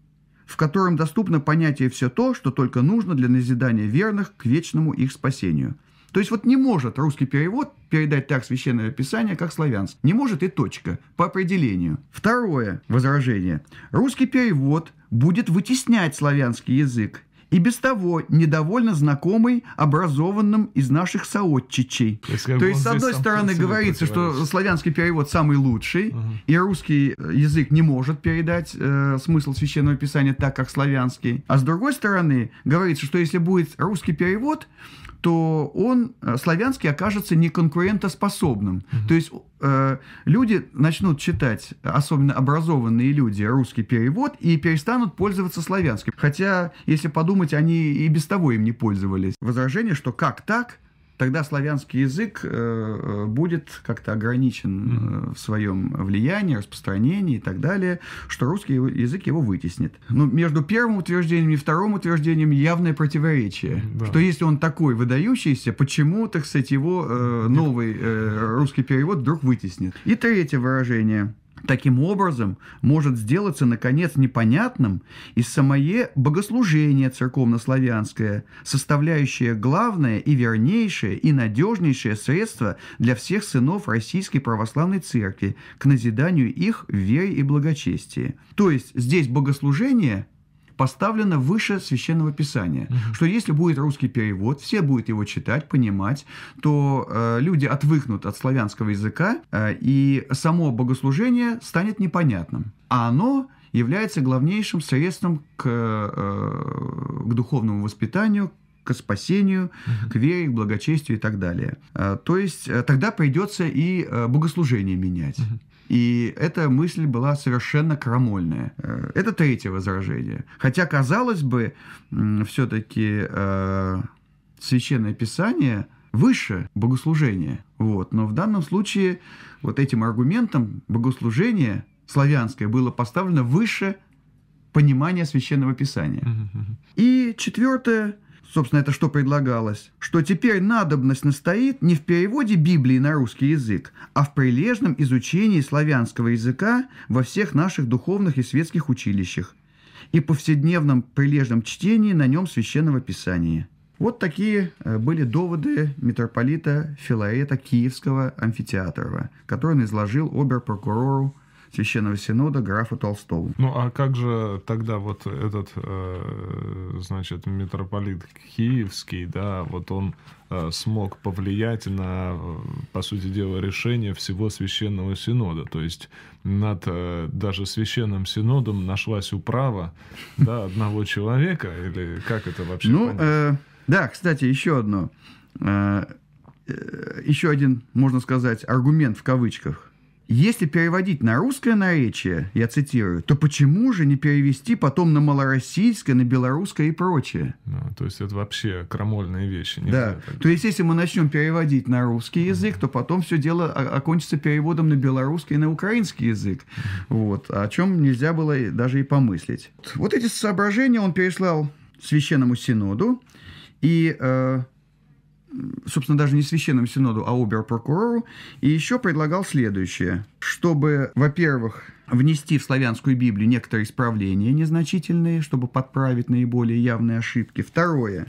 в котором доступно понятие все то, что только нужно для назидания верных к вечному их спасению. То есть вот не может русский перевод передать так священное писание, как славянский. Не может и точка, по определению. Второе возражение. Русский перевод будет вытеснять славянский язык и без того недовольно знакомый образованным из наших соотчичей. То есть, с одной стороны, говорится, что славянский перевод самый лучший, угу. и русский э, язык не может передать э, смысл священного писания так, как славянский. А с другой стороны, говорится, что если будет русский перевод, то он, э, славянский, окажется неконкурентоспособным. Mm-hmm. То есть э, люди начнут читать, особенно образованные люди, русский перевод и перестанут пользоваться славянским. Хотя, если подумать, они и без того им не пользовались. Возражение, что как так? тогда славянский язык э, э, будет как-то ограничен э, в своем влиянии, распространении и так далее, что русский язык его вытеснит. Но ну, между первым утверждением и вторым утверждением явное противоречие, да. что если он такой выдающийся, почему, так сказать, его новый русский перевод вдруг вытеснит. И третье выражение – Таким образом, может сделаться, наконец, непонятным и самое богослужение церковнославянское, составляющее главное и вернейшее и надежнейшее средство для всех сынов Российской Православной Церкви к назиданию их в вере и благочестии. То есть здесь богослужение поставлено выше священного писания, угу. что если будет русский перевод, все будут его читать, понимать, то э, люди отвыкнут от славянского языка, э, и само богослужение станет непонятным. А оно является главнейшим средством к, э, э к духовному воспитанию, к спасению, к вере, к благочестию и так далее. Э, то есть э, тогда придется и богослужение менять. И эта мысль была совершенно крамольная. Э, это третье возражение. Хотя, казалось бы, все-таки э, священное писание выше богослужения. Вот. Но в данном случае вот этим аргументом богослужение славянское было поставлено выше понимания священного писания. И четвертое Собственно, это что предлагалось? Что теперь надобность настоит не в переводе Библии на русский язык, а в прилежном изучении славянского языка во всех наших духовных и светских училищах и повседневном прилежном чтении на нем Священного Писания. Вот такие э, были доводы митрополита Филарета Киевского Амфитеатрова, который он изложил Оберпрокурору. Священного Синода графу Толстому. Ну а как же тогда вот этот, э, значит, митрополит Киевский, да, вот он э, смог повлиять на, по сути дела, решение всего Священного Синода. То есть над э, даже Священным Синодом нашлась управа да, одного человека, или как это вообще Ну, да, кстати, еще одно. еще один, можно сказать, аргумент в кавычках если переводить на русское наречие, я цитирую, то почему же не перевести потом на малороссийское, на белорусское и прочее? Ну, то есть это вообще крамольные вещи. Нельзя да. Так... То есть если мы начнем переводить на русский язык, то потом все дело окончится переводом на белорусский и на украинский язык. Вот. О чем нельзя было даже и помыслить. Вот эти соображения он переслал Священному Синоду. И э, собственно, даже не Священному Синоду, а Оберпрокурору, и еще предлагал следующее, чтобы, во-первых, внести в славянскую Библию некоторые исправления незначительные, чтобы подправить наиболее явные ошибки. Второе.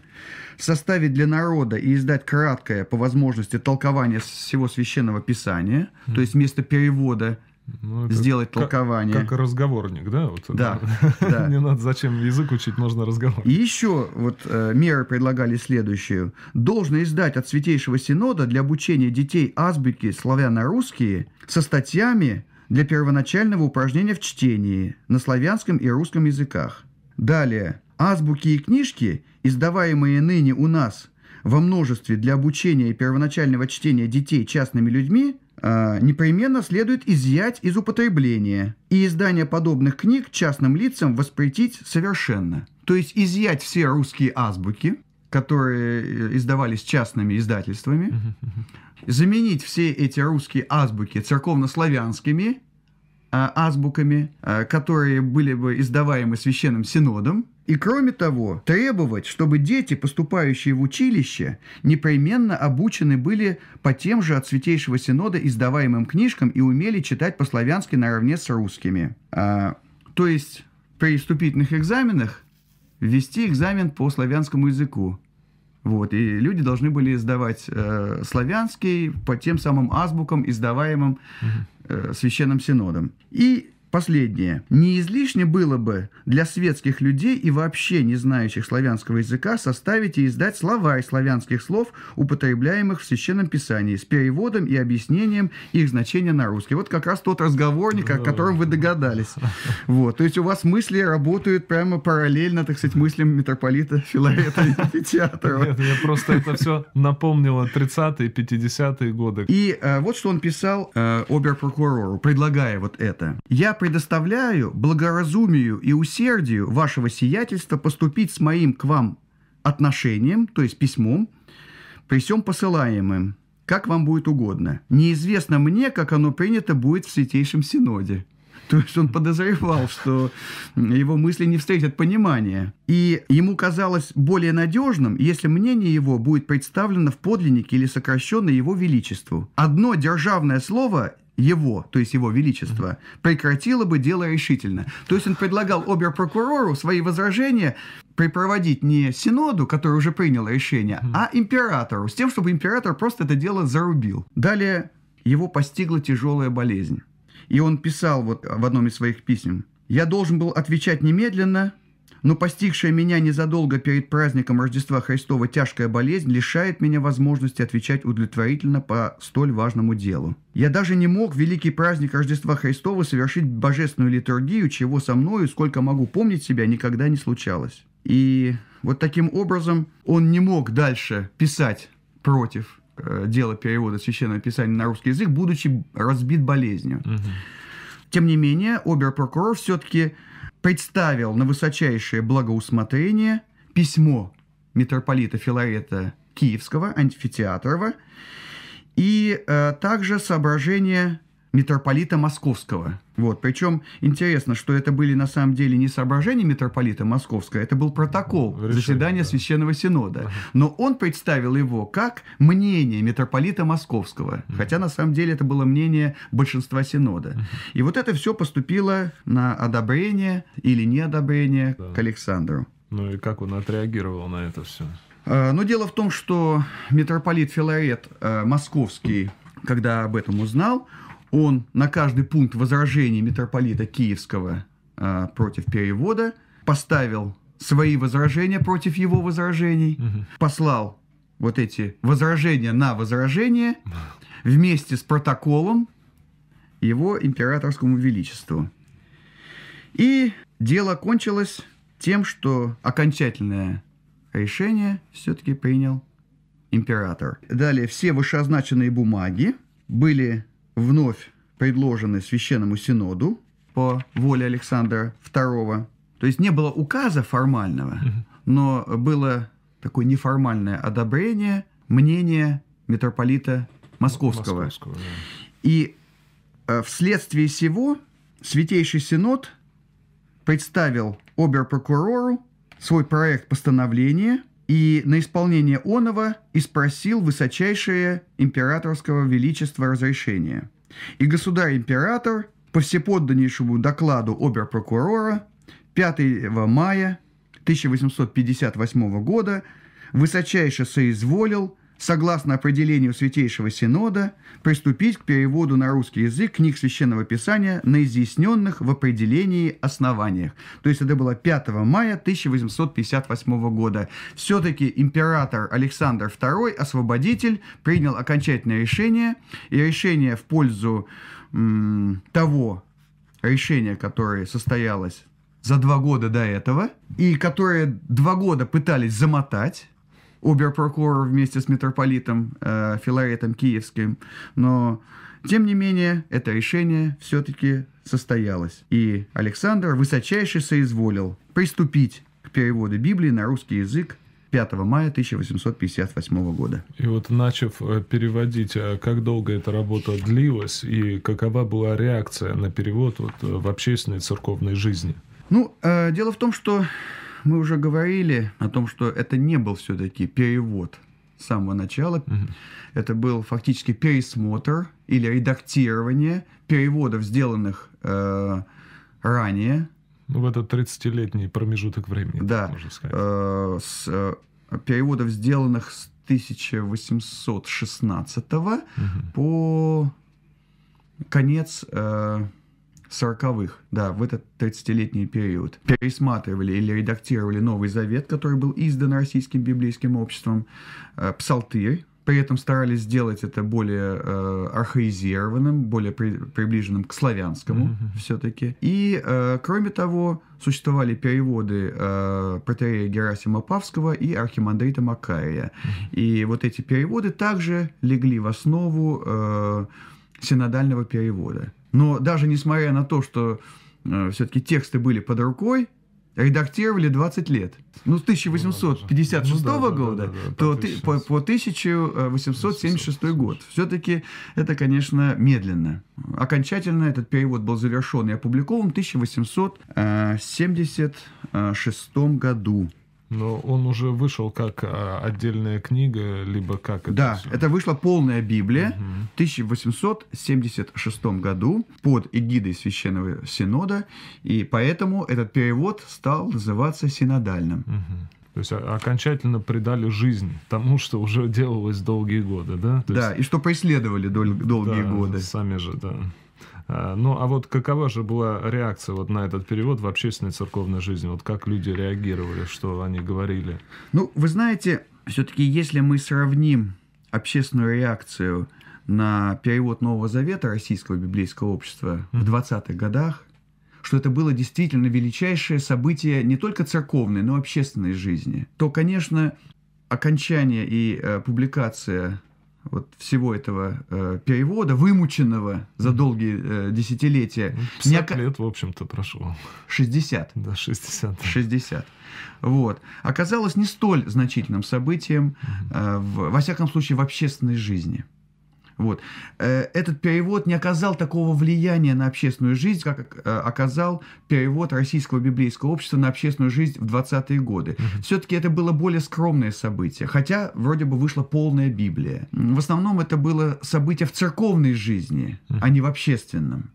Составить для народа и издать краткое, по возможности, толкование всего священного писания, то есть вместо перевода ну, сделать как, толкование. Как разговорник, да? Вот, да, да. Не надо зачем язык учить, можно разговаривать. И еще вот э, меры предлагали следующую. Должно издать от Святейшего Синода для обучения детей азбуки славяно-русские со статьями для первоначального упражнения в чтении на славянском и русском языках. Далее. Азбуки и книжки, издаваемые ныне у нас во множестве для обучения и первоначального чтения детей частными людьми – а, непременно следует изъять из употребления и издание подобных книг частным лицам воспретить совершенно. То есть изъять все русские азбуки, которые э, издавались частными издательствами, заменить все эти русские азбуки церковнославянскими а, азбуками, а, которые были бы издаваемы священным синодом, и кроме того, требовать, чтобы дети, поступающие в училище, непременно обучены были по тем же от Святейшего Синода издаваемым книжкам и умели читать по-славянски наравне с русскими. А, то есть при вступительных экзаменах ввести экзамен по славянскому языку. Вот, и люди должны были издавать э, славянский по тем самым азбукам, издаваемым э, священным синодом. И Последнее. Не излишне было бы для светских людей и вообще не знающих славянского языка составить и издать слова словарь славянских слов, употребляемых в Священном Писании, с переводом и объяснением их значения на русский. Вот как раз тот разговорник, о котором вы догадались. Вот. То есть у вас мысли работают прямо параллельно, так сказать, мыслям митрополита Филарета Театрова. Нет, я просто это все напомнило 30-е, 50-е годы. И э, вот что он писал э, оберпрокурору, предлагая вот это. «Я предоставляю благоразумию и усердию вашего сиятельства поступить с моим к вам отношением, то есть письмом, при всем посылаемым, как вам будет угодно. Неизвестно мне, как оно принято будет в Святейшем Синоде. То есть он подозревал, что его мысли не встретят понимания. И ему казалось более надежным, если мнение его будет представлено в подлиннике или сокращенно его величеству. Одно державное слово его, то есть его величество, прекратило бы дело решительно. То есть он предлагал оберпрокурору свои возражения припроводить не Синоду, который уже принял решение, а императору, с тем, чтобы император просто это дело зарубил. Далее его постигла тяжелая болезнь. И он писал вот в одном из своих писем. «Я должен был отвечать немедленно, но постигшая меня незадолго перед праздником Рождества Христова тяжкая болезнь лишает меня возможности отвечать удовлетворительно по столь важному делу. Я даже не мог великий праздник Рождества Христова совершить божественную литургию, чего со мною, сколько могу помнить себя, никогда не случалось. И вот таким образом он не мог дальше писать против э, дела перевода священного писания на русский язык, будучи разбит болезнью. Угу. Тем не менее, оберпрокурор все-таки представил на высочайшее благоусмотрение письмо митрополита Филарета Киевского, Антифитеатрова, и э, также соображение митрополита Московского. Вот. Причем интересно, что это были на самом деле не соображения митрополита Московского, это был протокол Решение, заседания да. Священного Синода. Но он представил его как мнение митрополита Московского, хотя на самом деле это было мнение большинства Синода. И вот это все поступило на одобрение или неодобрение да. к Александру. Ну и как он отреагировал на это все? А, Но ну, дело в том, что митрополит Филарет э, Московский, когда об этом узнал, он на каждый пункт возражений митрополита Киевского э, против перевода поставил свои возражения против его возражений, угу. послал вот эти возражения на возражения вместе с протоколом его императорскому величеству. И дело кончилось тем, что окончательное решение все-таки принял император. Далее все вышеозначенные бумаги были вновь предложены Священному Синоду по воле Александра II. То есть не было указа формального, но было такое неформальное одобрение мнения митрополита Московского. Московского да. И э, вследствие всего Святейший Синод представил оберпрокурору свой проект постановления – и на исполнение онова и спросил высочайшее императорского величества разрешение. И государь-император по всеподданнейшему докладу оберпрокурора 5 мая 1858 года высочайше соизволил согласно определению Святейшего Синода, приступить к переводу на русский язык книг Священного Писания на изъясненных в определении основаниях. То есть это было 5 мая 1858 года. Все-таки император Александр II, освободитель, принял окончательное решение, и решение в пользу м, того решения, которое состоялось за два года до этого, и которое два года пытались замотать, оберпрокурор вместе с митрополитом э, Филаретом Киевским. Но, тем не менее, это решение все-таки состоялось. И Александр высочайше соизволил приступить к переводу Библии на русский язык 5 мая 1858 года. И вот начав э, переводить, э, как долго эта работа длилась и какова была реакция на перевод вот, э, в общественной церковной жизни? Ну, э, дело в том, что мы уже говорили о том, что это не был все-таки перевод с самого начала. Угу. Это был фактически пересмотр или редактирование переводов, сделанных э, ранее. Ну, в этот 30-летний промежуток времени, да, можно сказать. Э, с э, переводов, сделанных с 1816 угу. по конец э, 40-х, да, в этот 30-летний период, пересматривали или редактировали Новый Завет, который был издан Российским библейским обществом, э, Псалтырь, при этом старались сделать это более э, архаизированным, более при, приближенным к славянскому mm-hmm. все-таки. И, э, кроме того, существовали переводы э, протерея Герасима Павского и архимандрита Макария. Mm-hmm. И вот эти переводы также легли в основу э, синодального перевода. Но даже несмотря на то, что э, все-таки тексты были под рукой, редактировали 20 лет. Ну, с 1856 ну, да, года да, да, да, то, ты, по, по 1876 800. год. Все-таки это, конечно, медленно. Окончательно этот перевод был завершен и опубликован в 1876 э, году. Но он уже вышел как а, отдельная книга, либо как это Да, все? это вышла полная Библия угу. в 1876 году под эгидой Священного Синода, и поэтому этот перевод стал называться синодальным. Угу. То есть а, окончательно придали жизнь тому, что уже делалось долгие годы, да? То да, есть... и что преследовали дол- долгие да, годы. Сами же, да. А, ну, а вот какова же была реакция вот на этот перевод в общественной церковной жизни? Вот как люди реагировали, что они говорили? Ну, вы знаете, все-таки если мы сравним общественную реакцию на перевод Нового Завета Российского библейского общества в 20-х годах, что это было действительно величайшее событие не только церковной, но и общественной жизни, то, конечно, окончание и э, публикация вот всего этого э, перевода, вымученного за долгие э, десятилетия. 50 ну, не... лет, в общем-то, прошло. 60. Да, 60. 60. Вот. Оказалось не столь значительным событием, э, в, во всяком случае, в общественной жизни. Вот. Э, этот перевод не оказал такого влияния на общественную жизнь, как э, оказал перевод российского библейского общества на общественную жизнь в 20-е годы. Mm-hmm. Все-таки это было более скромное событие, хотя вроде бы вышла полная Библия. В основном это было событие в церковной жизни, mm-hmm. а не в общественном.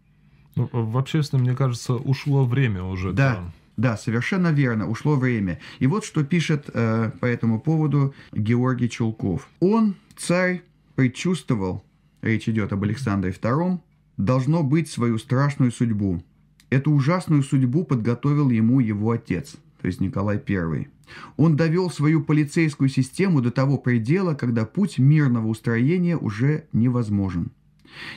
Ну, в общественном, мне кажется, ушло время уже. Да. да. Да, совершенно верно, ушло время. И вот что пишет э, по этому поводу Георгий Чулков. Он, царь, предчувствовал, речь идет об Александре II, должно быть свою страшную судьбу. Эту ужасную судьбу подготовил ему его отец, то есть Николай I. Он довел свою полицейскую систему до того предела, когда путь мирного устроения уже невозможен.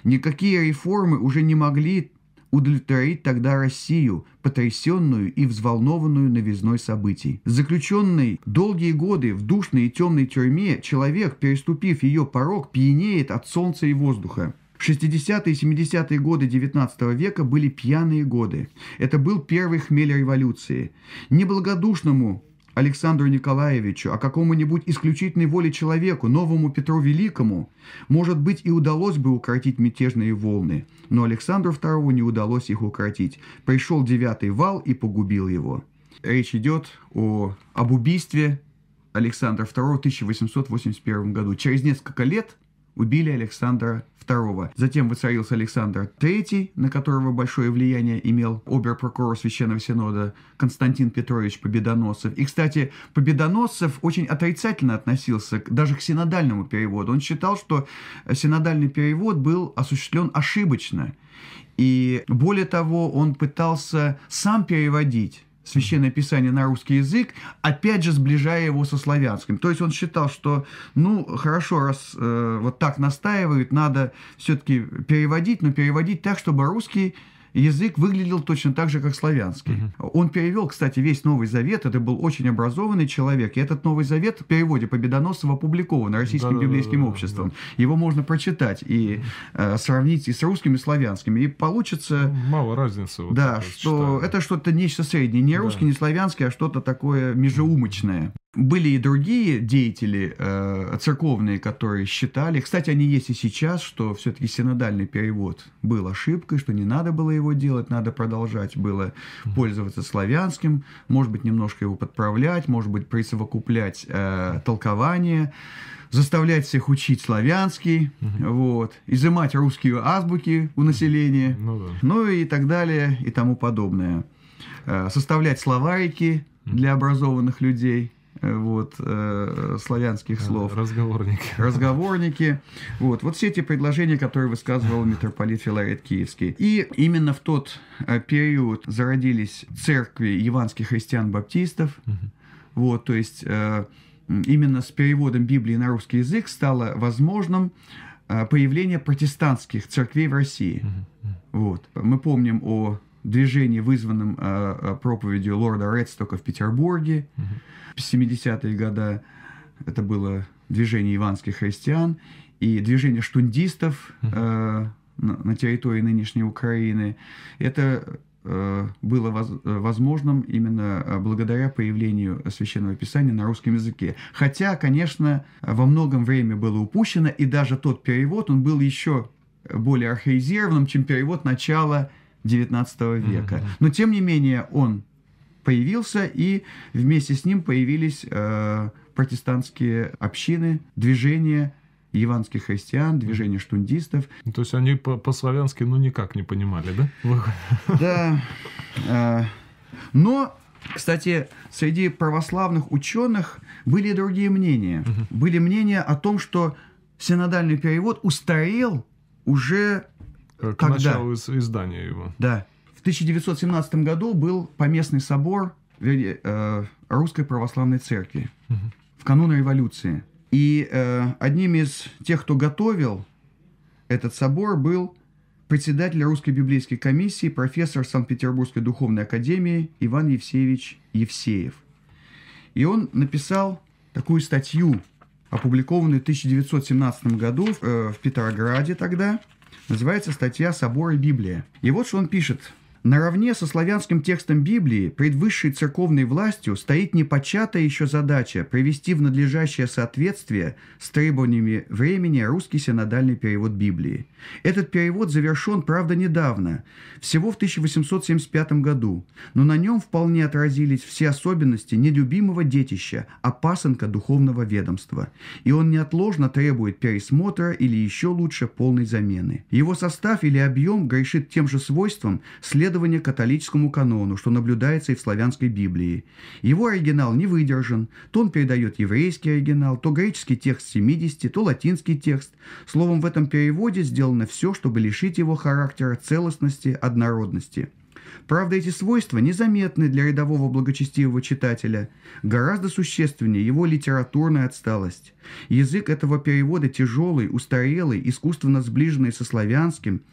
Никакие реформы уже не могли удовлетворить тогда Россию, потрясенную и взволнованную новизной событий. Заключенный долгие годы в душной и темной тюрьме, человек, переступив ее порог, пьянеет от солнца и воздуха. 60-е и 70-е годы XIX века были пьяные годы. Это был первый хмель революции. Неблагодушному Александру Николаевичу, а какому-нибудь исключительной воле человеку, новому Петру Великому, может быть, и удалось бы укротить мятежные волны, но Александру II не удалось их укротить. Пришел девятый вал и погубил его. Речь идет о, об убийстве Александра II в 1881 году. Через несколько лет убили Александра II. Затем воцарился Александр III, на которого большое влияние имел оберпрокурор Священного Синода Константин Петрович Победоносов. И, кстати, Победоносов очень отрицательно относился даже к синодальному переводу. Он считал, что синодальный перевод был осуществлен ошибочно. И более того, он пытался сам переводить Священное Писание на русский язык, опять же сближая его со славянским. То есть он считал, что, ну, хорошо, раз э, вот так настаивают, надо все-таки переводить, но переводить так, чтобы русский язык выглядел точно так же, как славянский. Угу. Он перевел, кстати, весь Новый Завет. Это был очень образованный человек. И этот Новый Завет в переводе Победоносова опубликован Российским да, библейским да, да, обществом. Да. Его можно прочитать и э, сравнить и с русским, и славянским. И получится... Ну, мало разницы. Вот да, что читаю. это что-то нечто среднее. Не русский, не славянский, а что-то такое межеумочное. Были и другие деятели э, церковные, которые считали, кстати, они есть и сейчас, что все-таки синодальный перевод был ошибкой, что не надо было его делать, надо продолжать было пользоваться славянским, может быть, немножко его подправлять, может быть, присовокуплять э, толкование, заставлять всех учить славянский, угу. вот, изымать русские азбуки у населения, ну, да. ну и так далее, и тому подобное. Э, составлять словарики для образованных людей – вот, э, славянских э, слов. Разговорники. Разговорники. Вот. вот все эти предложения, которые высказывал митрополит Филарет Киевский. И именно в тот э, период зародились церкви еванских христиан-баптистов. Угу. Вот, то есть э, именно с переводом Библии на русский язык стало возможным э, появление протестантских церквей в России. Угу. Вот. Мы помним о движении, вызванном проповедью лорда Редстока в Петербурге. Угу 70-е годы это было движение иванских христиан и движение штундистов э, на территории нынешней Украины. Это э, было воз, возможным именно э, благодаря появлению Священного Писания на русском языке. Хотя, конечно, во многом время было упущено, и даже тот перевод, он был еще более архаизированным, чем перевод начала XIX века. Но, тем не менее, он появился, и вместе с ним появились э, протестантские общины, движения яванских христиан, движение штундистов. Ну, то есть они по-славянски ну никак не понимали, да? Да. Э, но, кстати, среди православных ученых были и другие мнения. Были мнения о том, что синодальный перевод устарел уже э, к тогда. началу издания его. Да. 1917 году был поместный собор э, Русской Православной Церкви в канун революции. И э, одним из тех, кто готовил этот собор, был председатель Русской библейской комиссии, профессор Санкт-Петербургской духовной академии Иван Евсеевич Евсеев. И он написал такую статью, опубликованную в 1917 году э, в Петрограде тогда. Называется статья «Собор и Библия». И вот что он пишет Наравне со славянским текстом Библии пред высшей церковной властью стоит непочатая еще задача привести в надлежащее соответствие с требованиями времени русский синодальный перевод Библии. Этот перевод завершен, правда, недавно, всего в 1875 году, но на нем вполне отразились все особенности нелюбимого детища, а пасынка духовного ведомства, и он неотложно требует пересмотра или еще лучше полной замены. Его состав или объем грешит тем же свойством, след следование католическому канону, что наблюдается и в славянской Библии. Его оригинал не выдержан, то он передает еврейский оригинал, то греческий текст 70, то латинский текст. Словом, в этом переводе сделано все, чтобы лишить его характера целостности, однородности. Правда, эти свойства незаметны для рядового благочестивого читателя. Гораздо существеннее его литературная отсталость. Язык этого перевода тяжелый, устарелый, искусственно сближенный со славянским –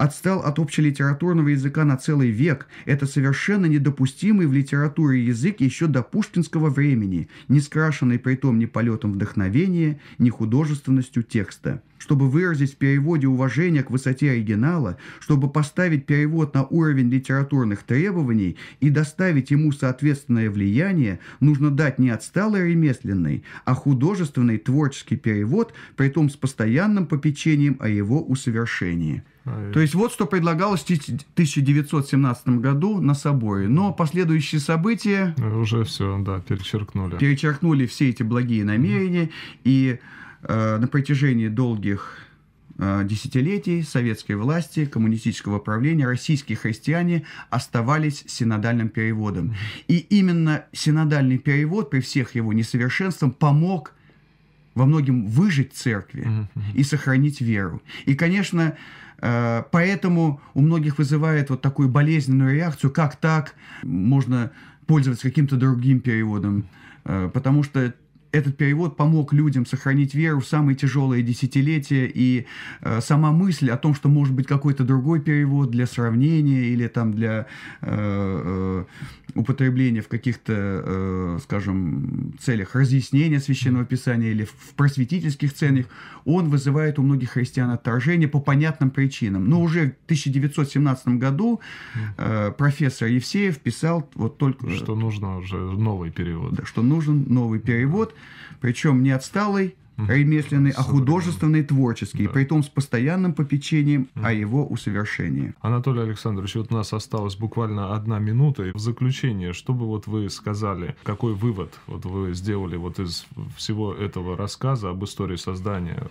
отстал от общелитературного языка на целый век. Это совершенно недопустимый в литературе язык еще до пушкинского времени, не скрашенный том ни полетом вдохновения, ни художественностью текста. Чтобы выразить в переводе уважение к высоте оригинала, чтобы поставить перевод на уровень литературных требований и доставить ему соответственное влияние, нужно дать не отсталый ремесленный, а художественный творческий перевод, при том с постоянным попечением о его усовершении. А, То есть вот что предлагалось в 1917 году на соборе. Но последующие события... Уже все, да, перечеркнули. Перечеркнули все эти благие намерения. mm И э, на протяжении долгих э, десятилетий советской власти, коммунистического правления, российские христиане оставались синодальным переводом. mm И именно синодальный перевод при всех его несовершенствах помог во многом выжить церкви mm-hmm. и сохранить веру. И, конечно, Э, поэтому у многих вызывает вот такую болезненную реакцию, как так можно пользоваться каким-то другим переводом, э, потому что этот перевод помог людям сохранить веру в самые тяжелые десятилетия, и э, сама мысль о том, что может быть какой-то другой перевод для сравнения или там для э, э, употребления в каких-то, э, скажем, целях разъяснения священного писания или в просветительских целях, он вызывает у многих христиан отторжение по понятным причинам. Но уже в 1917 году э, профессор Евсеев писал вот только... Что нужно уже новый перевод. Да, что нужен новый перевод причем не отсталый, а ремесленный, а художественный, творческий, да. притом с постоянным попечением о его усовершении. Анатолий Александрович, вот у нас осталось буквально одна минута. И в заключение, что бы вот вы сказали, какой вывод вот вы сделали вот из всего этого рассказа об истории создания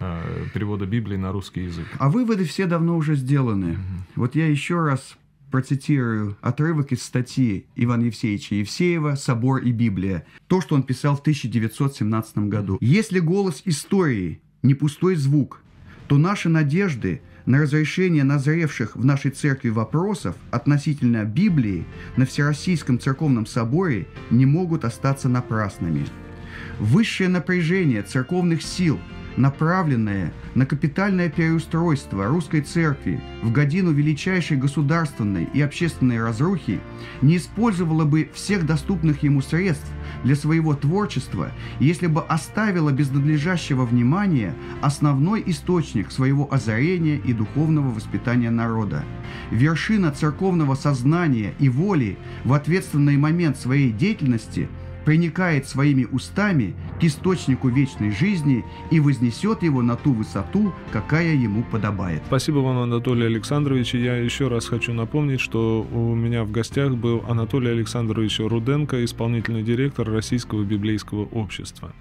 э, перевода Библии на русский язык? А выводы все давно уже сделаны. Mm-hmm. Вот я еще раз Процитирую отрывок из статьи Ивана Евсеевича Евсеева «Собор и Библия». То, что он писал в 1917 году. «Если голос истории не пустой звук, то наши надежды на разрешение назревших в нашей церкви вопросов относительно Библии на Всероссийском церковном соборе не могут остаться напрасными. Высшее напряжение церковных сил – направленное на капитальное переустройство русской церкви в годину величайшей государственной и общественной разрухи, не использовало бы всех доступных ему средств для своего творчества, если бы оставило без надлежащего внимания основной источник своего озарения и духовного воспитания народа. Вершина церковного сознания и воли в ответственный момент своей деятельности – проникает своими устами к источнику вечной жизни и вознесет его на ту высоту, какая ему подобает. Спасибо вам, Анатолий Александрович. я еще раз хочу напомнить, что у меня в гостях был Анатолий Александрович Руденко, исполнительный директор Российского библейского общества.